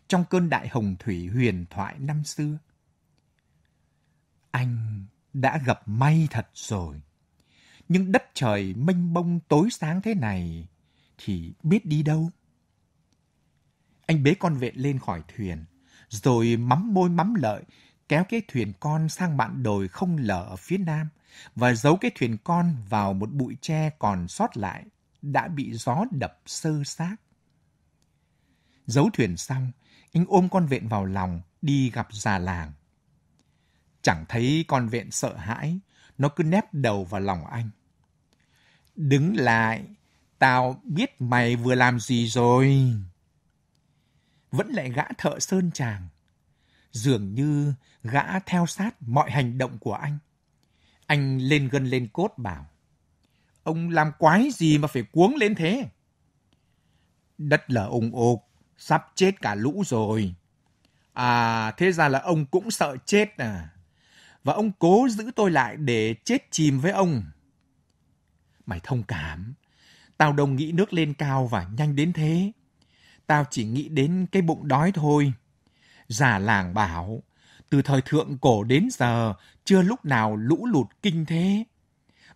trong cơn đại hồng thủy huyền thoại năm xưa. Anh đã gặp may thật rồi. Nhưng đất trời mênh mông tối sáng thế này thì biết đi đâu. Anh bế con vện lên khỏi thuyền, rồi mắm môi mắm lợi kéo cái thuyền con sang mạn đồi không lở ở phía nam – và giấu cái thuyền con vào một bụi tre còn sót lại đã bị gió đập sơ xác. Giấu thuyền xong, anh ôm con vện vào lòng đi gặp già làng. Chẳng thấy con vện sợ hãi, nó cứ nép đầu vào lòng anh. Đứng lại, tao biết mày vừa làm gì rồi. Vẫn lại gã thợ sơn chàng. Dường như gã theo sát mọi hành động của anh anh lên gân lên cốt bảo. Ông làm quái gì mà phải cuống lên thế? Đất lở ủng ục, sắp chết cả lũ rồi. À, thế ra là ông cũng sợ chết à. Và ông cố giữ tôi lại để chết chìm với ông. Mày thông cảm. Tao đồng nghĩ nước lên cao và nhanh đến thế. Tao chỉ nghĩ đến cái bụng đói thôi. Già làng bảo, từ thời thượng cổ đến giờ chưa lúc nào lũ lụt kinh thế.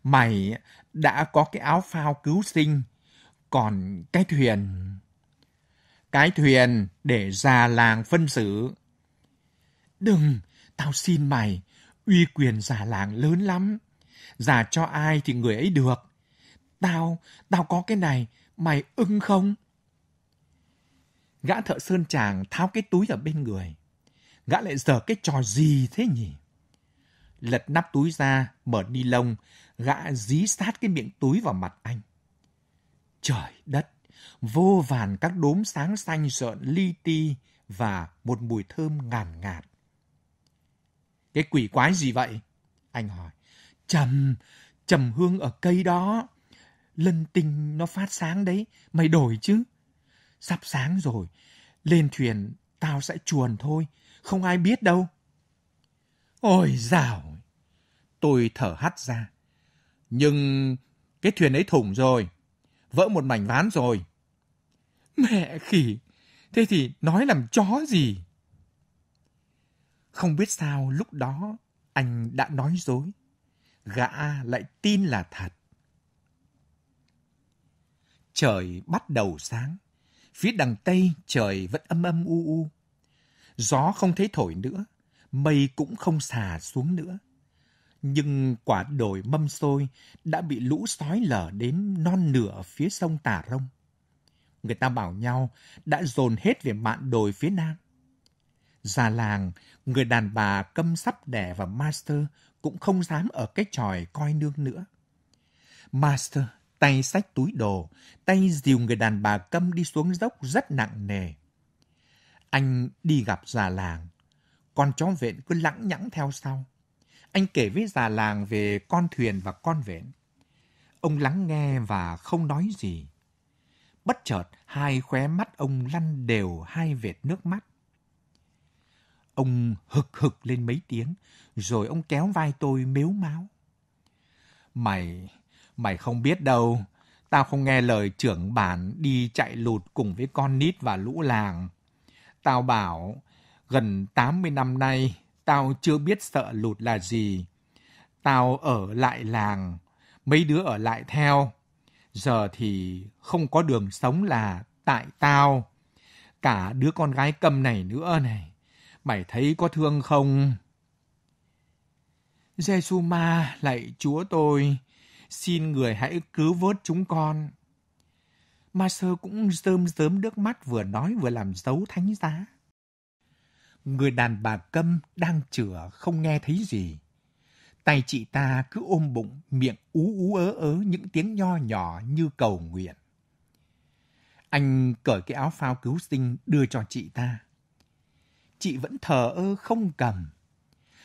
Mày đã có cái áo phao cứu sinh, còn cái thuyền... Cái thuyền để già làng phân xử. Đừng, tao xin mày, uy quyền già làng lớn lắm. Già cho ai thì người ấy được. Tao, tao có cái này, mày ưng không? Gã thợ sơn chàng tháo cái túi ở bên người gã lại giở cái trò gì thế nhỉ? Lật nắp túi ra, mở ni lông, gã dí sát cái miệng túi vào mặt anh. Trời đất, vô vàn các đốm sáng xanh rợn li ti và một mùi thơm ngàn ngạt. Cái quỷ quái gì vậy? Anh hỏi. Trầm, trầm hương ở cây đó. Lân tinh nó phát sáng đấy, mày đổi chứ. Sắp sáng rồi, lên thuyền tao sẽ chuồn thôi không ai biết đâu. Ôi dào! Tôi thở hắt ra. Nhưng cái thuyền ấy thủng rồi, vỡ một mảnh ván rồi. Mẹ khỉ, thế thì nói làm chó gì? Không biết sao lúc đó anh đã nói dối. Gã lại tin là thật. Trời bắt đầu sáng. Phía đằng Tây trời vẫn âm âm u u gió không thấy thổi nữa, mây cũng không xà xuống nữa. Nhưng quả đồi mâm xôi đã bị lũ sói lở đến non nửa phía sông Tà Rông. Người ta bảo nhau đã dồn hết về mạn đồi phía nam. Già làng, người đàn bà câm sắp đẻ và master cũng không dám ở cái tròi coi nương nữa. Master tay sách túi đồ, tay dìu người đàn bà câm đi xuống dốc rất nặng nề. Anh đi gặp già làng, con chó vện cứ lẳng nhẳng theo sau. Anh kể với già làng về con thuyền và con vện. Ông lắng nghe và không nói gì. Bất chợt, hai khóe mắt ông lăn đều hai vệt nước mắt. Ông hực hực lên mấy tiếng, rồi ông kéo vai tôi mếu máu. Mày, mày không biết đâu, tao không nghe lời trưởng bản đi chạy lụt cùng với con nít và lũ làng. Tao bảo, gần 80 năm nay, tao chưa biết sợ lụt là gì. Tao ở lại làng, mấy đứa ở lại theo. Giờ thì không có đường sống là tại tao. Cả đứa con gái cầm này nữa này. Mày thấy có thương không? giê ma lạy Chúa tôi, xin người hãy cứu vớt chúng con ma sơ cũng rơm rớm nước mắt vừa nói vừa làm dấu thánh giá. Người đàn bà câm đang chửa không nghe thấy gì. Tay chị ta cứ ôm bụng, miệng ú ú ớ ớ những tiếng nho nhỏ như cầu nguyện. Anh cởi cái áo phao cứu sinh đưa cho chị ta. Chị vẫn thờ ơ không cầm.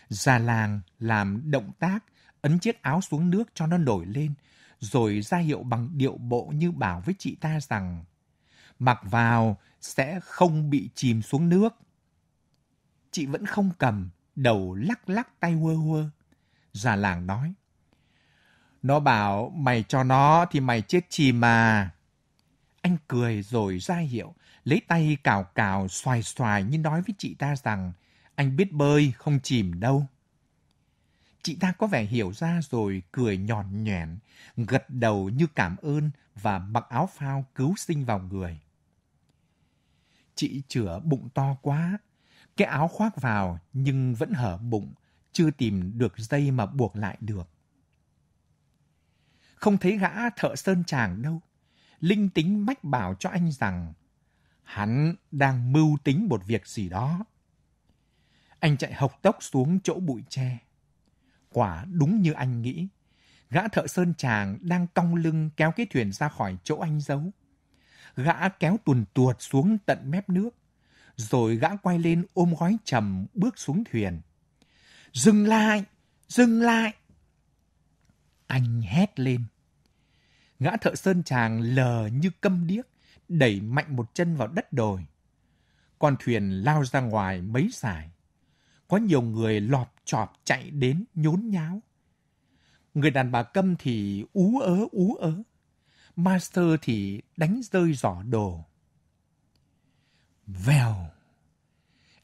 Già làng làm động tác ấn chiếc áo xuống nước cho nó nổi lên rồi ra hiệu bằng điệu bộ như bảo với chị ta rằng mặc vào sẽ không bị chìm xuống nước. Chị vẫn không cầm, đầu lắc lắc tay quơ quơ. Già làng nói, nó bảo mày cho nó thì mày chết chìm mà. Anh cười rồi ra hiệu, lấy tay cào cào xoài xoài như nói với chị ta rằng anh biết bơi không chìm đâu. Chị ta có vẻ hiểu ra rồi cười nhọn nhẹn, gật đầu như cảm ơn và mặc áo phao cứu sinh vào người. Chị chữa bụng to quá, cái áo khoác vào nhưng vẫn hở bụng, chưa tìm được dây mà buộc lại được. Không thấy gã thợ sơn chàng đâu. Linh tính mách bảo cho anh rằng hắn đang mưu tính một việc gì đó. Anh chạy hộc tốc xuống chỗ bụi tre. Quả đúng như anh nghĩ. Gã thợ sơn chàng đang cong lưng kéo cái thuyền ra khỏi chỗ anh giấu. Gã kéo tuồn tuột xuống tận mép nước. Rồi gã quay lên ôm gói trầm bước xuống thuyền. Dừng lại! Dừng lại! Anh hét lên. Gã thợ sơn chàng lờ như câm điếc, đẩy mạnh một chân vào đất đồi. Con thuyền lao ra ngoài mấy sải. Có nhiều người lọt chọp chạy đến nhốn nháo. Người đàn bà câm thì ú ớ ú ớ. Master thì đánh rơi giỏ đồ. Vèo!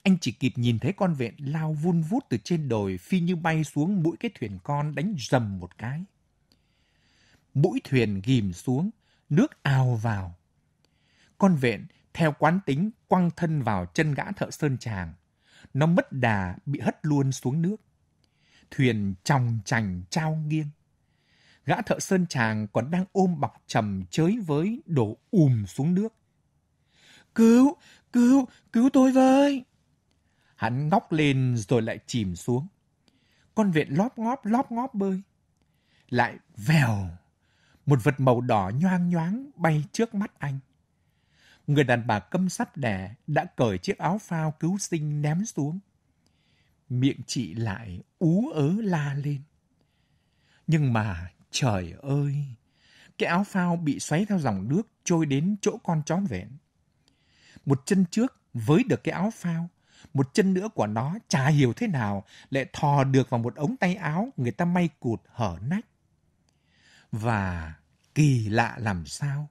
Anh chỉ kịp nhìn thấy con vện lao vun vút từ trên đồi phi như bay xuống mũi cái thuyền con đánh dầm một cái. Mũi thuyền ghim xuống, nước ào vào. Con vện theo quán tính quăng thân vào chân gã thợ sơn chàng – nó mất đà bị hất luôn xuống nước. Thuyền trong chành trao nghiêng. Gã thợ sơn chàng còn đang ôm bọc trầm chới với đổ ùm xuống nước. Cứu, cứu, cứu tôi với! Hắn ngóc lên rồi lại chìm xuống. Con vện lóp ngóp lóp ngóp bơi. Lại vèo, một vật màu đỏ nhoang nhoáng bay trước mắt anh người đàn bà câm sắp đẻ đã cởi chiếc áo phao cứu sinh ném xuống. Miệng chị lại ú ớ la lên. Nhưng mà trời ơi, cái áo phao bị xoáy theo dòng nước trôi đến chỗ con chó vẹn. Một chân trước với được cái áo phao, một chân nữa của nó chả hiểu thế nào lại thò được vào một ống tay áo người ta may cụt hở nách. Và kỳ lạ làm sao,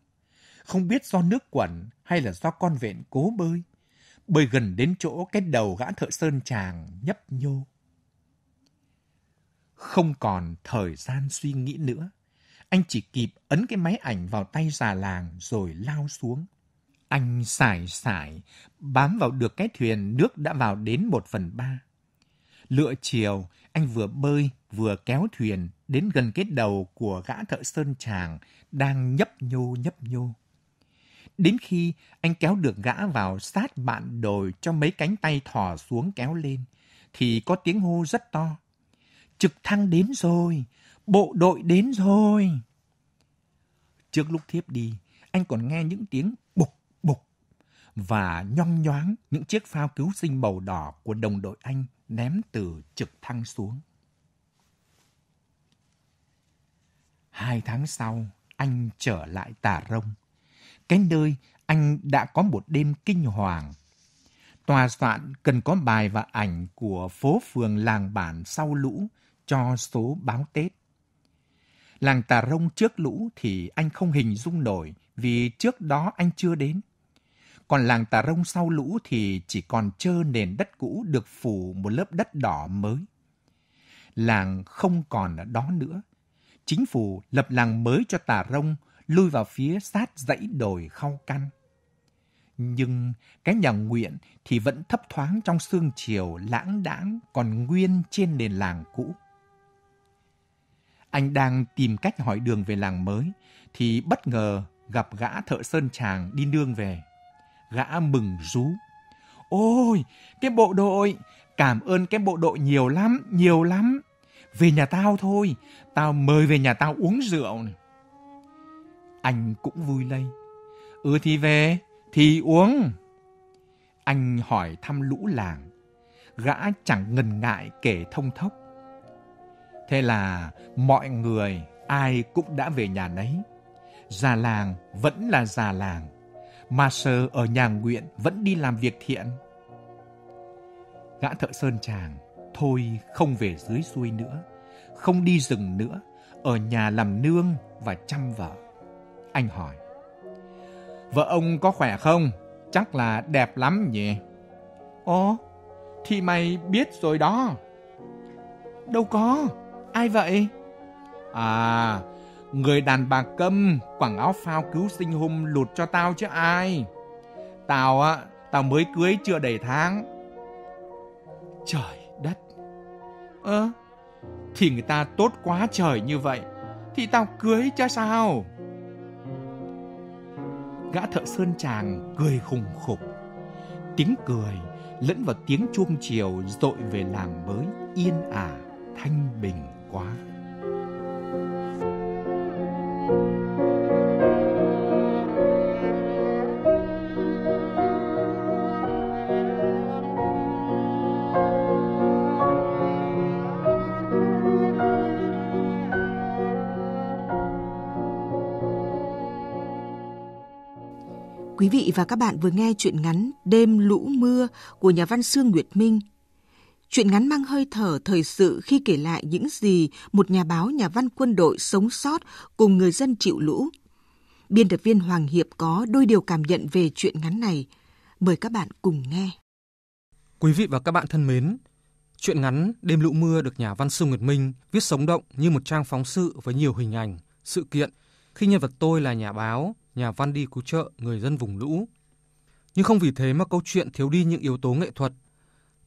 không biết do nước quẩn hay là do con vện cố bơi. Bơi gần đến chỗ cái đầu gã thợ sơn chàng nhấp nhô. Không còn thời gian suy nghĩ nữa. Anh chỉ kịp ấn cái máy ảnh vào tay già làng rồi lao xuống. Anh xài xài, bám vào được cái thuyền nước đã vào đến một phần ba. Lựa chiều, anh vừa bơi vừa kéo thuyền đến gần cái đầu của gã thợ sơn chàng đang nhấp nhô nhấp nhô. Đến khi anh kéo được gã vào sát bạn đồi cho mấy cánh tay thò xuống kéo lên, thì có tiếng hô rất to. Trực thăng đến rồi, bộ đội đến rồi. Trước lúc thiếp đi, anh còn nghe những tiếng bục bục và nhong nhoáng những chiếc phao cứu sinh màu đỏ của đồng đội anh ném từ trực thăng xuống. Hai tháng sau, anh trở lại Tà Rông cái nơi anh đã có một đêm kinh hoàng. Tòa soạn cần có bài và ảnh của phố phường làng bản sau lũ cho số báo Tết. Làng Tà Rông trước lũ thì anh không hình dung nổi vì trước đó anh chưa đến. Còn làng Tà Rông sau lũ thì chỉ còn trơ nền đất cũ được phủ một lớp đất đỏ mới. Làng không còn ở đó nữa. Chính phủ lập làng mới cho Tà Rông lui vào phía sát dãy đồi khau căn. Nhưng cái nhà nguyện thì vẫn thấp thoáng trong sương chiều lãng đãng còn nguyên trên nền làng cũ. Anh đang tìm cách hỏi đường về làng mới thì bất ngờ gặp gã thợ sơn chàng đi nương về. Gã mừng rú. Ôi, cái bộ đội, cảm ơn cái bộ đội nhiều lắm, nhiều lắm. Về nhà tao thôi, tao mời về nhà tao uống rượu này. Anh cũng vui lây. Ừ thì về, thì uống. Anh hỏi thăm lũ làng. Gã chẳng ngần ngại kể thông thốc. Thế là mọi người ai cũng đã về nhà nấy. Già làng vẫn là già làng. Mà sờ ở nhà nguyện vẫn đi làm việc thiện. Gã thợ sơn chàng thôi không về dưới xuôi nữa, không đi rừng nữa, ở nhà làm nương và chăm vợ. Anh hỏi. Vợ ông có khỏe không? Chắc là đẹp lắm nhỉ? Ồ, thì mày biết rồi đó. Đâu có, ai vậy? À, người đàn bà câm quảng áo phao cứu sinh hôm lụt cho tao chứ ai. Tao á, tao mới cưới chưa đầy tháng. Trời đất. Ơ, à, thì người ta tốt quá trời như vậy, thì tao cưới cho sao? gã thợ sơn chàng cười khùng khục. Tiếng cười lẫn vào tiếng chuông chiều dội về làng mới yên ả, thanh bình quá. Quý vị và các bạn vừa nghe chuyện ngắn Đêm lũ mưa của nhà văn Sương Nguyệt Minh. Chuyện ngắn mang hơi thở thời sự khi kể lại những gì một nhà báo nhà văn quân đội sống sót cùng người dân chịu lũ. Biên tập viên Hoàng Hiệp có đôi điều cảm nhận về chuyện ngắn này. Mời các bạn cùng nghe. Quý vị và các bạn thân mến, chuyện ngắn Đêm lũ mưa được nhà văn Sương Nguyệt Minh viết sống động như một trang phóng sự với nhiều hình ảnh, sự kiện. Khi nhân vật tôi là nhà báo, nhà văn đi cứu trợ người dân vùng lũ. Nhưng không vì thế mà câu chuyện thiếu đi những yếu tố nghệ thuật.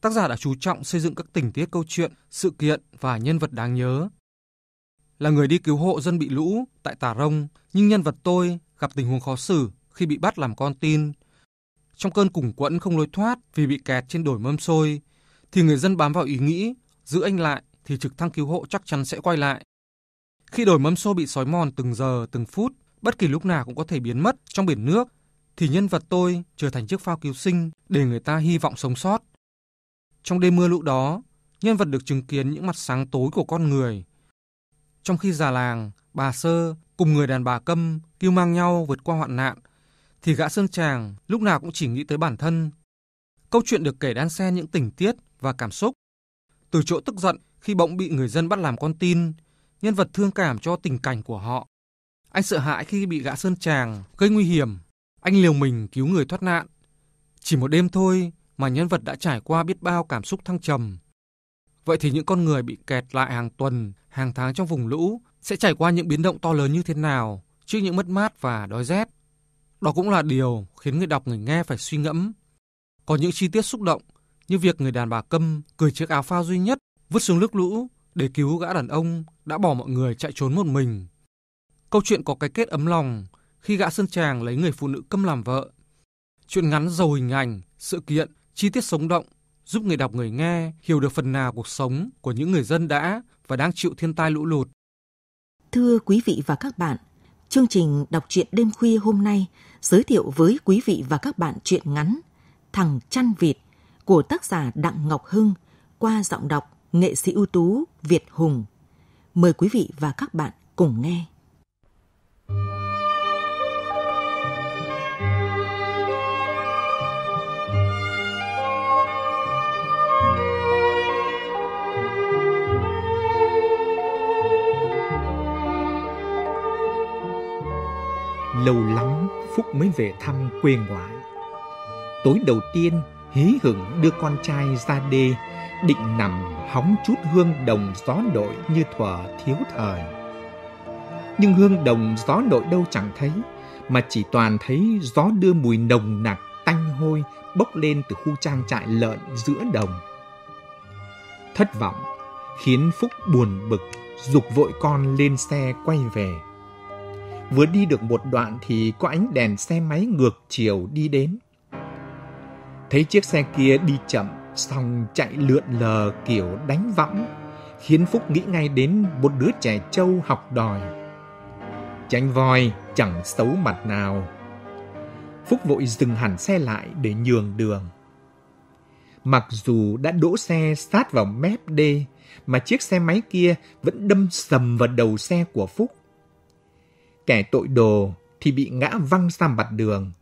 Tác giả đã chú trọng xây dựng các tình tiết câu chuyện, sự kiện và nhân vật đáng nhớ. Là người đi cứu hộ dân bị lũ tại Tà Rông, nhưng nhân vật tôi gặp tình huống khó xử khi bị bắt làm con tin. Trong cơn củng quẫn không lối thoát vì bị kẹt trên đồi mâm xôi, thì người dân bám vào ý nghĩ giữ anh lại thì trực thăng cứu hộ chắc chắn sẽ quay lại. Khi đồi mâm xôi bị sói mòn từng giờ từng phút bất kỳ lúc nào cũng có thể biến mất trong biển nước, thì nhân vật tôi trở thành chiếc phao cứu sinh để người ta hy vọng sống sót. Trong đêm mưa lũ đó, nhân vật được chứng kiến những mặt sáng tối của con người. Trong khi già làng, bà Sơ cùng người đàn bà Câm kêu mang nhau vượt qua hoạn nạn, thì gã Sơn Tràng lúc nào cũng chỉ nghĩ tới bản thân. Câu chuyện được kể đan xen những tình tiết và cảm xúc. Từ chỗ tức giận khi bỗng bị người dân bắt làm con tin, nhân vật thương cảm cho tình cảnh của họ anh sợ hãi khi bị gã sơn tràng gây nguy hiểm, anh liều mình cứu người thoát nạn. Chỉ một đêm thôi mà nhân vật đã trải qua biết bao cảm xúc thăng trầm. Vậy thì những con người bị kẹt lại hàng tuần, hàng tháng trong vùng lũ sẽ trải qua những biến động to lớn như thế nào trước những mất mát và đói rét. Đó cũng là điều khiến người đọc người nghe phải suy ngẫm. Có những chi tiết xúc động như việc người đàn bà câm cười chiếc áo phao duy nhất vứt xuống nước lũ để cứu gã đàn ông đã bỏ mọi người chạy trốn một mình. Câu chuyện có cái kết ấm lòng khi gã Sơn Tràng lấy người phụ nữ câm làm vợ. Chuyện ngắn giàu hình ảnh, sự kiện, chi tiết sống động, giúp người đọc người nghe hiểu được phần nào cuộc sống của những người dân đã và đang chịu thiên tai lũ lụt. Thưa quý vị và các bạn, chương trình đọc truyện đêm khuya hôm nay giới thiệu với quý vị và các bạn truyện ngắn Thằng chăn vịt của tác giả Đặng Ngọc Hưng qua giọng đọc nghệ sĩ ưu tú Việt Hùng. Mời quý vị và các bạn cùng nghe. lâu lắm Phúc mới về thăm quê ngoại. Tối đầu tiên, hí hửng đưa con trai ra đê, định nằm hóng chút hương đồng gió nội như thuở thiếu thời. Nhưng hương đồng gió nội đâu chẳng thấy, mà chỉ toàn thấy gió đưa mùi nồng nặc tanh hôi bốc lên từ khu trang trại lợn giữa đồng. Thất vọng khiến Phúc buồn bực, dục vội con lên xe quay về Vừa đi được một đoạn thì có ánh đèn xe máy ngược chiều đi đến. Thấy chiếc xe kia đi chậm, xong chạy lượn lờ kiểu đánh võng, khiến Phúc nghĩ ngay đến một đứa trẻ trâu học đòi. Tránh voi chẳng xấu mặt nào. Phúc vội dừng hẳn xe lại để nhường đường. Mặc dù đã đỗ xe sát vào mép đê, mà chiếc xe máy kia vẫn đâm sầm vào đầu xe của Phúc Kẻ tội đồ thì bị ngã văng sang mặt đường,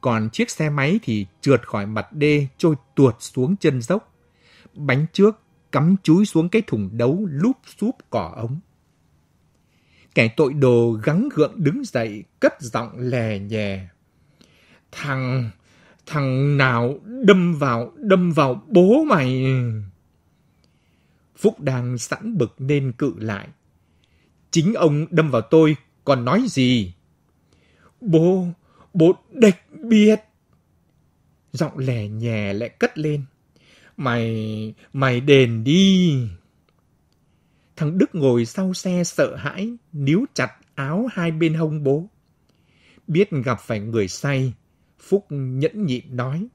còn chiếc xe máy thì trượt khỏi mặt đê trôi tuột xuống chân dốc. Bánh trước cắm chúi xuống cái thùng đấu lúp xúp cỏ ống. Kẻ tội đồ gắng gượng đứng dậy, cất giọng lè nhè. Thằng, thằng nào đâm vào, đâm vào bố mày. Phúc đang sẵn bực nên cự lại. Chính ông đâm vào tôi còn nói gì? Bố, bố địch biết. Giọng lẻ nhẹ lại cất lên. Mày, mày đền đi. Thằng Đức ngồi sau xe sợ hãi, níu chặt áo hai bên hông bố. Biết gặp phải người say, Phúc nhẫn nhịn nói.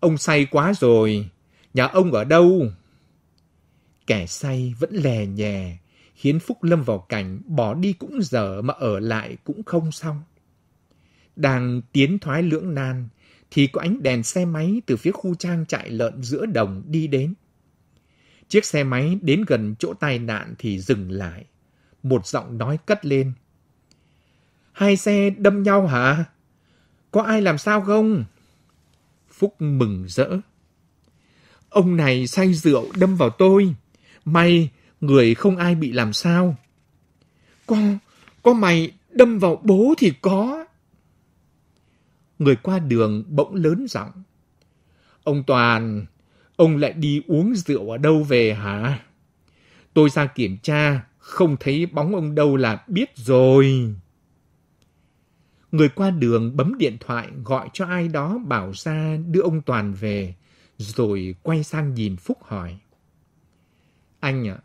Ông say quá rồi, nhà ông ở đâu? Kẻ say vẫn lè nhè, khiến Phúc lâm vào cảnh bỏ đi cũng dở mà ở lại cũng không xong. Đang tiến thoái lưỡng nan, thì có ánh đèn xe máy từ phía khu trang trại lợn giữa đồng đi đến. Chiếc xe máy đến gần chỗ tai nạn thì dừng lại. Một giọng nói cất lên. Hai xe đâm nhau hả? Có ai làm sao không? Phúc mừng rỡ. Ông này say rượu đâm vào tôi. May người không ai bị làm sao. Con, con mày đâm vào bố thì có. Người qua đường bỗng lớn giọng. Ông Toàn, ông lại đi uống rượu ở đâu về hả? Tôi ra kiểm tra, không thấy bóng ông đâu là biết rồi. Người qua đường bấm điện thoại gọi cho ai đó bảo ra đưa ông Toàn về, rồi quay sang nhìn Phúc hỏi. Anh ạ, à,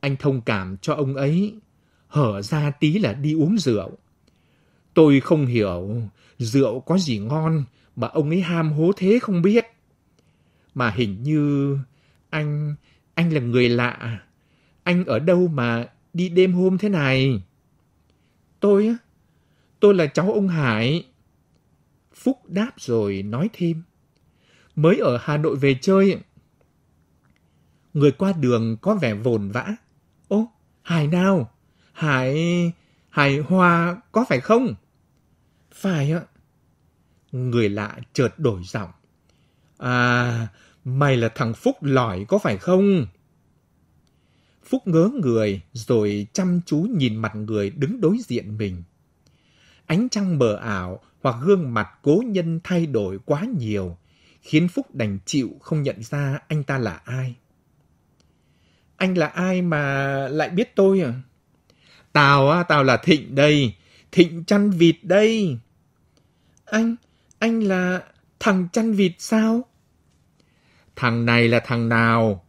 anh thông cảm cho ông ấy. Hở ra tí là đi uống rượu. Tôi không hiểu rượu có gì ngon mà ông ấy ham hố thế không biết. Mà hình như anh, anh là người lạ. Anh ở đâu mà đi đêm hôm thế này? Tôi á, tôi là cháu ông Hải. Phúc đáp rồi nói thêm. Mới ở Hà Nội về chơi. Người qua đường có vẻ vồn vã, Hải nào? Hải... Hải Hoa có phải không? Phải ạ. Người lạ chợt đổi giọng. À, mày là thằng Phúc lỏi có phải không? Phúc ngớ người rồi chăm chú nhìn mặt người đứng đối diện mình. Ánh trăng mờ ảo hoặc gương mặt cố nhân thay đổi quá nhiều, khiến Phúc đành chịu không nhận ra anh ta là ai anh là ai mà lại biết tôi à? Tao á, tao là Thịnh đây, Thịnh chăn vịt đây. Anh, anh là thằng chăn vịt sao? Thằng này là thằng nào?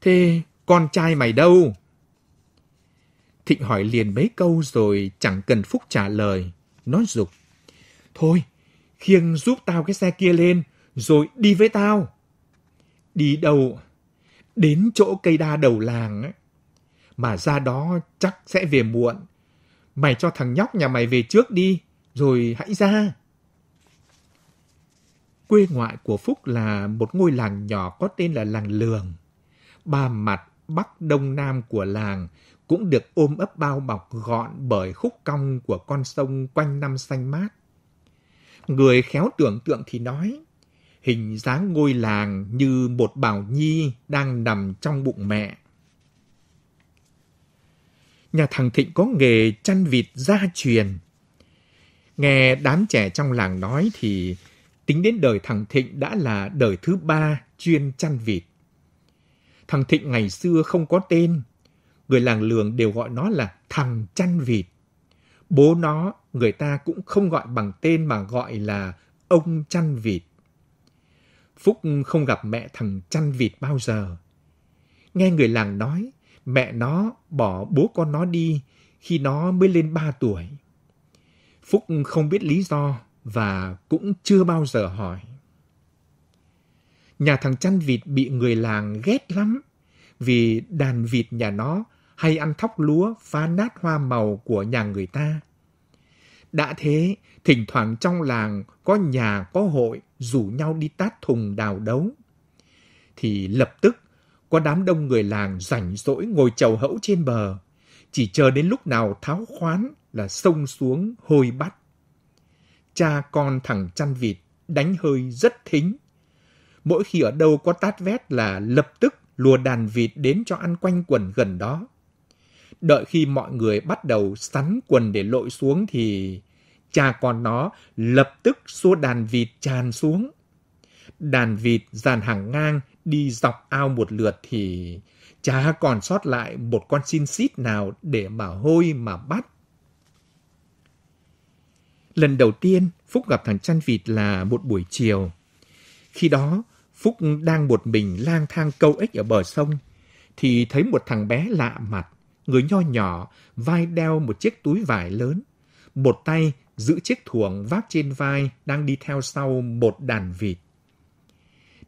Thế con trai mày đâu? Thịnh hỏi liền mấy câu rồi chẳng cần Phúc trả lời. nói dục. Thôi, khiêng giúp tao cái xe kia lên, rồi đi với tao. Đi đâu? đến chỗ cây đa đầu làng ấy. Mà ra đó chắc sẽ về muộn. Mày cho thằng nhóc nhà mày về trước đi, rồi hãy ra. Quê ngoại của Phúc là một ngôi làng nhỏ có tên là làng Lường. Ba mặt bắc đông nam của làng cũng được ôm ấp bao bọc gọn bởi khúc cong của con sông quanh năm xanh mát. Người khéo tưởng tượng thì nói, hình dáng ngôi làng như một bảo nhi đang nằm trong bụng mẹ. Nhà thằng Thịnh có nghề chăn vịt gia truyền. Nghe đám trẻ trong làng nói thì tính đến đời thằng Thịnh đã là đời thứ ba chuyên chăn vịt. Thằng Thịnh ngày xưa không có tên, người làng lường đều gọi nó là thằng chăn vịt. Bố nó người ta cũng không gọi bằng tên mà gọi là ông chăn vịt. Phúc không gặp mẹ thằng chăn vịt bao giờ. Nghe người làng nói, mẹ nó bỏ bố con nó đi khi nó mới lên 3 tuổi. Phúc không biết lý do và cũng chưa bao giờ hỏi. Nhà thằng chăn vịt bị người làng ghét lắm vì đàn vịt nhà nó hay ăn thóc lúa phá nát hoa màu của nhà người ta. Đã thế, thỉnh thoảng trong làng có nhà có hội rủ nhau đi tát thùng đào đấu. Thì lập tức có đám đông người làng rảnh rỗi ngồi chầu hẫu trên bờ, chỉ chờ đến lúc nào tháo khoán là sông xuống hôi bắt. Cha con thằng chăn vịt đánh hơi rất thính. Mỗi khi ở đâu có tát vét là lập tức lùa đàn vịt đến cho ăn quanh quần gần đó. Đợi khi mọi người bắt đầu sắn quần để lội xuống thì cha con nó lập tức xua đàn vịt tràn xuống. Đàn vịt dàn hàng ngang đi dọc ao một lượt thì chả còn sót lại một con xin xít nào để mà hôi mà bắt. Lần đầu tiên Phúc gặp thằng chăn vịt là một buổi chiều. Khi đó Phúc đang một mình lang thang câu ếch ở bờ sông thì thấy một thằng bé lạ mặt, người nho nhỏ, vai đeo một chiếc túi vải lớn, một tay giữ chiếc thuồng vác trên vai đang đi theo sau một đàn vịt.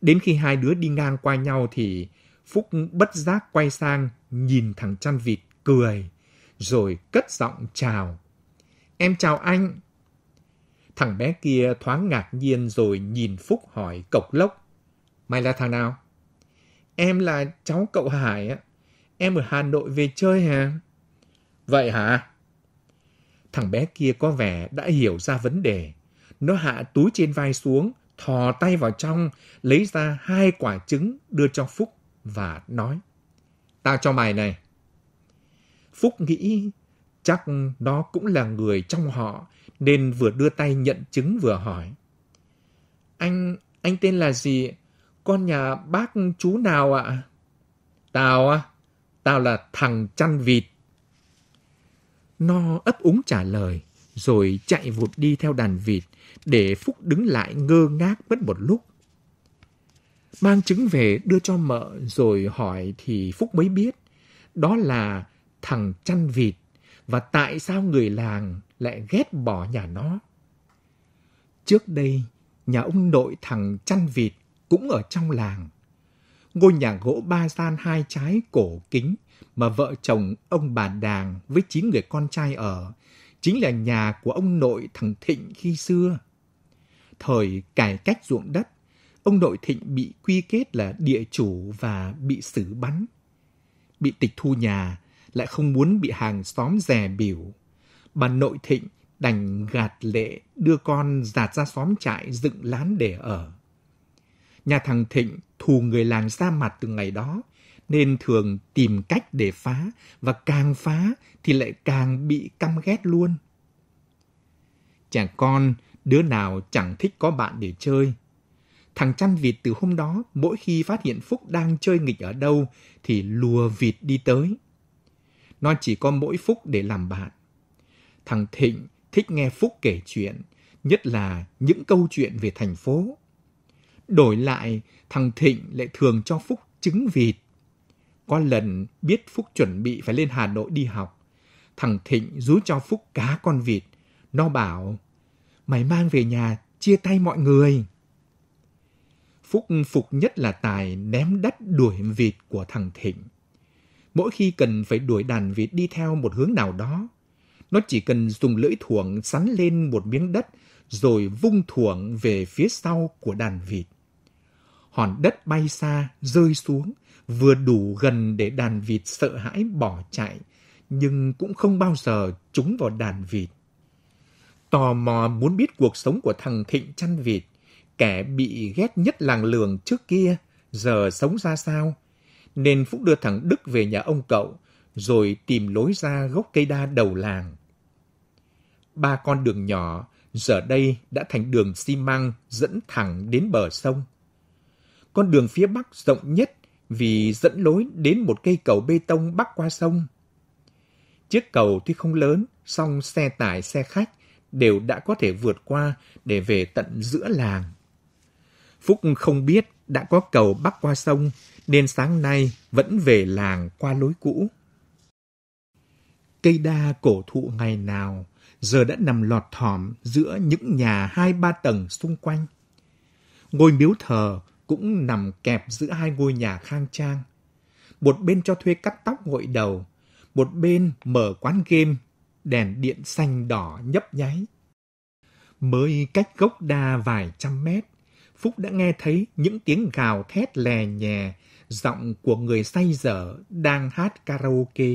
Đến khi hai đứa đi ngang qua nhau thì Phúc bất giác quay sang nhìn thằng chăn vịt cười, rồi cất giọng chào. Em chào anh. Thằng bé kia thoáng ngạc nhiên rồi nhìn Phúc hỏi cộc lốc. Mày là thằng nào? Em là cháu cậu Hải á, Em ở Hà Nội về chơi hả? Vậy hả? Thằng bé kia có vẻ đã hiểu ra vấn đề. Nó hạ túi trên vai xuống, thò tay vào trong, lấy ra hai quả trứng đưa cho Phúc và nói. Tao cho mày này. Phúc nghĩ chắc nó cũng là người trong họ nên vừa đưa tay nhận trứng vừa hỏi. Anh, anh tên là gì? Con nhà bác chú nào ạ? Tao á, tao là thằng chăn vịt. No ấp úng trả lời, rồi chạy vụt đi theo đàn vịt, để Phúc đứng lại ngơ ngác mất một lúc. Mang trứng về đưa cho mợ rồi hỏi thì Phúc mới biết, đó là thằng chăn vịt và tại sao người làng lại ghét bỏ nhà nó. Trước đây, nhà ông nội thằng chăn vịt cũng ở trong làng. Ngôi nhà gỗ ba gian hai trái cổ kính mà vợ chồng ông bà Đàng với chín người con trai ở, chính là nhà của ông nội thằng Thịnh khi xưa. Thời cải cách ruộng đất, ông nội Thịnh bị quy kết là địa chủ và bị xử bắn. Bị tịch thu nhà, lại không muốn bị hàng xóm dè biểu. Bà nội Thịnh đành gạt lệ đưa con dạt ra xóm trại dựng lán để ở. Nhà thằng Thịnh thù người làng ra mặt từ ngày đó, nên thường tìm cách để phá và càng phá thì lại càng bị căm ghét luôn. chàng con, đứa nào chẳng thích có bạn để chơi. Thằng chăn vịt từ hôm đó, mỗi khi phát hiện Phúc đang chơi nghịch ở đâu thì lùa vịt đi tới. Nó chỉ có mỗi Phúc để làm bạn. Thằng Thịnh thích nghe Phúc kể chuyện, nhất là những câu chuyện về thành phố. Đổi lại, thằng Thịnh lại thường cho Phúc trứng vịt có lần biết Phúc chuẩn bị phải lên Hà Nội đi học. Thằng Thịnh rú cho Phúc cá con vịt. Nó bảo, mày mang về nhà chia tay mọi người. Phúc phục nhất là Tài ném đất đuổi vịt của thằng Thịnh. Mỗi khi cần phải đuổi đàn vịt đi theo một hướng nào đó, nó chỉ cần dùng lưỡi thuồng sắn lên một miếng đất rồi vung thuồng về phía sau của đàn vịt. Hòn đất bay xa, rơi xuống, vừa đủ gần để đàn vịt sợ hãi bỏ chạy, nhưng cũng không bao giờ trúng vào đàn vịt. Tò mò muốn biết cuộc sống của thằng Thịnh chăn vịt, kẻ bị ghét nhất làng lường trước kia, giờ sống ra sao, nên Phúc đưa thằng Đức về nhà ông cậu, rồi tìm lối ra gốc cây đa đầu làng. Ba con đường nhỏ giờ đây đã thành đường xi măng dẫn thẳng đến bờ sông. Con đường phía bắc rộng nhất vì dẫn lối đến một cây cầu bê tông bắc qua sông. Chiếc cầu tuy không lớn, song xe tải, xe khách đều đã có thể vượt qua để về tận giữa làng. Phúc không biết đã có cầu bắc qua sông nên sáng nay vẫn về làng qua lối cũ. Cây đa cổ thụ ngày nào giờ đã nằm lọt thỏm giữa những nhà hai ba tầng xung quanh. Ngôi miếu thờ cũng nằm kẹp giữa hai ngôi nhà khang trang. Một bên cho thuê cắt tóc gội đầu, một bên mở quán game, đèn điện xanh đỏ nhấp nháy. Mới cách gốc đa vài trăm mét, Phúc đã nghe thấy những tiếng gào thét lè nhè, giọng của người say dở đang hát karaoke.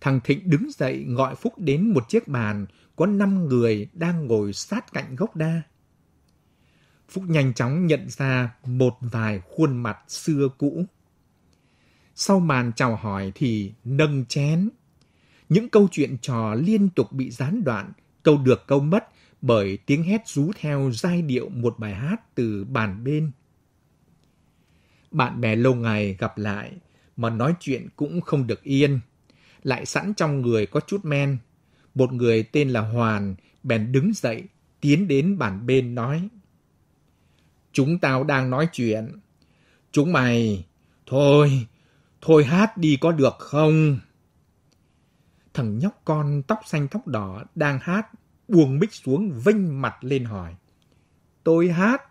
Thằng Thịnh đứng dậy gọi Phúc đến một chiếc bàn có năm người đang ngồi sát cạnh gốc đa. Phúc nhanh chóng nhận ra một vài khuôn mặt xưa cũ. Sau màn chào hỏi thì nâng chén. Những câu chuyện trò liên tục bị gián đoạn, câu được câu mất bởi tiếng hét rú theo giai điệu một bài hát từ bàn bên. Bạn bè lâu ngày gặp lại mà nói chuyện cũng không được yên. Lại sẵn trong người có chút men. Một người tên là Hoàn bèn đứng dậy tiến đến bàn bên nói Chúng tao đang nói chuyện. Chúng mày, thôi, thôi hát đi có được không? Thằng nhóc con tóc xanh tóc đỏ đang hát, buông bích xuống vinh mặt lên hỏi. Tôi hát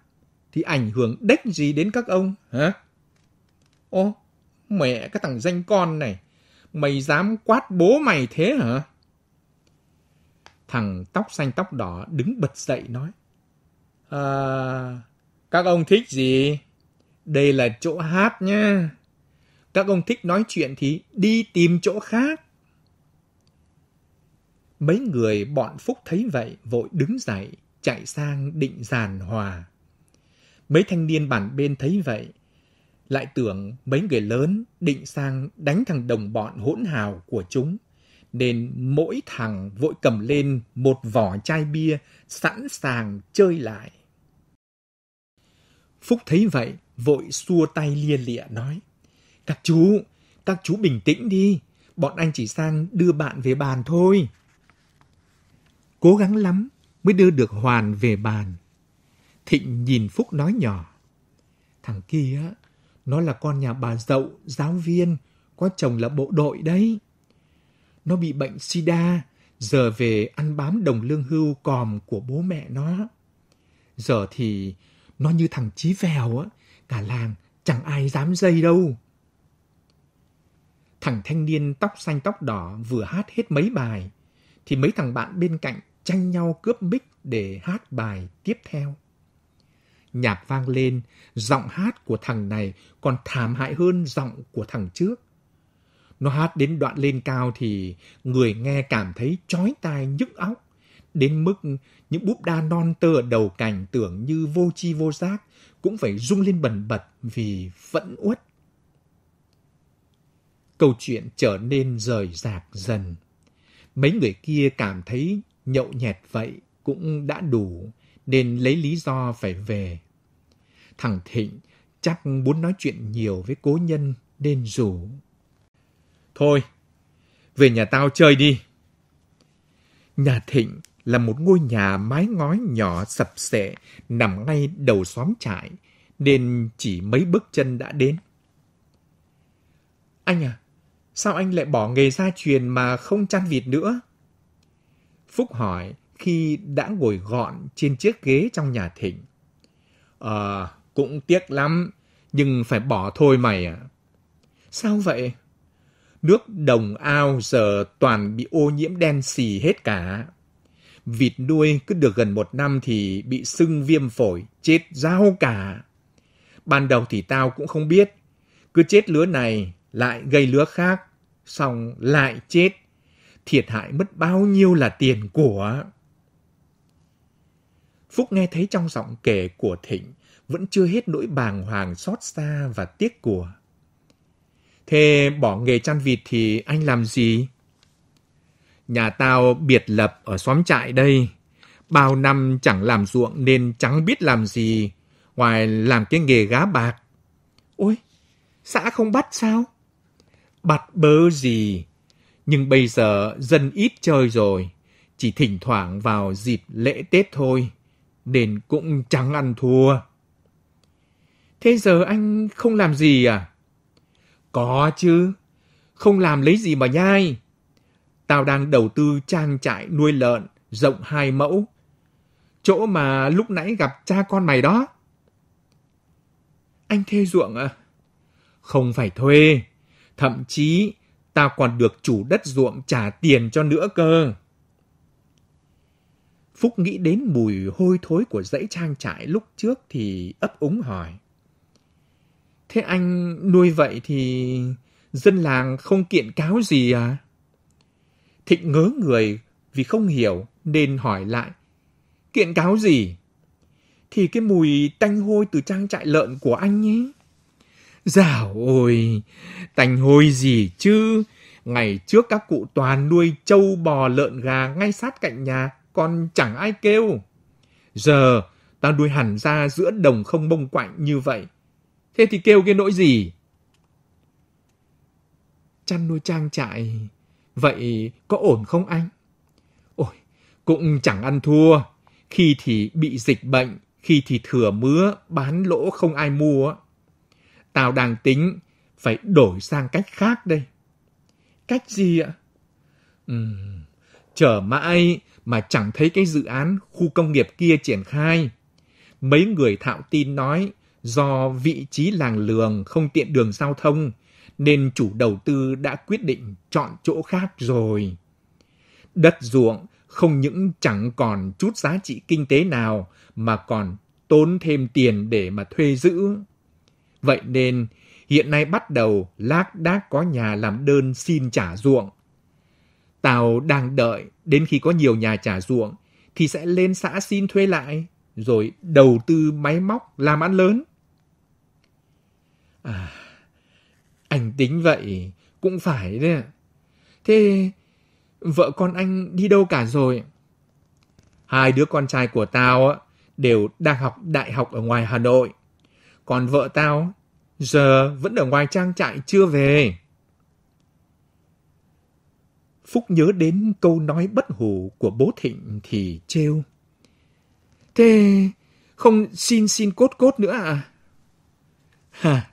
thì ảnh hưởng đếch gì đến các ông, hả? Ô, mẹ cái thằng danh con này, mày dám quát bố mày thế hả? Thằng tóc xanh tóc đỏ đứng bật dậy nói. À, các ông thích gì? Đây là chỗ hát nha. Các ông thích nói chuyện thì đi tìm chỗ khác. Mấy người bọn Phúc thấy vậy vội đứng dậy, chạy sang định giàn hòa. Mấy thanh niên bản bên thấy vậy, lại tưởng mấy người lớn định sang đánh thằng đồng bọn hỗn hào của chúng, nên mỗi thằng vội cầm lên một vỏ chai bia sẵn sàng chơi lại. Phúc thấy vậy, vội xua tay lia lịa nói. Các chú, các chú bình tĩnh đi, bọn anh chỉ sang đưa bạn về bàn thôi. Cố gắng lắm mới đưa được Hoàn về bàn. Thịnh nhìn Phúc nói nhỏ. Thằng kia, nó là con nhà bà dậu, giáo viên, có chồng là bộ đội đấy. Nó bị bệnh sida, giờ về ăn bám đồng lương hưu còm của bố mẹ nó. Giờ thì nó như thằng Chí Vèo á, cả làng chẳng ai dám dây đâu. Thằng thanh niên tóc xanh tóc đỏ vừa hát hết mấy bài, thì mấy thằng bạn bên cạnh tranh nhau cướp mic để hát bài tiếp theo. Nhạc vang lên, giọng hát của thằng này còn thảm hại hơn giọng của thằng trước. Nó hát đến đoạn lên cao thì người nghe cảm thấy chói tai nhức óc, đến mức những búp đa non tơ ở đầu cành tưởng như vô chi vô giác cũng phải rung lên bần bật vì vẫn uất. Câu chuyện trở nên rời rạc dần. Mấy người kia cảm thấy nhậu nhẹt vậy cũng đã đủ nên lấy lý do phải về. Thằng Thịnh chắc muốn nói chuyện nhiều với cố nhân nên rủ. Thôi, về nhà tao chơi đi. Nhà Thịnh là một ngôi nhà mái ngói nhỏ sập sệ nằm ngay đầu xóm trại, nên chỉ mấy bước chân đã đến. Anh à, sao anh lại bỏ nghề gia truyền mà không chăn vịt nữa? Phúc hỏi khi đã ngồi gọn trên chiếc ghế trong nhà thịnh. Ờ, cũng tiếc lắm, nhưng phải bỏ thôi mày à. Sao vậy? Nước đồng ao giờ toàn bị ô nhiễm đen xì hết cả vịt nuôi cứ được gần một năm thì bị sưng viêm phổi, chết rau cả. Ban đầu thì tao cũng không biết, cứ chết lứa này lại gây lứa khác, xong lại chết, thiệt hại mất bao nhiêu là tiền của. Phúc nghe thấy trong giọng kể của Thịnh vẫn chưa hết nỗi bàng hoàng xót xa và tiếc của. Thế bỏ nghề chăn vịt thì anh làm gì? Nhà tao biệt lập ở xóm trại đây. Bao năm chẳng làm ruộng nên chẳng biết làm gì, ngoài làm cái nghề gá bạc. Ôi, xã không bắt sao? Bắt bớ gì? Nhưng bây giờ dân ít chơi rồi, chỉ thỉnh thoảng vào dịp lễ Tết thôi, nên cũng chẳng ăn thua. Thế giờ anh không làm gì à? Có chứ, không làm lấy gì mà nhai tao đang đầu tư trang trại nuôi lợn rộng hai mẫu. Chỗ mà lúc nãy gặp cha con mày đó. Anh thuê ruộng à? Không phải thuê. Thậm chí tao còn được chủ đất ruộng trả tiền cho nữa cơ. Phúc nghĩ đến mùi hôi thối của dãy trang trại lúc trước thì ấp úng hỏi. Thế anh nuôi vậy thì dân làng không kiện cáo gì à? Thịnh ngớ người vì không hiểu nên hỏi lại. Kiện cáo gì? Thì cái mùi tanh hôi từ trang trại lợn của anh nhé Dạo ôi, tanh hôi gì chứ? Ngày trước các cụ toàn nuôi trâu bò lợn gà ngay sát cạnh nhà, còn chẳng ai kêu. Giờ, ta nuôi hẳn ra giữa đồng không bông quạnh như vậy. Thế thì kêu cái nỗi gì? Chăn nuôi trang trại Vậy có ổn không anh? Ôi, cũng chẳng ăn thua. Khi thì bị dịch bệnh, khi thì thừa mưa, bán lỗ không ai mua. Tao đang tính phải đổi sang cách khác đây. Cách gì ạ? Ừm, chờ mãi mà chẳng thấy cái dự án khu công nghiệp kia triển khai. Mấy người thạo tin nói do vị trí làng lường không tiện đường giao thông nên chủ đầu tư đã quyết định chọn chỗ khác rồi. Đất ruộng không những chẳng còn chút giá trị kinh tế nào mà còn tốn thêm tiền để mà thuê giữ. Vậy nên, hiện nay bắt đầu lác đác có nhà làm đơn xin trả ruộng. Tao đang đợi đến khi có nhiều nhà trả ruộng thì sẽ lên xã xin thuê lại, rồi đầu tư máy móc làm ăn lớn. À anh tính vậy cũng phải đấy Thế vợ con anh đi đâu cả rồi? Hai đứa con trai của tao đều đang học đại học ở ngoài Hà Nội. Còn vợ tao giờ vẫn ở ngoài trang trại chưa về. Phúc nhớ đến câu nói bất hủ của bố Thịnh thì trêu. Thế không xin xin cốt cốt nữa à? Hà,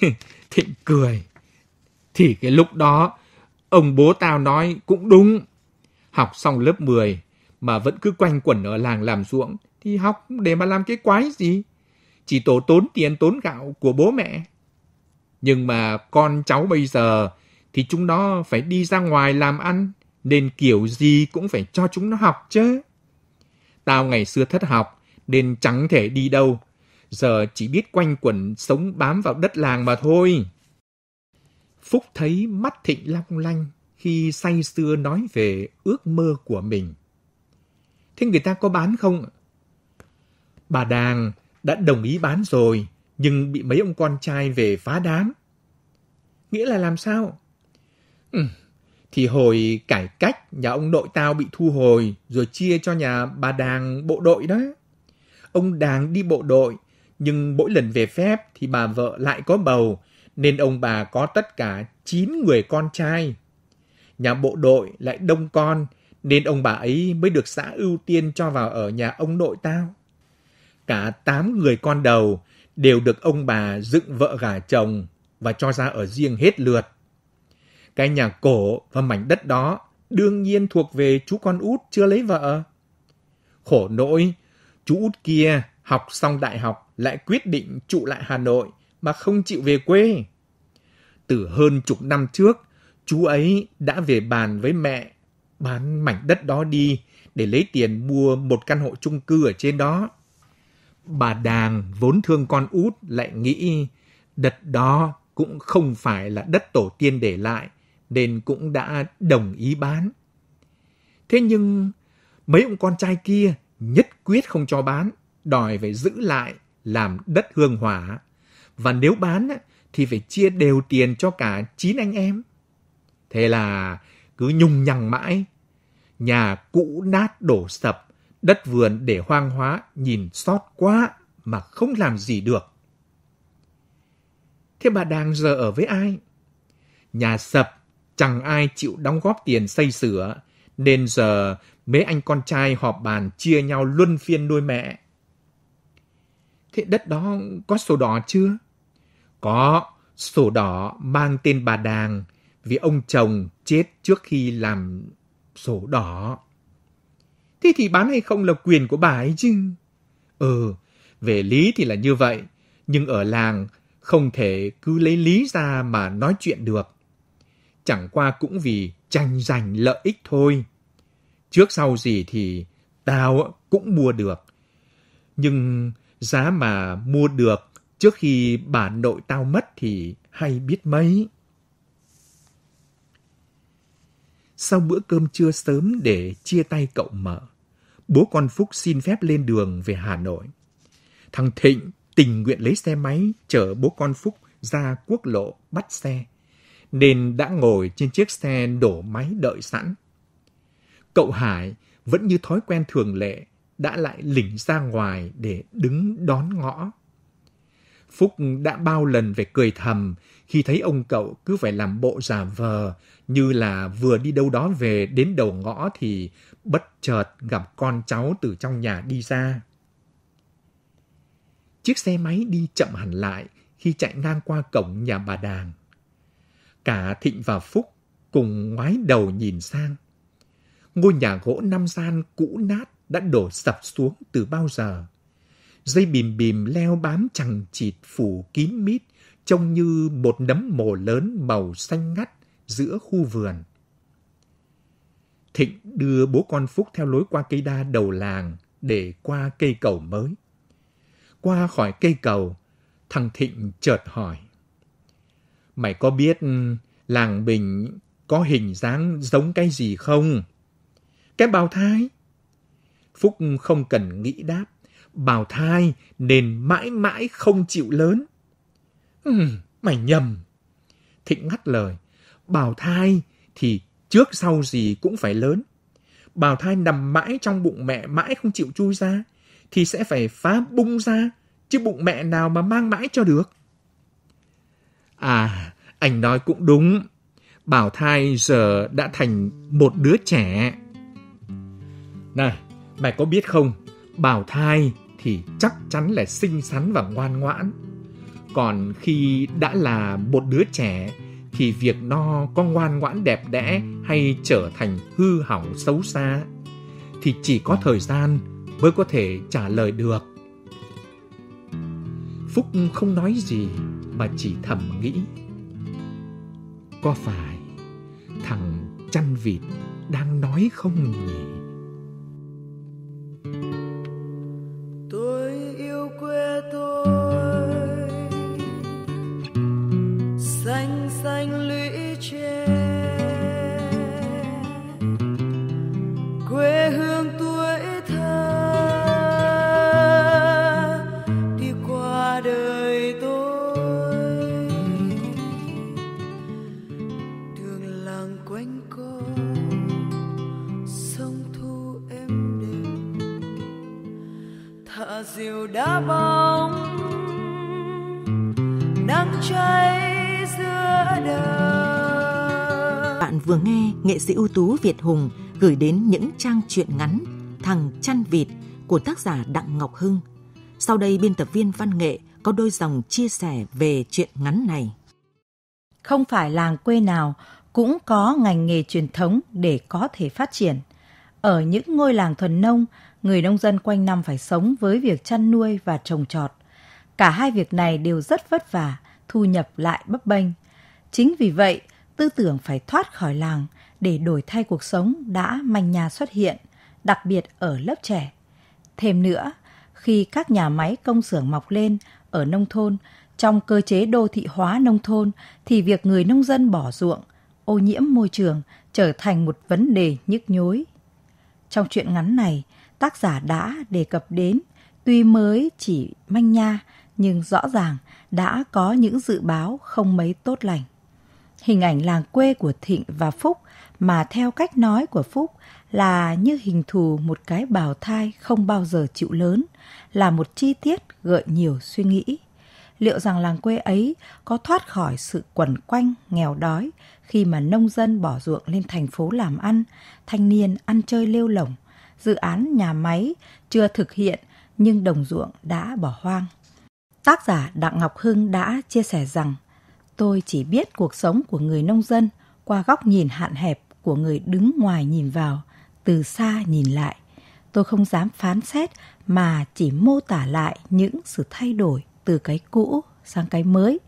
Thịnh cười. Thì cái lúc đó, ông bố tao nói cũng đúng. Học xong lớp 10 mà vẫn cứ quanh quẩn ở làng làm ruộng thì học để mà làm cái quái gì? Chỉ tổ tốn tiền tốn gạo của bố mẹ. Nhưng mà con cháu bây giờ thì chúng nó phải đi ra ngoài làm ăn nên kiểu gì cũng phải cho chúng nó học chứ. Tao ngày xưa thất học nên chẳng thể đi đâu giờ chỉ biết quanh quẩn sống bám vào đất làng mà thôi. Phúc thấy mắt Thịnh long lanh khi say sưa nói về ước mơ của mình. Thế người ta có bán không? Bà Đàng đã đồng ý bán rồi, nhưng bị mấy ông con trai về phá đám. Nghĩa là làm sao? Ừ, thì hồi cải cách nhà ông nội tao bị thu hồi rồi chia cho nhà bà Đàng bộ đội đó. Ông Đàng đi bộ đội nhưng mỗi lần về phép thì bà vợ lại có bầu, nên ông bà có tất cả 9 người con trai. Nhà bộ đội lại đông con, nên ông bà ấy mới được xã ưu tiên cho vào ở nhà ông nội tao. Cả 8 người con đầu đều được ông bà dựng vợ gả chồng và cho ra ở riêng hết lượt. Cái nhà cổ và mảnh đất đó đương nhiên thuộc về chú con út chưa lấy vợ. Khổ nỗi, chú út kia học xong đại học lại quyết định trụ lại Hà Nội mà không chịu về quê. Từ hơn chục năm trước, chú ấy đã về bàn với mẹ bán mảnh đất đó đi để lấy tiền mua một căn hộ chung cư ở trên đó. Bà Đàng vốn thương con út lại nghĩ đất đó cũng không phải là đất tổ tiên để lại nên cũng đã đồng ý bán. Thế nhưng mấy ông con trai kia nhất quyết không cho bán đòi phải giữ lại làm đất hương hỏa. Và nếu bán thì phải chia đều tiền cho cả chín anh em. Thế là cứ nhung nhằng mãi. Nhà cũ nát đổ sập, đất vườn để hoang hóa, nhìn xót quá mà không làm gì được. Thế bà đang giờ ở với ai? Nhà sập, chẳng ai chịu đóng góp tiền xây sửa, nên giờ mấy anh con trai họp bàn chia nhau luân phiên nuôi mẹ. Thế đất đó có sổ đỏ chưa? Có, sổ đỏ mang tên bà Đàng vì ông chồng chết trước khi làm sổ đỏ. Thế thì bán hay không là quyền của bà ấy chứ. Ừ, về lý thì là như vậy, nhưng ở làng không thể cứ lấy lý ra mà nói chuyện được. Chẳng qua cũng vì tranh giành lợi ích thôi. Trước sau gì thì tao cũng mua được. Nhưng giá mà mua được trước khi bà nội tao mất thì hay biết mấy. Sau bữa cơm trưa sớm để chia tay cậu mở, bố con Phúc xin phép lên đường về Hà Nội. Thằng Thịnh tình nguyện lấy xe máy chở bố con Phúc ra quốc lộ bắt xe, nên đã ngồi trên chiếc xe đổ máy đợi sẵn. Cậu Hải vẫn như thói quen thường lệ đã lại lỉnh ra ngoài để đứng đón ngõ. Phúc đã bao lần phải cười thầm khi thấy ông cậu cứ phải làm bộ giả vờ như là vừa đi đâu đó về đến đầu ngõ thì bất chợt gặp con cháu từ trong nhà đi ra. Chiếc xe máy đi chậm hẳn lại khi chạy ngang qua cổng nhà bà Đàng. Cả Thịnh và Phúc cùng ngoái đầu nhìn sang. Ngôi nhà gỗ năm gian cũ nát đã đổ sập xuống từ bao giờ. Dây bìm bìm leo bám chẳng chịt phủ kín mít, trông như một nấm mồ lớn màu xanh ngắt giữa khu vườn. Thịnh đưa bố con Phúc theo lối qua cây đa đầu làng để qua cây cầu mới. Qua khỏi cây cầu, thằng Thịnh chợt hỏi. Mày có biết làng Bình có hình dáng giống cái gì không? Cái bào thai? Phúc không cần nghĩ đáp, bào thai nên mãi mãi không chịu lớn. Ừ, mày nhầm. Thịnh ngắt lời, bào thai thì trước sau gì cũng phải lớn. Bào thai nằm mãi trong bụng mẹ mãi không chịu chui ra, thì sẽ phải phá bung ra, chứ bụng mẹ nào mà mang mãi cho được. À, anh nói cũng đúng. Bảo thai giờ đã thành một đứa trẻ. Này, Mày có biết không, bào thai thì chắc chắn là xinh xắn và ngoan ngoãn. Còn khi đã là một đứa trẻ thì việc nó có ngoan ngoãn đẹp đẽ hay trở thành hư hỏng xấu xa thì chỉ có thời gian mới có thể trả lời được. Phúc không nói gì mà chỉ thầm nghĩ. Có phải thằng chăn vịt đang nói không nhỉ? chiều đã bóng nắng cháy giữa đời bạn vừa nghe nghệ sĩ ưu tú Việt Hùng gửi đến những trang truyện ngắn Thằng chăn vịt của tác giả Đặng Ngọc Hưng. Sau đây biên tập viên Văn Nghệ có đôi dòng chia sẻ về truyện ngắn này. Không phải làng quê nào cũng có ngành nghề truyền thống để có thể phát triển. Ở những ngôi làng thuần nông, người nông dân quanh năm phải sống với việc chăn nuôi và trồng trọt. Cả hai việc này đều rất vất vả, thu nhập lại bấp bênh. Chính vì vậy, tư tưởng phải thoát khỏi làng để đổi thay cuộc sống đã manh nhà xuất hiện, đặc biệt ở lớp trẻ. Thêm nữa, khi các nhà máy công xưởng mọc lên ở nông thôn, trong cơ chế đô thị hóa nông thôn thì việc người nông dân bỏ ruộng, ô nhiễm môi trường trở thành một vấn đề nhức nhối. Trong chuyện ngắn này, tác giả đã đề cập đến, tuy mới chỉ manh nha nhưng rõ ràng đã có những dự báo không mấy tốt lành. Hình ảnh làng quê của Thịnh và Phúc mà theo cách nói của Phúc là như hình thù một cái bào thai không bao giờ chịu lớn, là một chi tiết gợi nhiều suy nghĩ. Liệu rằng làng quê ấy có thoát khỏi sự quẩn quanh, nghèo đói khi mà nông dân bỏ ruộng lên thành phố làm ăn, thanh niên ăn chơi lêu lỏng, dự án nhà máy chưa thực hiện nhưng đồng ruộng đã bỏ hoang. Tác giả Đặng Ngọc Hưng đã chia sẻ rằng tôi chỉ biết cuộc sống của người nông dân qua góc nhìn hạn hẹp của người đứng ngoài nhìn vào, từ xa nhìn lại. Tôi không dám phán xét mà chỉ mô tả lại những sự thay đổi từ cái cũ sang cái mới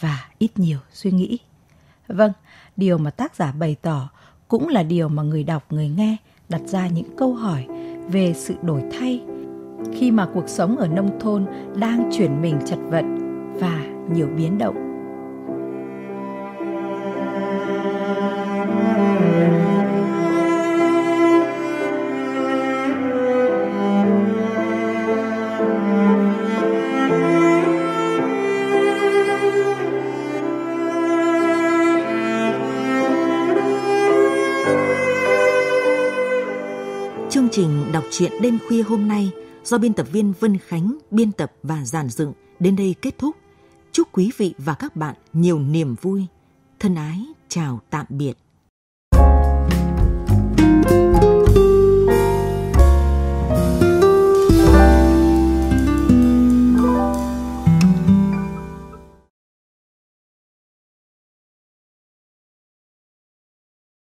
và ít nhiều suy nghĩ. Vâng, điều mà tác giả bày tỏ cũng là điều mà người đọc người nghe đặt ra những câu hỏi về sự đổi thay khi mà cuộc sống ở nông thôn đang chuyển mình chật vật và nhiều biến động chuyện đêm khuya hôm nay do biên tập viên Vân Khánh biên tập và giàn dựng đến đây kết thúc. Chúc quý vị và các bạn nhiều niềm vui. Thân ái, chào tạm biệt.